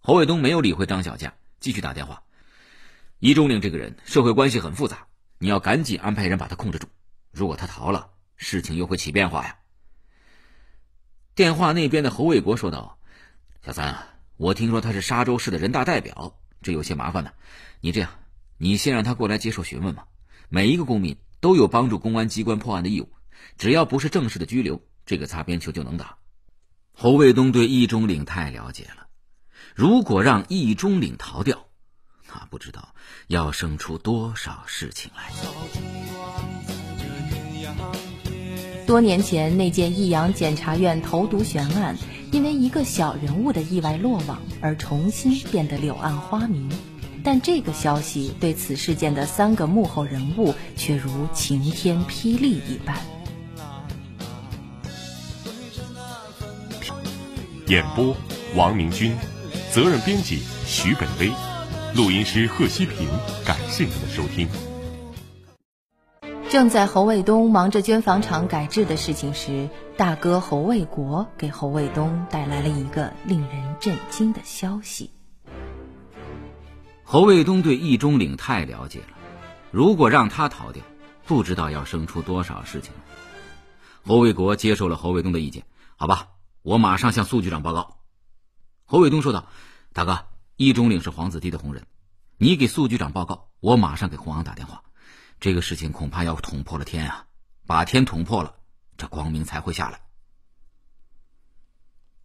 侯卫东没有理会张小佳，继续打电话：“一中领这个人社会关系很复杂，你要赶紧安排人把他控制住。如果他逃了，事情又会起变化呀。”电话那边的侯卫国说道：“小三啊，我听说他是沙州市的人大代表，这有些麻烦呢。你这样，你先让他过来接受询问吧。每一个公民都有帮助公安机关破案的义务，只要不是正式的拘留，这个擦边球就能打。”侯卫东对易中岭太了解了，如果让易中岭逃掉，他不知道要生出多少事情来。多年前那件益阳检察院投毒悬案，因为一个小人物的意外落网而重新变得柳暗花明，但这个消息对此事件的三个幕后人物却如晴天霹雳一般。演播：王明军，责任编辑徐本威，录音师贺希平。感谢您的收听。正在侯卫东忙着捐房厂改制的事情时，大哥侯卫国给侯卫东带来了一个令人震惊的消息。侯卫东对易中岭太了解了，如果让他逃掉，不知道要生出多少事情。来。侯卫国接受了侯卫东的意见，好吧，我马上向苏局长报告。侯卫东说道：“大哥，易中岭是黄子的红人，你给苏局长报告，我马上给红昂打电话。”这个事情恐怕要捅破了天啊！把天捅破了，这光明才会下来。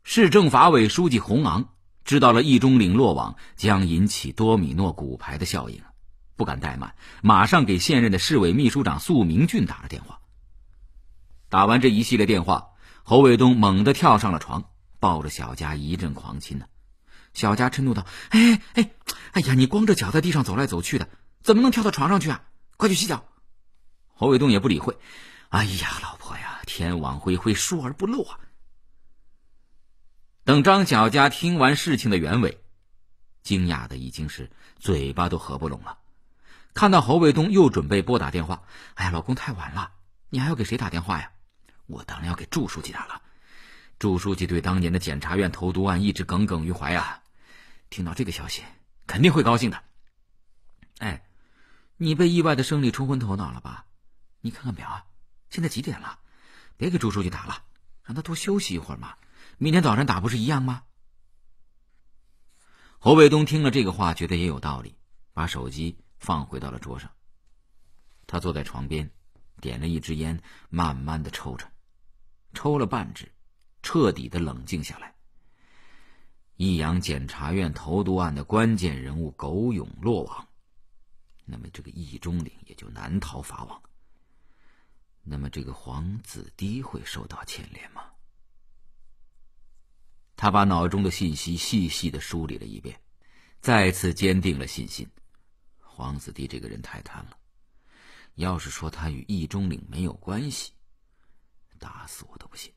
市政法委书记洪昂知道了易中岭落网，将引起多米诺骨牌的效应，不敢怠慢，马上给现任的市委秘书长粟明俊打了电话。打完这一系列电话，侯卫东猛地跳上了床，抱着小佳一阵狂亲呢。小佳嗔怒道：“哎哎哎呀！你光着脚在地上走来走去的，怎么能跳到床上去啊？”快去洗脚！侯卫东也不理会。哎呀，老婆呀，天网恢恢，疏而不漏啊！等张小佳听完事情的原委，惊讶的已经是嘴巴都合不拢了。看到侯卫东又准备拨打电话，哎呀，老公太晚了，你还要给谁打电话呀？我当然要给祝书记打了。祝书记对当年的检察院投毒案一直耿耿于怀呀，听到这个消息肯定会高兴的。哎。你被意外的生理冲昏头脑了吧？你看看表，现在几点了？别给朱书记打了，让他多休息一会儿嘛。明天早上打不是一样吗？侯卫东听了这个话，觉得也有道理，把手机放回到了桌上。他坐在床边，点了一支烟，慢慢的抽着，抽了半支，彻底的冷静下来。益阳检察院投毒案的关键人物苟勇落网。那么，这个易中领也就难逃法网。那么，这个皇子堤会受到牵连吗？他把脑中的信息细细的梳理了一遍，再次坚定了信心。皇子堤这个人太贪了，要是说他与易中岭没有关系，打死我都不信。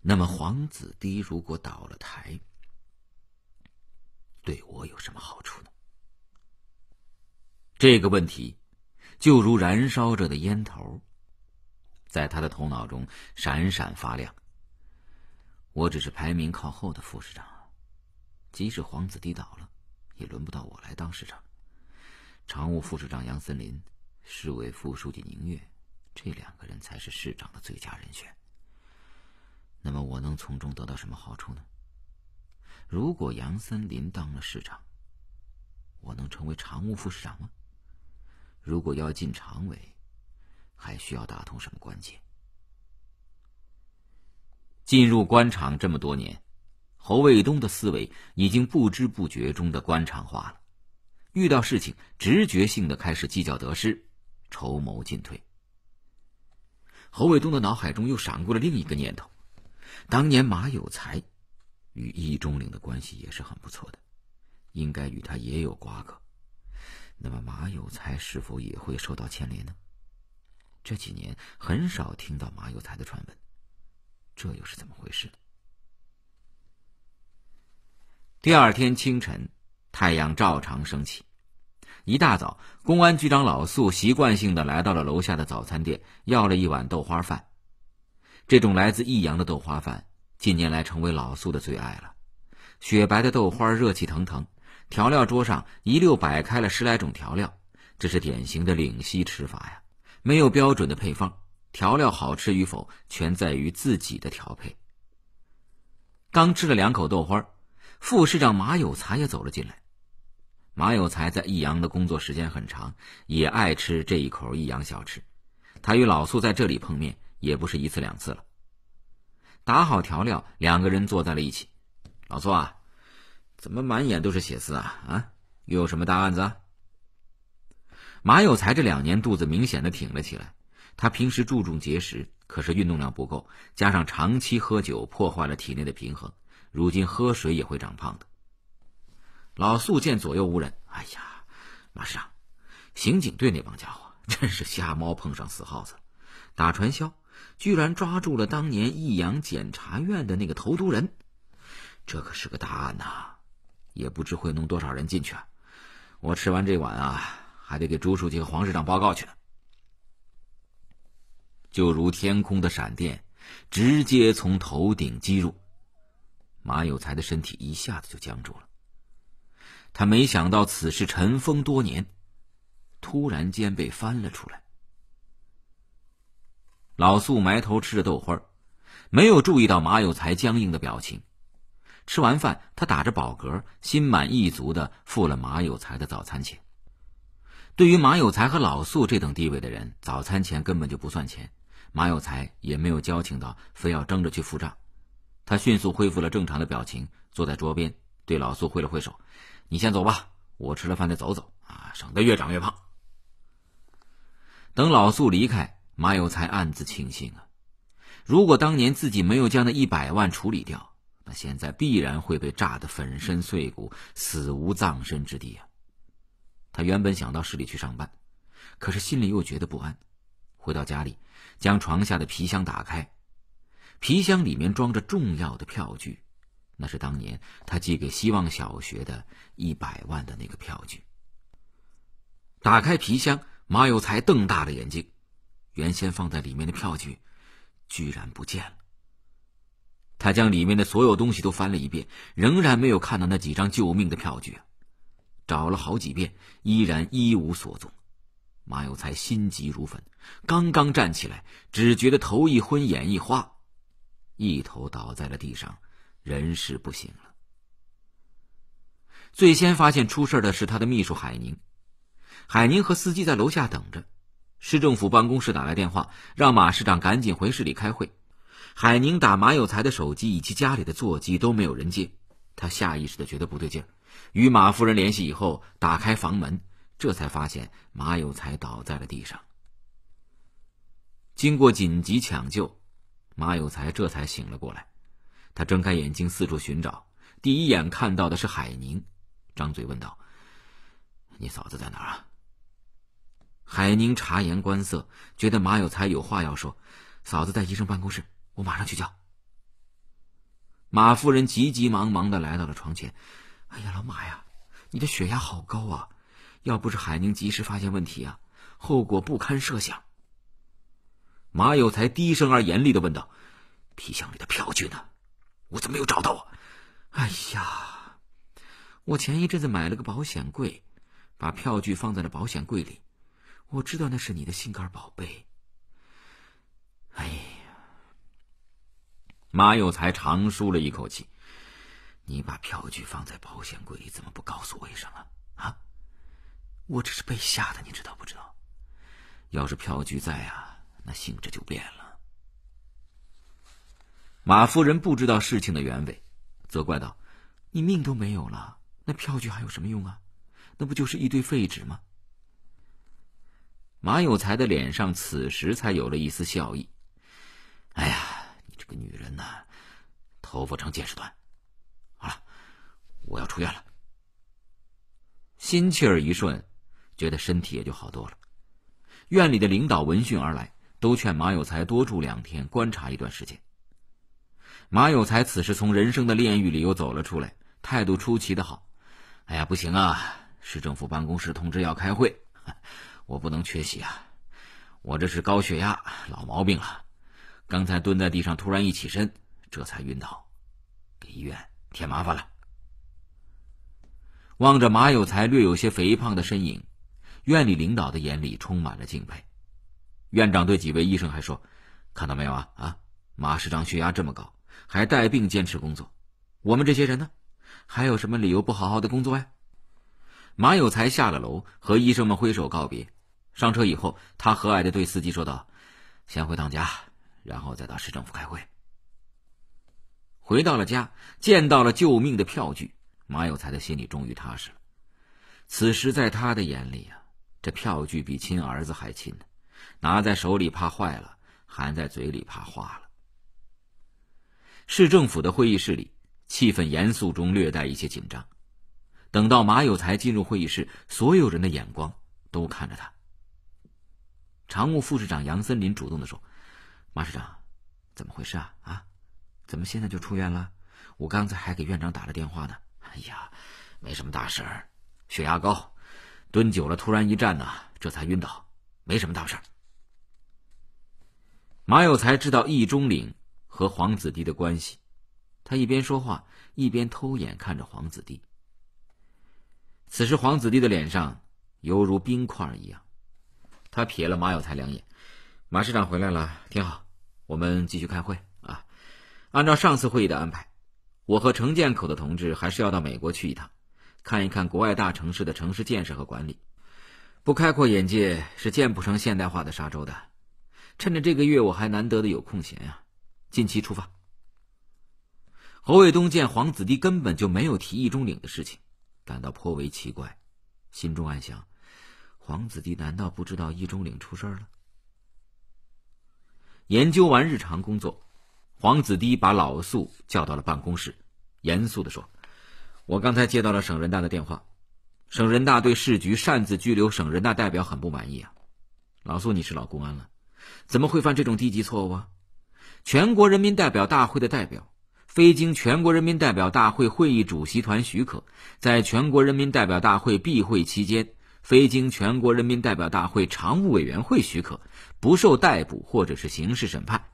那么，皇子堤如果倒了台，对我有什么好处呢？这个问题，就如燃烧着的烟头，在他的头脑中闪闪发亮。我只是排名靠后的副市长，即使皇子跌倒了，也轮不到我来当市长。常务副市长杨森林、市委副书记宁月，这两个人才是市长的最佳人选。那么，我能从中得到什么好处呢？如果杨森林当了市长，我能成为常务副市长吗？如果要进常委，还需要打通什么关节？进入官场这么多年，侯卫东的思维已经不知不觉中的官场化了。遇到事情，直觉性的开始计较得失，筹谋进退。侯卫东的脑海中又闪过了另一个念头：当年马有才与易中领的关系也是很不错的，应该与他也有瓜葛。那么马有才是否也会受到牵连呢？这几年很少听到马有才的传闻，这又是怎么回事呢？第二天清晨，太阳照常升起。一大早，公安局长老苏习惯性的来到了楼下的早餐店，要了一碗豆花饭。这种来自益阳的豆花饭，近年来成为老苏的最爱了。雪白的豆花，热气腾腾。调料桌上一溜摆开了十来种调料，这是典型的岭西吃法呀，没有标准的配方，调料好吃与否全在于自己的调配。刚吃了两口豆花，副市长马有才也走了进来。马有才在益阳的工作时间很长，也爱吃这一口益阳小吃，他与老苏在这里碰面也不是一次两次了。打好调料，两个人坐在了一起，老苏啊。怎么满眼都是血丝啊？啊，又有什么大案子？马有才这两年肚子明显的挺了起来，他平时注重节食，可是运动量不够，加上长期喝酒，破坏了体内的平衡，如今喝水也会长胖的。老素见左右无人，哎呀，马市长，刑警队那帮家伙真是瞎猫碰上死耗子，打传销居然抓住了当年益阳检察院的那个投毒人，这可是个大案呐！也不知会弄多少人进去，啊，我吃完这碗啊，还得给朱书记和黄市长报告去呢。就如天空的闪电，直接从头顶击入，马有才的身体一下子就僵住了。他没想到此事尘封多年，突然间被翻了出来。老素埋头吃着豆花，没有注意到马有才僵硬的表情。吃完饭，他打着饱嗝，心满意足地付了马有才的早餐钱。对于马有才和老素这等地位的人，早餐钱根本就不算钱，马有才也没有交情到非要争着去付账。他迅速恢复了正常的表情，坐在桌边，对老素挥了挥手：“你先走吧，我吃了饭再走走啊，省得越长越胖。”等老素离开，马有才暗自庆幸啊，如果当年自己没有将那一百万处理掉。那现在必然会被炸得粉身碎骨，死无葬身之地啊！他原本想到市里去上班，可是心里又觉得不安。回到家里，将床下的皮箱打开，皮箱里面装着重要的票据，那是当年他寄给希望小学的一百万的那个票据。打开皮箱，马有才瞪大了眼睛，原先放在里面的票据居然不见了。他将里面的所有东西都翻了一遍，仍然没有看到那几张救命的票据，找了好几遍，依然一无所踪。马有才心急如焚，刚刚站起来，只觉得头一昏，眼一花，一头倒在了地上，人事不省了。最先发现出事的是他的秘书海宁，海宁和司机在楼下等着，市政府办公室打来电话，让马市长赶紧回市里开会。海宁打马有才的手机以及家里的座机都没有人接，他下意识的觉得不对劲儿，与马夫人联系以后，打开房门，这才发现马有才倒在了地上。经过紧急抢救，马有才这才醒了过来，他睁开眼睛四处寻找，第一眼看到的是海宁，张嘴问道：“你嫂子在哪？”啊？”海宁察言观色，觉得马有才有话要说，嫂子在医生办公室。我马上去交。马夫人急急忙忙的来到了床前，哎呀，老马呀，你的血压好高啊！要不是海宁及时发现问题啊，后果不堪设想。马有才低声而严厉的问道：“皮箱里的票据呢？我怎么没有找到？啊？”哎呀，我前一阵子买了个保险柜，把票据放在了保险柜里。我知道那是你的心肝宝贝。哎。”马有才长舒了一口气：“你把票据放在保险柜，怎么不告诉我一声啊？啊，我这是被吓的，你知道不知道？要是票据在啊，那性质就变了。”马夫人不知道事情的原委，责怪道：“你命都没有了，那票据还有什么用啊？那不就是一堆废纸吗？”马有才的脸上此时才有了一丝笑意：“哎呀。”这个女人呢，头发长见识短。好了，我要出院了。心气儿一顺，觉得身体也就好多了。院里的领导闻讯而来，都劝马有才多住两天，观察一段时间。马有才此时从人生的炼狱里又走了出来，态度出奇的好。哎呀，不行啊！市政府办公室通知要开会，我不能缺席啊！我这是高血压老毛病了。刚才蹲在地上，突然一起身，这才晕倒，给医院添麻烦了。望着马有才略有些肥胖的身影，院里领导的眼里充满了敬佩。院长对几位医生还说：“看到没有啊啊，马市长血压这么高，还带病坚持工作，我们这些人呢，还有什么理由不好好的工作呀？”马有才下了楼，和医生们挥手告别。上车以后，他和蔼的对司机说道：“先回趟家。”然后再到市政府开会。回到了家，见到了救命的票据，马有才的心里终于踏实了。此时，在他的眼里啊，这票据比亲儿子还亲，呢，拿在手里怕坏了，含在嘴里怕化了。市政府的会议室里，气氛严肃中略带一些紧张。等到马有才进入会议室，所有人的眼光都看着他。常务副市长杨森林主动的说。马市长，怎么回事啊？啊，怎么现在就出院了？我刚才还给院长打了电话呢。哎呀，没什么大事儿，血压高，蹲久了突然一站呢，这才晕倒，没什么大事儿。马有才知道易中岭和黄子帝的关系，他一边说话一边偷眼看着黄子帝。此时黄子帝的脸上犹如冰块一样，他瞥了马有才两眼。马市长回来了，挺好。我们继续开会啊！按照上次会议的安排，我和城建口的同志还是要到美国去一趟，看一看国外大城市的城市建设和管理。不开阔眼界是建不成现代化的沙洲的。趁着这个月我还难得的有空闲啊，近期出发。侯卫东见黄子弟根本就没有提易中领的事情，感到颇为奇怪，心中暗想：黄子弟难道不知道易中领出事了？研究完日常工作，黄子堤把老苏叫到了办公室，严肃的说：“我刚才接到了省人大的电话，省人大对市局擅自拘留省人大代表很不满意啊。老苏，你是老公安了，怎么会犯这种低级错误啊？全国人民代表大会的代表，非经全国人民代表大会会议主席团许可，在全国人民代表大会闭会期间，非经全国人民代表大会常务委员会许可。”不受逮捕或者是刑事审判，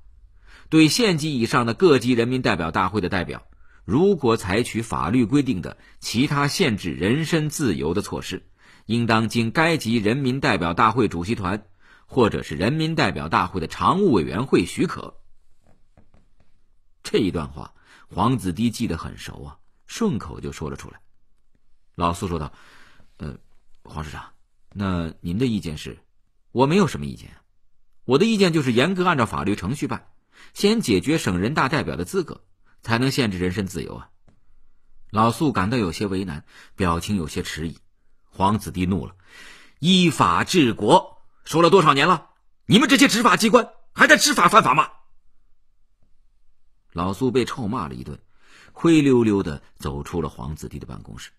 对县级以上的各级人民代表大会的代表，如果采取法律规定的其他限制人身自由的措施，应当经该级人民代表大会主席团或者是人民代表大会的常务委员会许可。这一段话，黄子堤记得很熟啊，顺口就说了出来。老苏说道：“呃，黄市长，那您的意见是？我没有什么意见。”我的意见就是严格按照法律程序办，先解决省人大代表的资格，才能限制人身自由啊！老苏感到有些为难，表情有些迟疑。黄子弟怒了：“依法治国说了多少年了？你们这些执法机关还在知法犯法吗？”老苏被臭骂了一顿，灰溜溜的走出了黄子弟的办公室。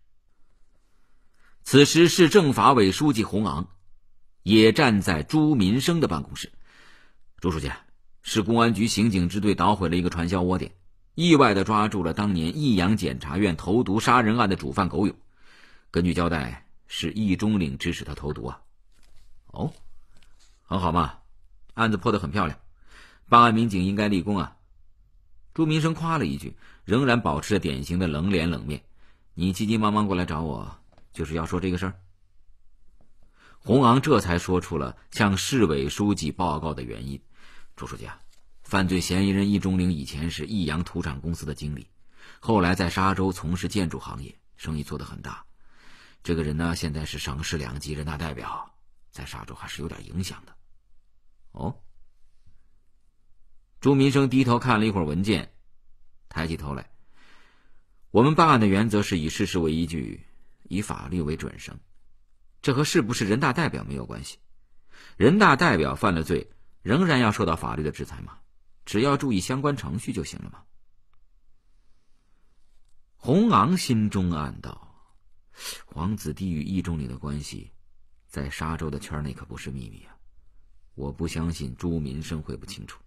此时，市政法委书记洪昂也站在朱民生的办公室。朱书记，市公安局刑警支队捣毁了一个传销窝点，意外的抓住了当年益阳检察院投毒杀人案的主犯狗勇。根据交代，是易中岭指使他投毒啊。哦，很好嘛，案子破的很漂亮，办案民警应该立功啊。朱明生夸了一句，仍然保持着典型的冷脸冷面。你急急忙忙过来找我，就是要说这个事儿。洪昂这才说出了向市委书记报告的原因。朱书记，啊，犯罪嫌疑人易中林以前是益阳土产公司的经理，后来在沙洲从事建筑行业，生意做得很大。这个人呢，现在是省市两级人大代表，在沙洲还是有点影响的。哦。朱民生低头看了一会儿文件，抬起头来。我们办案的原则是以事实为依据，以法律为准绳，这和是不是人大代表没有关系。人大代表犯了罪。仍然要受到法律的制裁吗？只要注意相关程序就行了嘛。红昂心中暗道：皇子弟与义中领的关系，在沙州的圈内可不是秘密啊！我不相信朱民生会不清楚。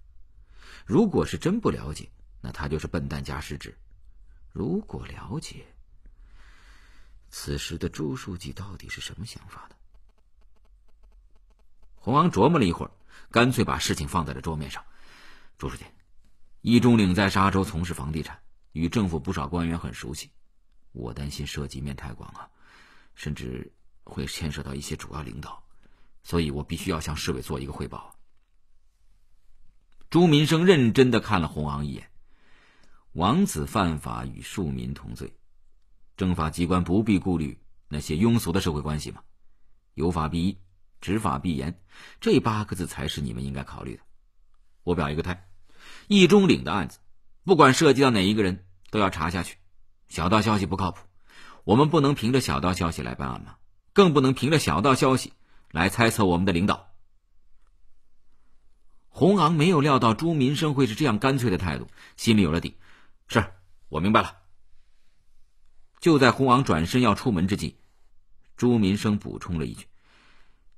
如果是真不了解，那他就是笨蛋加失职；如果了解，此时的朱书记到底是什么想法的？”红昂琢磨了一会儿。干脆把事情放在了桌面上，朱书记，易中岭在沙州从事房地产，与政府不少官员很熟悉。我担心涉及面太广啊，甚至会牵涉到一些主要领导，所以我必须要向市委做一个汇报。朱民生认真的看了洪昂一眼，王子犯法与庶民同罪，政法机关不必顾虑那些庸俗的社会关系嘛，有法必依。执法必严，这八个字才是你们应该考虑的。我表一个态，易中岭的案子，不管涉及到哪一个人，都要查下去。小道消息不靠谱，我们不能凭着小道消息来办案嘛，更不能凭着小道消息来猜测我们的领导。洪昂没有料到朱民生会是这样干脆的态度，心里有了底，是我明白了。就在洪昂转身要出门之际，朱民生补充了一句。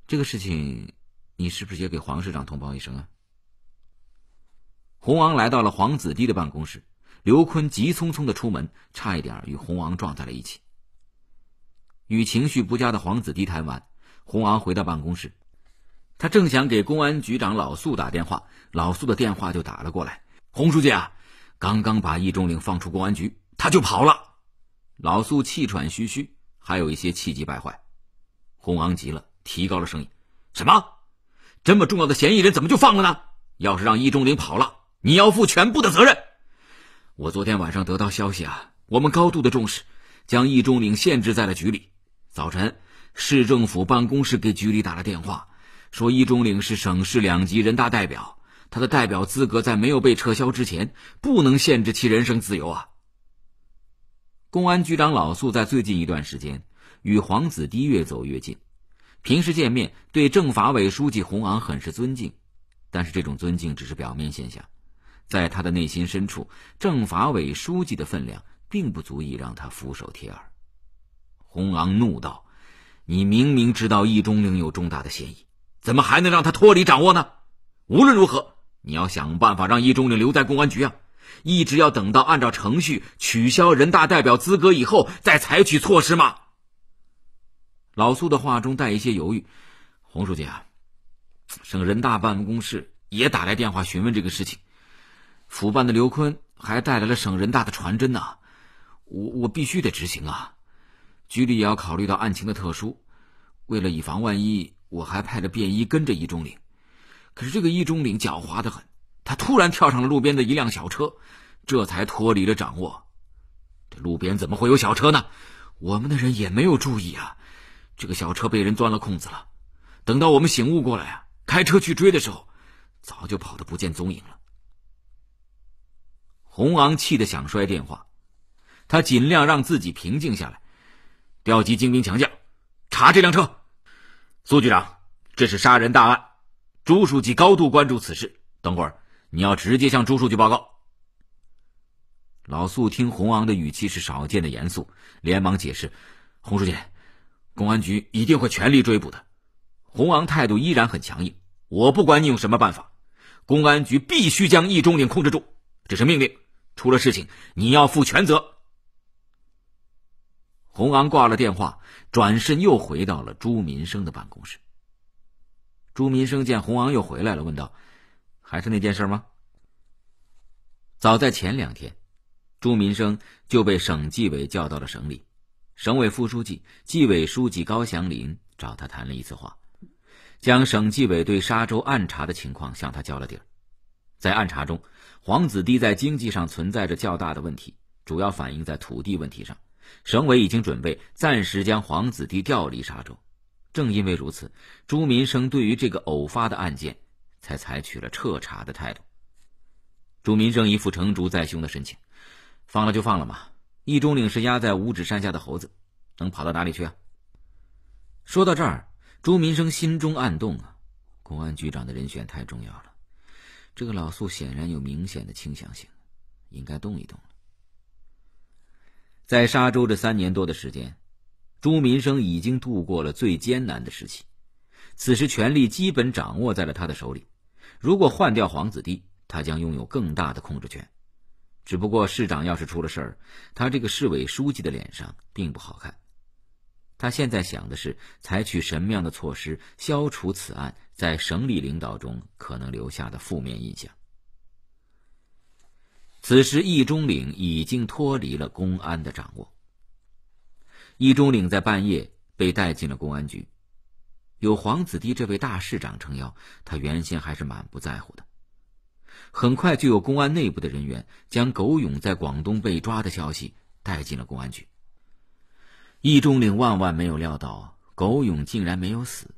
这个事情，你是不是也给黄市长通报一声啊？红王来到了黄子堤的办公室，刘坤急匆匆的出门，差一点与红王撞在了一起。与情绪不佳的黄子堤谈完，红王回到办公室，他正想给公安局长老苏打电话，老苏的电话就打了过来。洪书记啊，刚刚把易中令放出公安局，他就跑了。老苏气喘吁吁，还有一些气急败坏。红王急了。提高了声音：“什么？这么重要的嫌疑人怎么就放了呢？要是让易中林跑了，你要负全部的责任。我昨天晚上得到消息啊，我们高度的重视，将易中林限制在了局里。早晨，市政府办公室给局里打了电话，说易中林是省市两级人大代表，他的代表资格在没有被撤销之前，不能限制其人身自由啊。公安局长老苏在最近一段时间与黄子堤越走越近。”平时见面对政法委书记洪昂很是尊敬，但是这种尊敬只是表面现象，在他的内心深处，政法委书记的分量并不足以让他俯首帖耳。洪昂怒道：“你明明知道易中令有重大的嫌疑，怎么还能让他脱离掌握呢？无论如何，你要想办法让易中令留在公安局啊！一直要等到按照程序取消人大代表资格以后，再采取措施吗？”老苏的话中带一些犹豫，洪书记啊，省人大办公室也打来电话询问这个事情，腐办的刘坤还带来了省人大的传真呢，我我必须得执行啊，局里也要考虑到案情的特殊，为了以防万一，我还派了便衣跟着易中岭，可是这个易中岭狡猾得很，他突然跳上了路边的一辆小车，这才脱离了掌握，这路边怎么会有小车呢？我们的人也没有注意啊。这个小车被人钻了空子了，等到我们醒悟过来啊，开车去追的时候，早就跑得不见踪影了。洪昂气得想摔电话，他尽量让自己平静下来，调集精兵强将查这辆车。苏局长，这是杀人大案，朱书记高度关注此事。等会儿你要直接向朱书记报告。老苏听红昂的语气是少见的严肃，连忙解释：洪书记。公安局一定会全力追捕的。洪昂态度依然很强硬，我不管你用什么办法，公安局必须将易中鼎控制住，这是命令。出了事情，你要负全责。洪昂挂了电话，转身又回到了朱民生的办公室。朱民生见洪昂又回来了，问道：“还是那件事吗？”早在前两天，朱民生就被省纪委叫到了省里。省委副书记、纪委书记高祥林找他谈了一次话，将省纪委对沙洲暗查的情况向他交了底儿。在暗查中，黄子堤在经济上存在着较大的问题，主要反映在土地问题上。省委已经准备暂时将黄子堤调离沙洲。正因为如此，朱民生对于这个偶发的案件才采取了彻查的态度。朱民生一副成竹在胸的神情：“放了就放了嘛。”易中岭是压在五指山下的猴子，能跑到哪里去啊？说到这儿，朱民生心中暗动啊，公安局长的人选太重要了，这个老苏显然有明显的倾向性，应该动一动了。在沙洲这三年多的时间，朱民生已经度过了最艰难的时期，此时权力基本掌握在了他的手里，如果换掉黄子弟，他将拥有更大的控制权。只不过市长要是出了事儿，他这个市委书记的脸上并不好看。他现在想的是采取什么样的措施消除此案在省里领导中可能留下的负面印象。此时易中岭已经脱离了公安的掌握。易中岭在半夜被带进了公安局。有黄子帝这位大市长撑腰，他原先还是满不在乎的。很快就有公安内部的人员将苟勇在广东被抓的消息带进了公安局。易中岭万万没有料到，苟勇竟然没有死，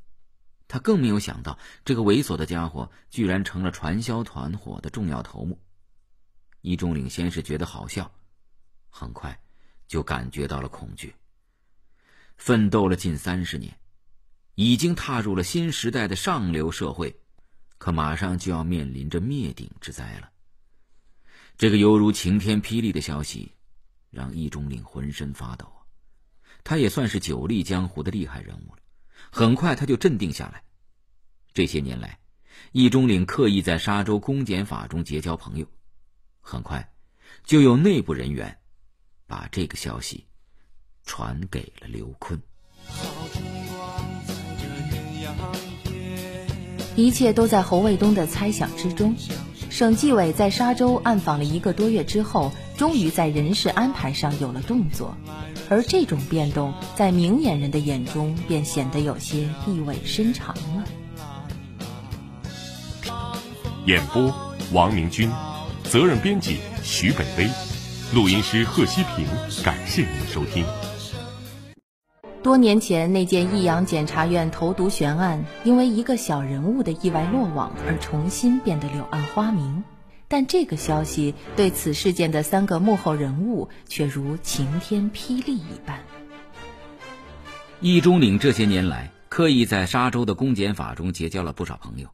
他更没有想到，这个猥琐的家伙居然成了传销团伙的重要头目。易中岭先是觉得好笑，很快就感觉到了恐惧。奋斗了近三十年，已经踏入了新时代的上流社会。可马上就要面临着灭顶之灾了。这个犹如晴天霹雳的消息，让易中领浑身发抖。他也算是久立江湖的厉害人物了。很快他就镇定下来。这些年来，易中领刻意在沙州公检法中结交朋友。很快，就有内部人员把这个消息传给了刘坤。一切都在侯卫东的猜想之中。省纪委在沙洲暗访了一个多月之后，终于在人事安排上有了动作，而这种变动在明眼人的眼中，便显得有些意味深长了。演播：王明军，责任编辑徐北威，录音师贺西平。感谢您的收听。多年前那件益阳检察院投毒悬案，因为一个小人物的意外落网而重新变得柳暗花明，但这个消息对此事件的三个幕后人物却如晴天霹雳一般。易中领这些年来刻意在沙州的公检法中结交了不少朋友，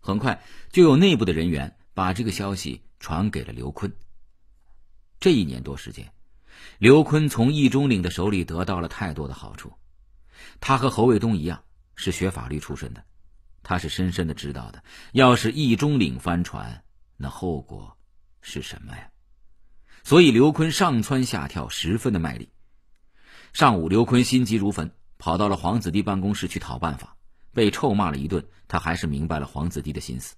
很快就有内部的人员把这个消息传给了刘坤。这一年多时间。刘坤从易中岭的手里得到了太多的好处，他和侯卫东一样是学法律出身的，他是深深的知道的。要是易中岭翻船，那后果是什么呀？所以刘坤上蹿下跳，十分的卖力。上午，刘坤心急如焚，跑到了黄子弟办公室去讨办法，被臭骂了一顿。他还是明白了黄子弟的心思。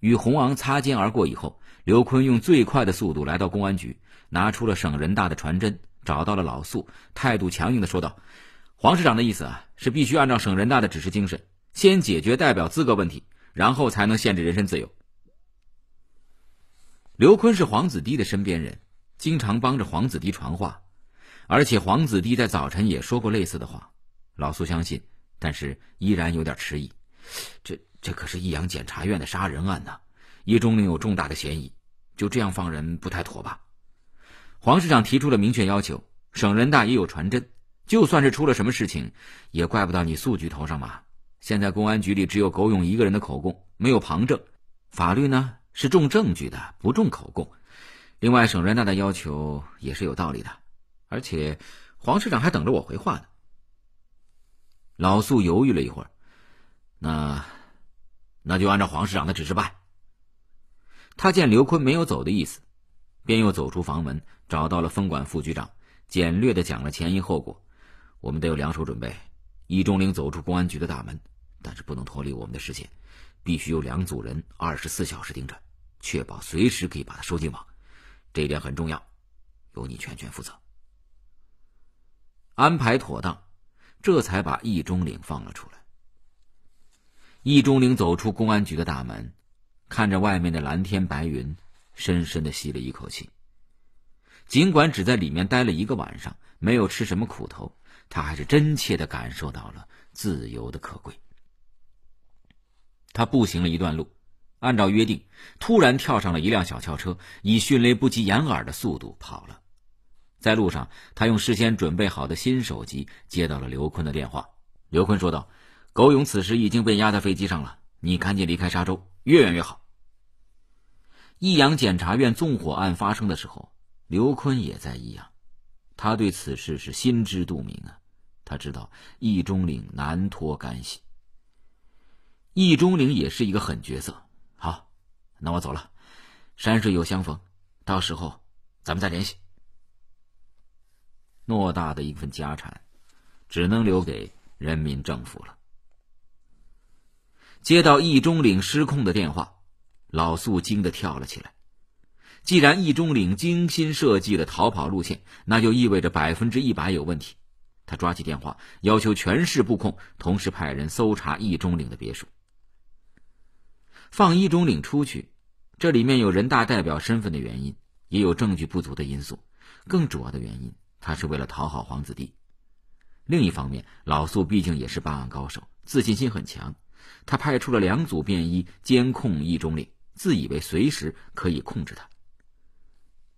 与洪昂擦肩而过以后，刘坤用最快的速度来到公安局。拿出了省人大的传真，找到了老苏，态度强硬的说道：“黄市长的意思啊，是必须按照省人大的指示精神，先解决代表资格问题，然后才能限制人身自由。”刘坤是黄子堤的身边人，经常帮着黄子堤传话，而且黄子堤在早晨也说过类似的话。老苏相信，但是依然有点迟疑：“这这可是益阳检察院的杀人案呢，一中另有重大的嫌疑，就这样放人不太妥吧？”黄市长提出了明确要求，省人大也有传真，就算是出了什么事情，也怪不到你素局头上吧。现在公安局里只有苟勇一个人的口供，没有旁证，法律呢是重证据的，不重口供。另外，省人大的要求也是有道理的，而且黄市长还等着我回话呢。老速犹豫了一会儿，那，那就按照黄市长的指示办。他见刘坤没有走的意思，便又走出房门。找到了分管副局长，简略的讲了前因后果。我们得有两手准备。易中岭走出公安局的大门，但是不能脱离我们的视线，必须有两组人二十四小时盯着，确保随时可以把他收进网。这一点很重要，由你全权负责。安排妥当，这才把易中岭放了出来。易中岭走出公安局的大门，看着外面的蓝天白云，深深的吸了一口气。尽管只在里面待了一个晚上，没有吃什么苦头，他还是真切的感受到了自由的可贵。他步行了一段路，按照约定，突然跳上了一辆小轿车，以迅雷不及掩耳的速度跑了。在路上，他用事先准备好的新手机接到了刘坤的电话。刘坤说道：“狗勇此时已经被压在飞机上了，你赶紧离开沙洲，越远越好。”益阳检察院纵火案发生的时候。刘坤也在意啊，他对此事是心知肚明啊，他知道易中岭难脱干系。易中岭也是一个狠角色。好，那我走了，山水有相逢，到时候咱们再联系。偌大的一份家产，只能留给人民政府了。接到易中岭失控的电话，老素惊得跳了起来。既然易中岭精心设计的逃跑路线，那就意味着百分之一百有问题。他抓起电话，要求全市布控，同时派人搜查易中岭的别墅。放易中岭出去，这里面有人大代表身份的原因，也有证据不足的因素，更主要的原因，他是为了讨好黄子弟。另一方面，老苏毕竟也是办案高手，自信心很强，他派出了两组便衣监控易中岭，自以为随时可以控制他。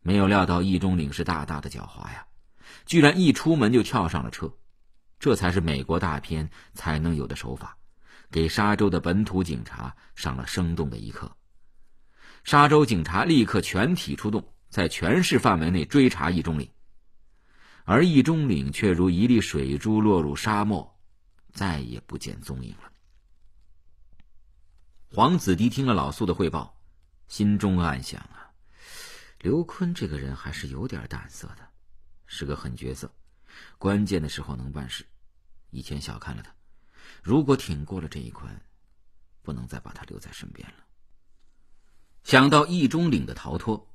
没有料到易中领是大大的狡猾呀，居然一出门就跳上了车，这才是美国大片才能有的手法，给沙州的本土警察上了生动的一课。沙州警察立刻全体出动，在全市范围内追查易中领，而易中领却如一粒水珠落入沙漠，再也不见踪影了。黄子迪听了老苏的汇报，心中暗想。刘坤这个人还是有点胆色的，是个狠角色，关键的时候能办事。以前小看了他，如果挺过了这一关，不能再把他留在身边了。想到易中岭的逃脱，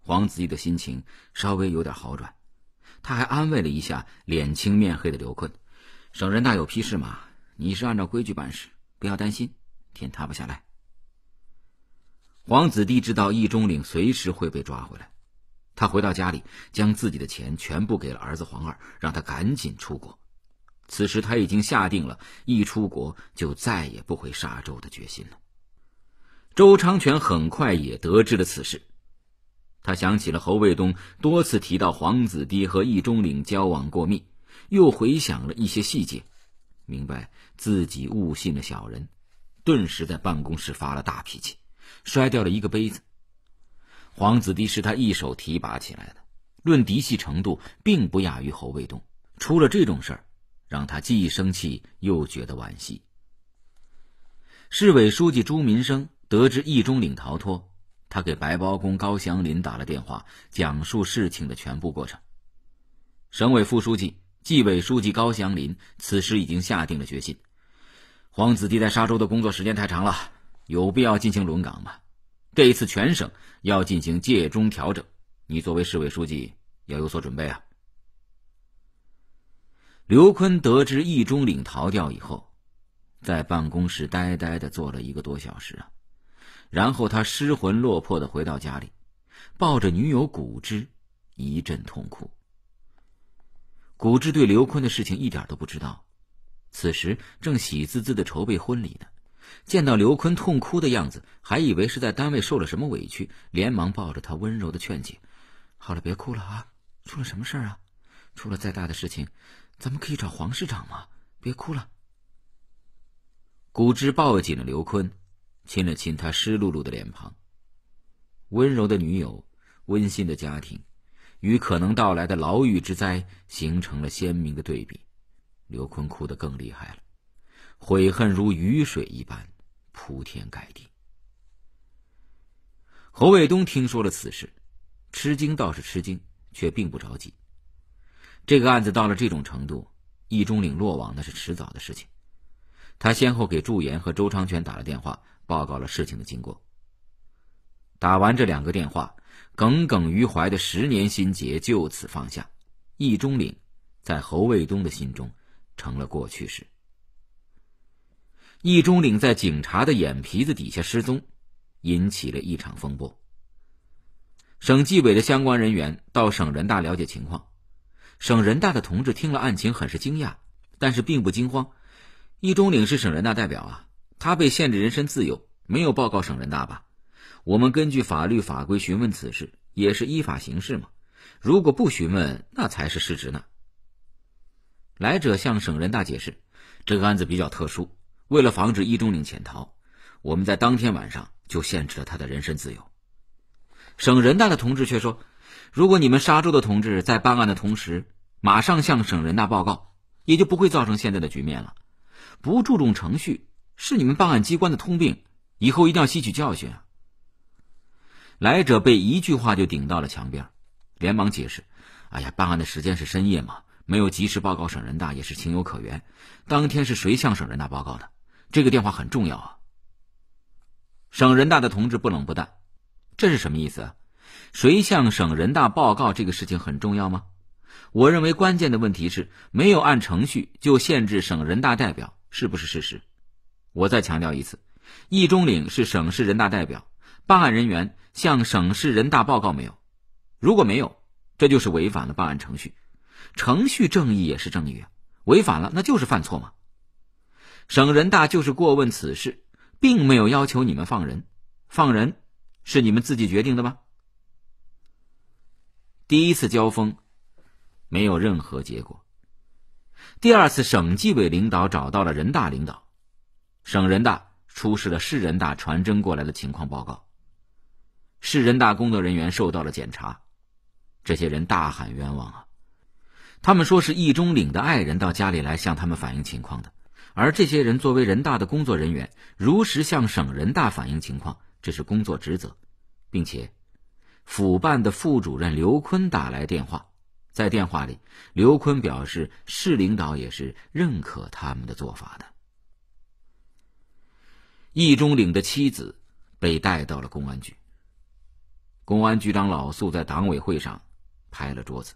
黄子毅的心情稍微有点好转。他还安慰了一下脸青面黑的刘坤：“省人大有批示嘛，你是按照规矩办事，不要担心，天塌不下来。”黄子帝知道易中岭随时会被抓回来，他回到家里，将自己的钱全部给了儿子黄二，让他赶紧出国。此时他已经下定了，一出国就再也不回沙州的决心了。周昌全很快也得知了此事，他想起了侯卫东多次提到黄子帝和易中岭交往过密，又回想了一些细节，明白自己误信了小人，顿时在办公室发了大脾气。摔掉了一个杯子。黄子弟是他一手提拔起来的，论嫡系程度，并不亚于侯卫东。出了这种事儿，让他既生气又觉得惋惜。市委书记朱民生得知易中岭逃脱，他给白包工高祥林打了电话，讲述事情的全部过程。省委副书记、纪委书记高祥林此时已经下定了决心。黄子弟在沙州的工作时间太长了。有必要进行轮岗吗？这一次全省要进行届中调整，你作为市委书记要有所准备啊。刘坤得知易中领逃掉以后，在办公室呆呆的坐了一个多小时啊，然后他失魂落魄的回到家里，抱着女友古芝一阵痛哭。古芝对刘坤的事情一点都不知道，此时正喜滋滋的筹备婚礼呢。见到刘坤痛哭的样子，还以为是在单位受了什么委屈，连忙抱着他温柔的劝解：“好了，别哭了啊！出了什么事儿啊？出了再大的事情，咱们可以找黄市长嘛！别哭了。”古之抱紧了刘坤，亲了亲他湿漉漉的脸庞。温柔的女友，温馨的家庭，与可能到来的牢狱之灾形成了鲜明的对比，刘坤哭得更厉害了。悔恨如雨水一般铺天盖地。侯卫东听说了此事，吃惊倒是吃惊，却并不着急。这个案子到了这种程度，易中岭落网那是迟早的事情。他先后给祝言和周昌全打了电话，报告了事情的经过。打完这两个电话，耿耿于怀的十年心结就此放下。易中岭在侯卫东的心中成了过去式。易中岭在警察的眼皮子底下失踪，引起了一场风波。省纪委的相关人员到省人大了解情况，省人大的同志听了案情很是惊讶，但是并不惊慌。易中岭是省人大代表啊，他被限制人身自由，没有报告省人大吧？我们根据法律法规询问此事，也是依法行事嘛。如果不询问，那才是失职呢。来者向省人大解释，这个案子比较特殊。为了防止易中岭潜逃，我们在当天晚上就限制了他的人身自由。省人大的同志却说：“如果你们沙洲的同志在办案的同时，马上向省人大报告，也就不会造成现在的局面了。不注重程序是你们办案机关的通病，以后一定要吸取教训啊！”来者被一句话就顶到了墙边，连忙解释：“哎呀，办案的时间是深夜嘛，没有及时报告省人大也是情有可原。当天是谁向省人大报告的？”这个电话很重要啊。省人大的同志不冷不淡，这是什么意思？谁向省人大报告这个事情很重要吗？我认为关键的问题是没有按程序就限制省人大代表，是不是事实？我再强调一次，易中岭是省市人大代表，办案人员向省市人大报告没有？如果没有，这就是违反了办案程序。程序正义也是正义啊，违反了那就是犯错嘛。省人大就是过问此事，并没有要求你们放人，放人是你们自己决定的吧？第一次交锋没有任何结果。第二次，省纪委领导找到了人大领导，省人大出示了市人大传真过来的情况报告，市人大工作人员受到了检查，这些人大喊冤枉啊！他们说是易中岭的爱人到家里来向他们反映情况的。而这些人作为人大的工作人员，如实向省人大反映情况，这是工作职责，并且，府办的副主任刘坤打来电话，在电话里，刘坤表示市领导也是认可他们的做法的。易中岭的妻子被带到了公安局，公安局长老粟在党委会上拍了桌子，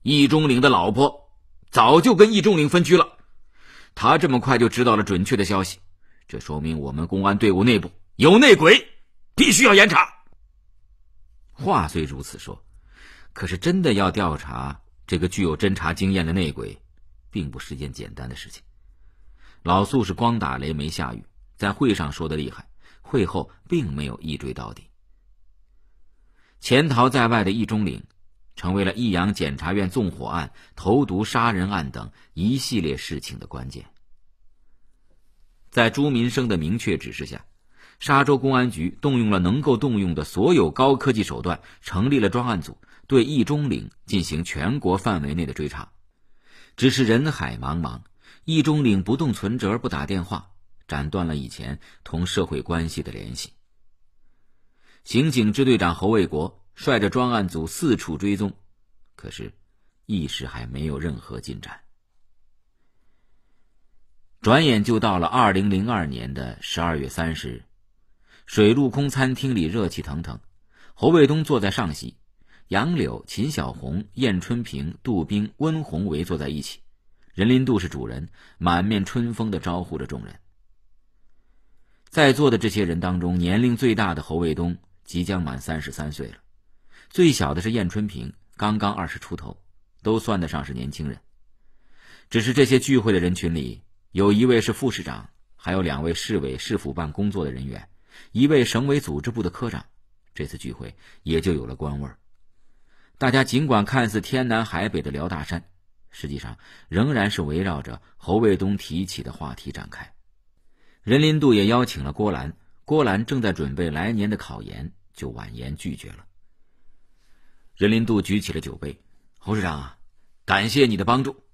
易中岭的老婆早就跟易中岭分居了。他这么快就知道了准确的消息，这说明我们公安队伍内部有内鬼，必须要严查。话虽如此说，可是真的要调查这个具有侦查经验的内鬼，并不是件简单的事情。老苏是光打雷没下雨，在会上说的厉害，会后并没有一追到底。潜逃在外的易中领。成为了益阳检察院纵火案、投毒杀人案等一系列事情的关键。在朱民生的明确指示下，沙洲公安局动用了能够动用的所有高科技手段，成立了专案组，对易中岭进行全国范围内的追查。只是人海茫茫，易中岭不动存折，不打电话，斩断了以前同社会关系的联系。刑警支队长侯卫国。率着专案组四处追踪，可是，一时还没有任何进展。转眼就到了二零零二年的十二月三十日，水陆空餐厅里热气腾腾，侯卫东坐在上席，杨柳、秦小红、燕春平、杜冰、温红围坐在一起，任林杜是主人，满面春风的招呼着众人。在座的这些人当中，年龄最大的侯卫东即将满三十三岁了。最小的是燕春平，刚刚二十出头，都算得上是年轻人。只是这些聚会的人群里，有一位是副市长，还有两位市委市府办工作的人员，一位省委组织部的科长。这次聚会也就有了官味儿。大家尽管看似天南海北的聊大山，实际上仍然是围绕着侯卫东提起的话题展开。任林渡也邀请了郭兰，郭兰正在准备来年的考研，就婉言拒绝了。任林渡举起了酒杯，侯市长啊，感谢你的帮助。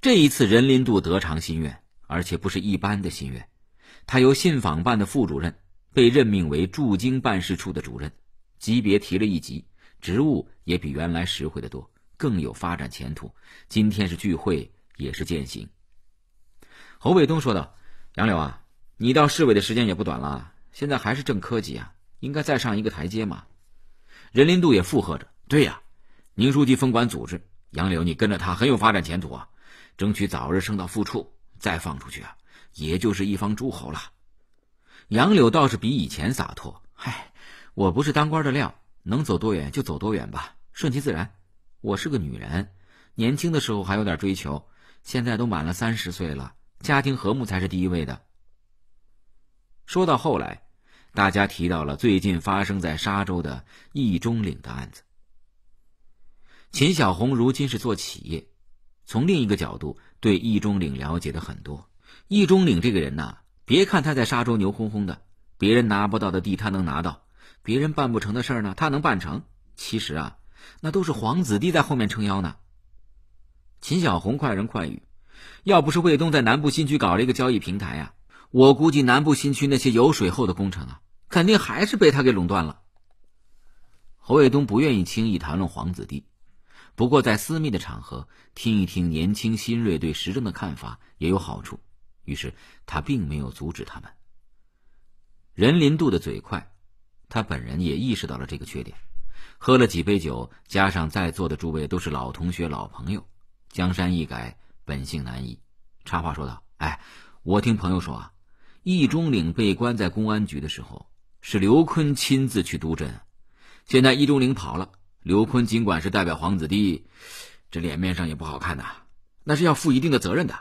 这一次，任林渡得偿心愿，而且不是一般的心愿。他由信访办的副主任被任命为驻京办事处的主任，级别提了一级，职务也比原来实惠的多，更有发展前途。今天是聚会，也是践行。侯卫东说道：“杨柳啊，你到市委的时间也不短了，现在还是正科级啊，应该再上一个台阶嘛。”任林渡也附和着：“对呀，宁书记分管组织，杨柳你跟着他很有发展前途啊，争取早日升到副处，再放出去啊，也就是一方诸侯了。”杨柳倒是比以前洒脱：“嗨，我不是当官的料，能走多远就走多远吧，顺其自然。我是个女人，年轻的时候还有点追求，现在都满了三十岁了，家庭和睦才是第一位的。”说到后来。大家提到了最近发生在沙州的易中岭的案子。秦小红如今是做企业，从另一个角度对易中岭了解的很多。易中岭这个人呐，别看他在沙州牛哄哄的，别人拿不到的地他能拿到，别人办不成的事儿呢他能办成。其实啊，那都是皇子弟在后面撑腰呢。秦小红快人快语，要不是卫东在南部新区搞了一个交易平台呀，我估计南部新区那些有水后的工程啊。肯定还是被他给垄断了。侯卫东不愿意轻易谈论皇子弟，不过在私密的场合听一听年轻新锐对时政的看法也有好处。于是他并没有阻止他们。任林渡的嘴快，他本人也意识到了这个缺点。喝了几杯酒，加上在座的诸位都是老同学、老朋友，江山易改，本性难移，插话说道：“哎，我听朋友说啊，易中岭被关在公安局的时候。”是刘坤亲自去督阵，现在易中林跑了，刘坤尽管是代表皇子弟，这脸面上也不好看呐，那是要负一定的责任的。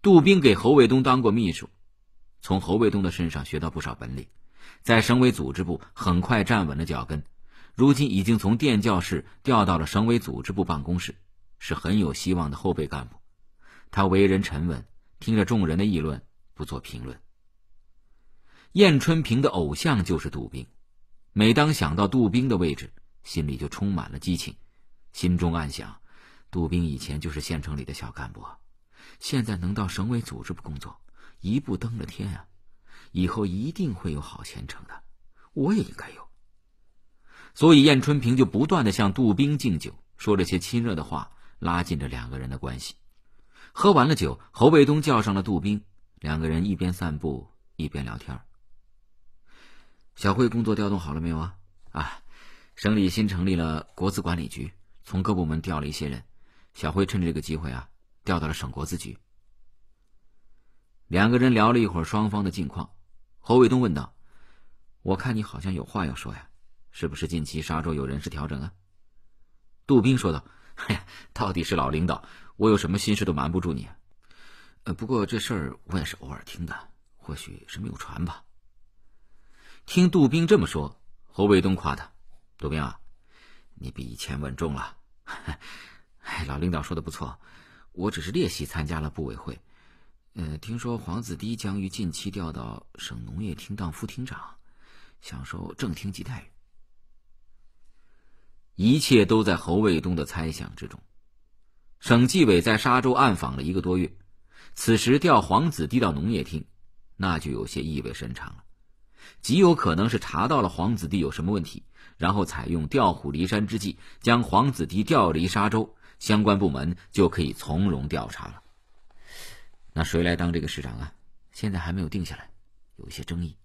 杜兵给侯卫东当过秘书，从侯卫东的身上学到不少本领，在省委组织部很快站稳了脚跟，如今已经从电教室调到了省委组织部办公室，是很有希望的后备干部。他为人沉稳，听着众人的议论，不做评论。燕春平的偶像就是杜冰，每当想到杜冰的位置，心里就充满了激情，心中暗想：杜冰以前就是县城里的小干部，现在能到省委组织部工作，一步登了天啊！以后一定会有好前程的，我也应该有。所以，燕春平就不断的向杜冰敬酒，说了些亲热的话，拉近着两个人的关系。喝完了酒，侯卫东叫上了杜冰，两个人一边散步一边聊天小慧工作调动好了没有啊？啊，省里新成立了国资管理局，从各部门调了一些人，小慧趁着这个机会啊，调到了省国资局。两个人聊了一会儿双方的近况，侯卫东问道：“我看你好像有话要说呀，是不是近期沙州有人事调整啊？”杜斌说道：“哎呀，到底是老领导，我有什么心事都瞒不住你。呃，不过这事儿我也是偶尔听的，或许是没有传吧。”听杜兵这么说，侯卫东夸他：“杜兵啊，你比以前稳重了。<laughs> ”哎，老领导说的不错，我只是列席参加了部委会。呃，听说黄子堤将于近期调到省农业厅当副厅长，享受正厅级待遇。一切都在侯卫东的猜想之中。省纪委在沙洲暗访了一个多月，此时调黄子堤到农业厅，那就有些意味深长了。极有可能是查到了黄子弟有什么问题，然后采用调虎离山之计，将黄子迪调离沙州，相关部门就可以从容调查了。那谁来当这个市长啊？现在还没有定下来，有一些争议。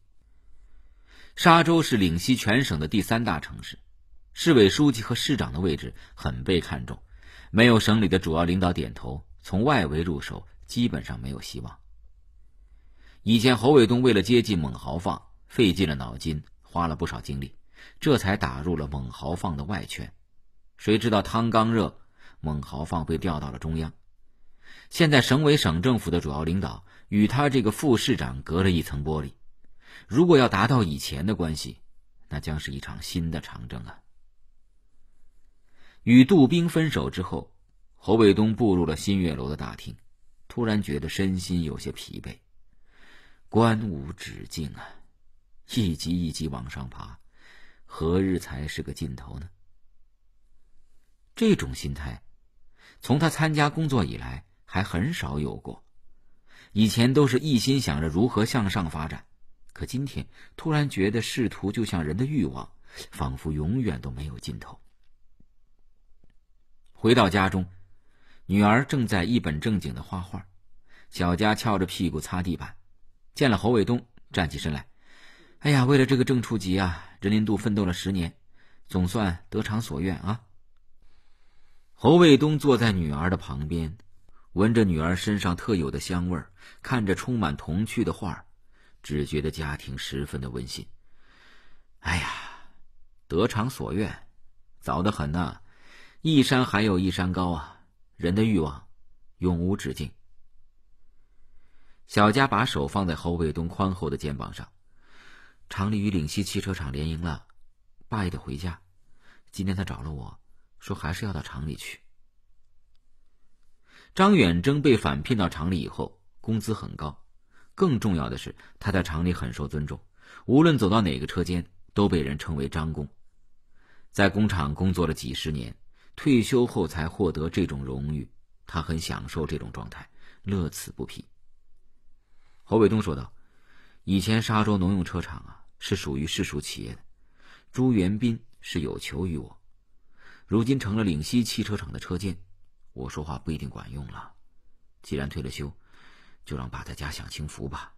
沙州是岭西全省的第三大城市，市委书记和市长的位置很被看重，没有省里的主要领导点头，从外围入手基本上没有希望。以前侯卫东为了接近蒙豪放。费尽了脑筋，花了不少精力，这才打入了孟豪放的外圈。谁知道汤刚热，孟豪放被调到了中央。现在省委、省政府的主要领导与他这个副市长隔了一层玻璃。如果要达到以前的关系，那将是一场新的长征啊！与杜冰分手之后，侯卫东步入了新月楼的大厅，突然觉得身心有些疲惫。官无止境啊！一级一级往上爬，何日才是个尽头呢？这种心态，从他参加工作以来还很少有过。以前都是一心想着如何向上发展，可今天突然觉得仕途就像人的欲望，仿佛永远都没有尽头。回到家中，女儿正在一本正经的画画，小佳翘着屁股擦地板，见了侯卫东，站起身来。哎呀，为了这个正处级啊，任林渡奋斗了十年，总算得偿所愿啊。侯卫东坐在女儿的旁边，闻着女儿身上特有的香味儿，看着充满童趣的画儿，只觉得家庭十分的温馨。哎呀，得偿所愿，早得很呐！一山还有一山高啊，人的欲望永无止境。小佳把手放在侯卫东宽厚的肩膀上。厂里与岭西汽车厂联营了，爸也得回家。今天他找了我，说还是要到厂里去。张远征被返聘到厂里以后，工资很高，更重要的是他在厂里很受尊重，无论走到哪个车间，都被人称为张工。在工厂工作了几十年，退休后才获得这种荣誉，他很享受这种状态，乐此不疲。侯卫东说道：“以前沙洲农用车厂啊。”是属于市属企业的，朱元斌是有求于我，如今成了岭西汽车厂的车间，我说话不一定管用了。既然退了休，就让爸在家享清福吧，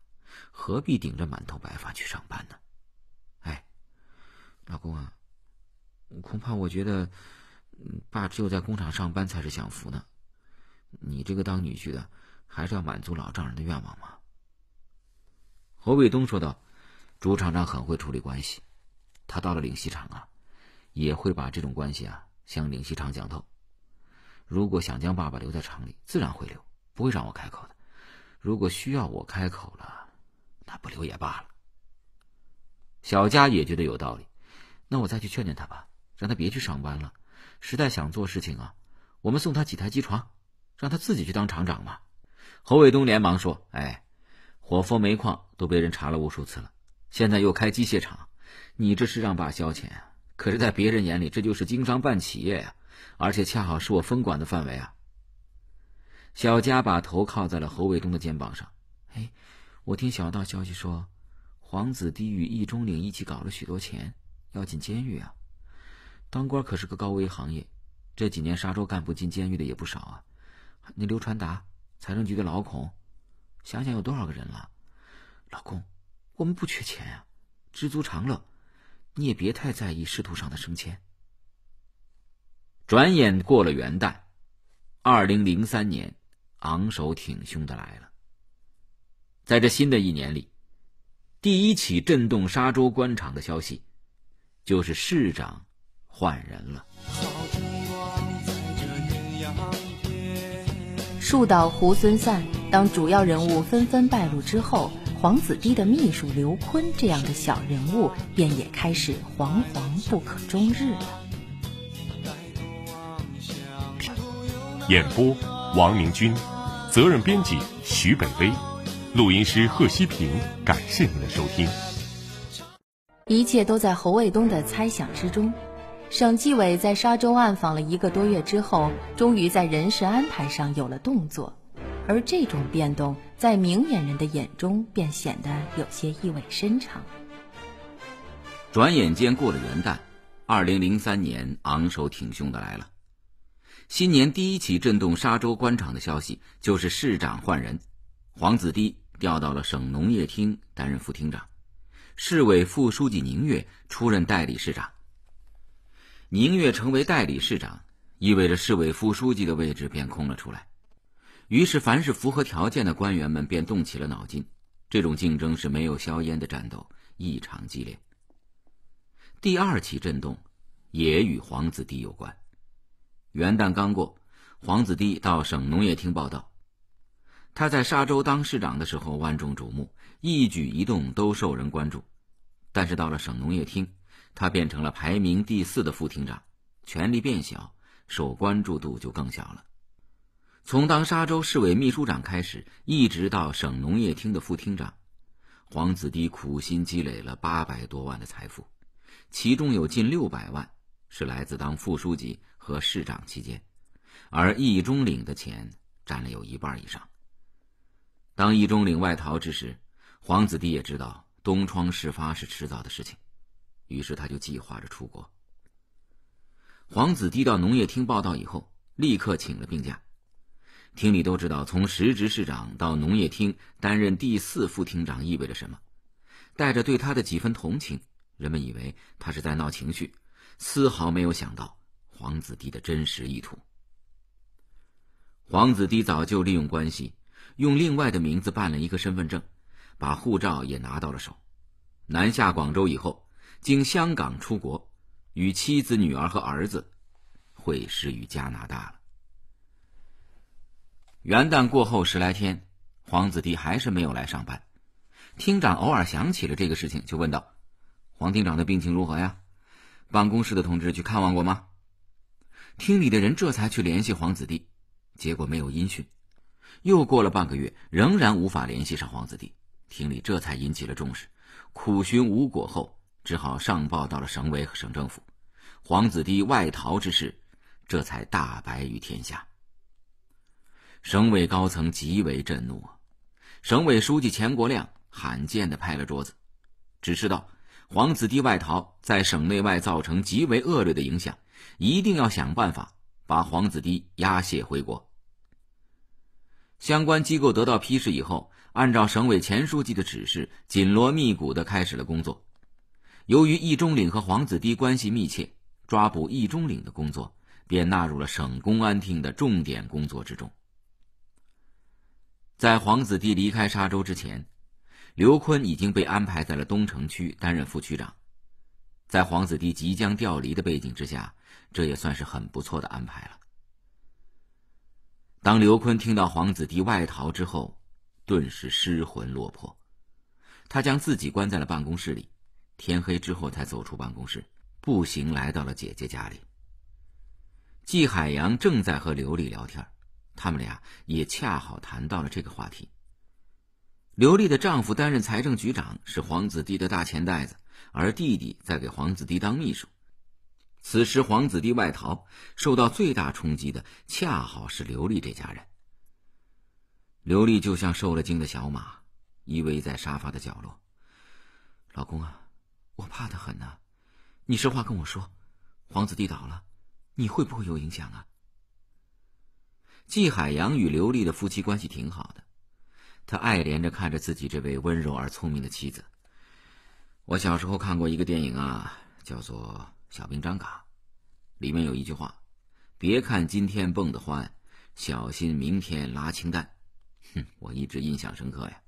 何必顶着满头白发去上班呢？哎，老公啊，恐怕我觉得，爸只有在工厂上班才是享福呢。你这个当女婿的，还是要满足老丈人的愿望吗？侯卫东说道。朱厂长很会处理关系，他到了岭西厂啊，也会把这种关系啊向岭西厂讲透。如果想将爸爸留在厂里，自然会留，不会让我开口的；如果需要我开口了，那不留也罢了。小佳也觉得有道理，那我再去劝劝他吧，让他别去上班了。实在想做事情啊，我们送他几台机床，让他自己去当厂长嘛。侯卫东连忙说：“哎，火佛煤矿都被人查了无数次了。”现在又开机械厂，你这是让爸消遣。可是，在别人眼里，这就是经商办企业呀，而且恰好是我分管的范围啊。小佳把头靠在了侯卫东的肩膀上。哎，我听小道消息说，黄子低与易中岭一起搞了许多钱，要进监狱啊。当官可是个高危行业，这几年沙洲干部进监狱的也不少啊。那刘传达，财政局的老孔，想想有多少个人了，老公。我们不缺钱啊，知足常乐，你也别太在意仕途上的升迁。转眼过了元旦，二零零三年，昂首挺胸的来了。在这新的一年里，第一起震动沙洲官场的消息，就是市长换人了。树倒猢狲散，当主要人物纷纷败露之后。黄子堤的秘书刘坤这样的小人物，便也开始惶惶不可终日了。演播：王明军，责任编辑徐北薇，录音师贺希平。感谢您的收听。一切都在侯卫东的猜想之中。省纪委在沙洲暗访了一个多月之后，终于在人事安排上有了动作，而这种变动。在明眼人的眼中，便显得有些意味深长。转眼间过了元旦，二零零三年昂首挺胸的来了。新年第一起震动沙州官场的消息，就是市长换人，黄子堤调到了省农业厅担任副厅长，市委副书记宁月出任代理市长。宁月成为代理市长，意味着市委副书记的位置便空了出来。于是，凡是符合条件的官员们便动起了脑筋。这种竞争是没有硝烟的战斗，异常激烈。第二起震动也与黄子堤有关。元旦刚过，黄子堤到省农业厅报道。他在沙州当市长的时候万众瞩目，一举一动都受人关注。但是到了省农业厅，他变成了排名第四的副厅长，权力变小，受关注度就更小了。从当沙州市委秘书长开始，一直到省农业厅的副厅长，黄子堤苦心积累了八百多万的财富，其中有近六百万是来自当副书记和市长期间，而易中领的钱占了有一半以上。当易中领外逃之时，黄子堤也知道东窗事发是迟早的事情，于是他就计划着出国。黄子堤到农业厅报道以后，立刻请了病假。厅里都知道，从实职市长到农业厅担任第四副厅长意味着什么。带着对他的几分同情，人们以为他是在闹情绪，丝毫没有想到黄子弟的真实意图。黄子弟早就利用关系，用另外的名字办了一个身份证，把护照也拿到了手。南下广州以后，经香港出国，与妻子、女儿和儿子会师于加拿大了。元旦过后十来天，黄子弟还是没有来上班。厅长偶尔想起了这个事情，就问道：“黄厅长的病情如何呀？办公室的同志去看望过吗？”厅里的人这才去联系黄子弟，结果没有音讯。又过了半个月，仍然无法联系上黄子弟。厅里这才引起了重视。苦寻无果后，只好上报到了省委和省政府。黄子弟外逃之事，这才大白于天下。省委高层极为震怒，啊！省委书记钱国亮罕见地拍了桌子，指示道：“黄子堤外逃，在省内外造成极为恶劣的影响，一定要想办法把黄子堤押解回国。”相关机构得到批示以后，按照省委钱书记的指示，紧锣密鼓地开始了工作。由于易中岭和黄子堤关系密切，抓捕易中岭的工作便纳入了省公安厅的重点工作之中。在黄子帝离开沙洲之前，刘坤已经被安排在了东城区担任副区长。在黄子帝即将调离的背景之下，这也算是很不错的安排了。当刘坤听到黄子帝外逃之后，顿时失魂落魄，他将自己关在了办公室里，天黑之后才走出办公室，步行来到了姐姐家里。季海洋正在和刘丽聊天。他们俩也恰好谈到了这个话题。刘丽的丈夫担任财政局长，是黄子帝的大钱袋子，而弟弟在给黄子帝当秘书。此时黄子帝外逃，受到最大冲击的恰好是刘丽这家人。刘丽就像受了惊的小马，依偎在沙发的角落：“老公啊，我怕得很呐，你实话跟我说，黄子帝倒了，你会不会有影响啊？”季海洋与刘丽的夫妻关系挺好的，他爱怜着看着自己这位温柔而聪明的妻子。我小时候看过一个电影啊，叫做《小兵张嘎》，里面有一句话：“别看今天蹦得欢，小心明天拉清单。”哼，我一直印象深刻呀。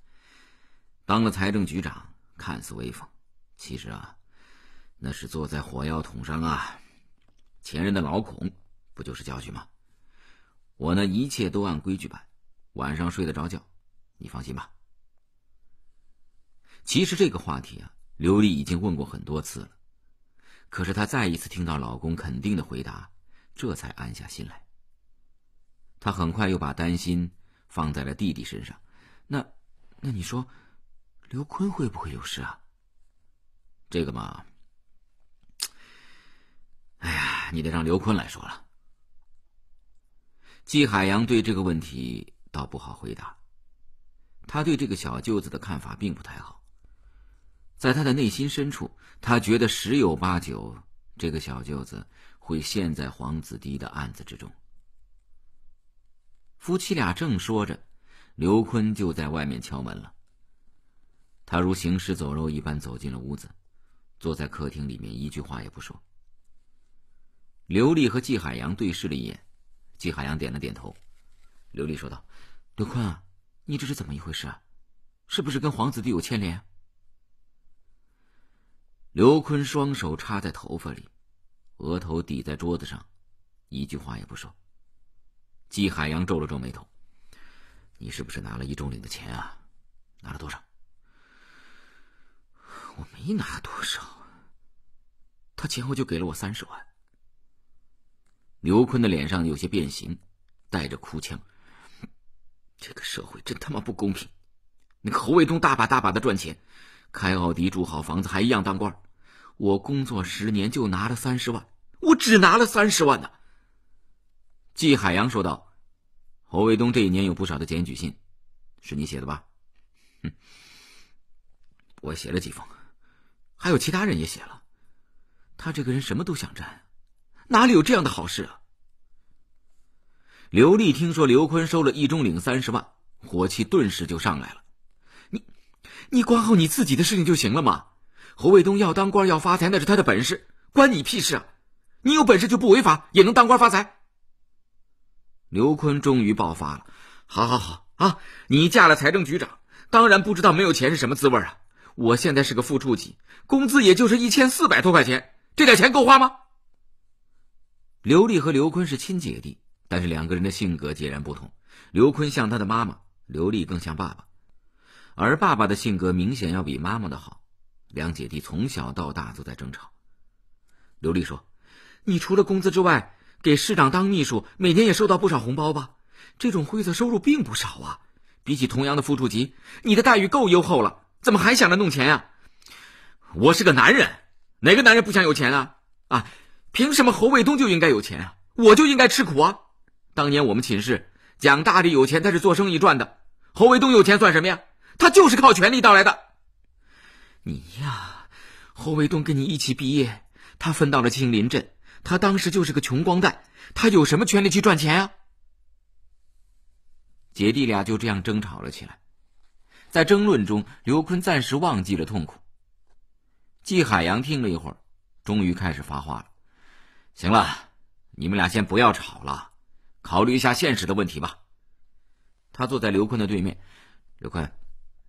当了财政局长，看似威风，其实啊，那是坐在火药桶上啊。前任的老孔，不就是教训吗？我呢，一切都按规矩办，晚上睡得着觉，你放心吧。其实这个话题啊，刘丽已经问过很多次了，可是她再一次听到老公肯定的回答，这才安下心来。她很快又把担心放在了弟弟身上，那，那你说，刘坤会不会有事啊？这个嘛，哎呀，你得让刘坤来说了。季海洋对这个问题倒不好回答，他对这个小舅子的看法并不太好，在他的内心深处，他觉得十有八九这个小舅子会陷在黄子迪的案子之中。夫妻俩正说着，刘坤就在外面敲门了。他如行尸走肉一般走进了屋子，坐在客厅里面一句话也不说。刘丽和季海洋对视了一眼。季海洋点了点头，刘丽说道：“刘坤，你这是怎么一回事？啊？是不是跟皇子弟有牵连？”刘坤双手插在头发里，额头抵在桌子上，一句话也不说。季海洋皱了皱眉头：“你是不是拿了一中领的钱啊？拿了多少？”“我没拿多少，他前后就给了我三十万。”刘坤的脸上有些变形，带着哭腔：“这个社会真他妈不公平！那个侯卫东大把大把的赚钱，开奥迪住好房子，还一样当官。我工作十年就拿了三十万，我只拿了三十万呢。季海洋说道：“侯卫东这一年有不少的检举信，是你写的吧？”“哼，我写了几封，还有其他人也写了。他这个人什么都想占。”哪里有这样的好事啊！刘丽听说刘坤收了易中岭三十万，火气顿时就上来了。你，你管好你自己的事情就行了嘛！侯卫东要当官要发财，那是他的本事，关你屁事啊！你有本事就不违法，也能当官发财。刘坤终于爆发了。好好好啊！你嫁了财政局长，当然不知道没有钱是什么滋味啊！我现在是个副处级，工资也就是一千四百多块钱，这点钱够花吗？刘丽和刘坤是亲姐弟，但是两个人的性格截然不同。刘坤像他的妈妈，刘丽更像爸爸，而爸爸的性格明显要比妈妈的好。两姐弟从小到大都在争吵。刘丽说：“你除了工资之外，给市长当秘书，每年也收到不少红包吧？这种灰色收入并不少啊！比起同样的副处级，你的待遇够优厚了，怎么还想着弄钱呀？”我是个男人，哪个男人不想有钱啊？啊！凭什么侯卫东就应该有钱啊？我就应该吃苦啊！当年我们寝室蒋大力有钱，他是做生意赚的。侯卫东有钱算什么呀？他就是靠权力到来的。你呀，侯卫东跟你一起毕业，他分到了青林镇，他当时就是个穷光蛋，他有什么权利去赚钱啊？姐弟俩就这样争吵了起来，在争论中，刘坤暂时忘记了痛苦。季海洋听了一会儿，终于开始发话了。行了，你们俩先不要吵了，考虑一下现实的问题吧。他坐在刘坤的对面，刘坤，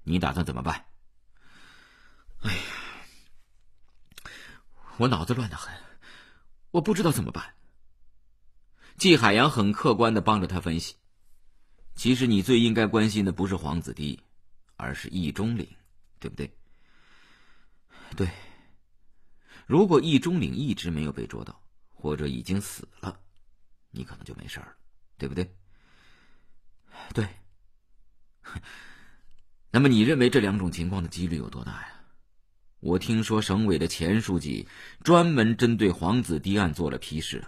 你打算怎么办？哎呀，我脑子乱的很，我不知道怎么办。季海洋很客观的帮着他分析，其实你最应该关心的不是黄子弟，而是易中岭，对不对？对。如果易中岭一直没有被捉到。或者已经死了，你可能就没事了，对不对？对。<laughs> 那么你认为这两种情况的几率有多大呀？我听说省委的钱书记专门针对黄子堤案做了批示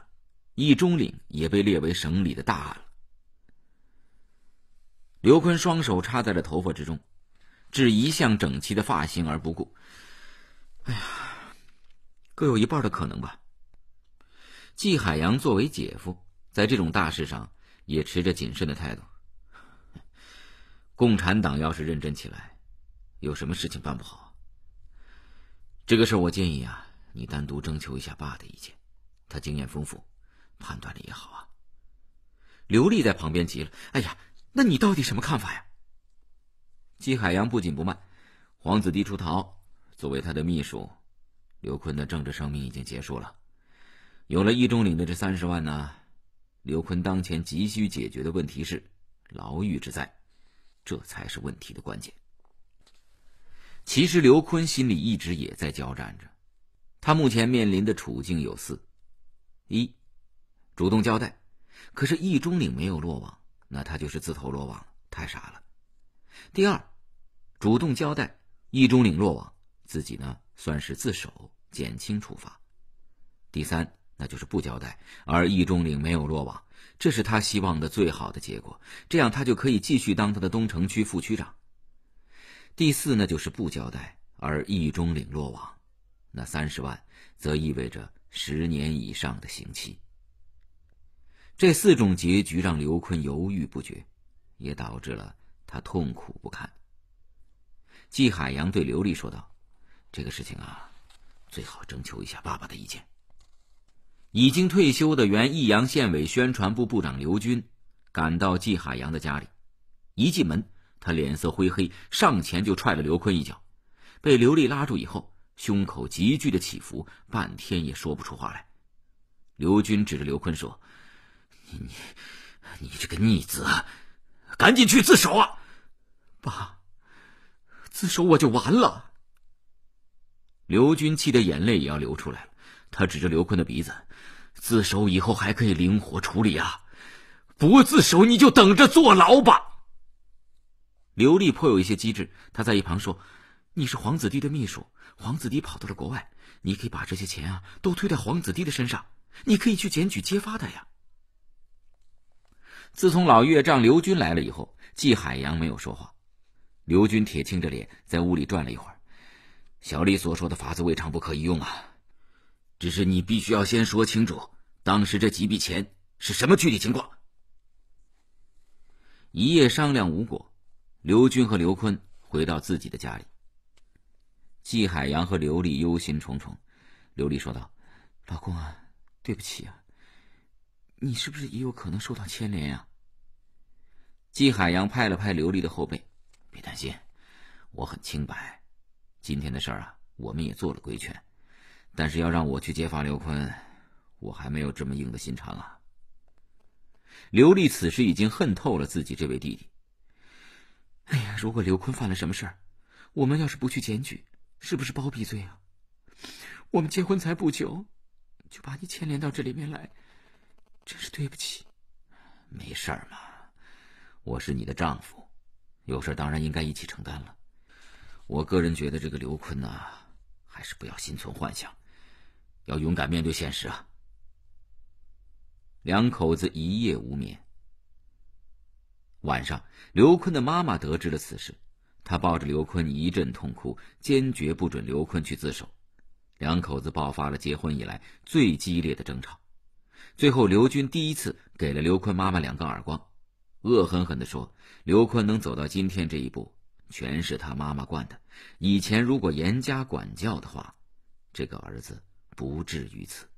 易中岭也被列为省里的大案了。刘坤双手插在了头发之中，置一向整齐的发型而不顾。哎呀，各有一半的可能吧。季海洋作为姐夫，在这种大事上也持着谨慎的态度。共产党要是认真起来，有什么事情办不好？这个事儿我建议啊，你单独征求一下爸的意见，他经验丰富，判断力也好啊。刘丽在旁边急了：“哎呀，那你到底什么看法呀？”季海洋不紧不慢：“黄子弟出逃，作为他的秘书，刘坤的政治生命已经结束了。”有了易中领的这三十万呢，刘坤当前急需解决的问题是牢狱之灾，这才是问题的关键。其实刘坤心里一直也在交战着，他目前面临的处境有四：一，主动交代；可是易中领没有落网，那他就是自投罗网，太傻了。第二，主动交代，易中领落网，自己呢算是自首，减轻处罚。第三。那就是不交代，而易中岭没有落网，这是他希望的最好的结果，这样他就可以继续当他的东城区副区长。第四呢，就是不交代，而易中岭落网，那三十万则意味着十年以上的刑期。这四种结局让刘坤犹豫不决，也导致了他痛苦不堪。季海洋对刘丽说道：“这个事情啊，最好征求一下爸爸的意见。”已经退休的原益阳县委宣传部部长刘军，赶到季海洋的家里，一进门，他脸色灰黑，上前就踹了刘坤一脚，被刘丽拉住以后，胸口急剧的起伏，半天也说不出话来。刘军指着刘坤说：“你你你这个逆子，赶紧去自首啊！爸，自首我就完了。”刘军气得眼泪也要流出来了，他指着刘坤的鼻子。自首以后还可以灵活处理啊，不自首你就等着坐牢吧。刘丽颇有一些机智，他在一旁说：“你是黄子帝的秘书，黄子帝跑到了国外，你可以把这些钱啊都推在黄子帝的身上，你可以去检举揭发他呀。”自从老岳丈刘军来了以后，季海洋没有说话。刘军铁青着脸在屋里转了一会儿，小丽所说的法子未尝不可以用啊。只是你必须要先说清楚，当时这几笔钱是什么具体情况。一夜商量无果，刘军和刘坤回到自己的家里。季海洋和刘丽忧心忡忡，刘丽说道：“老公啊，对不起啊，你是不是也有可能受到牵连呀？”季海洋拍了拍刘丽的后背：“别担心，我很清白，今天的事儿啊，我们也做了规劝。”但是要让我去揭发刘坤，我还没有这么硬的心肠啊。刘丽此时已经恨透了自己这位弟弟。哎呀，如果刘坤犯了什么事儿，我们要是不去检举，是不是包庇罪啊？我们结婚才不久，就把你牵连到这里面来，真是对不起。没事儿嘛，我是你的丈夫，有事当然应该一起承担了。我个人觉得这个刘坤呐，还是不要心存幻想。要勇敢面对现实啊！两口子一夜无眠。晚上，刘坤的妈妈得知了此事，她抱着刘坤一阵痛哭，坚决不准刘坤去自首。两口子爆发了结婚以来最激烈的争吵。最后，刘军第一次给了刘坤妈妈两个耳光，恶狠狠的说：“刘坤能走到今天这一步，全是他妈妈惯的。以前如果严加管教的话，这个儿子……”不至于此。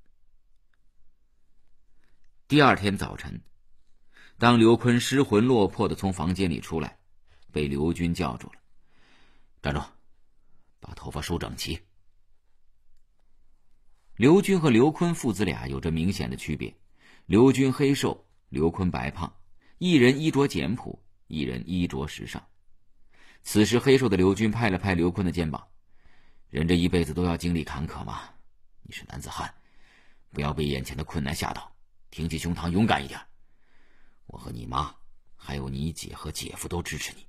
第二天早晨，当刘坤失魂落魄的从房间里出来，被刘军叫住了：“站住，把头发梳整齐。”刘军和刘坤父子俩有着明显的区别：刘军黑瘦，刘坤白胖，一人衣着简朴，一人衣着时尚。此时，黑瘦的刘军拍了拍刘坤的肩膀：“人这一辈子都要经历坎坷嘛。”你是男子汉，不要被眼前的困难吓到，挺起胸膛，勇敢一点。我和你妈，还有你姐和姐夫都支持你。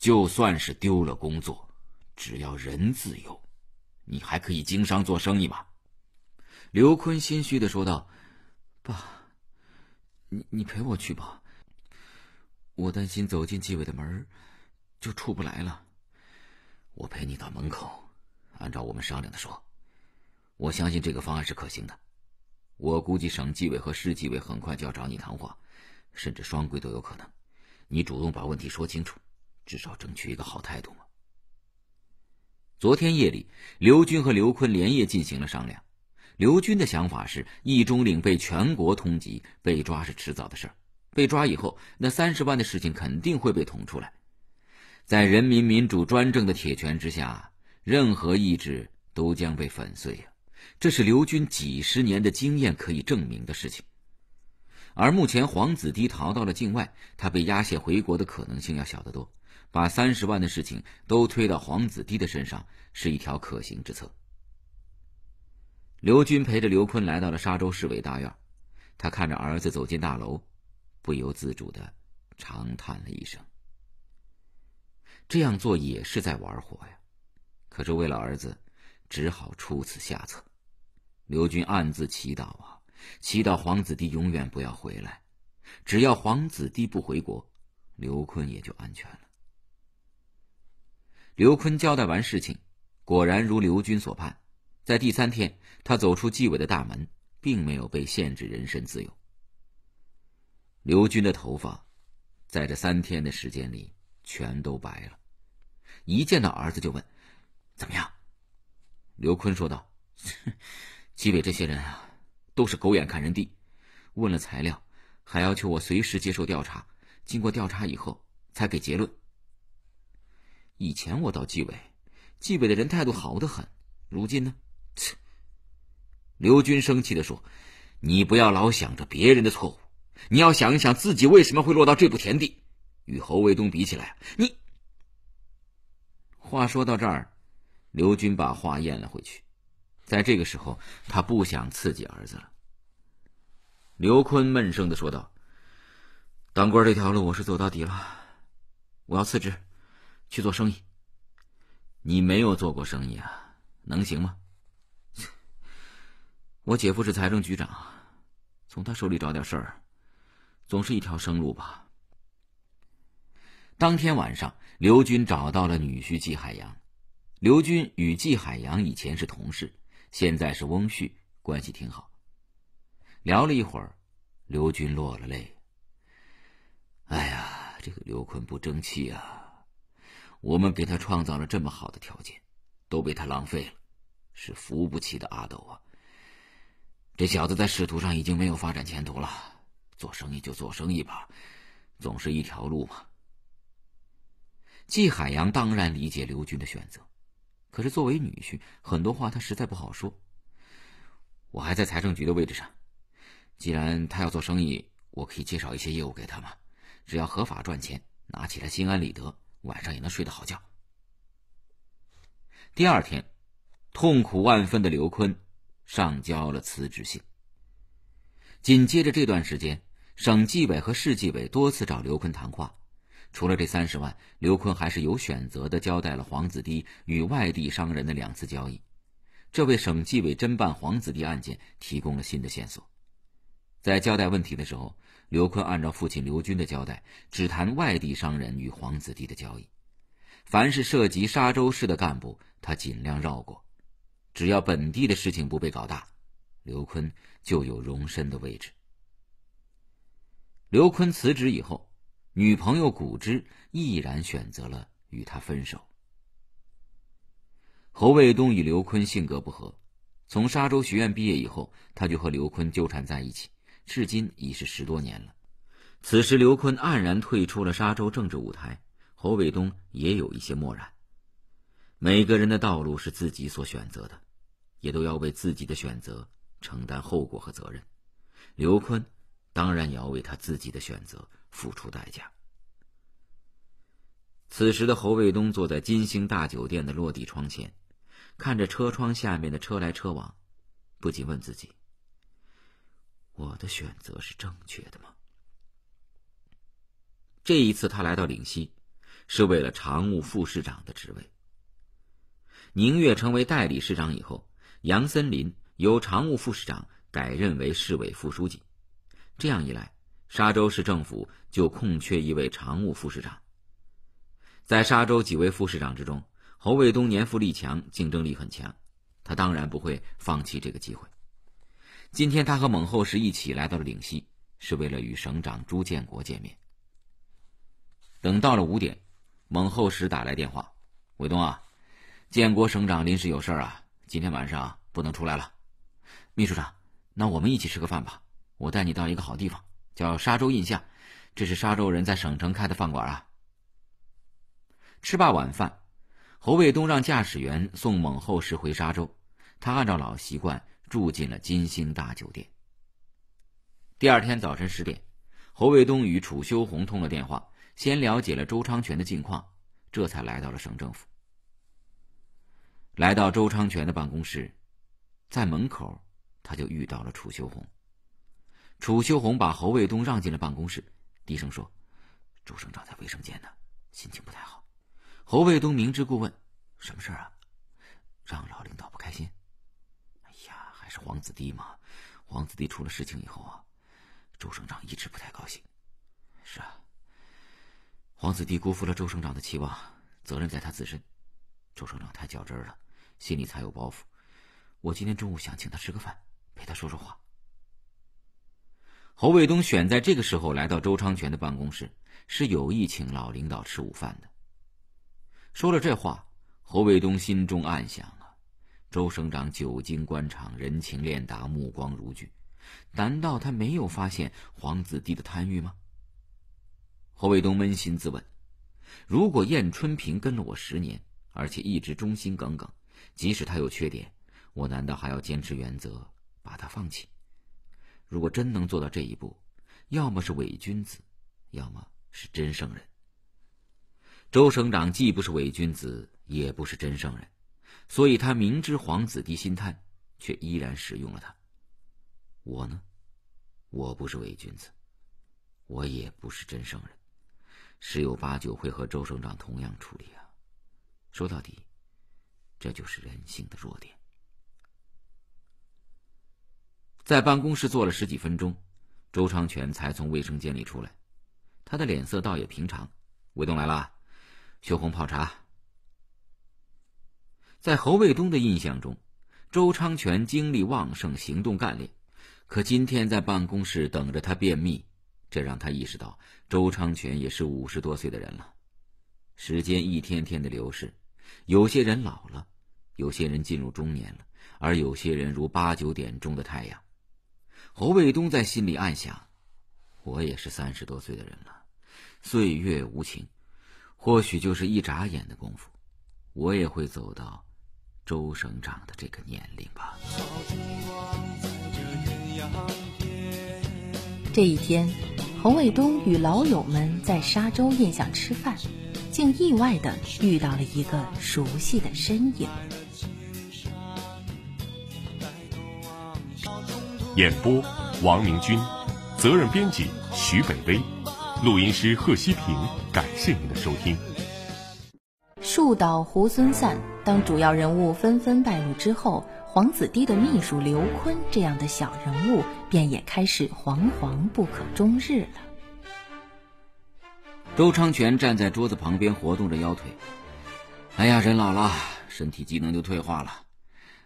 就算是丢了工作，只要人自由，你还可以经商做生意吧。刘坤心虚的说道：“爸，你你陪我去吧。我担心走进纪委的门，就出不来了。我陪你到门口，按照我们商量的说。”我相信这个方案是可行的，我估计省纪委和市纪委很快就要找你谈话，甚至双规都有可能。你主动把问题说清楚，至少争取一个好态度嘛。昨天夜里，刘军和刘坤连夜进行了商量。刘军的想法是：易中岭被全国通缉，被抓是迟早的事儿。被抓以后，那三十万的事情肯定会被捅出来。在人民民主专政的铁拳之下，任何意志都将被粉碎呀。这是刘军几十年的经验可以证明的事情，而目前黄子堤逃到了境外，他被押解回国的可能性要小得多。把三十万的事情都推到黄子堤的身上，是一条可行之策。刘军陪着刘坤来到了沙州市委大院，他看着儿子走进大楼，不由自主的长叹了一声。这样做也是在玩火呀，可是为了儿子，只好出此下策。刘军暗自祈祷啊，祈祷皇子弟永远不要回来。只要皇子弟不回国，刘坤也就安全了。刘坤交代完事情，果然如刘军所盼，在第三天，他走出纪委的大门，并没有被限制人身自由。刘军的头发，在这三天的时间里全都白了。一见到儿子，就问：“怎么样？”刘坤说道。纪委这些人啊，都是狗眼看人低。问了材料，还要求我随时接受调查。经过调查以后，才给结论。以前我到纪委，纪委的人态度好的很。如今呢？切！刘军生气的说：“你不要老想着别人的错误，你要想一想自己为什么会落到这步田地。与侯卫东比起来，你……”话说到这儿，刘军把话咽了回去。在这个时候，他不想刺激儿子了。刘坤闷声的说道：“当官这条路我是走到底了，我要辞职，去做生意。你没有做过生意啊，能行吗？<laughs> 我姐夫是财政局长，从他手里找点事儿，总是一条生路吧。”当天晚上，刘军找到了女婿季海洋。刘军与季海洋以前是同事。现在是翁婿，关系挺好。聊了一会儿，刘军落了泪。哎呀，这个刘坤不争气啊！我们给他创造了这么好的条件，都被他浪费了，是扶不起的阿斗啊！这小子在仕途上已经没有发展前途了，做生意就做生意吧，总是一条路嘛。季海洋当然理解刘军的选择。可是作为女婿，很多话他实在不好说。我还在财政局的位置上，既然他要做生意，我可以介绍一些业务给他嘛。只要合法赚钱，拿起来心安理得，晚上也能睡得好觉。第二天，痛苦万分的刘坤上交了辞职信。紧接着这段时间，省纪委和市纪委多次找刘坤谈话。除了这三十万，刘坤还是有选择的交代了黄子堤与外地商人的两次交易，这为省纪委侦办黄子堤案件提供了新的线索。在交代问题的时候，刘坤按照父亲刘军的交代，只谈外地商人与黄子堤的交易。凡是涉及沙州市的干部，他尽量绕过。只要本地的事情不被搞大，刘坤就有容身的位置。刘坤辞职以后。女朋友古之毅然选择了与他分手。侯卫东与刘坤性格不合，从沙洲学院毕业以后，他就和刘坤纠缠在一起，至今已是十多年了。此时刘坤黯然退出了沙洲政治舞台，侯卫东也有一些漠然。每个人的道路是自己所选择的，也都要为自己的选择承担后果和责任。刘坤当然也要为他自己的选择。付出代价。此时的侯卫东坐在金星大酒店的落地窗前，看着车窗下面的车来车往，不禁问自己：“我的选择是正确的吗？”这一次他来到岭西，是为了常务副市长的职位。宁月成为代理市长以后，杨森林由常务副市长改任为市委副书记，这样一来。沙洲市政府就空缺一位常务副市长。在沙洲几位副市长之中，侯卫东年富力强，竞争力很强，他当然不会放弃这个机会。今天他和蒙厚石一起来到了岭西，是为了与省长朱建国见面。等到了五点，蒙厚石打来电话：“卫东啊，建国省长临时有事儿啊，今天晚上不能出来了。”秘书长，那我们一起吃个饭吧，我带你到一个好地方。叫沙洲印象，这是沙洲人在省城开的饭馆啊。吃罢晚饭，侯卫东让驾驶员送孟后实回沙洲，他按照老习惯住进了金星大酒店。第二天早晨十点，侯卫东与楚修红通了电话，先了解了周昌全的近况，这才来到了省政府。来到周昌全的办公室，在门口他就遇到了楚修红。楚秋红把侯卫东让进了办公室，低声说：“周省长在卫生间呢，心情不太好。”侯卫东明知故问：“什么事啊？让老领导不开心？”“哎呀，还是黄子弟嘛。黄子弟出了事情以后啊，周省长一直不太高兴。是啊，黄子弟辜负了周省长的期望，责任在他自身。周省长太较真了，心里才有包袱。我今天中午想请他吃个饭，陪他说说话。”侯卫东选在这个时候来到周昌全的办公室，是有意请老领导吃午饭的。说了这话，侯卫东心中暗想啊，周省长久经官场，人情练达，目光如炬，难道他没有发现黄子弟的贪欲吗？侯卫东扪心自问：如果燕春平跟了我十年，而且一直忠心耿耿，即使他有缺点，我难道还要坚持原则，把他放弃？如果真能做到这一步，要么是伪君子，要么是真圣人。周省长既不是伪君子，也不是真圣人，所以他明知皇子低心态，却依然使用了他。我呢，我不是伪君子，我也不是真圣人，十有八九会和周省长同样处理啊。说到底，这就是人性的弱点。在办公室坐了十几分钟，周昌全才从卫生间里出来。他的脸色倒也平常。卫东来了，薛红泡茶。在侯卫东的印象中，周昌全精力旺盛、行动干练，可今天在办公室等着他便秘，这让他意识到周昌全也是五十多岁的人了。时间一天天的流逝，有些人老了，有些人进入中年了，而有些人如八九点钟的太阳。侯卫东在心里暗想：“我也是三十多岁的人了，岁月无情，或许就是一眨眼的功夫，我也会走到周省长的这个年龄吧。”这一天，侯卫东与老友们在沙洲宴上吃饭，竟意外的遇到了一个熟悉的身影。演播：王明军，责任编辑徐北威，录音师贺希平。感谢您的收听。树倒猢狲散。当主要人物纷纷败露之后，黄子堤的秘书刘坤这样的小人物便也开始惶惶不可终日了。周昌全站在桌子旁边活动着腰腿。哎呀，人老了，身体机能就退化了。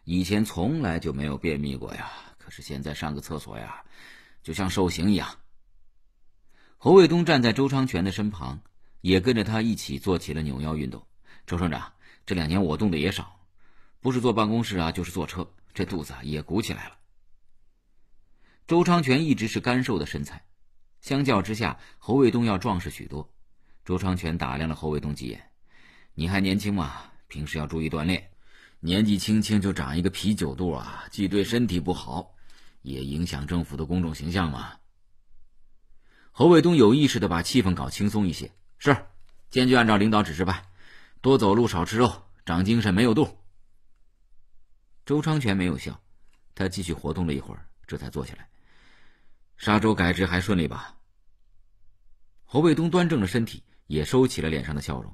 以前从来就没有便秘过呀。可是现在上个厕所呀，就像受刑一样。侯卫东站在周昌全的身旁，也跟着他一起做起了扭腰运动。周省长，这两年我动的也少，不是坐办公室啊，就是坐车，这肚子也鼓起来了。周昌全一直是干瘦的身材，相较之下，侯卫东要壮实许多。周昌全打量了侯卫东几眼：“你还年轻嘛，平时要注意锻炼。年纪轻轻就长一个啤酒肚啊，既对身体不好。”也影响政府的公众形象嘛？侯卫东有意识的把气氛搞轻松一些，是，坚决按照领导指示办，多走路，少吃肉，长精神，没有肚。周昌全没有笑，他继续活动了一会儿，这才坐下来。沙洲改制还顺利吧？侯卫东端正了身体，也收起了脸上的笑容。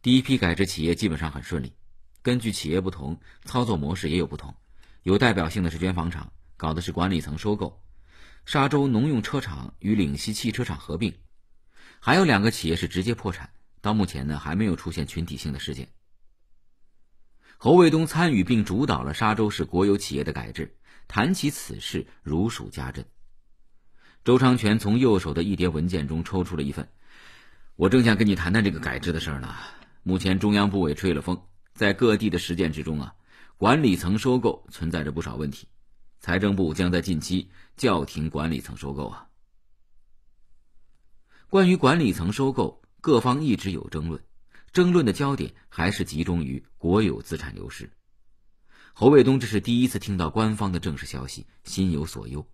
第一批改制企业基本上很顺利，根据企业不同，操作模式也有不同，有代表性的是绢纺厂。搞的是管理层收购，沙洲农用车厂与岭西汽车厂合并，还有两个企业是直接破产。到目前呢，还没有出现群体性的事件。侯卫东参与并主导了沙洲市国有企业的改制，谈起此事如数家珍。周昌全从右手的一叠文件中抽出了一份，我正想跟你谈谈这个改制的事呢。目前中央部委吹了风，在各地的实践之中啊，管理层收购存在着不少问题。财政部将在近期叫停管理层收购啊。关于管理层收购，各方一直有争论，争论的焦点还是集中于国有资产流失。侯卫东这是第一次听到官方的正式消息，心有所忧。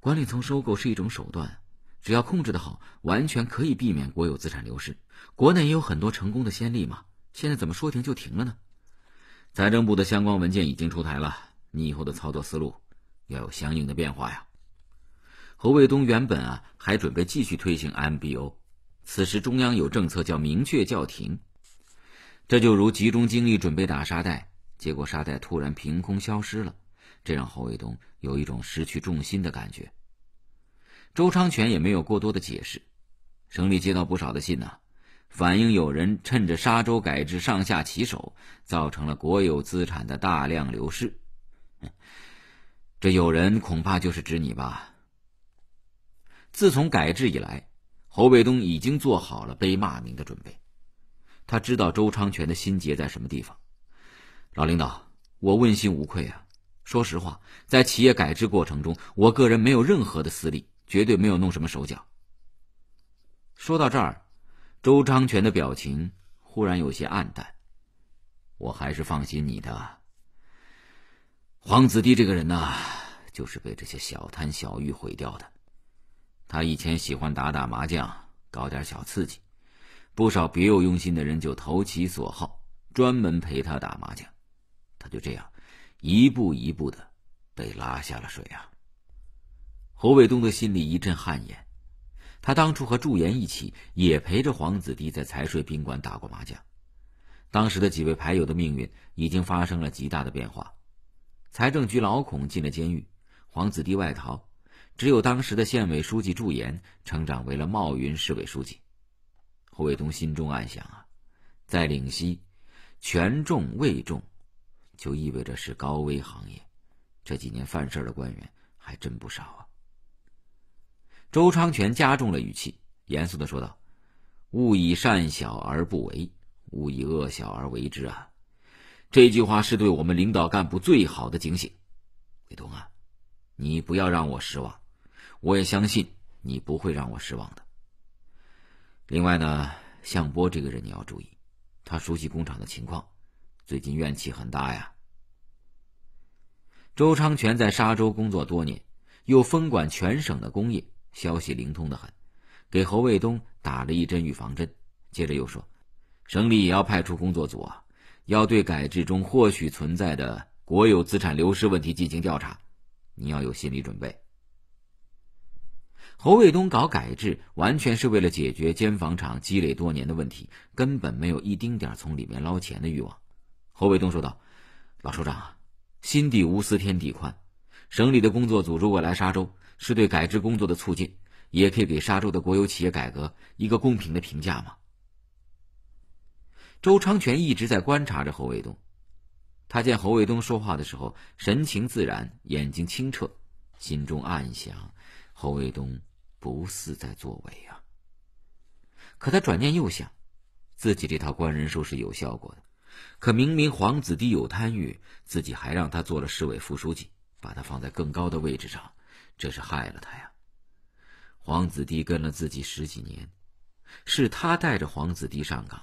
管理层收购是一种手段，只要控制得好，完全可以避免国有资产流失。国内也有很多成功的先例嘛，现在怎么说停就停了呢？财政部的相关文件已经出台了，你以后的操作思路。要有相应的变化呀。侯卫东原本啊还准备继续推行 MBO，此时中央有政策叫明确叫停，这就如集中精力准备打沙袋，结果沙袋突然凭空消失了，这让侯卫东有一种失去重心的感觉。周昌全也没有过多的解释，省里接到不少的信呐，反映有人趁着沙洲改制上下其手，造成了国有资产的大量流失。这有人恐怕就是指你吧。自从改制以来，侯卫东已经做好了被骂名的准备。他知道周昌全的心结在什么地方。老领导，我问心无愧啊。说实话，在企业改制过程中，我个人没有任何的私利，绝对没有弄什么手脚。说到这儿，周昌全的表情忽然有些暗淡。我还是放心你的。黄子帝这个人呐，就是被这些小贪小欲毁掉的。他以前喜欢打打麻将，搞点小刺激，不少别有用心的人就投其所好，专门陪他打麻将。他就这样一步一步的被拉下了水啊！侯卫东的心里一阵汗颜。他当初和祝言一起，也陪着黄子帝在财税宾馆打过麻将。当时的几位牌友的命运已经发生了极大的变化。财政局老孔进了监狱，黄子弟外逃，只有当时的县委书记祝延成长为了茂云市委书记。侯卫东心中暗想啊，在岭西，权重位重，就意味着是高危行业。这几年犯事儿的官员还真不少啊。周昌全加重了语气，严肃的说道：“勿以善小而不为，勿以恶小而为之啊。”这句话是对我们领导干部最好的警醒，卫东啊，你不要让我失望，我也相信你不会让我失望的。另外呢，向波这个人你要注意，他熟悉工厂的情况，最近怨气很大呀。周昌全在沙州工作多年，又分管全省的工业，消息灵通的很，给侯卫东打了一针预防针，接着又说，省里也要派出工作组啊。要对改制中或许存在的国有资产流失问题进行调查，你要有心理准备。侯卫东搞改制完全是为了解决尖房厂积累多年的问题，根本没有一丁点儿从里面捞钱的欲望。侯卫东说道：“老首长啊，心底无私天地宽。省里的工作组如果来沙州，是对改制工作的促进，也可以给沙州的国有企业改革一个公平的评价嘛。”周昌全一直在观察着侯卫东，他见侯卫东说话的时候神情自然，眼睛清澈，心中暗想：侯卫东不似在作伪啊。可他转念又想，自己这套官人术是有效果的，可明明皇子弟有贪欲，自己还让他做了市委副书记，把他放在更高的位置上，这是害了他呀。皇子弟跟了自己十几年，是他带着皇子弟上岗。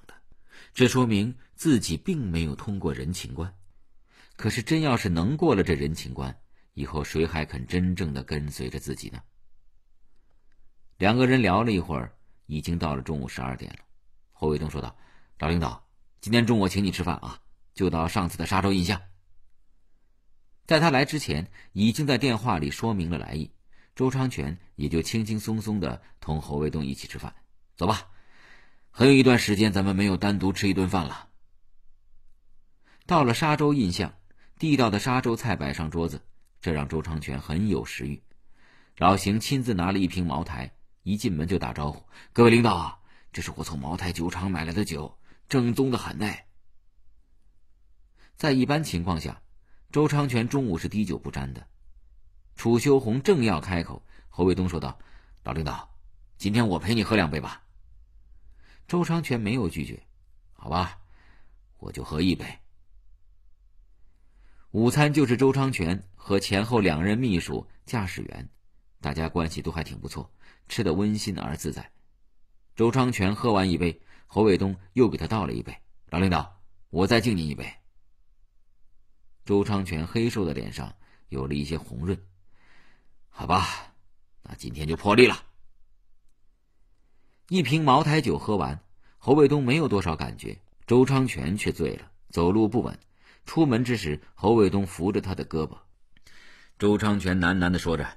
这说明自己并没有通过人情关，可是真要是能过了这人情关，以后谁还肯真正的跟随着自己呢？两个人聊了一会儿，已经到了中午十二点了。侯卫东说道：“老领导，今天中午我请你吃饭啊，就到上次的沙洲印象。”在他来之前，已经在电话里说明了来意，周昌全也就轻轻松松的同侯卫东一起吃饭。走吧。很有一段时间，咱们没有单独吃一顿饭了。到了沙洲印象，地道的沙洲菜摆上桌子，这让周长全很有食欲。老邢亲自拿了一瓶茅台，一进门就打招呼：“各位领导，啊，这是我从茅台酒厂买来的酒，正宗的很呢。”在一般情况下，周长全中午是滴酒不沾的。楚修红正要开口，侯卫东说道：“老领导，今天我陪你喝两杯吧。”周昌全没有拒绝，好吧，我就喝一杯。午餐就是周昌全和前后两任秘书、驾驶员，大家关系都还挺不错，吃的温馨而自在。周昌全喝完一杯，侯卫东又给他倒了一杯。老领导，我再敬您一杯。周昌全黑瘦的脸上有了一些红润，好吧，那今天就破例了。一瓶茅台酒喝完，侯卫东没有多少感觉，周昌全却醉了，走路不稳。出门之时，侯卫东扶着他的胳膊，周昌全喃喃地说着：“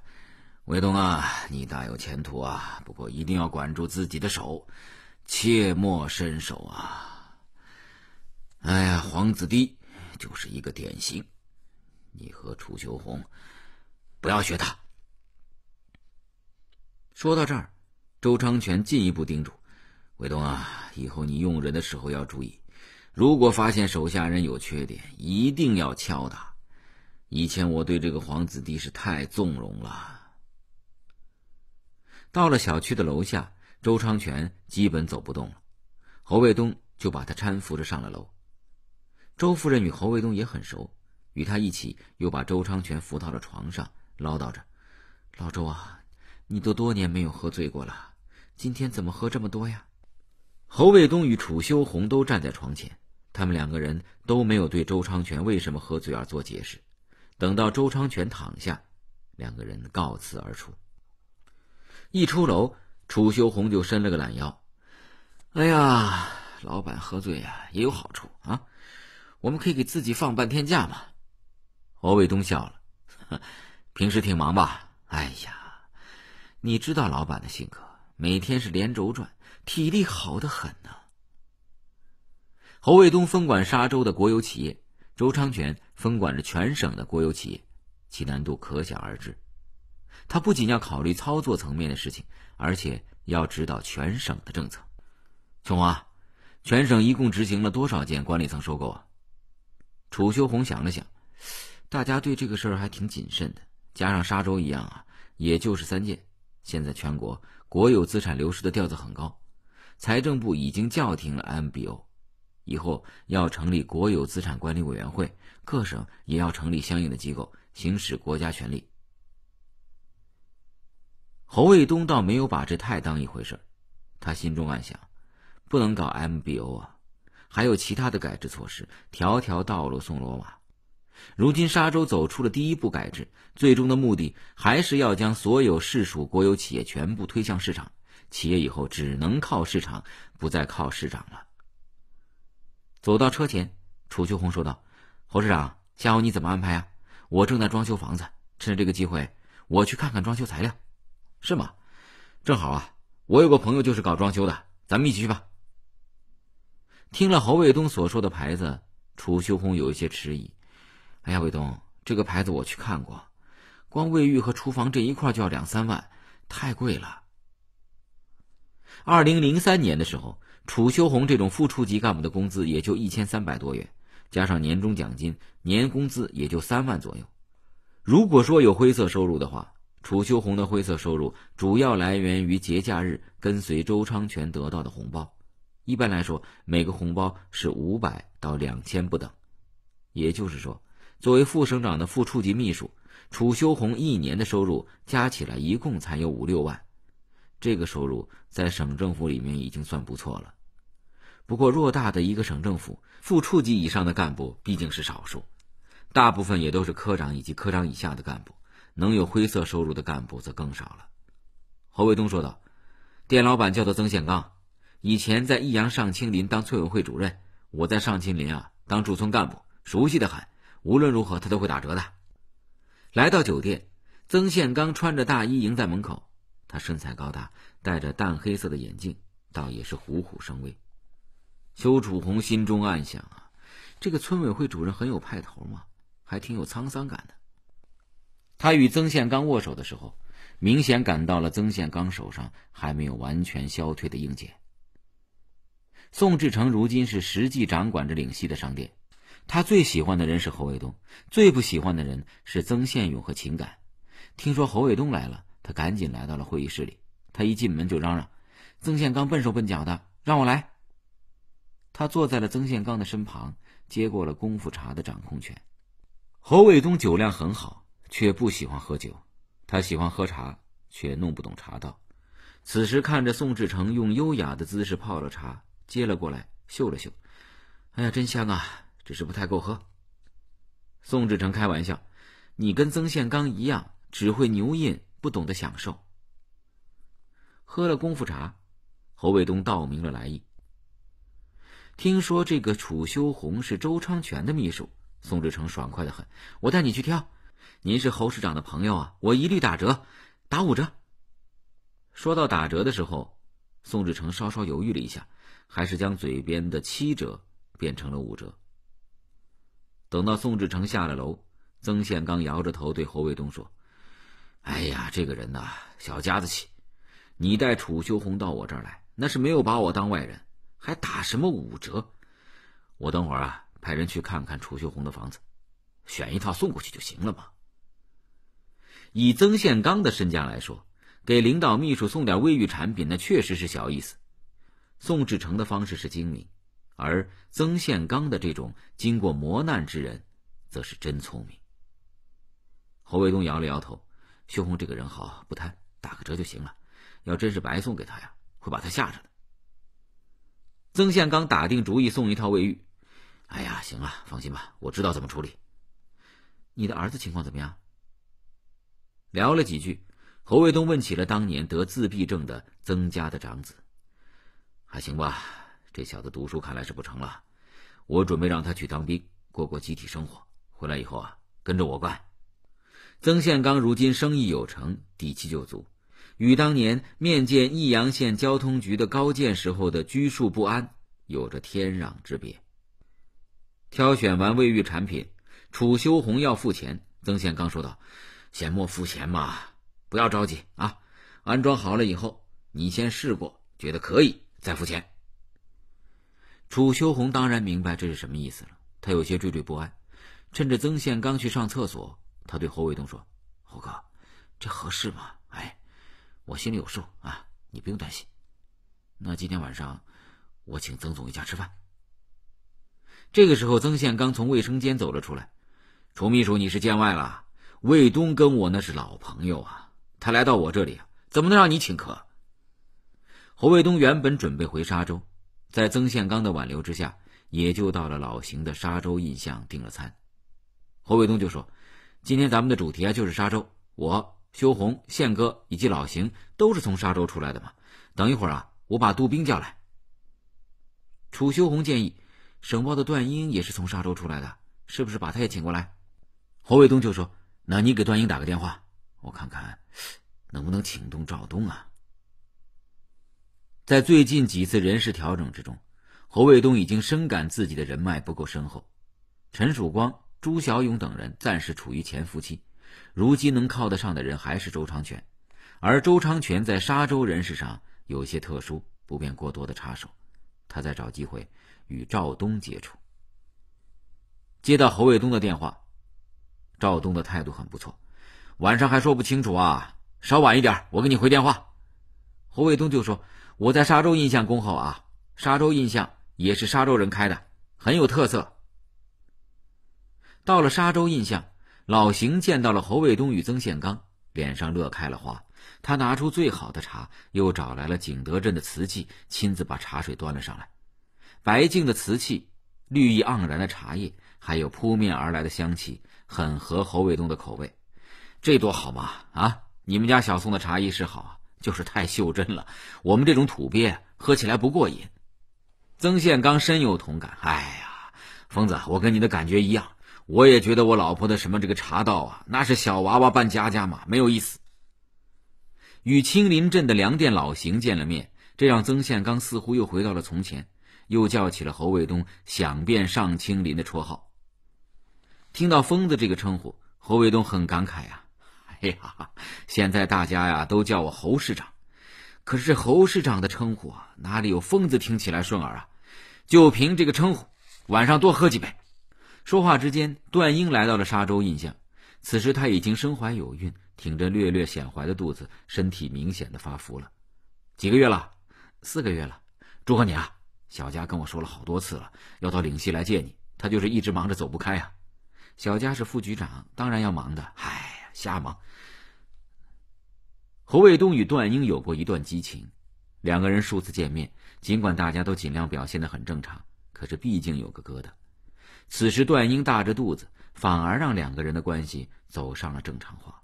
卫东啊，你大有前途啊，不过一定要管住自己的手，切莫伸手啊。哎呀，黄子堤就是一个典型。你和楚秋红，不要学他。”说到这儿。周昌全进一步叮嘱：“卫东啊，以后你用人的时候要注意，如果发现手下人有缺点，一定要敲打。以前我对这个皇子弟是太纵容了。”到了小区的楼下，周昌全基本走不动了，侯卫东就把他搀扶着上了楼。周夫人与侯卫东也很熟，与他一起又把周昌全扶到了床上，唠叨着：“老周啊，你都多年没有喝醉过了。”今天怎么喝这么多呀？侯卫东与楚修红都站在床前，他们两个人都没有对周昌全为什么喝醉而做解释。等到周昌全躺下，两个人告辞而出。一出楼，楚修红就伸了个懒腰：“哎呀，老板喝醉呀，也有好处啊，我们可以给自己放半天假嘛。”侯卫东笑了：“ <laughs> 平时挺忙吧？哎呀，你知道老板的性格。”每天是连轴转，体力好的很呢。侯卫东分管沙州的国有企业，周昌全分管着全省的国有企业，其难度可想而知。他不仅要考虑操作层面的事情，而且要知道全省的政策。琼华，啊，全省一共执行了多少件管理层收购啊？楚修红想了想，大家对这个事儿还挺谨慎的，加上沙州一样啊，也就是三件。现在全国。国有资产流失的调子很高，财政部已经叫停了 MBO，以后要成立国有资产管理委员会，各省也要成立相应的机构，行使国家权力。侯卫东倒没有把这太当一回事，他心中暗想，不能搞 MBO 啊，还有其他的改制措施，条条道路送罗马。如今沙洲走出了第一步改制，最终的目的还是要将所有市属国有企业全部推向市场，企业以后只能靠市场，不再靠市长了。走到车前，楚秋红说道：“侯市长，下午你怎么安排啊？我正在装修房子，趁着这个机会，我去看看装修材料，是吗？正好啊，我有个朋友就是搞装修的，咱们一起去吧。”听了侯卫东所说的牌子，楚秋红有一些迟疑。哎呀，卫东，这个牌子我去看过，光卫浴和厨房这一块就要两三万，太贵了。二零零三年的时候，楚修红这种副处级干部的工资也就一千三百多元，加上年终奖金，年工资也就三万左右。如果说有灰色收入的话，楚修红的灰色收入主要来源于节假日跟随周昌全得到的红包，一般来说每个红包是五百到两千不等，也就是说。作为副省长的副处级秘书，楚修红一年的收入加起来一共才有五六万，这个收入在省政府里面已经算不错了。不过偌大的一个省政府，副处级以上的干部毕竟是少数，大部分也都是科长以及科长以下的干部，能有灰色收入的干部则更少了。侯卫东说道：“店老板叫做曾显刚，以前在益阳上青林当村委会主任，我在上青林啊当驻村干部，熟悉的很。”无论如何，他都会打折的。来到酒店，曾宪刚穿着大衣迎在门口。他身材高大，戴着淡黑色的眼镜，倒也是虎虎生威。邱楚红心中暗想：啊，这个村委会主任很有派头嘛，还挺有沧桑感的。他与曾宪刚握手的时候，明显感到了曾宪刚手上还没有完全消退的硬茧。宋志成如今是实际掌管着岭西的商店。他最喜欢的人是侯卫东，最不喜欢的人是曾宪勇和情感。听说侯卫东来了，他赶紧来到了会议室里。他一进门就嚷嚷：“曾宪刚笨手笨脚的，让我来。”他坐在了曾宪刚的身旁，接过了功夫茶的掌控权。侯卫东酒量很好，却不喜欢喝酒。他喜欢喝茶，却弄不懂茶道。此时看着宋志成用优雅的姿势泡了茶，接了过来，嗅了嗅，“哎呀，真香啊！”只是不太够喝。宋志成开玩笑：“你跟曾宪刚一样，只会牛饮，不懂得享受。”喝了功夫茶，侯卫东道明了来意。听说这个楚修红是周昌全的秘书，宋志成爽快的很：“我带你去挑，您是侯市长的朋友啊，我一律打折，打五折。”说到打折的时候，宋志成稍稍犹豫了一下，还是将嘴边的七折变成了五折。等到宋志成下了楼，曾宪刚摇着头对侯卫东说：“哎呀，这个人呐，小家子气。你带楚修红到我这儿来，那是没有把我当外人，还打什么五折？我等会儿啊，派人去看看楚修红的房子，选一套送过去就行了嘛。以曾宪刚的身价来说，给领导秘书送点卫浴产品，那确实是小意思。宋志成的方式是精明。”而曾宪刚的这种经过磨难之人，则是真聪明。侯卫东摇了摇头：“薛红这个人好，不贪，打个折就行了。要真是白送给他呀，会把他吓着的。”曾宪刚打定主意送一套卫浴。“哎呀，行了，放心吧，我知道怎么处理。”“你的儿子情况怎么样？”聊了几句，侯卫东问起了当年得自闭症的曾家的长子。“还行吧。”这小子读书看来是不成了，我准备让他去当兵，过过集体生活。回来以后啊，跟着我干。曾宪刚如今生意有成，底气就足，与当年面见益阳县交通局的高见时候的拘束不安有着天壤之别。挑选完卫浴产品，楚修红要付钱。曾宪刚说道：“先莫付钱嘛，不要着急啊。安装好了以后，你先试过，觉得可以再付钱。”楚修红当然明白这是什么意思了，他有些惴惴不安。趁着曾宪刚去上厕所，他对侯卫东说：“侯哥，这合适吗？哎，我心里有数啊，你不用担心。那今天晚上我请曾总一家吃饭。”这个时候，曾宪刚从卫生间走了出来：“楚秘书，你是见外了。卫东跟我那是老朋友啊，他来到我这里，怎么能让你请客？”侯卫东原本准备回沙洲。在曾宪刚的挽留之下，也就到了老邢的沙洲印象订了餐。侯卫东就说：“今天咱们的主题啊，就是沙洲。我、修红、宪哥以及老邢都是从沙洲出来的嘛。等一会儿啊，我把杜兵叫来。”楚修红建议：“省报的段英也是从沙洲出来的，是不是把他也请过来？”侯卫东就说：“那你给段英打个电话，我看看能不能请动赵东啊。”在最近几次人事调整之中，侯卫东已经深感自己的人脉不够深厚。陈曙光、朱小勇等人暂时处于潜伏期，如今能靠得上的人还是周长全。而周长全在沙洲人事上有些特殊，不便过多的插手。他在找机会与赵东接触。接到侯卫东的电话，赵东的态度很不错。晚上还说不清楚啊，稍晚一点我给你回电话。侯卫东就说。我在沙洲印象恭候啊，沙洲印象也是沙洲人开的，很有特色。到了沙洲印象，老邢见到了侯卫东与曾宪刚，脸上乐开了花。他拿出最好的茶，又找来了景德镇的瓷器，亲自把茶水端了上来。白净的瓷器，绿意盎然的茶叶，还有扑面而来的香气，很合侯卫东的口味。这多好嘛！啊，你们家小宋的茶艺是好啊。就是太袖珍了，我们这种土鳖喝起来不过瘾。曾宪刚深有同感，哎呀，疯子，我跟你的感觉一样，我也觉得我老婆的什么这个茶道啊，那是小娃娃扮家家嘛，没有意思。与青林镇的粮店老邢见了面，这让曾宪刚似乎又回到了从前，又叫起了侯卫东“响遍上青林”的绰号。听到“疯子”这个称呼，侯卫东很感慨啊，哎 <laughs> 呀，现在大家呀都叫我侯市长，可是侯市长的称呼啊，哪里有“疯子”听起来顺耳啊？就凭这个称呼，晚上多喝几杯。说话之间，段英来到了沙洲印象。此时她已经身怀有孕，挺着略略显怀的肚子，身体明显的发福了。几个月了，四个月了，祝贺你啊！小佳跟我说了好多次了，要到岭西来见你，他就是一直忙着走不开啊。小佳是副局长，当然要忙的，哎，呀，瞎忙。侯卫东与段英有过一段激情，两个人数次见面，尽管大家都尽量表现的很正常，可是毕竟有个疙瘩。此时段英大着肚子，反而让两个人的关系走上了正常化。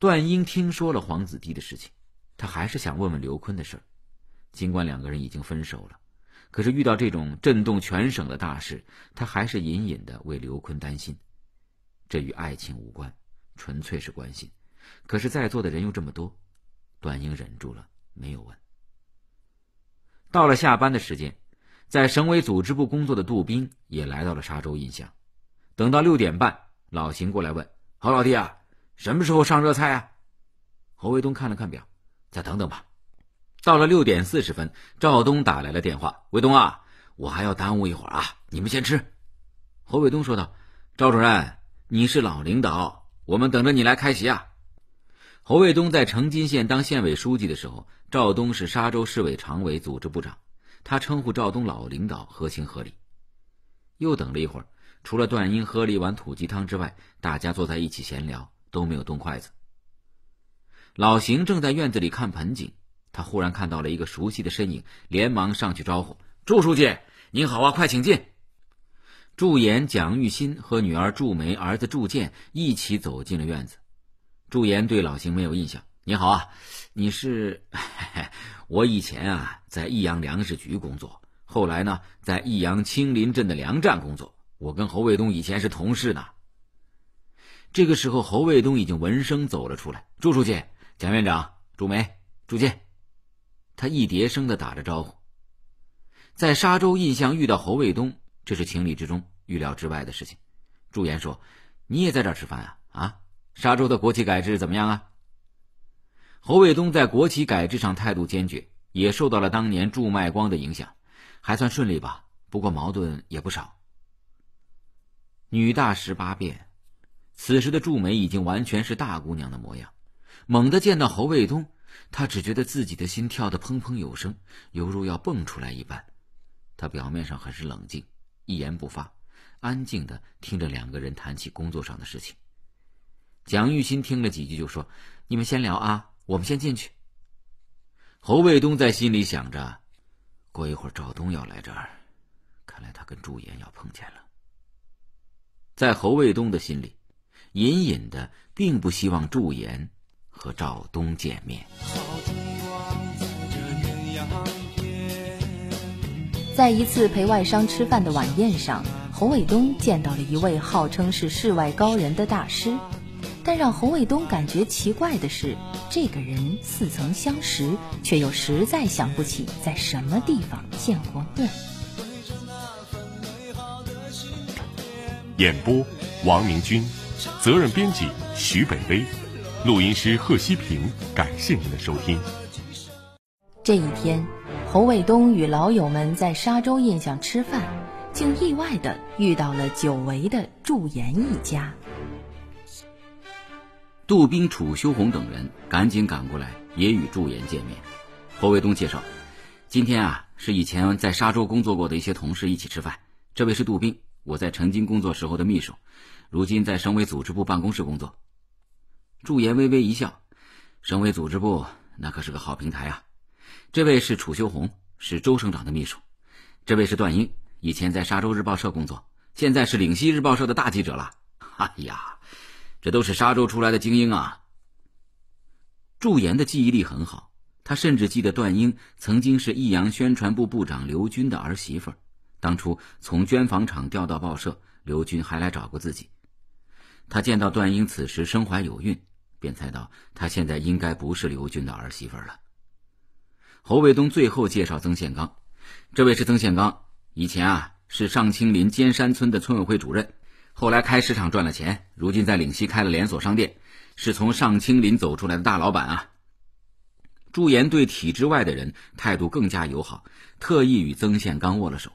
段英听说了黄子弟的事情，他还是想问问刘坤的事儿。尽管两个人已经分手了，可是遇到这种震动全省的大事，他还是隐隐的为刘坤担心。这与爱情无关，纯粹是关心。可是，在座的人又这么多，段英忍住了，没有问。到了下班的时间，在省委组织部工作的杜斌也来到了沙洲印象。等到六点半，老秦过来问：“侯老弟啊，什么时候上热菜啊？”侯卫东看了看表，再等等吧。到了六点四十分，赵东打来了电话：“卫东啊，我还要耽误一会儿啊，你们先吃。”侯卫东说道：“赵主任，你是老领导，我们等着你来开席啊。”侯卫东在成金县当县委书记的时候，赵东是沙州市委常委、组织部长，他称呼赵东老领导合情合理。又等了一会儿，除了段英喝了一碗土鸡汤之外，大家坐在一起闲聊，都没有动筷子。老邢正在院子里看盆景，他忽然看到了一个熟悉的身影，连忙上去招呼：“祝书记您好啊，快请进。”祝言、蒋玉新和女儿祝梅、儿子祝健一起走进了院子。朱颜对老邢没有印象。你好啊，你是？<laughs> 我以前啊在益阳粮食局工作，后来呢在益阳青林镇的粮站工作。我跟侯卫东以前是同事呢。这个时候，侯卫东已经闻声走了出来。朱书记、蒋院长、朱梅、朱建，他一叠声的打着招呼。在沙洲印象遇到侯卫东，这是情理之中、预料之外的事情。朱颜说：“你也在这儿吃饭啊？”啊。沙洲的国企改制怎么样啊？侯卫东在国企改制上态度坚决，也受到了当年祝麦光的影响，还算顺利吧。不过矛盾也不少。女大十八变，此时的祝梅已经完全是大姑娘的模样。猛地见到侯卫东，她只觉得自己的心跳得砰砰有声，犹如要蹦出来一般。她表面上很是冷静，一言不发，安静的听着两个人谈起工作上的事情。蒋玉新听了几句，就说：“你们先聊啊，我们先进去。”侯卫东在心里想着，过一会儿赵东要来这儿，看来他跟朱岩要碰见了。在侯卫东的心里，隐隐的并不希望朱岩和赵东见面。在一次陪外商吃饭的晚宴上，侯卫东见到了一位号称是世外高人的大师。但让侯卫东感觉奇怪的是，这个人似曾相识，却又实在想不起在什么地方见过面。演播：王明军，责任编辑：徐北薇，录音师：贺希平。感谢您的收听。这一天，侯卫东与老友们在沙洲印象吃饭，竟意外的遇到了久违的祝颜一家。杜斌、楚修红等人赶紧赶过来，也与祝言见面。侯卫东介绍：“今天啊，是以前在沙洲工作过的一些同事一起吃饭。这位是杜斌，我在曾经工作时候的秘书，如今在省委组织部办公室工作。”祝言微微一笑：“省委组织部那可是个好平台啊。”这位是楚修红，是周省长的秘书。这位是段英，以前在沙洲日报社工作，现在是岭西日报社的大记者了。哎呀。这都是沙洲出来的精英啊！祝言的记忆力很好，他甚至记得段英曾经是益阳宣传部部长刘军的儿媳妇儿。当初从捐房厂调到报社，刘军还来找过自己。他见到段英此时身怀有孕，便猜到她现在应该不是刘军的儿媳妇了。侯卫东最后介绍曾宪刚：“这位是曾宪刚，以前啊是上青林尖山村的村委会主任。”后来开市场赚了钱，如今在岭西开了连锁商店，是从上青林走出来的大老板啊。朱颜对体制外的人态度更加友好，特意与曾宪刚握了手。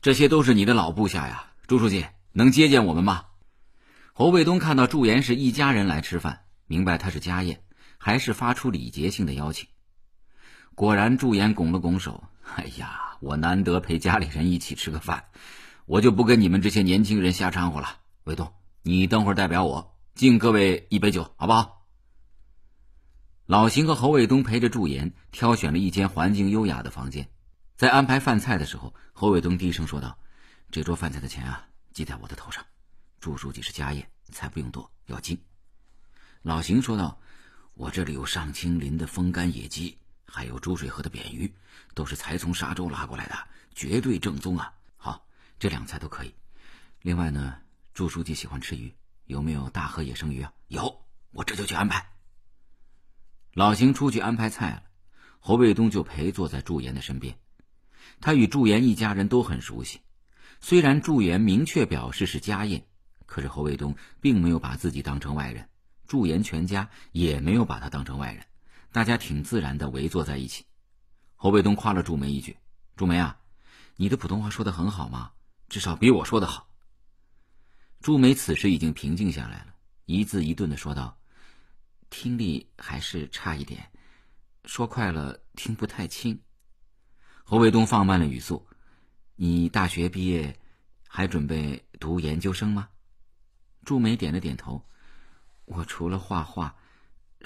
这些都是你的老部下呀，朱书记能接见我们吗？侯卫东看到朱颜是一家人来吃饭，明白他是家宴，还是发出礼节性的邀请。果然，朱颜拱了拱手：“哎呀，我难得陪家里人一起吃个饭。”我就不跟你们这些年轻人瞎掺和了。卫东，你等会儿代表我敬各位一杯酒，好不好？老邢和侯卫东陪着祝言挑选了一间环境优雅的房间，在安排饭菜的时候，侯卫东低声说道：“这桌饭菜的钱啊，记在我的头上。”祝书记是家宴，菜不用多，要精。老邢说道：“我这里有上青林的风干野鸡，还有朱水河的扁鱼，都是才从沙洲拉过来的，绝对正宗啊！”这两菜都可以。另外呢，朱书记喜欢吃鱼，有没有大河野生鱼啊？有，我这就去安排。老邢出去安排菜了，侯卫东就陪坐在祝言的身边。他与祝言一家人都很熟悉。虽然祝言明确表示是家宴，可是侯卫东并没有把自己当成外人，祝言全家也没有把他当成外人，大家挺自然的围坐在一起。侯卫东夸了祝梅一句：“祝梅啊，你的普通话说的很好嘛。”至少比我说的好。朱梅此时已经平静下来了，一字一顿的说道：“听力还是差一点，说快了听不太清。”侯卫东放慢了语速：“你大学毕业，还准备读研究生吗？”朱梅点了点头：“我除了画画，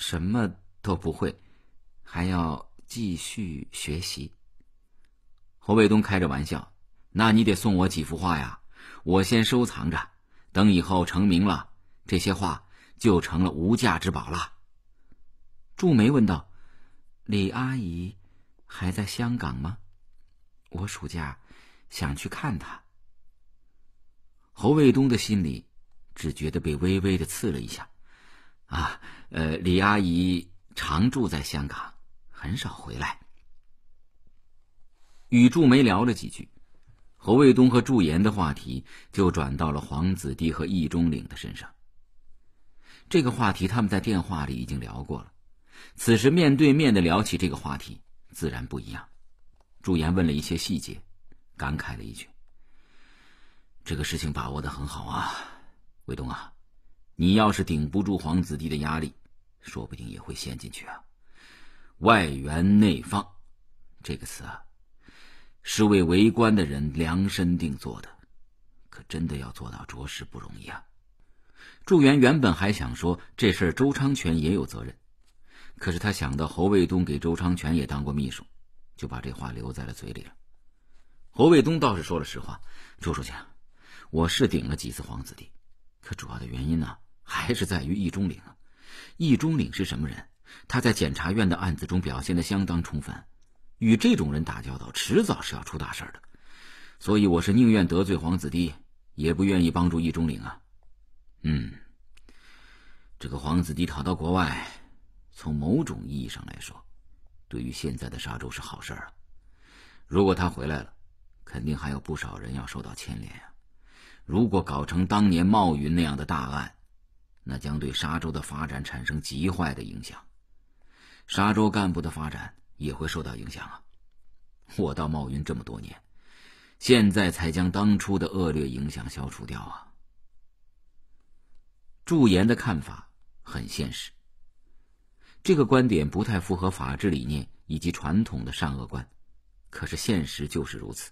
什么都不会，还要继续学习。”侯卫东开着玩笑。那你得送我几幅画呀，我先收藏着，等以后成名了，这些画就成了无价之宝了。祝梅问道：“李阿姨还在香港吗？我暑假想去看她。”侯卫东的心里只觉得被微微的刺了一下。啊，呃，李阿姨常住在香港，很少回来。与祝梅聊了几句。侯卫东和祝言的话题就转到了黄子帝和易中岭的身上。这个话题他们在电话里已经聊过了，此时面对面的聊起这个话题，自然不一样。祝言问了一些细节，感慨了一句：“这个事情把握的很好啊，卫东啊，你要是顶不住黄子帝的压力，说不定也会陷进去啊。外圆内方这个词啊。”是为围观的人量身定做的，可真的要做到，着实不容易啊！祝元原本还想说这事儿周昌全也有责任，可是他想到侯卫东给周昌全也当过秘书，就把这话留在了嘴里了。侯卫东倒是说了实话：“朱书记，我是顶了几次皇子弟，可主要的原因呢，还是在于易中岭啊。易中岭是什么人？他在检察院的案子中表现的相当充分。”与这种人打交道，迟早是要出大事的。所以，我是宁愿得罪黄子弟，也不愿意帮助易中岭啊。嗯，这个黄子迪逃到国外，从某种意义上来说，对于现在的沙洲是好事啊。如果他回来了，肯定还有不少人要受到牵连啊。如果搞成当年冒云那样的大案，那将对沙洲的发展产生极坏的影响。沙洲干部的发展。也会受到影响啊！我到茂云这么多年，现在才将当初的恶劣影响消除掉啊。祝言的看法很现实，这个观点不太符合法治理念以及传统的善恶观，可是现实就是如此。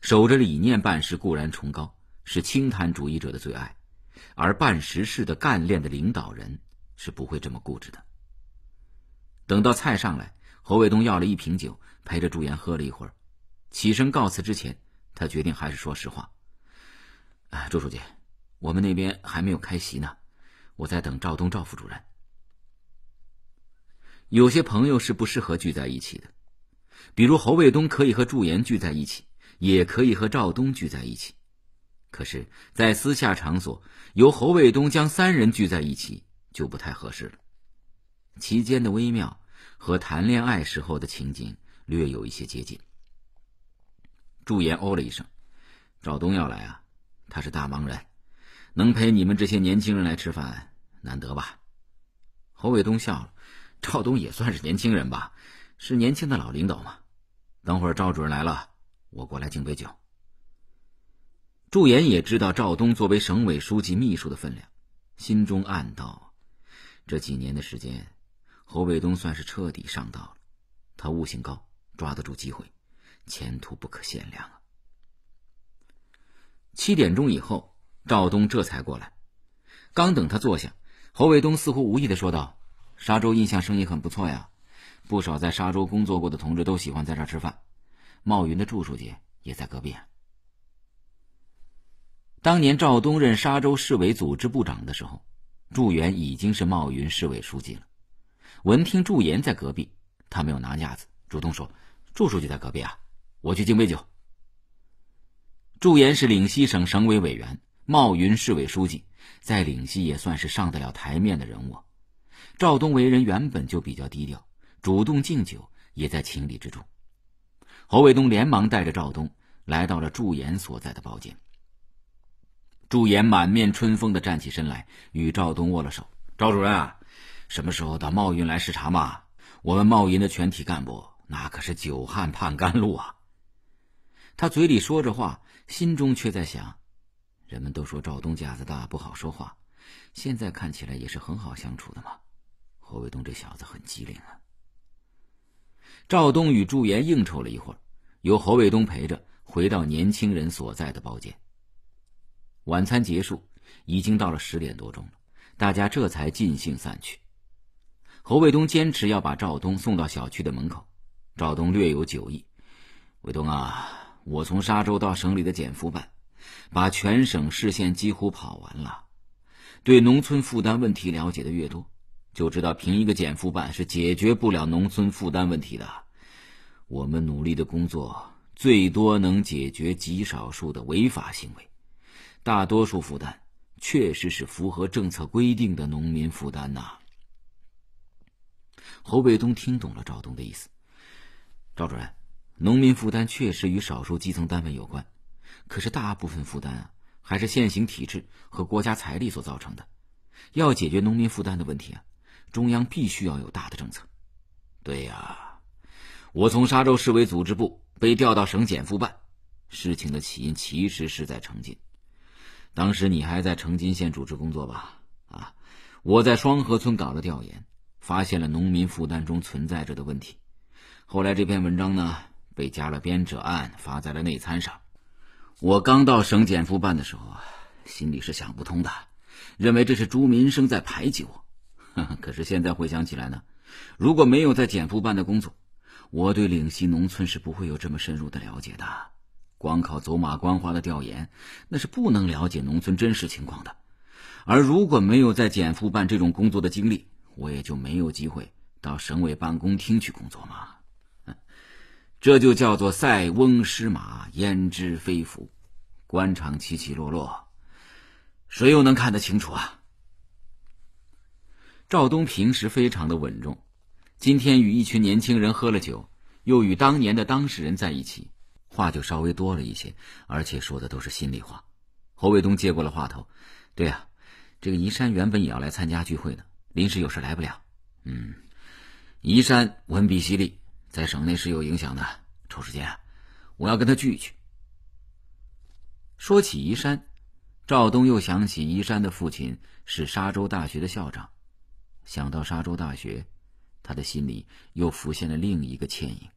守着理念办事固然崇高，是清谈主义者的最爱，而办实事的干练的领导人是不会这么固执的。等到菜上来。侯卫东要了一瓶酒，陪着朱颜喝了一会儿，起身告辞之前，他决定还是说实话。朱书记，我们那边还没有开席呢，我在等赵东赵副主任。有些朋友是不适合聚在一起的，比如侯卫东可以和朱颜聚在一起，也可以和赵东聚在一起，可是，在私下场所，由侯卫东将三人聚在一起就不太合适了，其间的微妙。和谈恋爱时候的情景略有一些接近。朱颜哦了一声，赵东要来啊，他是大忙人，能陪你们这些年轻人来吃饭，难得吧？侯卫东笑了，赵东也算是年轻人吧，是年轻的老领导嘛。等会儿赵主任来了，我过来敬杯酒。朱颜也知道赵东作为省委书记秘书的分量，心中暗道：这几年的时间。侯卫东算是彻底上道了，他悟性高，抓得住机会，前途不可限量啊！七点钟以后，赵东这才过来。刚等他坐下，侯卫东似乎无意的说道：“沙洲印象生意很不错呀，不少在沙洲工作过的同志都喜欢在这儿吃饭。茂云的祝书记也在隔壁啊。当年赵东任沙州市委组织部长的时候，祝原已经是茂云市委书记了。”闻听祝言在隔壁，他没有拿架子，主动说：“祝书记在隔壁啊，我去敬杯酒。”祝言是岭西省省委委员、茂云市委书记，在岭西也算是上得了台面的人物。赵东为人原本就比较低调，主动敬酒也在情理之中。侯卫东连忙带着赵东来到了祝言所在的包间。祝言满面春风的站起身来，与赵东握了手：“赵主任啊。”什么时候到茂云来视察嘛？我们茂云的全体干部，那可是久旱盼甘露啊！他嘴里说着话，心中却在想：人们都说赵东架子大，不好说话，现在看起来也是很好相处的嘛。侯卫东这小子很机灵啊。赵东与朱颜应酬了一会儿，由侯卫东陪着回到年轻人所在的包间。晚餐结束，已经到了十点多钟了，大家这才尽兴散去。侯卫东坚持要把赵东送到小区的门口。赵东略有酒意：“卫东啊，我从沙州到省里的减负办，把全省市县几乎跑完了。对农村负担问题了解的越多，就知道凭一个减负办是解决不了农村负担问题的。我们努力的工作，最多能解决极少数的违法行为，大多数负担确实是符合政策规定的农民负担呐。”侯卫东听懂了赵东的意思。赵主任，农民负担确实与少数基层单位有关，可是大部分负担啊，还是现行体制和国家财力所造成的。要解决农民负担的问题啊，中央必须要有大的政策。对呀，我从沙州市委组织部被调到省减负办，事情的起因其实是在成金。当时你还在成金县主持工作吧？啊，我在双河村搞了调研。发现了农民负担中存在着的问题，后来这篇文章呢被加了编者按发在了内参上。我刚到省减负办的时候，心里是想不通的，认为这是朱民生在排挤我。<laughs> 可是现在回想起来呢，如果没有在减负办的工作，我对岭西农村是不会有这么深入的了解的。光靠走马观花的调研，那是不能了解农村真实情况的。而如果没有在减负办这种工作的经历，我也就没有机会到省委办公厅去工作嘛，这就叫做塞翁失马，焉知非福，官场起起落落，谁又能看得清楚啊？赵东平时非常的稳重，今天与一群年轻人喝了酒，又与当年的当事人在一起，话就稍微多了一些，而且说的都是心里话。侯卫东接过了话头，对呀，这个宜山原本也要来参加聚会的。临时有事来不了，嗯，宜山文笔犀利，在省内是有影响的。抽时间，我要跟他聚一聚。说起宜山，赵东又想起宜山的父亲是沙州大学的校长。想到沙州大学，他的心里又浮现了另一个倩影。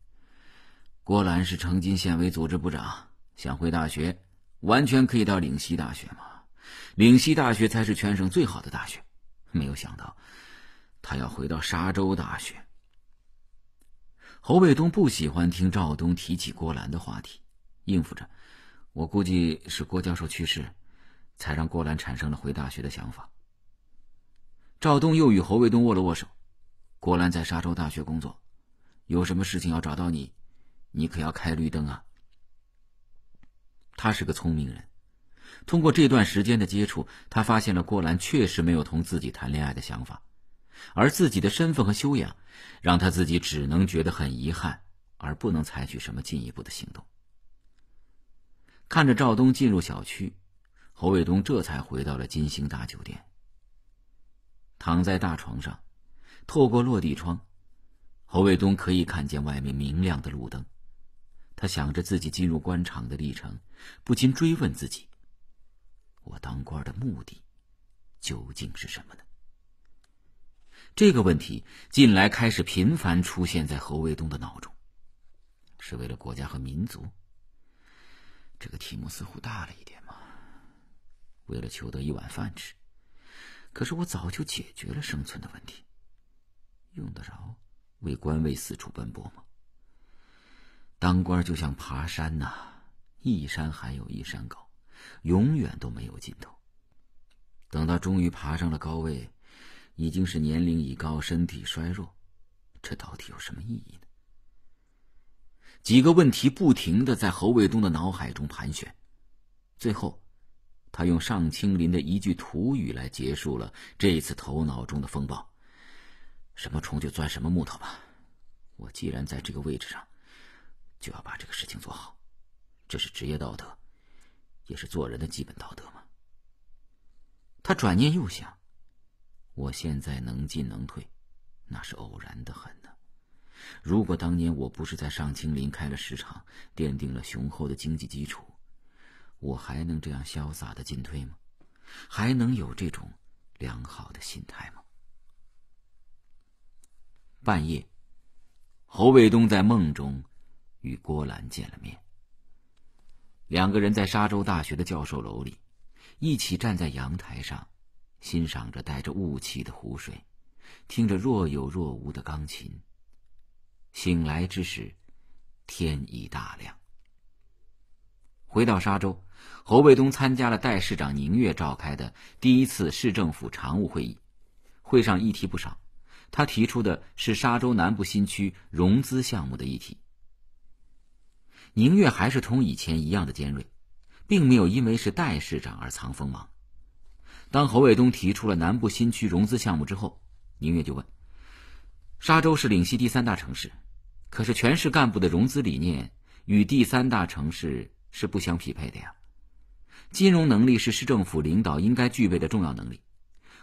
郭兰是成金县委组织部长，想回大学，完全可以到岭西大学嘛。岭西大学才是全省最好的大学。没有想到。他要回到沙洲大学。侯卫东不喜欢听赵东提起郭兰的话题，应付着。我估计是郭教授去世，才让郭兰产生了回大学的想法。赵东又与侯卫东握了握手。郭兰在沙洲大学工作，有什么事情要找到你，你可要开绿灯啊。他是个聪明人，通过这段时间的接触，他发现了郭兰确实没有同自己谈恋爱的想法。而自己的身份和修养，让他自己只能觉得很遗憾，而不能采取什么进一步的行动。看着赵东进入小区，侯卫东这才回到了金星大酒店，躺在大床上，透过落地窗，侯卫东可以看见外面明亮的路灯。他想着自己进入官场的历程，不禁追问自己：我当官的目的究竟是什么呢？这个问题近来开始频繁出现在侯卫东的脑中，是为了国家和民族。这个题目似乎大了一点嘛。为了求得一碗饭吃，可是我早就解决了生存的问题，用得着为官位四处奔波吗？当官就像爬山呐，一山还有一山高，永远都没有尽头。等到终于爬上了高位。已经是年龄已高，身体衰弱，这到底有什么意义呢？几个问题不停的在侯卫东的脑海中盘旋，最后，他用上青林的一句土语来结束了这次头脑中的风暴：，什么虫就钻什么木头吧。我既然在这个位置上，就要把这个事情做好，这是职业道德，也是做人的基本道德嘛。他转念又想。我现在能进能退，那是偶然的很呢。如果当年我不是在上青林开了市场，奠定了雄厚的经济基础，我还能这样潇洒的进退吗？还能有这种良好的心态吗？半夜，侯卫东在梦中与郭兰见了面。两个人在沙州大学的教授楼里，一起站在阳台上。欣赏着带着雾气的湖水，听着若有若无的钢琴。醒来之时，天已大亮。回到沙洲，侯卫东参加了戴市长宁月召开的第一次市政府常务会议，会上议题不少。他提出的是沙洲南部新区融资项目的议题。宁月还是同以前一样的尖锐，并没有因为是戴市长而藏锋芒。当侯卫东提出了南部新区融资项目之后，宁月就问：“沙洲是岭西第三大城市，可是全市干部的融资理念与第三大城市是不相匹配的呀。金融能力是市政府领导应该具备的重要能力。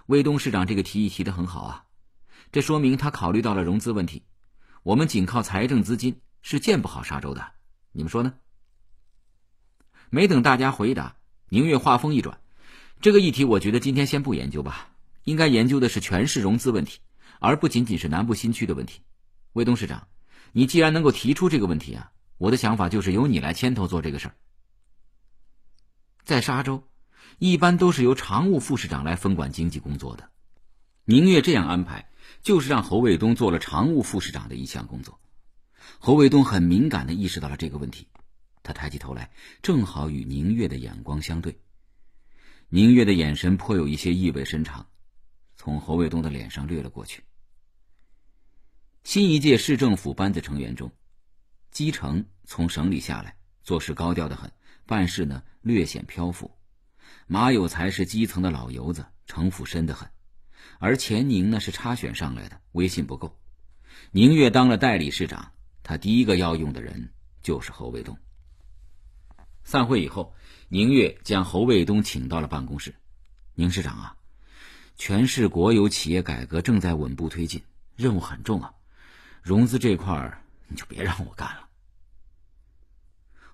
卫东市长这个提议提得很好啊，这说明他考虑到了融资问题。我们仅靠财政资金是建不好沙洲的，你们说呢？”没等大家回答，宁月话锋一转。这个议题，我觉得今天先不研究吧。应该研究的是全市融资问题，而不仅仅是南部新区的问题。魏东市长，你既然能够提出这个问题啊，我的想法就是由你来牵头做这个事儿。在沙州，一般都是由常务副市长来分管经济工作的。宁月这样安排，就是让侯卫东做了常务副市长的一项工作。侯卫东很敏感地意识到了这个问题，他抬起头来，正好与宁月的眼光相对。明月的眼神颇有一些意味深长，从侯卫东的脸上掠了过去。新一届市政府班子成员中，基层从省里下来，做事高调的很，办事呢略显飘浮；马有才是基层的老油子，城府深的很；而钱宁呢是差选上来的，威信不够。宁月当了代理市长，他第一个要用的人就是侯卫东。散会以后。宁月将侯卫东请到了办公室。宁市长啊，全市国有企业改革正在稳步推进，任务很重啊。融资这块儿，你就别让我干了。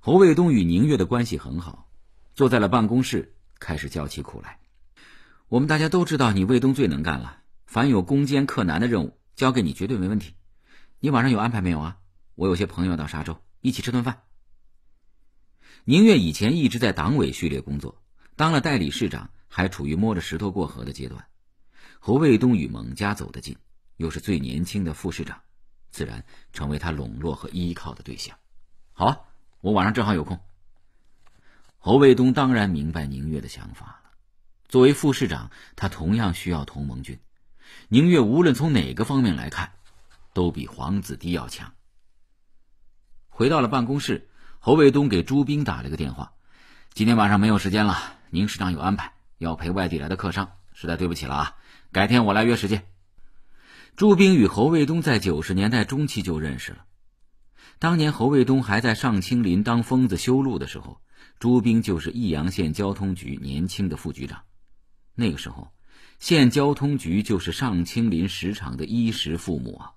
侯卫东与宁月的关系很好，坐在了办公室，开始叫起苦来。我们大家都知道你卫东最能干了，凡有攻坚克难的任务，交给你绝对没问题。你晚上有安排没有啊？我有些朋友到沙洲，一起吃顿饭。宁月以前一直在党委序列工作，当了代理市长还处于摸着石头过河的阶段。侯卫东与蒙家走得近，又是最年轻的副市长，自然成为他笼络和依靠的对象。好，啊，我晚上正好有空。侯卫东当然明白宁月的想法了。作为副市长，他同样需要同盟军。宁月无论从哪个方面来看，都比黄子堤要强。回到了办公室。侯卫东给朱兵打了个电话，今天晚上没有时间了，宁市长有安排，要陪外地来的客商，实在对不起了啊，改天我来约时间。朱兵与侯卫东在九十年代中期就认识了，当年侯卫东还在上青林当疯子修路的时候，朱兵就是益阳县交通局年轻的副局长，那个时候，县交通局就是上青林石场的衣食父母啊，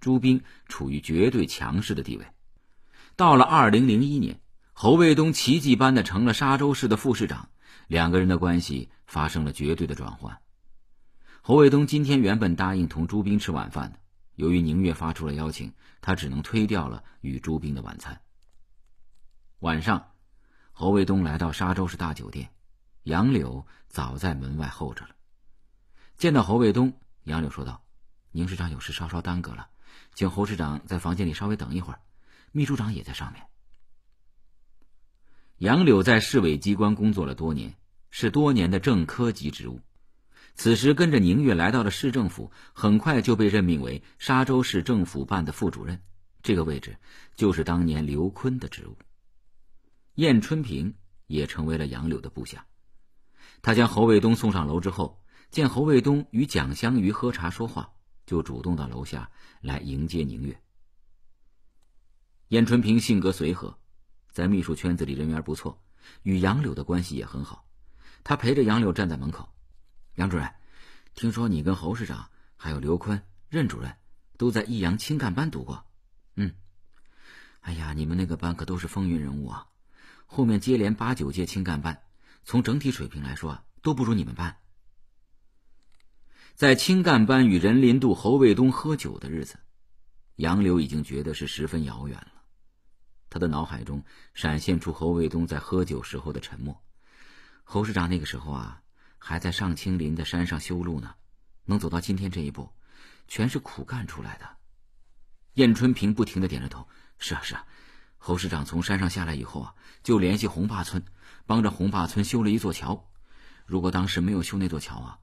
朱兵处于绝对强势的地位。到了二零零一年，侯卫东奇迹般的成了沙州市的副市长，两个人的关系发生了绝对的转换。侯卫东今天原本答应同朱斌吃晚饭的，由于宁月发出了邀请，他只能推掉了与朱斌的晚餐。晚上，侯卫东来到沙州市大酒店，杨柳早在门外候着了。见到侯卫东，杨柳说道：“宁市长有事稍稍耽搁了，请侯市长在房间里稍微等一会儿。”秘书长也在上面。杨柳在市委机关工作了多年，是多年的正科级职务。此时跟着宁月来到了市政府，很快就被任命为沙洲市政府办的副主任。这个位置就是当年刘坤的职务。燕春平也成为了杨柳的部下。他将侯卫东送上楼之后，见侯卫东与蒋香瑜喝茶说话，就主动到楼下来迎接宁月。燕春平性格随和，在秘书圈子里人缘不错，与杨柳的关系也很好。他陪着杨柳站在门口。杨主任，听说你跟侯市长、还有刘坤、任主任，都在益阳青干班读过。嗯，哎呀，你们那个班可都是风云人物啊！后面接连八九届青干班，从整体水平来说都不如你们班。在青干班与任林渡、侯卫东喝酒的日子。杨柳已经觉得是十分遥远了，他的脑海中闪现出侯卫东在喝酒时候的沉默。侯市长那个时候啊，还在上青林的山上修路呢，能走到今天这一步，全是苦干出来的。燕春平不停的点着头：“是啊是啊，侯市长从山上下来以后啊，就联系红坝村，帮着红坝村修了一座桥。如果当时没有修那座桥啊，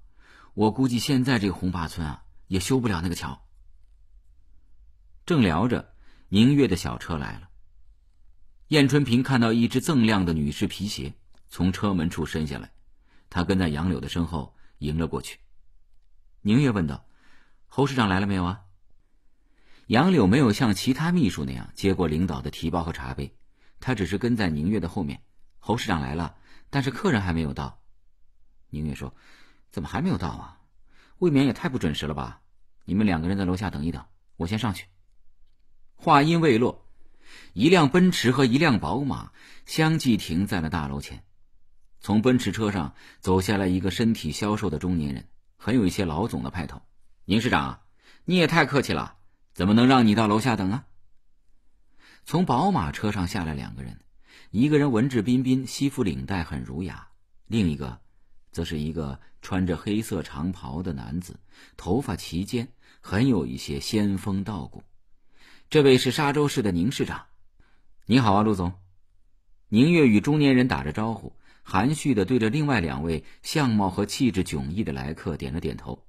我估计现在这个红坝村啊，也修不了那个桥。”正聊着，宁月的小车来了。燕春平看到一只锃亮的女士皮鞋从车门处伸下来，他跟在杨柳的身后迎了过去。宁月问道：“侯市长来了没有啊？”杨柳没有像其他秘书那样接过领导的提包和茶杯，他只是跟在宁月的后面。侯市长来了，但是客人还没有到。宁月说：“怎么还没有到啊？未免也太不准时了吧！”你们两个人在楼下等一等，我先上去。话音未落，一辆奔驰和一辆宝马相继停在了大楼前。从奔驰车上走下来一个身体消瘦的中年人，很有一些老总的派头。宁市长，你也太客气了，怎么能让你到楼下等啊？从宝马车上下来两个人，一个人文质彬彬，西服领带很儒雅；另一个则是一个穿着黑色长袍的男子，头发齐肩，很有一些仙风道骨。这位是沙州市的宁市长，你好啊，陆总。宁月与中年人打着招呼，含蓄的对着另外两位相貌和气质迥异的来客点了点头。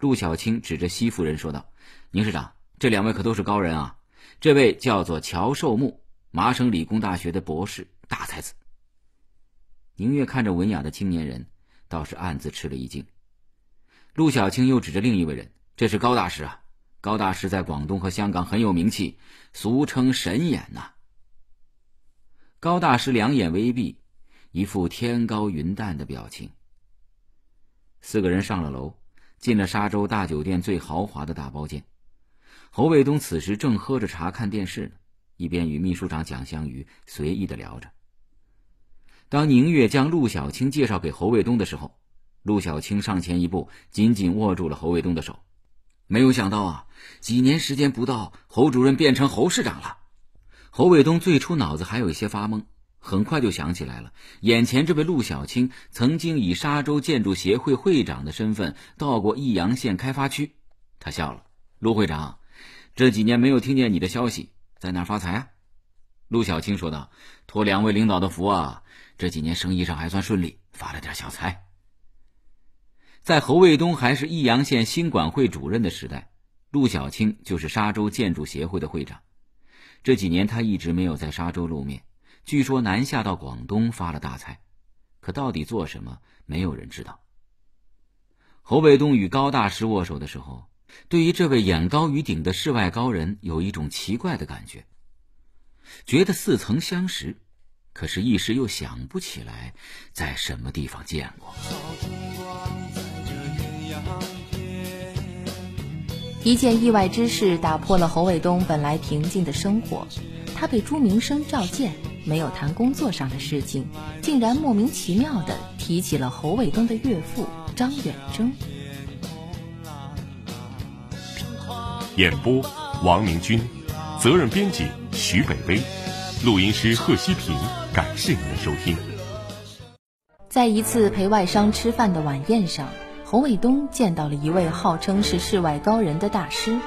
陆小青指着西夫人说道：“宁市长，这两位可都是高人啊！这位叫做乔寿木，麻省理工大学的博士，大才子。”宁月看着文雅的青年人，倒是暗自吃了一惊。陆小青又指着另一位人：“这是高大师啊。”高大师在广东和香港很有名气，俗称“神眼”呐。高大师两眼微闭，一副天高云淡的表情。四个人上了楼，进了沙洲大酒店最豪华的大包间。侯卫东此时正喝着茶，看电视呢，一边与秘书长蒋香瑜随意的聊着。当宁月将陆小青介绍给侯卫东的时候，陆小青上前一步，紧紧握住了侯卫东的手。没有想到啊，几年时间不到，侯主任变成侯市长了。侯卫东最初脑子还有一些发懵，很快就想起来了。眼前这位陆小青，曾经以沙州建筑协会会长的身份到过益阳县开发区。他笑了：“陆会长，这几年没有听见你的消息，在哪发财啊？”陆小青说道：“托两位领导的福啊，这几年生意上还算顺利，发了点小财。”在侯卫东还是益阳县新管会主任的时代，陆小青就是沙洲建筑协会的会长。这几年他一直没有在沙洲露面，据说南下到广东发了大财，可到底做什么，没有人知道。侯卫东与高大师握手的时候，对于这位眼高于顶的世外高人有一种奇怪的感觉，觉得似曾相识，可是，一时又想不起来在什么地方见过。一件意外之事打破了侯卫东本来平静的生活，他被朱明生召见，没有谈工作上的事情，竟然莫名其妙的提起了侯卫东的岳父张远征。演播：王明军，责任编辑：徐北薇，录音师：贺希平。感谢您的收听。在一次陪外商吃饭的晚宴上。侯卫东见到了一位号称是世外高人的大师，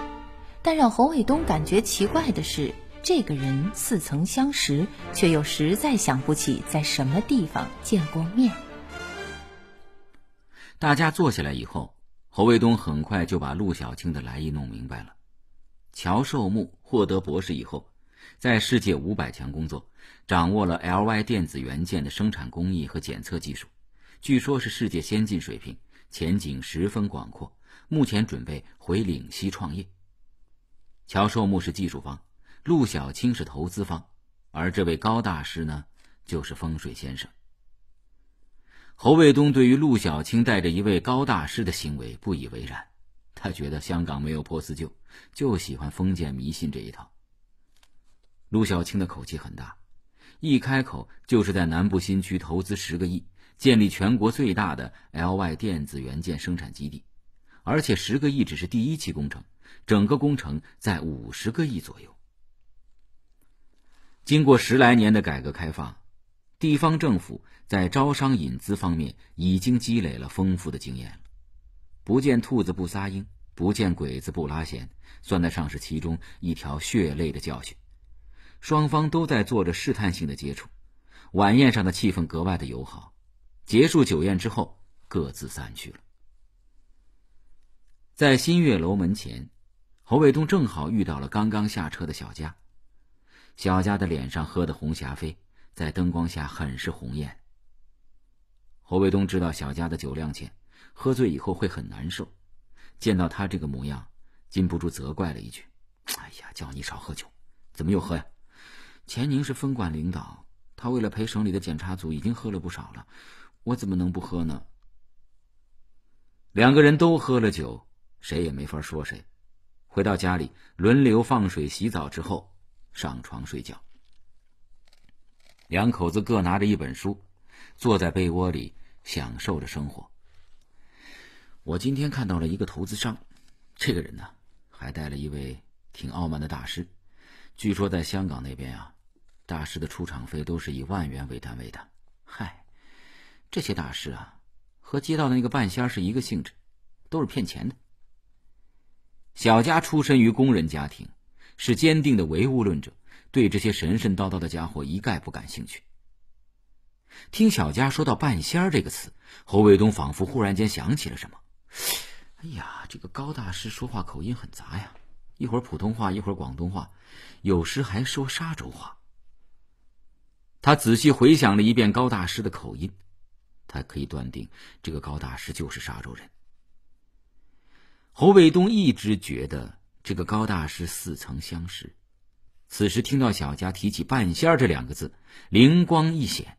但让侯卫东感觉奇怪的是，这个人似曾相识，却又实在想不起在什么地方见过面。大家坐下来以后，侯卫东很快就把陆小青的来意弄明白了。乔寿木获得博士以后，在世界五百强工作，掌握了 L Y 电子元件的生产工艺和检测技术，据说是世界先进水平。前景十分广阔，目前准备回岭西创业。乔寿木是技术方，陆小青是投资方，而这位高大师呢，就是风水先生。侯卫东对于陆小青带着一位高大师的行为不以为然，他觉得香港没有破四旧，就喜欢封建迷信这一套。陆小青的口气很大，一开口就是在南部新区投资十个亿。建立全国最大的 LY 电子元件生产基地，而且十个亿只是第一期工程，整个工程在五十个亿左右。经过十来年的改革开放，地方政府在招商引资方面已经积累了丰富的经验了。不见兔子不撒鹰，不见鬼子不拉弦，算得上是其中一条血泪的教训。双方都在做着试探性的接触，晚宴上的气氛格外的友好。结束酒宴之后，各自散去了。在新月楼门前，侯卫东正好遇到了刚刚下车的小佳。小佳的脸上喝的红霞飞，在灯光下很是红艳。侯卫东知道小佳的酒量浅，喝醉以后会很难受。见到他这个模样，禁不住责怪了一句：“哎呀，叫你少喝酒，怎么又喝呀？”钱宁是分管领导，他为了陪省里的检查组，已经喝了不少了。我怎么能不喝呢？两个人都喝了酒，谁也没法说谁。回到家里，轮流放水洗澡之后，上床睡觉。两口子各拿着一本书，坐在被窝里享受着生活。我今天看到了一个投资商，这个人呢，还带了一位挺傲慢的大师。据说在香港那边啊，大师的出场费都是以万元为单位的。嗨。这些大师啊，和街道的那个半仙儿是一个性质，都是骗钱的。小佳出身于工人家庭，是坚定的唯物论者，对这些神神叨叨的家伙一概不感兴趣。听小佳说到“半仙儿”这个词，侯卫东仿佛忽然间想起了什么。哎呀，这个高大师说话口音很杂呀，一会儿普通话，一会儿广东话，有时还说沙洲话。他仔细回想了一遍高大师的口音。他可以断定，这个高大师就是沙州人。侯卫东一直觉得这个高大师似曾相识，此时听到小佳提起“半仙”这两个字，灵光一现，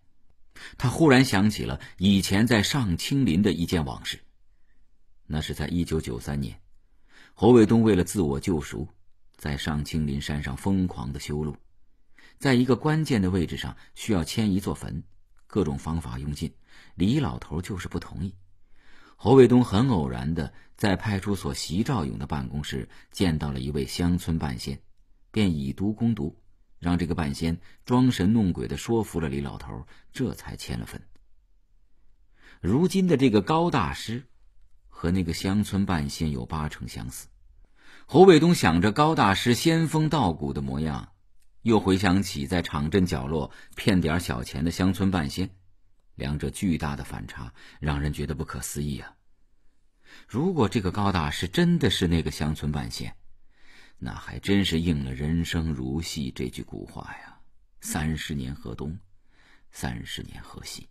他忽然想起了以前在上青林的一件往事。那是在一九九三年，侯卫东为了自我救赎，在上青林山上疯狂的修路，在一个关键的位置上需要迁一座坟，各种方法用尽。李老头就是不同意。侯卫东很偶然的在派出所席兆勇的办公室见到了一位乡村半仙，便以毒攻毒，让这个半仙装神弄鬼的说服了李老头，这才签了份。如今的这个高大师和那个乡村半仙有八成相似。侯卫东想着高大师仙风道骨的模样，又回想起在场镇角落骗点小钱的乡村半仙。两者巨大的反差让人觉得不可思议啊！如果这个高大师真的是那个乡村万县，那还真是应了“人生如戏”这句古话呀。三十年河东，三十年河西。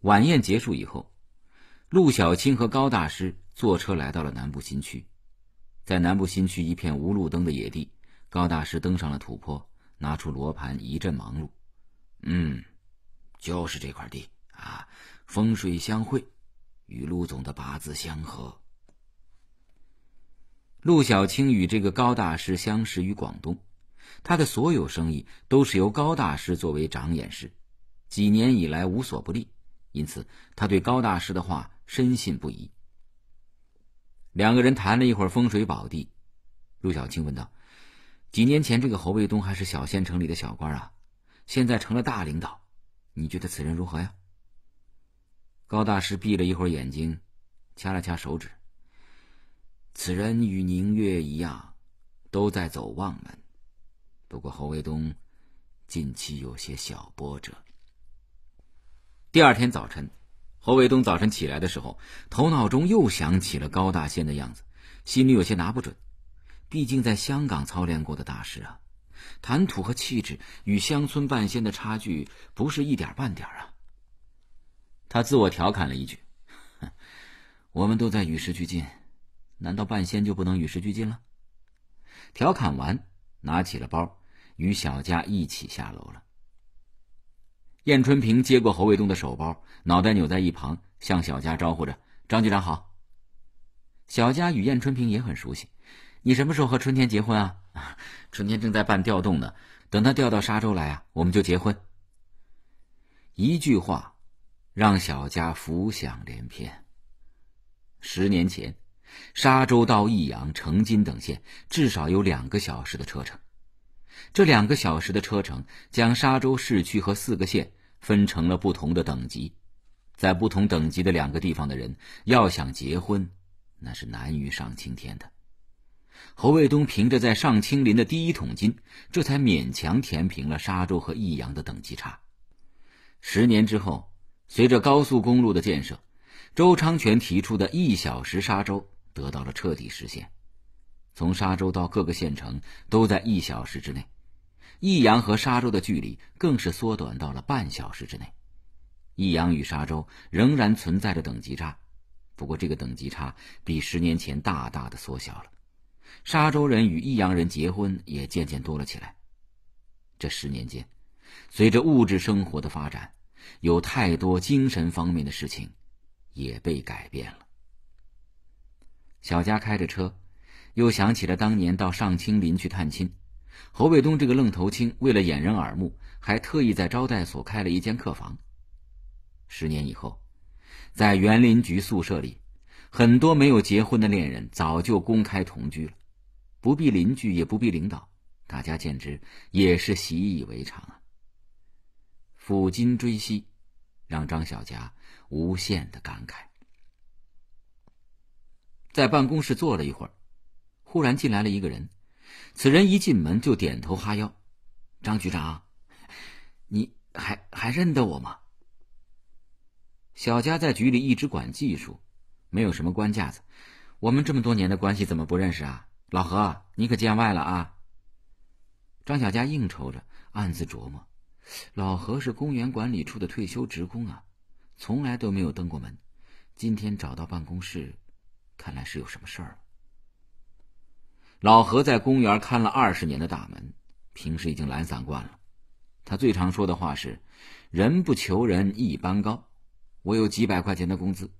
晚宴结束以后，陆小青和高大师坐车来到了南部新区。在南部新区一片无路灯的野地，高大师登上了土坡，拿出罗盘一阵忙碌。嗯。就是这块地啊，风水相会，与陆总的八字相合。陆小青与这个高大师相识于广东，他的所有生意都是由高大师作为长眼师，几年以来无所不利，因此他对高大师的话深信不疑。两个人谈了一会儿风水宝地，陆小青问道：“几年前这个侯卫东还是小县城里的小官啊，现在成了大领导。”你觉得此人如何呀？高大师闭了一会儿眼睛，掐了掐手指。此人与宁月一样，都在走望门。不过侯卫东近期有些小波折。第二天早晨，侯卫东早晨起来的时候，头脑中又想起了高大仙的样子，心里有些拿不准。毕竟在香港操练过的大师啊。谈吐和气质与乡村半仙的差距不是一点半点啊！他自我调侃了一句：“我们都在与时俱进，难道半仙就不能与时俱进了？”调侃完，拿起了包，与小佳一起下楼了。燕春平接过侯卫东的手包，脑袋扭在一旁，向小佳招呼着：“张局长好。”小佳与燕春平也很熟悉。你什么时候和春天结婚啊？春天正在办调动呢，等他调到沙州来啊，我们就结婚。一句话，让小佳浮想联翩。十年前，沙州到益阳、成金等县至少有两个小时的车程，这两个小时的车程将沙州市区和四个县分成了不同的等级，在不同等级的两个地方的人要想结婚，那是难于上青天的。侯卫东凭着在上青林的第一桶金，这才勉强填平了沙洲和益阳的等级差。十年之后，随着高速公路的建设，周昌全提出的一小时沙洲得到了彻底实现。从沙洲到各个县城都在一小时之内，益阳和沙洲的距离更是缩短到了半小时之内。益阳与沙洲仍然存在着等级差，不过这个等级差比十年前大大的缩小了。沙洲人与益阳人结婚也渐渐多了起来。这十年间，随着物质生活的发展，有太多精神方面的事情也被改变了。小佳开着车，又想起了当年到上青林去探亲，侯卫东这个愣头青为了掩人耳目，还特意在招待所开了一间客房。十年以后，在园林局宿舍里，很多没有结婚的恋人早就公开同居了。不必邻居，也不必领导，大家见之也是习以为常啊。抚今追昔，让张小佳无限的感慨。在办公室坐了一会儿，忽然进来了一个人。此人一进门就点头哈腰：“张局长，你还还认得我吗？”小佳在局里一直管技术，没有什么官架子。我们这么多年的关系，怎么不认识啊？老何，你可见外了啊？张小佳应酬着，暗自琢磨：老何是公园管理处的退休职工啊，从来都没有登过门。今天找到办公室，看来是有什么事儿了。老何在公园看了二十年的大门，平时已经懒散惯了。他最常说的话是：“人不求人一般高。”我有几百块钱的工资，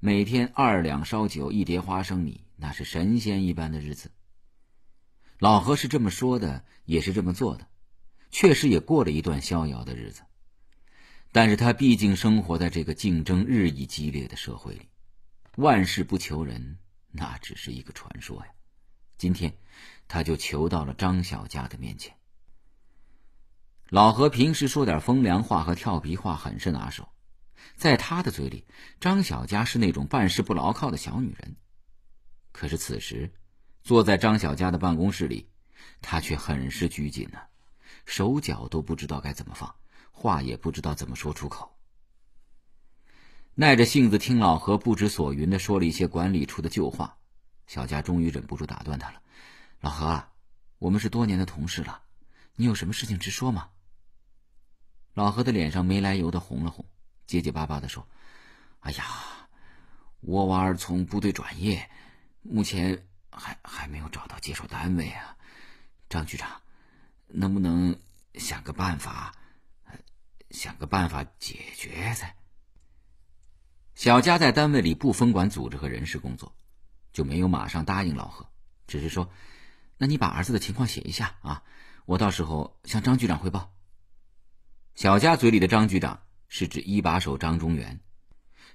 每天二两烧酒，一碟花生米，那是神仙一般的日子。老何是这么说的，也是这么做的，确实也过了一段逍遥的日子。但是他毕竟生活在这个竞争日益激烈的社会里，万事不求人，那只是一个传说呀。今天，他就求到了张小佳的面前。老何平时说点风凉话和调皮话很是拿手，在他的嘴里，张小佳是那种办事不牢靠的小女人。可是此时，坐在张小佳的办公室里，他却很是拘谨呢，手脚都不知道该怎么放，话也不知道怎么说出口。耐着性子听老何不知所云的说了一些管理处的旧话，小佳终于忍不住打断他了：“老何，啊，我们是多年的同事了，你有什么事情直说嘛。”老何的脸上没来由的红了红，结结巴巴的说：“哎呀，我娃儿从部队转业，目前……”还还没有找到接收单位啊，张局长，能不能想个办法，想个办法解决噻？小佳在单位里不分管组织和人事工作，就没有马上答应老何，只是说：“那你把儿子的情况写一下啊，我到时候向张局长汇报。”小佳嘴里的张局长是指一把手张中原，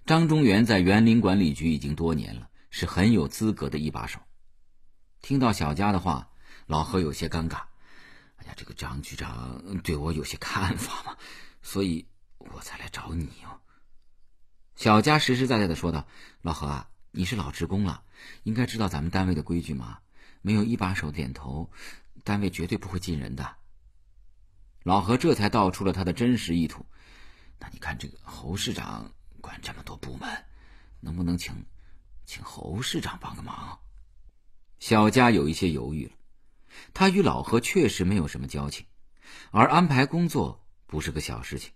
张中原在园林管理局已经多年了，是很有资格的一把手。听到小佳的话，老何有些尴尬。哎呀，这个张局长对我有些看法嘛，<laughs> 所以我才来找你哦。小佳实实在在的说道：“老何啊，你是老职工了，应该知道咱们单位的规矩嘛。没有一把手点头，单位绝对不会进人的。”老何这才道出了他的真实意图。那你看，这个侯市长管这么多部门，能不能请，请侯市长帮个忙？小佳有一些犹豫了，他与老何确实没有什么交情，而安排工作不是个小事情。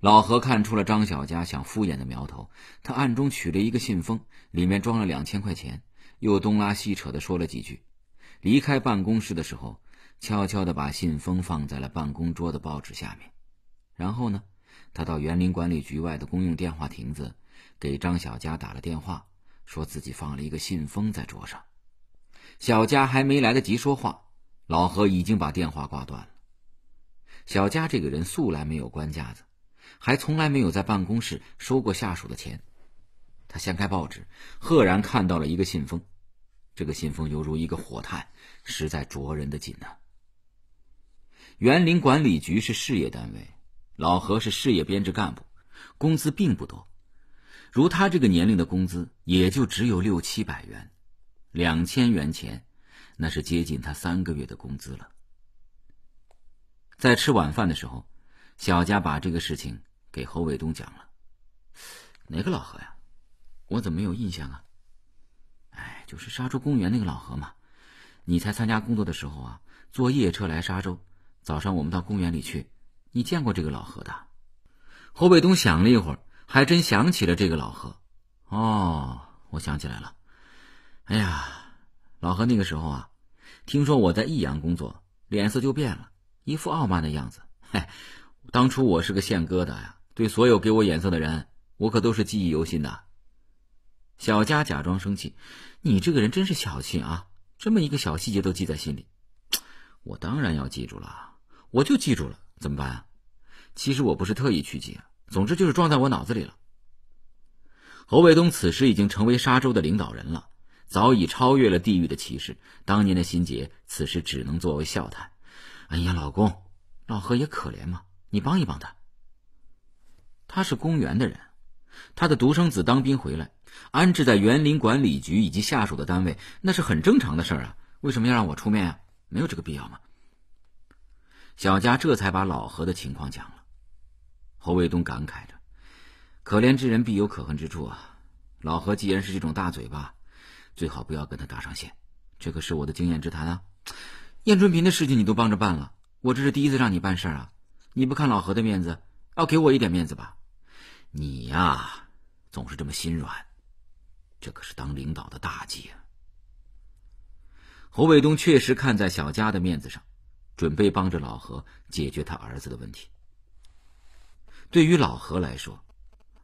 老何看出了张小佳想敷衍的苗头，他暗中取了一个信封，里面装了两千块钱，又东拉西扯的说了几句。离开办公室的时候，悄悄的把信封放在了办公桌的报纸下面。然后呢，他到园林管理局外的公用电话亭子，给张小佳打了电话，说自己放了一个信封在桌上。小佳还没来得及说话，老何已经把电话挂断了。小佳这个人素来没有官架子，还从来没有在办公室收过下属的钱。他掀开报纸，赫然看到了一个信封。这个信封犹如一个火炭，实在灼人的紧啊。园林管理局是事业单位，老何是事业编制干部，工资并不多，如他这个年龄的工资也就只有六七百元。两千元钱，那是接近他三个月的工资了。在吃晚饭的时候，小佳把这个事情给侯卫东讲了。哪个老何呀？我怎么没有印象啊？哎，就是沙洲公园那个老何嘛。你才参加工作的时候啊，坐夜车来沙洲，早上我们到公园里去，你见过这个老何的。侯卫东想了一会儿，还真想起了这个老何。哦，我想起来了。哎呀，老何那个时候啊，听说我在益阳工作，脸色就变了，一副傲慢的样子。嘿，当初我是个县疙瘩呀，对所有给我眼色的人，我可都是记忆犹新的。小佳假装生气：“你这个人真是小气啊，这么一个小细节都记在心里。”我当然要记住了，我就记住了。怎么办啊？其实我不是特意去记，总之就是装在我脑子里了。侯卫东此时已经成为沙洲的领导人了。早已超越了地狱的歧视。当年的心结，此时只能作为笑谈。哎呀，老公，老何也可怜嘛，你帮一帮他。他是公园的人，他的独生子当兵回来，安置在园林管理局以及下属的单位，那是很正常的事儿啊。为什么要让我出面啊？没有这个必要嘛。小佳这才把老何的情况讲了。侯卫东感慨着：“可怜之人必有可恨之处啊！老何既然是这种大嘴巴。”最好不要跟他搭上线，这可是我的经验之谈啊！燕春平的事情你都帮着办了，我这是第一次让你办事啊！你不看老何的面子，要给我一点面子吧！你呀，总是这么心软，这可是当领导的大忌啊！侯卫东确实看在小佳的面子上，准备帮着老何解决他儿子的问题。对于老何来说，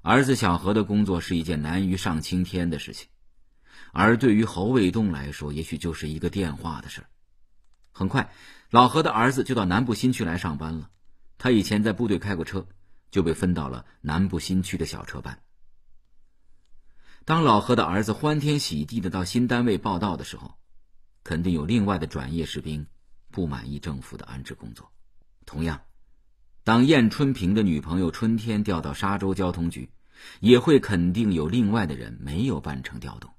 儿子小何的工作是一件难于上青天的事情。而对于侯卫东来说，也许就是一个电话的事儿。很快，老何的儿子就到南部新区来上班了。他以前在部队开过车，就被分到了南部新区的小车班。当老何的儿子欢天喜地的到新单位报道的时候，肯定有另外的转业士兵不满意政府的安置工作。同样，当燕春平的女朋友春天调到沙州交通局，也会肯定有另外的人没有办成调动。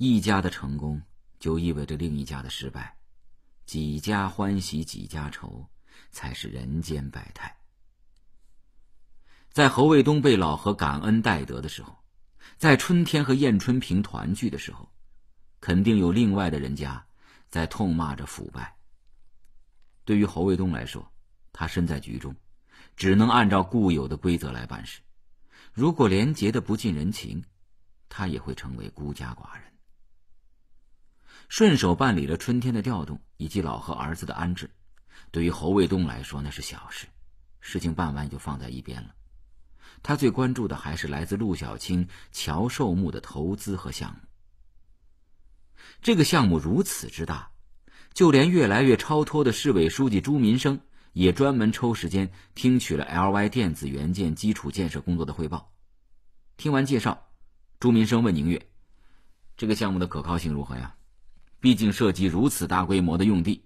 一家的成功就意味着另一家的失败，几家欢喜几家愁，才是人间百态。在侯卫东被老何感恩戴德的时候，在春天和燕春平团聚的时候，肯定有另外的人家在痛骂着腐败。对于侯卫东来说，他身在局中，只能按照固有的规则来办事。如果廉洁的不近人情，他也会成为孤家寡人。顺手办理了春天的调动以及老和儿子的安置，对于侯卫东来说那是小事，事情办完就放在一边了。他最关注的还是来自陆小青、乔寿木的投资和项目。这个项目如此之大，就连越来越超脱的市委书记朱民生也专门抽时间听取了 LY 电子元件基础建设工作的汇报。听完介绍，朱民生问宁月：“这个项目的可靠性如何呀？”毕竟涉及如此大规模的用地，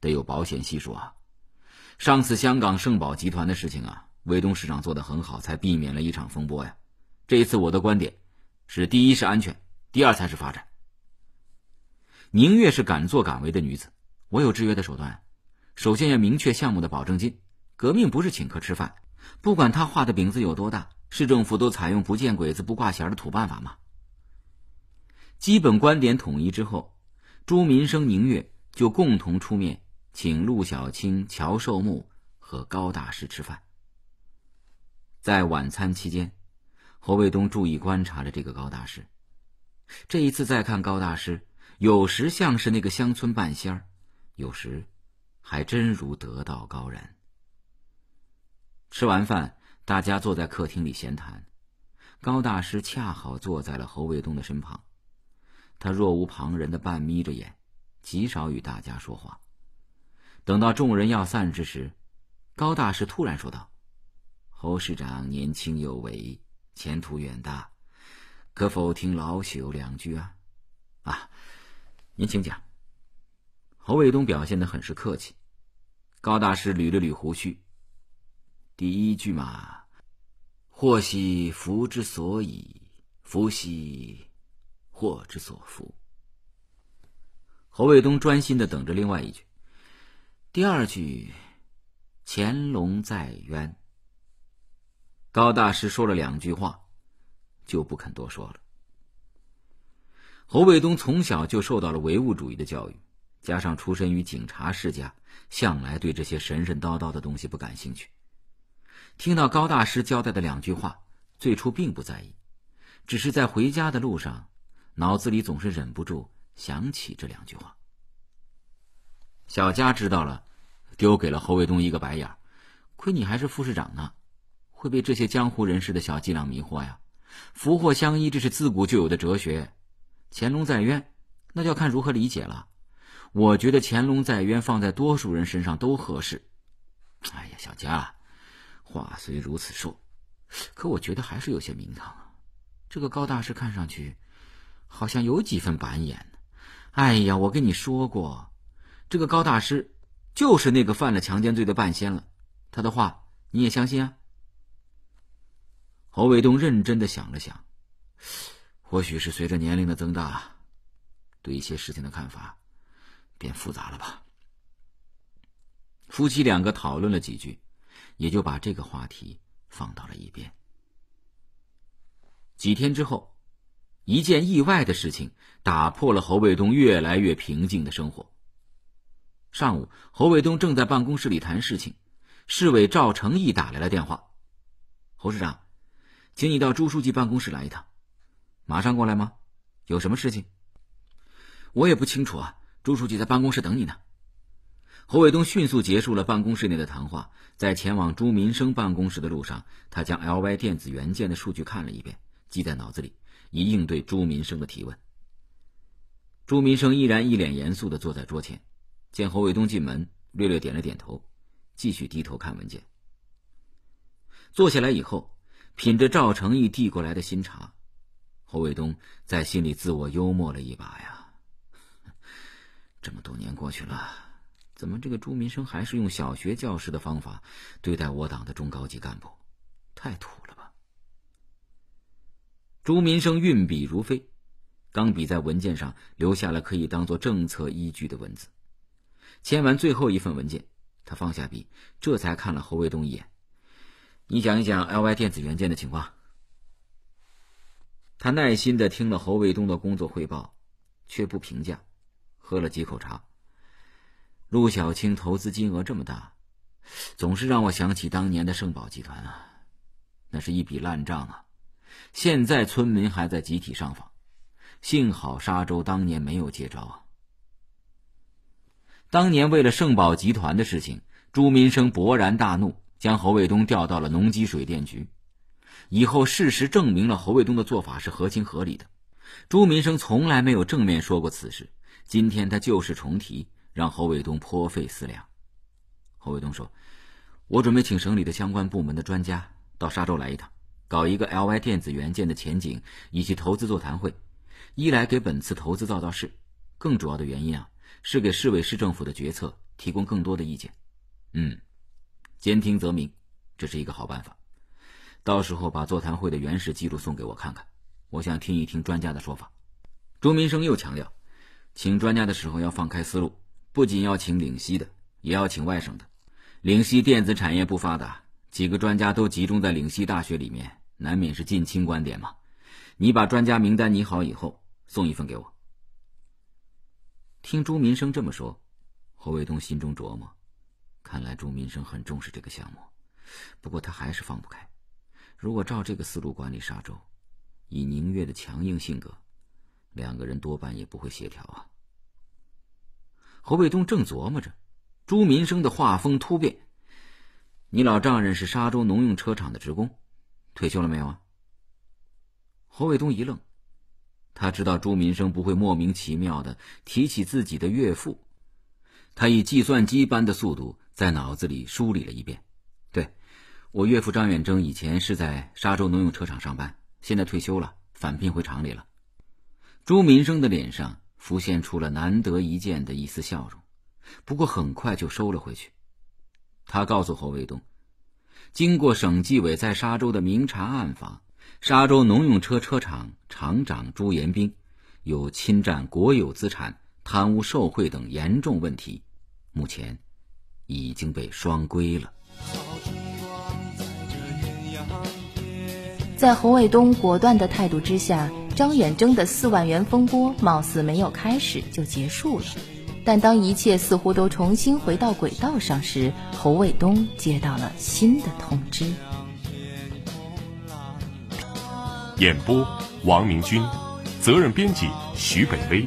得有保险系数啊！上次香港盛宝集团的事情啊，卫东市长做的很好，才避免了一场风波呀。这一次我的观点是：第一是安全，第二才是发展。宁月是敢作敢为的女子，我有制约的手段。首先要明确项目的保证金。革命不是请客吃饭，不管他画的饼子有多大，市政府都采用不见鬼子不挂弦的土办法嘛。基本观点统一之后。朱民生、宁月就共同出面，请陆小青、乔寿木和高大师吃饭。在晚餐期间，侯卫东注意观察了这个高大师。这一次再看高大师，有时像是那个乡村半仙儿，有时还真如得道高人。吃完饭，大家坐在客厅里闲谈，高大师恰好坐在了侯卫东的身旁。他若无旁人的半眯着眼，极少与大家说话。等到众人要散之时，高大师突然说道：“侯市长年轻有为，前途远大，可否听老朽两句啊？”“啊，您请讲。”侯卫东表现的很是客气。高大师捋了捋胡须：“第一句嘛，祸兮福之所以，福兮。”祸之所伏。侯卫东专心的等着另外一句，第二句“潜龙在渊”。高大师说了两句话，就不肯多说了。侯卫东从小就受到了唯物主义的教育，加上出身于警察世家，向来对这些神神叨叨的东西不感兴趣。听到高大师交代的两句话，最初并不在意，只是在回家的路上。脑子里总是忍不住想起这两句话。小佳知道了，丢给了侯卫东一个白眼亏你还是副市长呢，会被这些江湖人士的小伎俩迷惑呀！福祸相依，这是自古就有的哲学。乾隆在渊，那就要看如何理解了。我觉得乾隆在渊放在多数人身上都合适。哎呀，小佳，话虽如此说，可我觉得还是有些名堂啊。这个高大师看上去……好像有几分板眼呢。哎呀，我跟你说过，这个高大师就是那个犯了强奸罪的半仙了。他的话你也相信啊？侯卫东认真的想了想，或许是随着年龄的增大，对一些事情的看法变复杂了吧。夫妻两个讨论了几句，也就把这个话题放到了一边。几天之后。一件意外的事情打破了侯卫东越来越平静的生活。上午，侯卫东正在办公室里谈事情，市委赵成义打来了电话：“侯市长，请你到朱书记办公室来一趟，马上过来吗？有什么事情？我也不清楚啊。朱书记在办公室等你呢。”侯卫东迅速结束了办公室内的谈话，在前往朱民生办公室的路上，他将 L Y 电子元件的数据看了一遍，记在脑子里。以应对朱民生的提问，朱民生依然一脸严肃的坐在桌前，见侯卫东进门，略略点了点头，继续低头看文件。坐下来以后，品着赵成义递过来的新茶，侯卫东在心里自我幽默了一把呀。<laughs> 这么多年过去了，怎么这个朱民生还是用小学教师的方法对待我党的中高级干部，太土了。朱民生运笔如飞，钢笔在文件上留下了可以当做政策依据的文字。签完最后一份文件，他放下笔，这才看了侯卫东一眼：“你讲一讲 LY 电子元件的情况。”他耐心的听了侯卫东的工作汇报，却不评价，喝了几口茶。陆小青投资金额这么大，总是让我想起当年的盛宝集团啊，那是一笔烂账啊。现在村民还在集体上访，幸好沙洲当年没有接招啊。当年为了圣宝集团的事情，朱民生勃然大怒，将侯卫东调到了农机水电局。以后事实证明了侯卫东的做法是合情合理的。朱民生从来没有正面说过此事，今天他旧事重提，让侯卫东颇费思量。侯卫东说：“我准备请省里的相关部门的专家到沙洲来一趟。”搞一个 LY 电子元件的前景以及投资座谈会，一来给本次投资造造势，更主要的原因啊是给市委市政府的决策提供更多的意见。嗯，兼听则明，这是一个好办法。到时候把座谈会的原始记录送给我看看，我想听一听专家的说法。朱民生又强调，请专家的时候要放开思路，不仅要请岭西的，也要请外省的。岭西电子产业不发达。几个专家都集中在岭西大学里面，难免是近亲观点嘛。你把专家名单拟好以后，送一份给我。听朱民生这么说，侯卫东心中琢磨：，看来朱民生很重视这个项目。不过他还是放不开。如果照这个思路管理沙洲，以宁月的强硬性格，两个人多半也不会协调啊。侯卫东正琢磨着，朱民生的画风突变。你老丈人是沙州农用车厂的职工，退休了没有啊？侯卫东一愣，他知道朱民生不会莫名其妙的提起自己的岳父，他以计算机般的速度在脑子里梳理了一遍。对，我岳父张远征以前是在沙洲农用车厂上班，现在退休了，返聘回厂里了。朱民生的脸上浮现出了难得一见的一丝笑容，不过很快就收了回去。他告诉侯卫东，经过省纪委在沙洲的明察暗访，沙洲农用车车厂厂长朱延兵有侵占国有资产、贪污受贿等严重问题，目前已经被双规了。在侯卫东果断的态度之下，张远征的四万元风波貌似没有开始就结束了。但当一切似乎都重新回到轨道上时，侯卫东接到了新的通知。演播：王明军，责任编辑：徐北薇，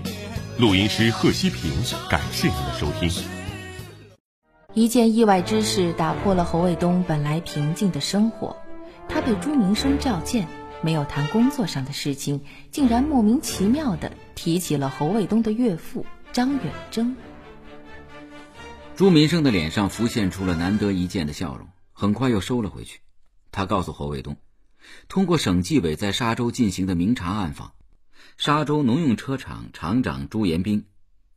录音师：贺希平。感谢您的收听。一件意外之事打破了侯卫东本来平静的生活。他被朱明生召见，没有谈工作上的事情，竟然莫名其妙的提起了侯卫东的岳父。张远征、朱民生的脸上浮现出了难得一见的笑容，很快又收了回去。他告诉侯卫东，通过省纪委在沙州进行的明察暗访，沙州农用车厂厂长朱延兵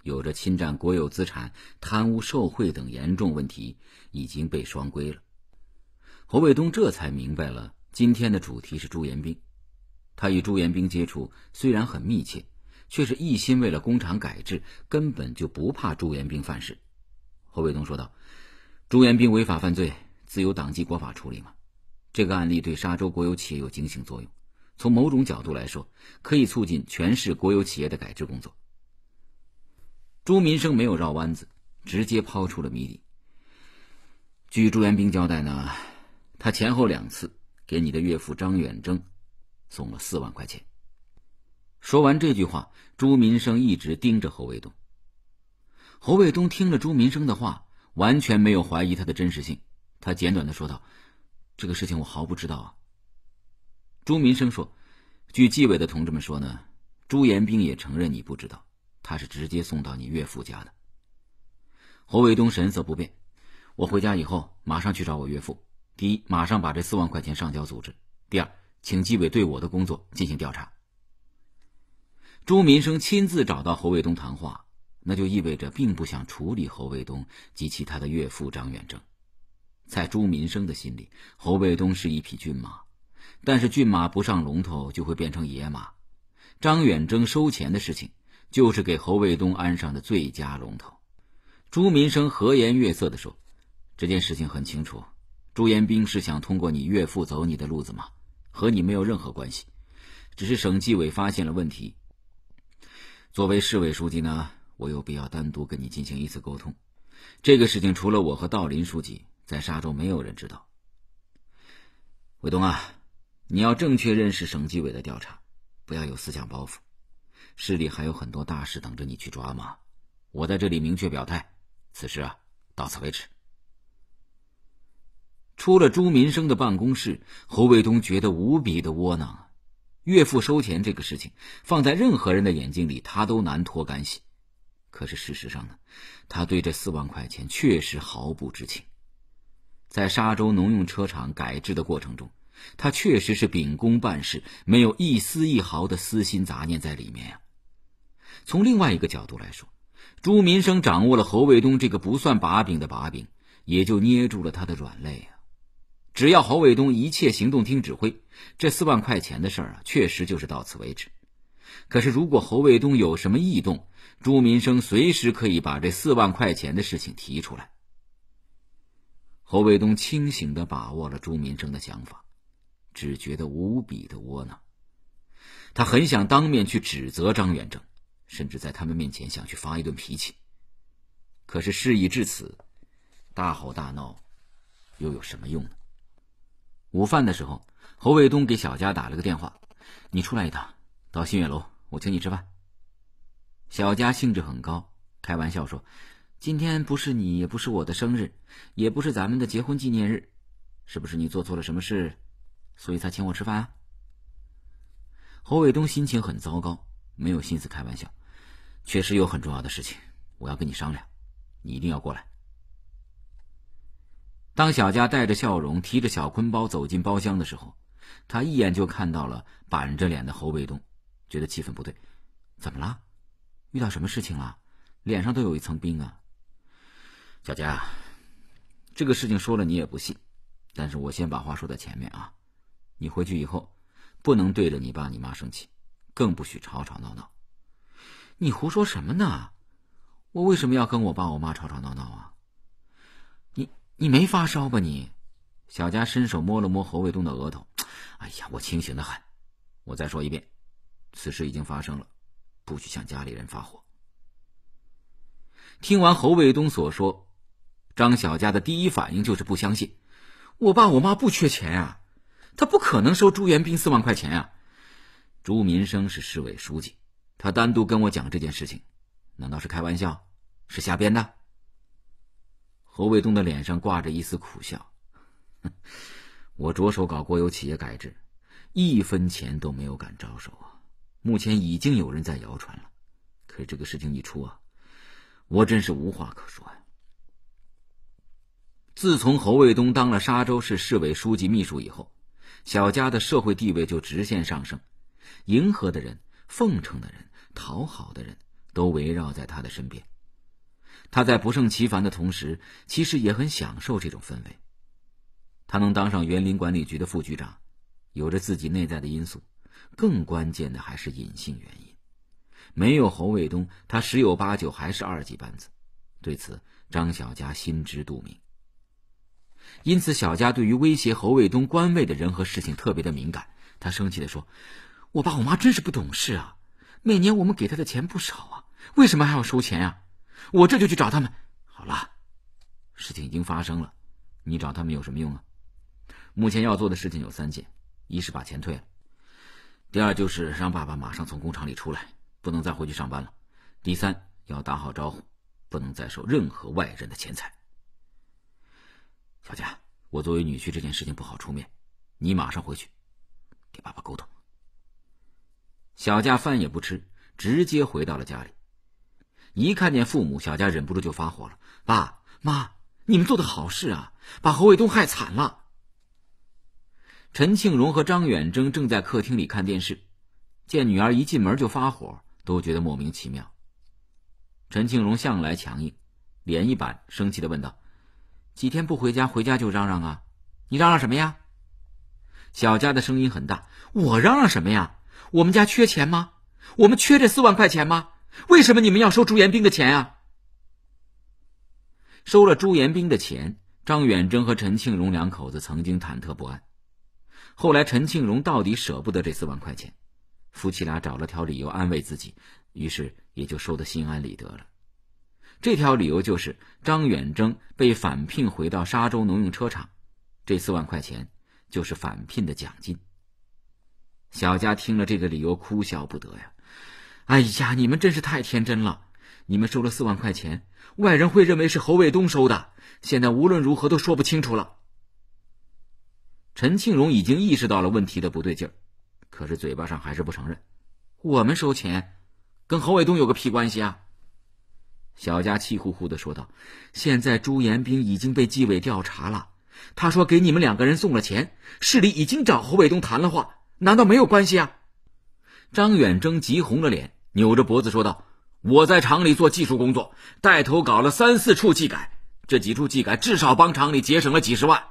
有着侵占国有资产、贪污受贿等严重问题，已经被双规了。侯卫东这才明白了今天的主题是朱延兵。他与朱延兵接触虽然很密切。却是一心为了工厂改制，根本就不怕朱元兵犯事。侯卫东说道：“朱元兵违法犯罪，自有党纪国法处理嘛。这个案例对沙洲国有企业有警醒作用，从某种角度来说，可以促进全市国有企业的改制工作。”朱民生没有绕弯子，直接抛出了谜底。据朱元兵交代呢，他前后两次给你的岳父张远征送了四万块钱。说完这句话。朱民生一直盯着侯卫东。侯卫东听了朱民生的话，完全没有怀疑他的真实性。他简短的说道：“这个事情我毫不知道。”啊。”朱民生说：“据纪委的同志们说呢，朱延兵也承认你不知道，他是直接送到你岳父家的。”侯卫东神色不变：“我回家以后马上去找我岳父。第一，马上把这四万块钱上交组织；第二，请纪委对我的工作进行调查。”朱民生亲自找到侯卫东谈话，那就意味着并不想处理侯卫东及其他的岳父张远征。在朱民生的心里，侯卫东是一匹骏马，但是骏马不上龙头就会变成野马。张远征收钱的事情，就是给侯卫东安上的最佳龙头。朱民生和颜悦色地说：“这件事情很清楚，朱延兵是想通过你岳父走你的路子吗？和你没有任何关系，只是省纪委发现了问题。”作为市委书记呢，我有必要单独跟你进行一次沟通。这个事情除了我和道林书记，在沙州没有人知道。卫东啊，你要正确认识省纪委的调查，不要有思想包袱。市里还有很多大事等着你去抓嘛。我在这里明确表态，此事啊到此为止。出了朱民生的办公室，侯卫东觉得无比的窝囊。岳父收钱这个事情，放在任何人的眼睛里，他都难脱干系。可是事实上呢，他对这四万块钱确实毫不知情。在沙洲农用车厂改制的过程中，他确实是秉公办事，没有一丝一毫的私心杂念在里面呀。从另外一个角度来说，朱民生掌握了侯卫东这个不算把柄的把柄，也就捏住了他的软肋啊。只要侯卫东一切行动听指挥，这四万块钱的事儿啊，确实就是到此为止。可是，如果侯卫东有什么异动，朱民生随时可以把这四万块钱的事情提出来。侯卫东清醒的把握了朱民生的想法，只觉得无比的窝囊。他很想当面去指责张元正，甚至在他们面前想去发一顿脾气。可是事已至此，大吼大闹又有什么用呢？午饭的时候，侯卫东给小佳打了个电话：“你出来一趟，到新月楼，我请你吃饭。”小佳兴致很高，开玩笑说：“今天不是你，也不是我的生日，也不是咱们的结婚纪念日，是不是你做错了什么事，所以才请我吃饭？”啊？”侯卫东心情很糟糕，没有心思开玩笑，确实有很重要的事情，我要跟你商量，你一定要过来。当小佳带着笑容提着小坤包走进包厢的时候，他一眼就看到了板着脸的侯卫东，觉得气氛不对，怎么了？遇到什么事情了？脸上都有一层冰啊！小佳，这个事情说了你也不信，但是我先把话说在前面啊，你回去以后不能对着你爸你妈生气，更不许吵吵闹闹。你胡说什么呢？我为什么要跟我爸我妈吵吵闹闹啊？你没发烧吧你？小佳伸手摸了摸侯卫东的额头。哎呀，我清醒的很。我再说一遍，此事已经发生了，不许向家里人发火。听完侯卫东所说，张小佳的第一反应就是不相信。我爸我妈不缺钱呀，他不可能收朱元斌四万块钱呀。朱民生是市委书记，他单独跟我讲这件事情，难道是开玩笑？是瞎编的？侯卫东的脸上挂着一丝苦笑：“ <laughs> 我着手搞国有企业改制，一分钱都没有敢招手啊。目前已经有人在谣传了，可是这个事情一出啊，我真是无话可说呀。”自从侯卫东当了沙州市市委书记秘书以后，小佳的社会地位就直线上升，迎合的人、奉承的人、讨好的人都围绕在他的身边。他在不胜其烦的同时，其实也很享受这种氛围。他能当上园林管理局的副局长，有着自己内在的因素，更关键的还是隐性原因。没有侯卫东，他十有八九还是二级班子。对此，张小佳心知肚明。因此，小佳对于威胁侯卫东官位的人和事情特别的敏感。他生气的说：“我爸我妈真是不懂事啊！每年我们给他的钱不少啊，为什么还要收钱呀？”我这就去找他们。好了，事情已经发生了，你找他们有什么用啊？目前要做的事情有三件：一是把钱退了；第二就是让爸爸马上从工厂里出来，不能再回去上班了；第三要打好招呼，不能再收任何外人的钱财。小佳，我作为女婿这件事情不好出面，你马上回去，给爸爸沟通。小佳饭也不吃，直接回到了家里。一看见父母，小佳忍不住就发火了：“爸妈，你们做的好事啊，把侯卫东害惨了。”陈庆荣和张远征正在客厅里看电视，见女儿一进门就发火，都觉得莫名其妙。陈庆荣向来强硬，脸一板，生气的问道：“几天不回家，回家就嚷嚷啊？你嚷嚷什么呀？”小佳的声音很大：“我嚷嚷什么呀？我们家缺钱吗？我们缺这四万块钱吗？”为什么你们要收朱延兵的钱啊？收了朱延兵的钱，张远征和陈庆荣两口子曾经忐忑不安，后来陈庆荣到底舍不得这四万块钱，夫妻俩找了条理由安慰自己，于是也就收得心安理得了。这条理由就是张远征被返聘回到沙州农用车厂，这四万块钱就是返聘的奖金。小佳听了这个理由，哭笑不得呀。哎呀，你们真是太天真了！你们收了四万块钱，外人会认为是侯卫东收的。现在无论如何都说不清楚了。陈庆荣已经意识到了问题的不对劲儿，可是嘴巴上还是不承认。我们收钱，跟侯卫东有个屁关系啊！小佳气呼呼的说道：“现在朱延兵已经被纪委调查了，他说给你们两个人送了钱，市里已经找侯卫东谈了话，难道没有关系啊？”张远征急红了脸，扭着脖子说道：“我在厂里做技术工作，带头搞了三四处技改，这几处技改至少帮厂里节省了几十万。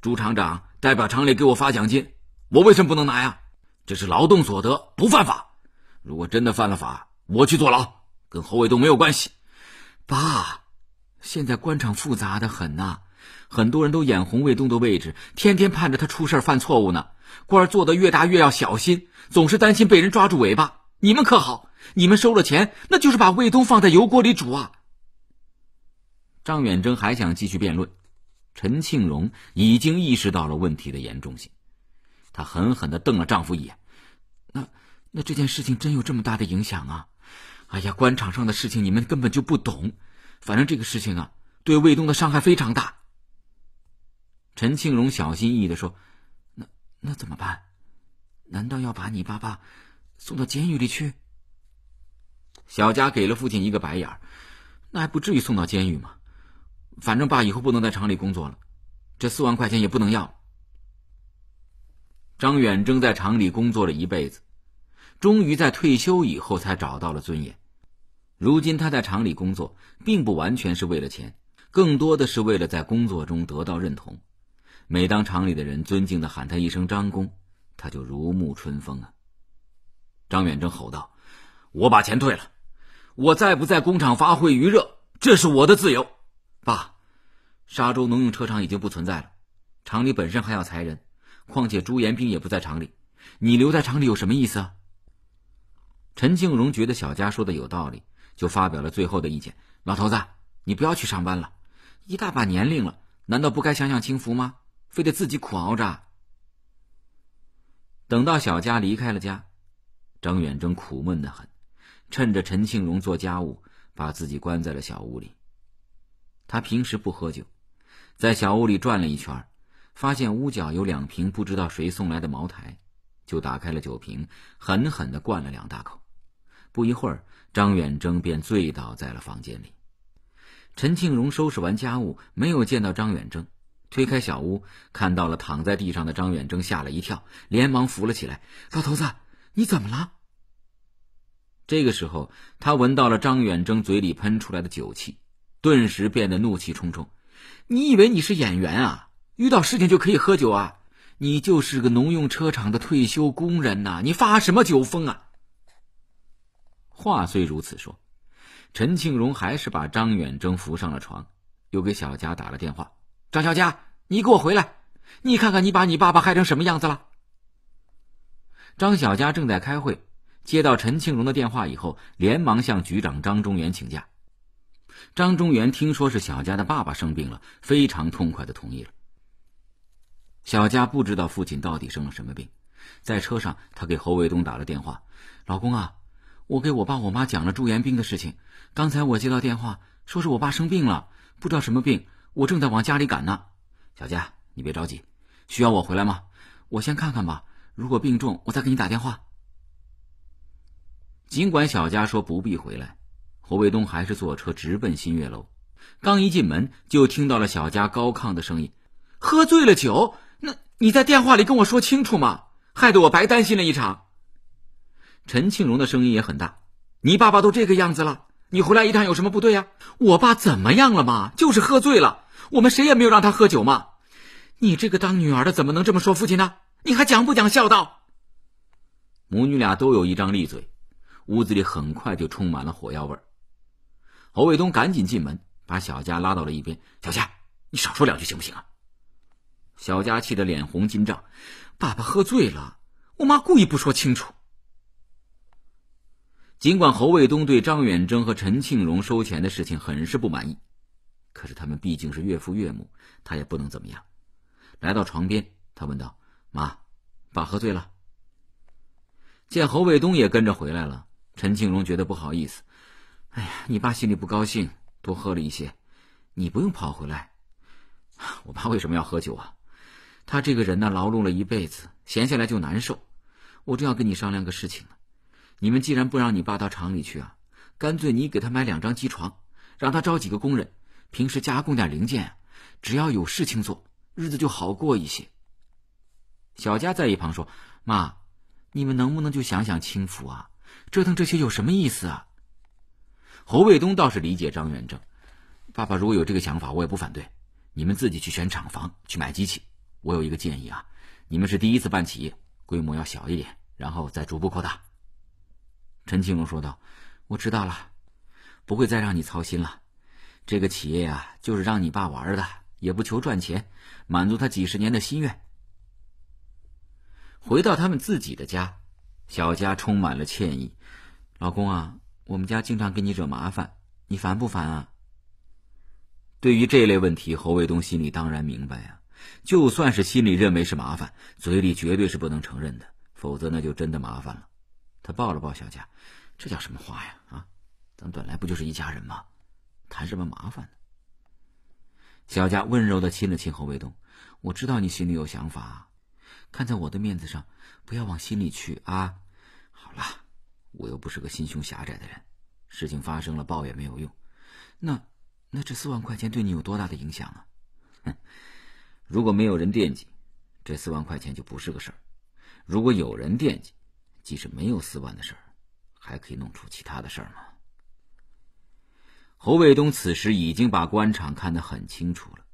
朱厂长代表厂里给我发奖金，我为什么不能拿呀？这是劳动所得，不犯法。如果真的犯了法，我去坐牢，跟侯卫东没有关系。爸，现在官场复杂的很呐，很多人都眼红卫东的位置，天天盼着他出事犯错误呢。”官做的越大，越要小心，总是担心被人抓住尾巴。你们可好？你们收了钱，那就是把卫东放在油锅里煮啊！张远征还想继续辩论，陈庆荣已经意识到了问题的严重性，他狠狠地瞪了丈夫一眼。那，那这件事情真有这么大的影响啊？哎呀，官场上的事情你们根本就不懂，反正这个事情啊，对卫东的伤害非常大。陈庆荣小心翼翼的说。那怎么办？难道要把你爸爸送到监狱里去？小佳给了父亲一个白眼儿，那还不至于送到监狱吗？反正爸以后不能在厂里工作了，这四万块钱也不能要。张远征在厂里工作了一辈子，终于在退休以后才找到了尊严。如今他在厂里工作，并不完全是为了钱，更多的是为了在工作中得到认同。每当厂里的人尊敬的喊他一声“张工”，他就如沐春风啊。张远征吼道：“我把钱退了，我再不在工厂发挥余热，这是我的自由。”爸，沙洲农用车厂已经不存在了，厂里本身还要裁人，况且朱延兵也不在厂里，你留在厂里有什么意思啊？陈庆荣觉得小佳说的有道理，就发表了最后的意见：“老头子，你不要去上班了，一大把年龄了，难道不该享享清福吗？”非得自己苦熬着。等到小佳离开了家，张远征苦闷的很，趁着陈庆荣做家务，把自己关在了小屋里。他平时不喝酒，在小屋里转了一圈，发现屋角有两瓶不知道谁送来的茅台，就打开了酒瓶，狠狠的灌了两大口。不一会儿，张远征便醉倒在了房间里。陈庆荣收拾完家务，没有见到张远征。推开小屋，看到了躺在地上的张远征，吓了一跳，连忙扶了起来。老头子，你怎么了？这个时候，他闻到了张远征嘴里喷出来的酒气，顿时变得怒气冲冲。你以为你是演员啊？遇到事情就可以喝酒啊？你就是个农用车厂的退休工人呐！你发什么酒疯啊？话虽如此说，陈庆荣还是把张远征扶上了床，又给小佳打了电话。张小佳，你给我回来！你看看你把你爸爸害成什么样子了！张小佳正在开会，接到陈庆荣的电话以后，连忙向局长张中原请假。张中原听说是小佳的爸爸生病了，非常痛快的同意了。小佳不知道父亲到底生了什么病，在车上，她给侯卫东打了电话：“老公啊，我给我爸我妈讲了朱颜病的事情。刚才我接到电话，说是我爸生病了，不知道什么病。”我正在往家里赶呢，小佳，你别着急，需要我回来吗？我先看看吧，如果病重，我再给你打电话。尽管小佳说不必回来，侯卫东还是坐车直奔新月楼。刚一进门，就听到了小佳高亢的声音：“喝醉了酒？那你在电话里跟我说清楚嘛，害得我白担心了一场。”陈庆荣的声音也很大：“你爸爸都这个样子了，你回来一趟有什么不对呀？我爸怎么样了嘛？就是喝醉了。”我们谁也没有让他喝酒嘛！你这个当女儿的怎么能这么说父亲呢？你还讲不讲孝道？母女俩都有一张利嘴，屋子里很快就充满了火药味。侯卫东赶紧进门，把小佳拉到了一边：“小佳，你少说两句行不行啊？”小佳气得脸红筋胀：“爸爸喝醉了，我妈故意不说清楚。”尽管侯卫东对张远征和陈庆荣收钱的事情很是不满意。可是他们毕竟是岳父岳母，他也不能怎么样。来到床边，他问道：“妈，爸喝醉了。”见侯卫东也跟着回来了，陈庆荣觉得不好意思。“哎呀，你爸心里不高兴，多喝了一些。你不用跑回来。我爸为什么要喝酒啊？他这个人呢，劳碌了一辈子，闲下来就难受。我正要跟你商量个事情呢。你们既然不让你爸到厂里去啊，干脆你给他买两张机床，让他招几个工人。”平时加工点零件，只要有事情做，日子就好过一些。小佳在一旁说：“妈，你们能不能就想想清福啊？折腾这些有什么意思啊？”侯卫东倒是理解张元正：“爸爸如果有这个想法，我也不反对。你们自己去选厂房，去买机器。我有一个建议啊，你们是第一次办企业，规模要小一点，然后再逐步扩大。”陈庆荣说道：“我知道了，不会再让你操心了。”这个企业呀，就是让你爸玩的，也不求赚钱，满足他几十年的心愿。回到他们自己的家，小佳充满了歉意：“老公啊，我们家经常给你惹麻烦，你烦不烦啊？”对于这类问题，侯卫东心里当然明白呀，就算是心里认为是麻烦，嘴里绝对是不能承认的，否则那就真的麻烦了。他抱了抱小佳：“这叫什么话呀？啊，咱们本来不就是一家人吗？”谈什么麻烦呢？小佳温柔的亲了亲侯卫东，我知道你心里有想法，看在我的面子上，不要往心里去啊。好了，我又不是个心胸狭窄的人，事情发生了，抱怨没有用。那，那这四万块钱对你有多大的影响啊？如果没有人惦记，这四万块钱就不是个事儿。如果有人惦记，即使没有四万的事儿，还可以弄出其他的事儿吗？侯卫东此时已经把官场看得很清楚了，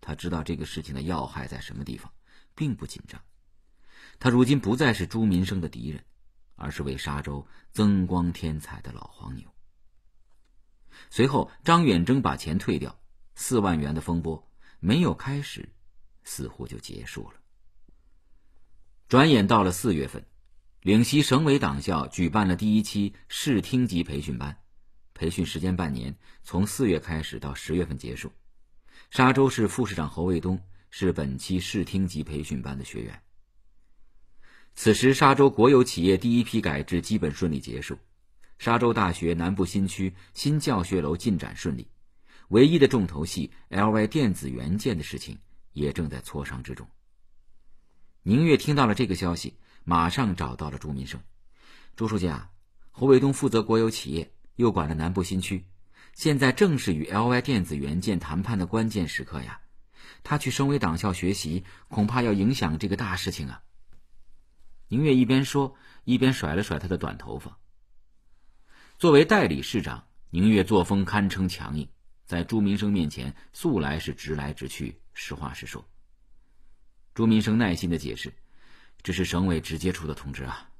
他知道这个事情的要害在什么地方，并不紧张。他如今不再是朱民生的敌人，而是为沙州增光添彩的老黄牛。随后，张远征把钱退掉，四万元的风波没有开始，似乎就结束了。转眼到了四月份，岭西省委党校举办了第一期市厅级培训班。培训时间半年，从四月开始到十月份结束。沙州市副市长侯卫东是本期试听级培训班的学员。此时，沙州国有企业第一批改制基本顺利结束。沙州大学南部新区新教学楼进展顺利，唯一的重头戏 LY 电子元件的事情也正在磋商之中。宁月听到了这个消息，马上找到了朱民生。朱书记啊，侯卫东负责国有企业。又管了南部新区，现在正是与 LY 电子元件谈判的关键时刻呀！他去省委党校学习，恐怕要影响这个大事情啊！宁月一边说，一边甩了甩他的短头发。作为代理市长，宁月作风堪称强硬，在朱民生面前，素来是直来直去，实话实说。朱民生耐心的解释：“这是省委直接出的通知啊，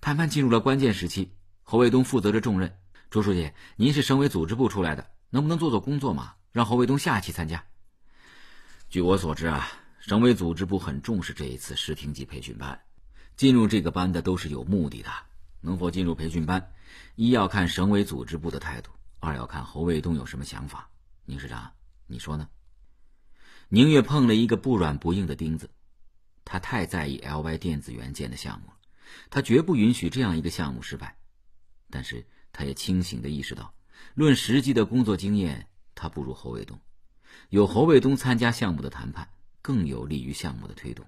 谈判进入了关键时期，侯卫东负责着重任。”朱书记，您是省委组织部出来的，能不能做做工作嘛？让侯卫东下一期参加。据我所知啊，省委组织部很重视这一次市听级培训班，进入这个班的都是有目的的。能否进入培训班，一要看省委组织部的态度，二要看侯卫东有什么想法。宁市长，你说呢？宁月碰了一个不软不硬的钉子，他太在意 LY 电子元件的项目了，他绝不允许这样一个项目失败。但是。他也清醒的意识到，论实际的工作经验，他不如侯卫东。有侯卫东参加项目的谈判，更有利于项目的推动。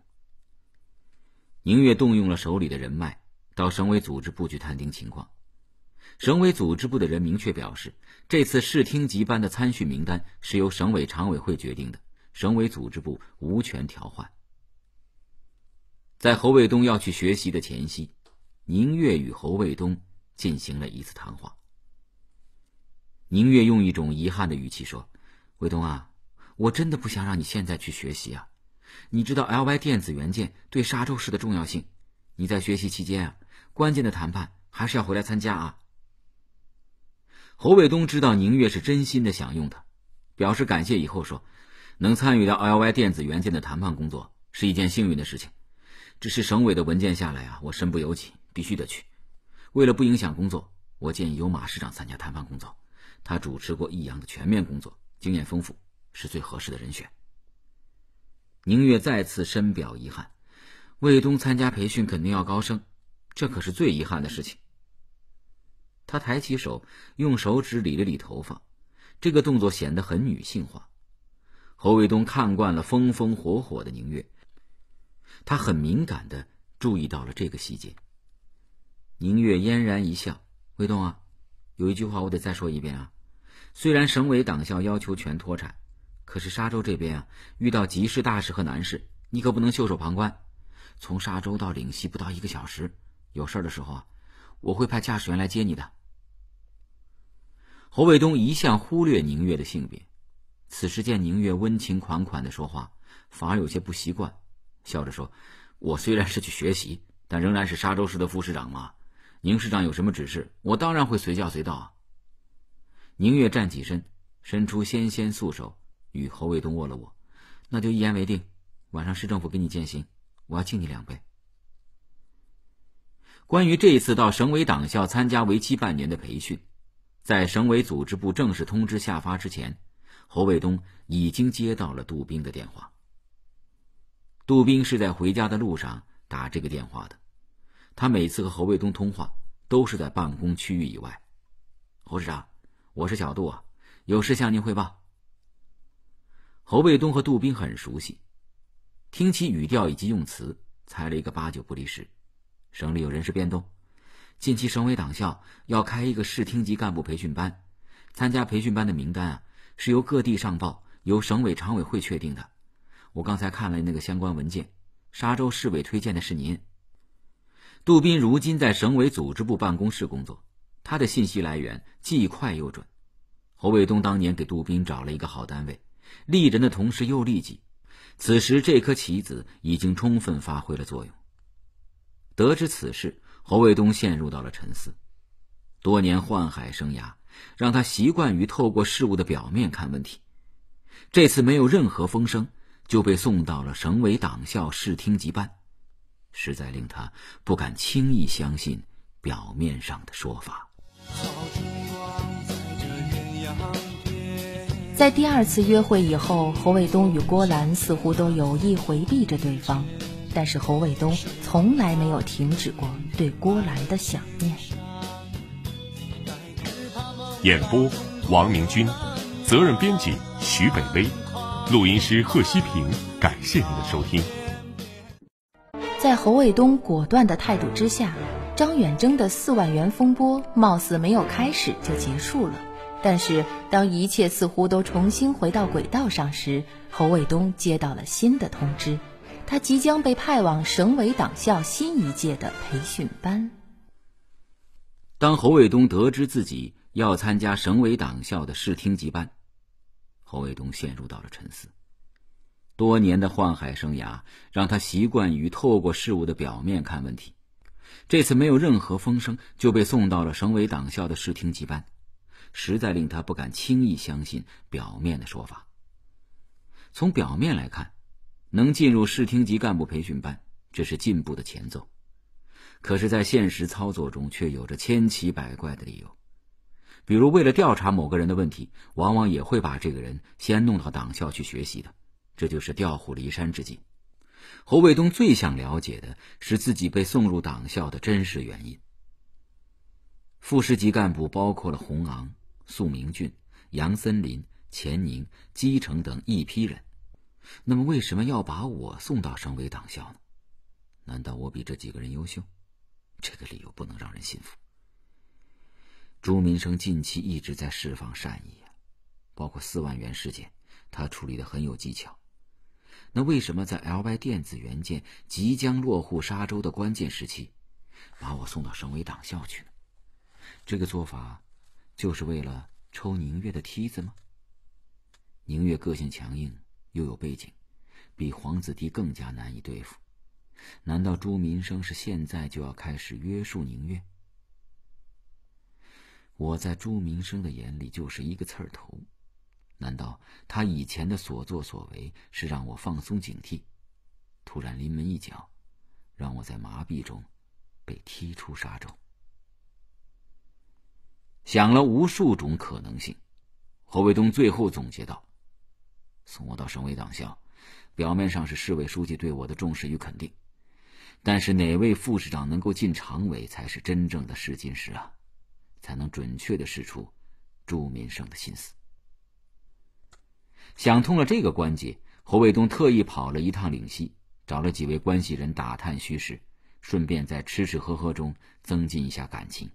宁月动用了手里的人脉，到省委组织部去探听情况。省委组织部的人明确表示，这次市厅级班的参训名单是由省委常委会决定的，省委组织部无权调换。在侯卫东要去学习的前夕，宁月与侯卫东。进行了一次谈话，宁月用一种遗憾的语气说：“伟东啊，我真的不想让你现在去学习啊。你知道 LY 电子元件对沙洲市的重要性，你在学习期间啊，关键的谈判还是要回来参加啊。”侯卫东知道宁月是真心的想用他，表示感谢以后说：“能参与到 LY 电子元件的谈判工作是一件幸运的事情，只是省委的文件下来啊，我身不由己，必须得去。”为了不影响工作，我建议由马市长参加谈判工作。他主持过益阳的全面工作，经验丰富，是最合适的人选。宁月再次深表遗憾，卫东参加培训肯定要高升，这可是最遗憾的事情。他抬起手，用手指理了理头发，这个动作显得很女性化。侯卫东看惯了风风火火的宁月，他很敏感的注意到了这个细节。宁月嫣然一笑，卫东啊，有一句话我得再说一遍啊。虽然省委党校要求全脱产，可是沙州这边啊，遇到急事大事和难事，你可不能袖手旁观。从沙州到岭西不到一个小时，有事儿的时候啊，我会派驾驶员来接你的。侯卫东一向忽略宁月的性别，此时见宁月温情款款的说话，反而有些不习惯，笑着说：“我虽然是去学习，但仍然是沙州市的副市长嘛。”宁市长有什么指示？我当然会随叫随到。啊。宁月站起身，伸出纤纤素手，与侯卫东握了握。那就一言为定，晚上市政府给你饯行，我要敬你两杯。关于这一次到省委党校参加为期半年的培训，在省委组织部正式通知下发之前，侯卫东已经接到了杜冰的电话。杜冰是在回家的路上打这个电话的。他每次和侯卫东通话都是在办公区域以外。侯市长，我是小杜啊，有事向您汇报。侯卫东和杜斌很熟悉，听其语调以及用词，猜了一个八九不离十。省里有人事变动，近期省委党校要开一个市厅级干部培训班，参加培训班的名单啊是由各地上报，由省委常委会确定的。我刚才看了那个相关文件，沙州市委推荐的是您。杜斌如今在省委组织部办公室工作，他的信息来源既快又准。侯卫东当年给杜斌找了一个好单位，利人的同时又利己。此时这颗棋子已经充分发挥了作用。得知此事，侯卫东陷入到了沉思。多年宦海生涯，让他习惯于透过事物的表面看问题。这次没有任何风声，就被送到了省委党校视听级班。实在令他不敢轻易相信表面上的说法。在第二次约会以后，侯卫东与郭兰似乎都有意回避着对方，但是侯卫东从来没有停止过对郭兰的想念。演播：王明军，责任编辑：徐北薇，录音师：贺希平。感谢您的收听。在侯卫东果断的态度之下，张远征的四万元风波貌似没有开始就结束了。但是，当一切似乎都重新回到轨道上时，侯卫东接到了新的通知，他即将被派往省委党校新一届的培训班。当侯卫东得知自己要参加省委党校的试听级班，侯卫东陷入到了沉思。多年的宦海生涯让他习惯于透过事物的表面看问题。这次没有任何风声就被送到了省委党校的视听级班，实在令他不敢轻易相信表面的说法。从表面来看，能进入视听级干部培训班，这是进步的前奏。可是，在现实操作中，却有着千奇百怪的理由。比如，为了调查某个人的问题，往往也会把这个人先弄到党校去学习的。这就是调虎离山之计。侯卫东最想了解的是自己被送入党校的真实原因。副市级干部包括了洪昂、粟明俊、杨森林、钱宁、姬成等一批人。那么为什么要把我送到省委党校呢？难道我比这几个人优秀？这个理由不能让人信服。朱民生近期一直在释放善意，包括四万元事件，他处理的很有技巧。那为什么在 LY 电子元件即将落户沙洲的关键时期，把我送到省委党校去呢？这个做法，就是为了抽宁月的梯子吗？宁月个性强硬，又有背景，比黄子弟更加难以对付。难道朱民生是现在就要开始约束宁月？我在朱民生的眼里就是一个刺儿头。难道他以前的所作所为是让我放松警惕？突然临门一脚，让我在麻痹中被踢出沙洲。想了无数种可能性，侯卫东最后总结道：“送我到省委党校，表面上是市委书记对我的重视与肯定，但是哪位副市长能够进常委，才是真正的试金石啊！才能准确的试出朱民胜的心思。”想通了这个关节，侯卫东特意跑了一趟岭西，找了几位关系人打探虚实，顺便在吃吃喝喝中增进一下感情。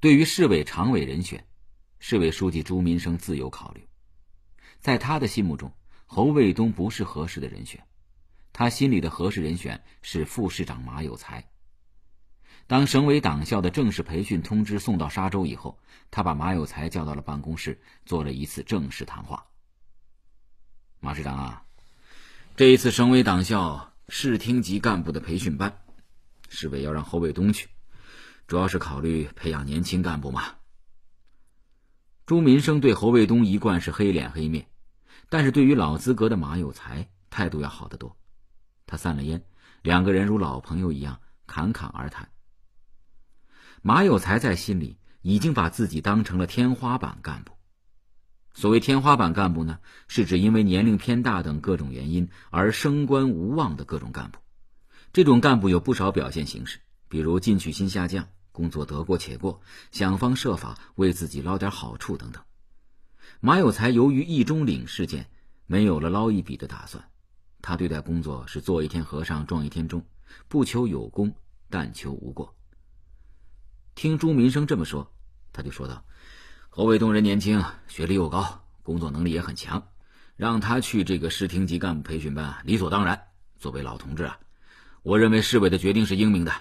对于市委常委人选，市委书记朱民生自有考虑，在他的心目中，侯卫东不是合适的人选，他心里的合适人选是副市长马有才。当省委党校的正式培训通知送到沙州以后，他把马有才叫到了办公室，做了一次正式谈话。马市长啊，这一次省委党校市厅级干部的培训班，市委要让侯卫东去，主要是考虑培养年轻干部嘛。朱民生对侯卫东一贯是黑脸黑面，但是对于老资格的马有才，态度要好得多。他散了烟，两个人如老朋友一样侃侃而谈。马有才在心里已经把自己当成了天花板干部。所谓天花板干部呢，是指因为年龄偏大等各种原因而升官无望的各种干部。这种干部有不少表现形式，比如进取心下降，工作得过且过，想方设法为自己捞点好处等等。马有才由于易中领事件没有了捞一笔的打算，他对待工作是做一天和尚撞一天钟，不求有功，但求无过。听朱民生这么说，他就说道：“侯卫东人年轻，学历又高，工作能力也很强，让他去这个市厅级干部培训班，理所当然。作为老同志啊，我认为市委的决定是英明的。”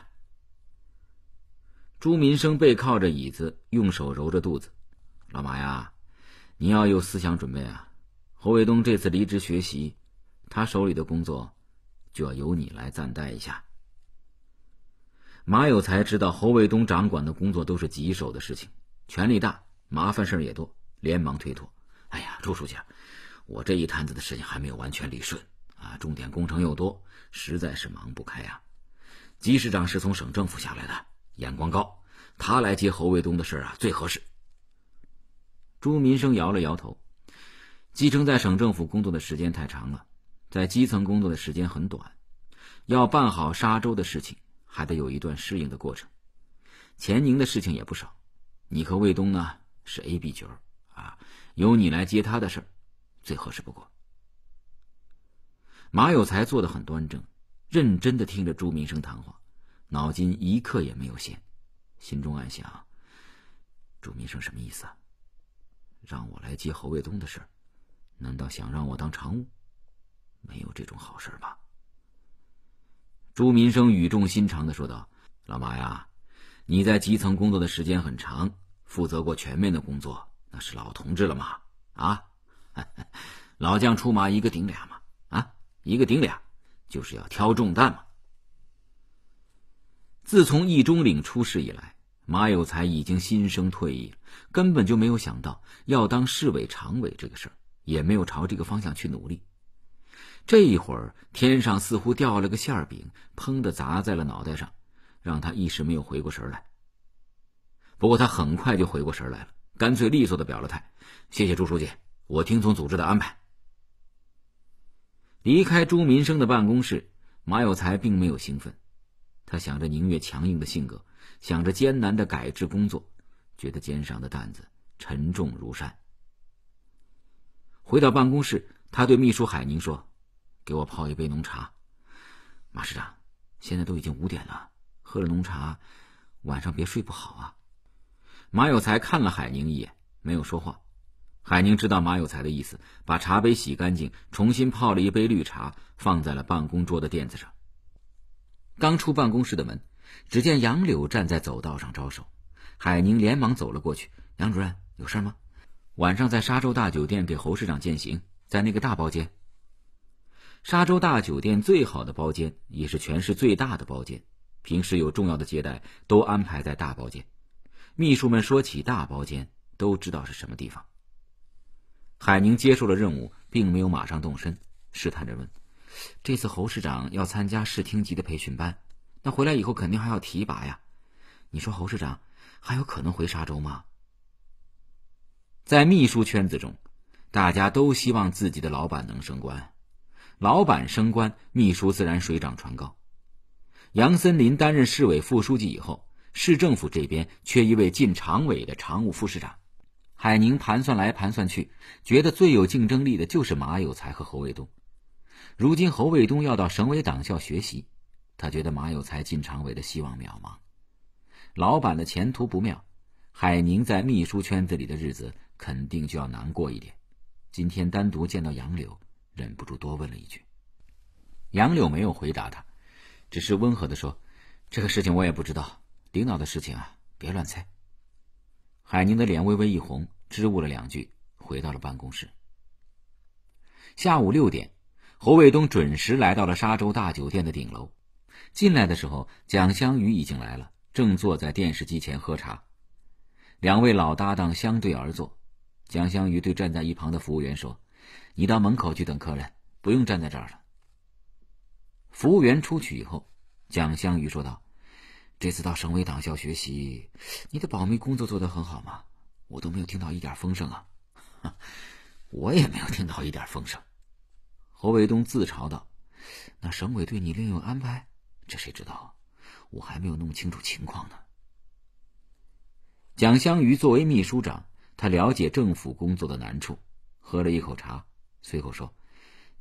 朱民生背靠着椅子，用手揉着肚子：“老马呀，你要有思想准备啊！侯卫东这次离职学习，他手里的工作就要由你来暂代一下。”马有才知道侯卫东掌管的工作都是棘手的事情，权力大，麻烦事儿也多，连忙推脱。哎呀，朱书记，我这一摊子的事情还没有完全理顺啊，重点工程又多，实在是忙不开呀。姬市长是从省政府下来的，眼光高，他来接侯卫东的事儿啊最合适。朱民生摇了摇头，基层在省政府工作的时间太长了，在基层工作的时间很短，要办好沙洲的事情。还得有一段适应的过程。钱宁的事情也不少，你和卫东呢是 A、B 角啊，由你来接他的事儿，最合适不过。马有才坐得很端正，认真的听着朱明生谈话，脑筋一刻也没有闲，心中暗想：朱明生什么意思啊？让我来接侯卫东的事儿，难道想让我当常务？没有这种好事吧。朱民生语重心长的说道：“老马呀，你在基层工作的时间很长，负责过全面的工作，那是老同志了嘛啊？<laughs> 老将出马，一个顶俩嘛啊，一个顶俩，就是要挑重担嘛。自从易中岭出事以来，马有才已经心生退意，根本就没有想到要当市委常委这个事儿，也没有朝这个方向去努力。”这一会儿，天上似乎掉了个馅饼，砰的砸在了脑袋上，让他一时没有回过神来。不过他很快就回过神来了，干脆利索的表了态：“谢谢朱书记，我听从组织的安排。”离开朱民生的办公室，马有才并没有兴奋，他想着宁越强硬的性格，想着艰难的改制工作，觉得肩上的担子沉重如山。回到办公室，他对秘书海宁说。给我泡一杯浓茶，马市长，现在都已经五点了，喝了浓茶，晚上别睡不好啊。马有才看了海宁一眼，没有说话。海宁知道马有才的意思，把茶杯洗干净，重新泡了一杯绿茶，放在了办公桌的垫子上。刚出办公室的门，只见杨柳站在走道上招手，海宁连忙走了过去。杨主任有事吗？晚上在沙洲大酒店给侯市长践行，在那个大包间。沙洲大酒店最好的包间，也是全市最大的包间。平时有重要的接待，都安排在大包间。秘书们说起大包间，都知道是什么地方。海宁接受了任务，并没有马上动身，试探着问：“这次侯市长要参加市厅级的培训班，那回来以后肯定还要提拔呀。你说侯市长还有可能回沙洲吗？”在秘书圈子中，大家都希望自己的老板能升官。老板升官，秘书自然水涨船高。杨森林担任市委副书记以后，市政府这边缺一位进常委的常务副市长。海宁盘算来盘算去，觉得最有竞争力的就是马有才和侯卫东。如今侯卫东要到省委党校学习，他觉得马有才进常委的希望渺茫。老板的前途不妙，海宁在秘书圈子里的日子肯定就要难过一点。今天单独见到杨柳。忍不住多问了一句，杨柳没有回答他，只是温和的说：“这个事情我也不知道，领导的事情啊，别乱猜。”海宁的脸微微一红，支吾了两句，回到了办公室。下午六点，侯卫东准时来到了沙洲大酒店的顶楼。进来的时候，蒋香鱼已经来了，正坐在电视机前喝茶。两位老搭档相对而坐，蒋香鱼对站在一旁的服务员说。你到门口去等客人，不用站在这儿了。服务员出去以后，蒋湘瑜说道：“这次到省委党校学习，你的保密工作做得很好嘛，我都没有听到一点风声啊。<laughs> ”“我也没有听到一点风声。”侯卫东自嘲道：“那省委对你另有安排？这谁知道？我还没有弄清楚情况呢。”蒋湘瑜作为秘书长，他了解政府工作的难处，喝了一口茶。随口说：“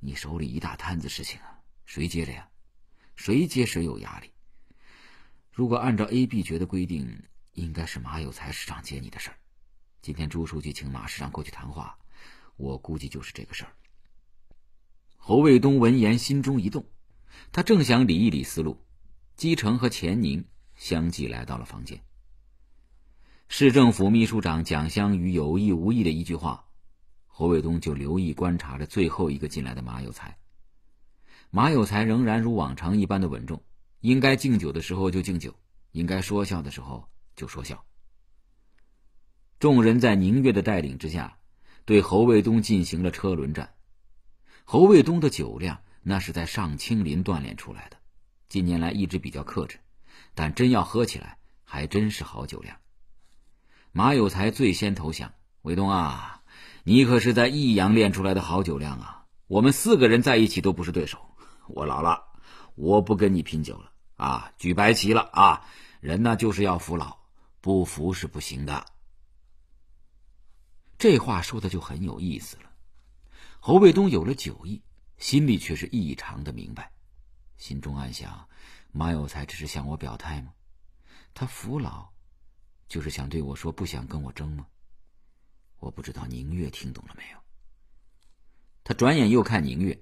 你手里一大摊子事情啊，谁接着呀？谁接谁有压力。如果按照 A、B 局的规定，应该是马有才市长接你的事儿。今天朱书记请马市长过去谈话，我估计就是这个事儿。”侯卫东闻言心中一动，他正想理一理思路，姬成和钱宁相继来到了房间。市政府秘书长蒋湘雨有意无意的一句话。侯卫东就留意观察着最后一个进来的马有才。马有才仍然如往常一般的稳重，应该敬酒的时候就敬酒，应该说笑的时候就说笑。众人在宁月的带领之下，对侯卫东进行了车轮战。侯卫东的酒量那是在上青林锻炼出来的，近年来一直比较克制，但真要喝起来还真是好酒量。马有才最先投降，卫东啊。你可是在益阳练出来的好酒量啊！我们四个人在一起都不是对手。<laughs> 我老了，我不跟你拼酒了啊！举白旗了啊！人呢就是要服老，不服是不行的。这话说的就很有意思了。侯卫东有了酒意，心里却是异常的明白，心中暗想：马有才这是向我表态吗？他服老，就是想对我说不想跟我争吗？我不知道宁月听懂了没有。他转眼又看宁月，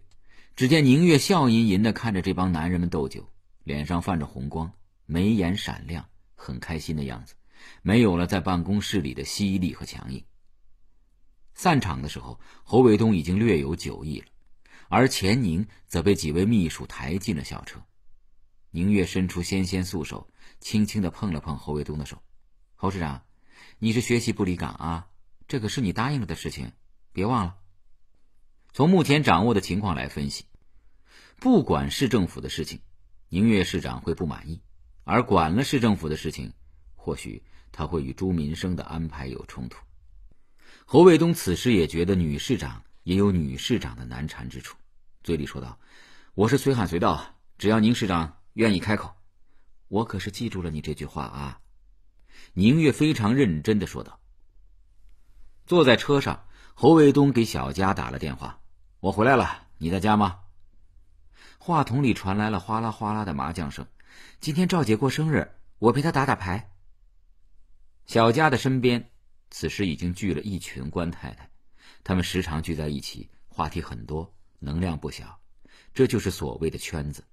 只见宁月笑吟吟的看着这帮男人们斗酒，脸上泛着红光，眉眼闪亮，很开心的样子，没有了在办公室里的犀利和强硬。散场的时候，侯卫东已经略有酒意了，而钱宁则被几位秘书抬进了校车。宁月伸出纤纤素手，轻轻的碰了碰侯卫东的手：“侯市长，你是学习不离岗啊。”这可是你答应了的事情，别忘了。从目前掌握的情况来分析，不管市政府的事情，宁月市长会不满意；而管了市政府的事情，或许他会与朱民生的安排有冲突。侯卫东此时也觉得女市长也有女市长的难缠之处，嘴里说道：“我是随喊随到，只要宁市长愿意开口，我可是记住了你这句话啊。”宁月非常认真的说道。坐在车上，侯卫东给小佳打了电话：“我回来了，你在家吗？”话筒里传来了哗啦哗啦的麻将声。今天赵姐过生日，我陪她打打牌。小佳的身边，此时已经聚了一群官太太。她们时常聚在一起，话题很多，能量不小。这就是所谓的圈子。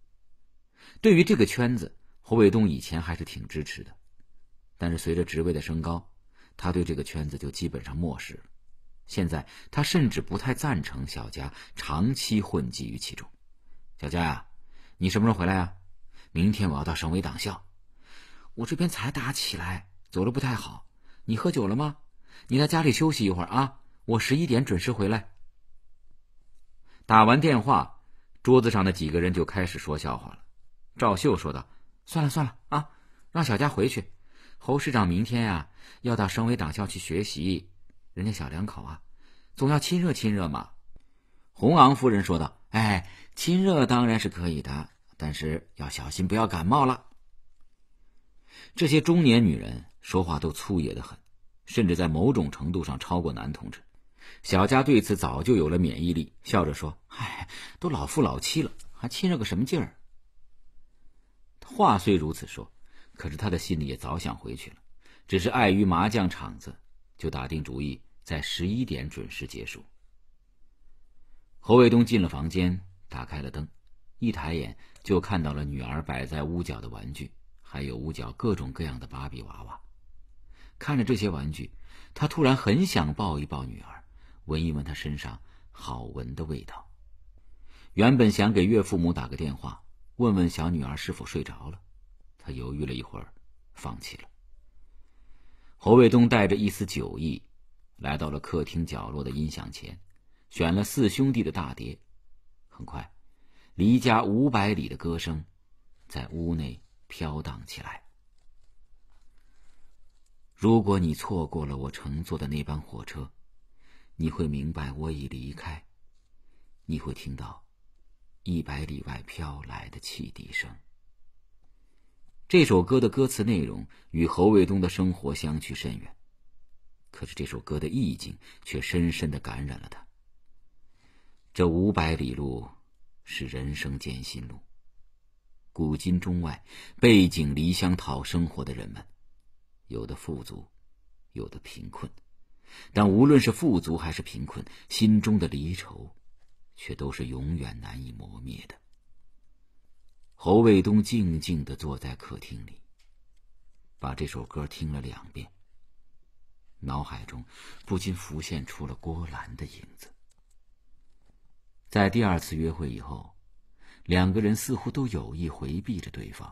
对于这个圈子，侯卫东以前还是挺支持的，但是随着职位的升高。他对这个圈子就基本上漠视，了。现在他甚至不太赞成小佳长期混迹于其中。小佳呀，你什么时候回来呀？明天我要到省委党校，我这边才打起来，走了不太好。你喝酒了吗？你在家里休息一会儿啊，我十一点准时回来。打完电话，桌子上的几个人就开始说笑话了。赵秀说道：“算了算了啊，让小佳回去。”侯市长明天呀要到省委党校去学习，人家小两口啊，总要亲热亲热嘛。红昂夫人说道：“哎，亲热当然是可以的，但是要小心不要感冒了。”这些中年女人说话都粗野的很，甚至在某种程度上超过男同志。小佳对此早就有了免疫力，笑着说：“哎，都老夫老妻了，还亲热个什么劲儿？”话虽如此说。可是他的心里也早想回去了，只是碍于麻将场子，就打定主意在十一点准时结束。侯卫东进了房间，打开了灯，一抬眼就看到了女儿摆在屋角的玩具，还有屋角各种各样的芭比娃娃。看着这些玩具，他突然很想抱一抱女儿，闻一闻她身上好闻的味道。原本想给岳父母打个电话，问问小女儿是否睡着了。他犹豫了一会儿，放弃了。侯卫东带着一丝酒意，来到了客厅角落的音响前，选了四兄弟的大碟。很快，离家五百里的歌声，在屋内飘荡起来。如果你错过了我乘坐的那班火车，你会明白我已离开。你会听到，一百里外飘来的汽笛声。这首歌的歌词内容与侯卫东的生活相去甚远，可是这首歌的意境却深深的感染了他。这五百里路，是人生艰辛路。古今中外，背井离乡讨生活的人们，有的富足，有的贫困，但无论是富足还是贫困，心中的离愁，却都是永远难以磨灭的。侯卫东静静的坐在客厅里，把这首歌听了两遍。脑海中不禁浮现出了郭兰的影子。在第二次约会以后，两个人似乎都有意回避着对方。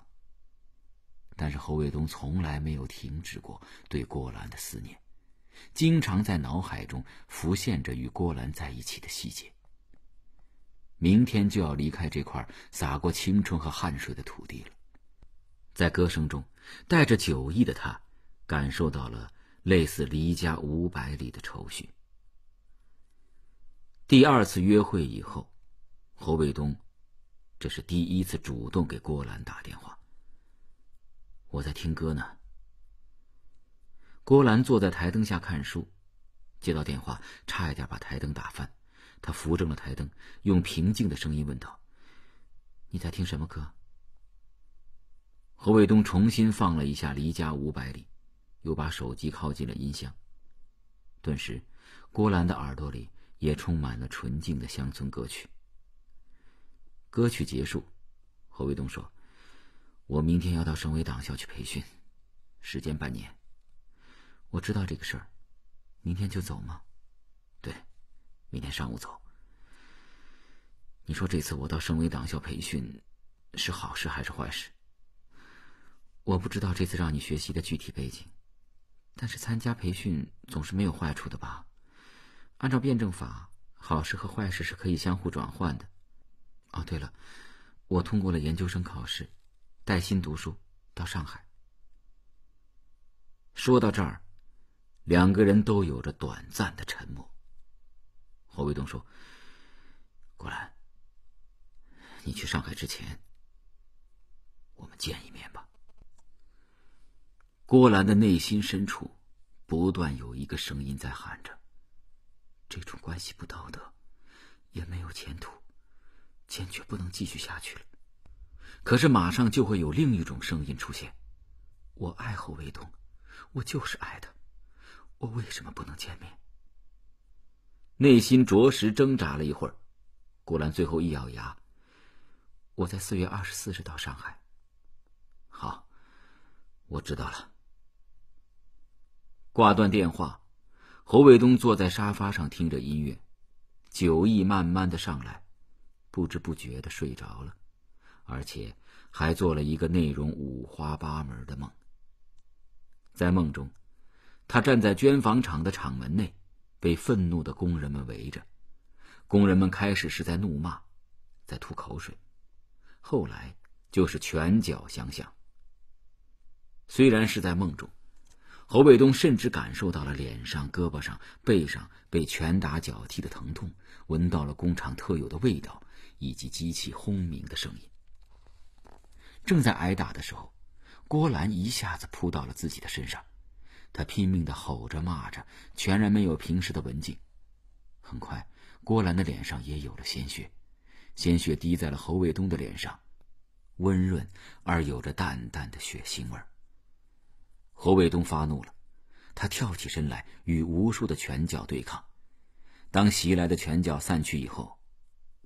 但是侯卫东从来没有停止过对郭兰的思念，经常在脑海中浮现着与郭兰在一起的细节。明天就要离开这块洒过青春和汗水的土地了，在歌声中带着酒意的他，感受到了类似离家五百里的愁绪。第二次约会以后，侯卫东这是第一次主动给郭兰打电话。我在听歌呢。郭兰坐在台灯下看书，接到电话，差一点把台灯打翻。他扶正了台灯，用平静的声音问道：“你在听什么歌？”何卫东重新放了一下《离家五百里》，又把手机靠近了音箱。顿时，郭兰的耳朵里也充满了纯净的乡村歌曲。歌曲结束，何卫东说：“我明天要到省委党校去培训，时间半年。我知道这个事儿，明天就走吗？”明天上午走。你说这次我到省委党校培训，是好事还是坏事？我不知道这次让你学习的具体背景，但是参加培训总是没有坏处的吧？按照辩证法，好事和坏事是可以相互转换的。哦，对了，我通过了研究生考试，带薪读书到上海。说到这儿，两个人都有着短暂的沉默。侯卫东说：“郭兰，你去上海之前，我们见一面吧。”郭兰的内心深处不断有一个声音在喊着：“这种关系不道德，也没有前途，坚决不能继续下去了。”可是马上就会有另一种声音出现：“我爱侯卫东，我就是爱他，我为什么不能见面？”内心着实挣扎了一会儿，古兰最后一咬牙：“我在四月二十四日到上海。”好，我知道了。挂断电话，侯卫东坐在沙发上听着音乐，酒意慢慢的上来，不知不觉的睡着了，而且还做了一个内容五花八门的梦。在梦中，他站在捐房厂的厂门内。被愤怒的工人们围着，工人们开始是在怒骂，在吐口水，后来就是拳脚相向。虽然是在梦中，侯卫东甚至感受到了脸上、胳膊上、背上被拳打脚踢的疼痛，闻到了工厂特有的味道以及机器轰鸣的声音。正在挨打的时候，郭兰一下子扑到了自己的身上。他拼命的吼着骂着，全然没有平时的文静。很快，郭兰的脸上也有了鲜血，鲜血滴在了侯卫东的脸上，温润而有着淡淡的血腥味。侯卫东发怒了，他跳起身来，与无数的拳脚对抗。当袭来的拳脚散去以后，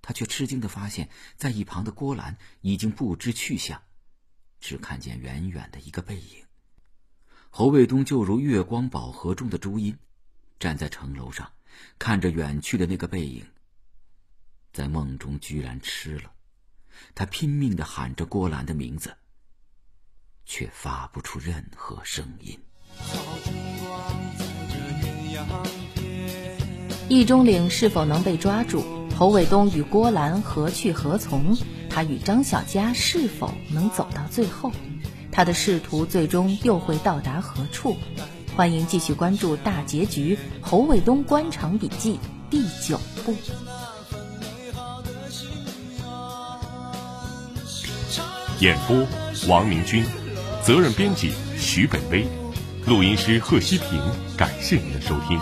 他却吃惊的发现，在一旁的郭兰已经不知去向，只看见远远的一个背影。侯卫东就如月光宝盒中的朱茵，站在城楼上，看着远去的那个背影。在梦中，居然吃了，他拼命的喊着郭兰的名字，却发不出任何声音。易中岭是否能被抓住？侯卫东与郭兰何去何从？他与张小佳是否能走到最后？他的仕途最终又会到达何处？欢迎继续关注大结局《侯卫东官场笔记》第九部。演播：王明军，责任编辑徐本威，录音师贺希平。感谢您的收听。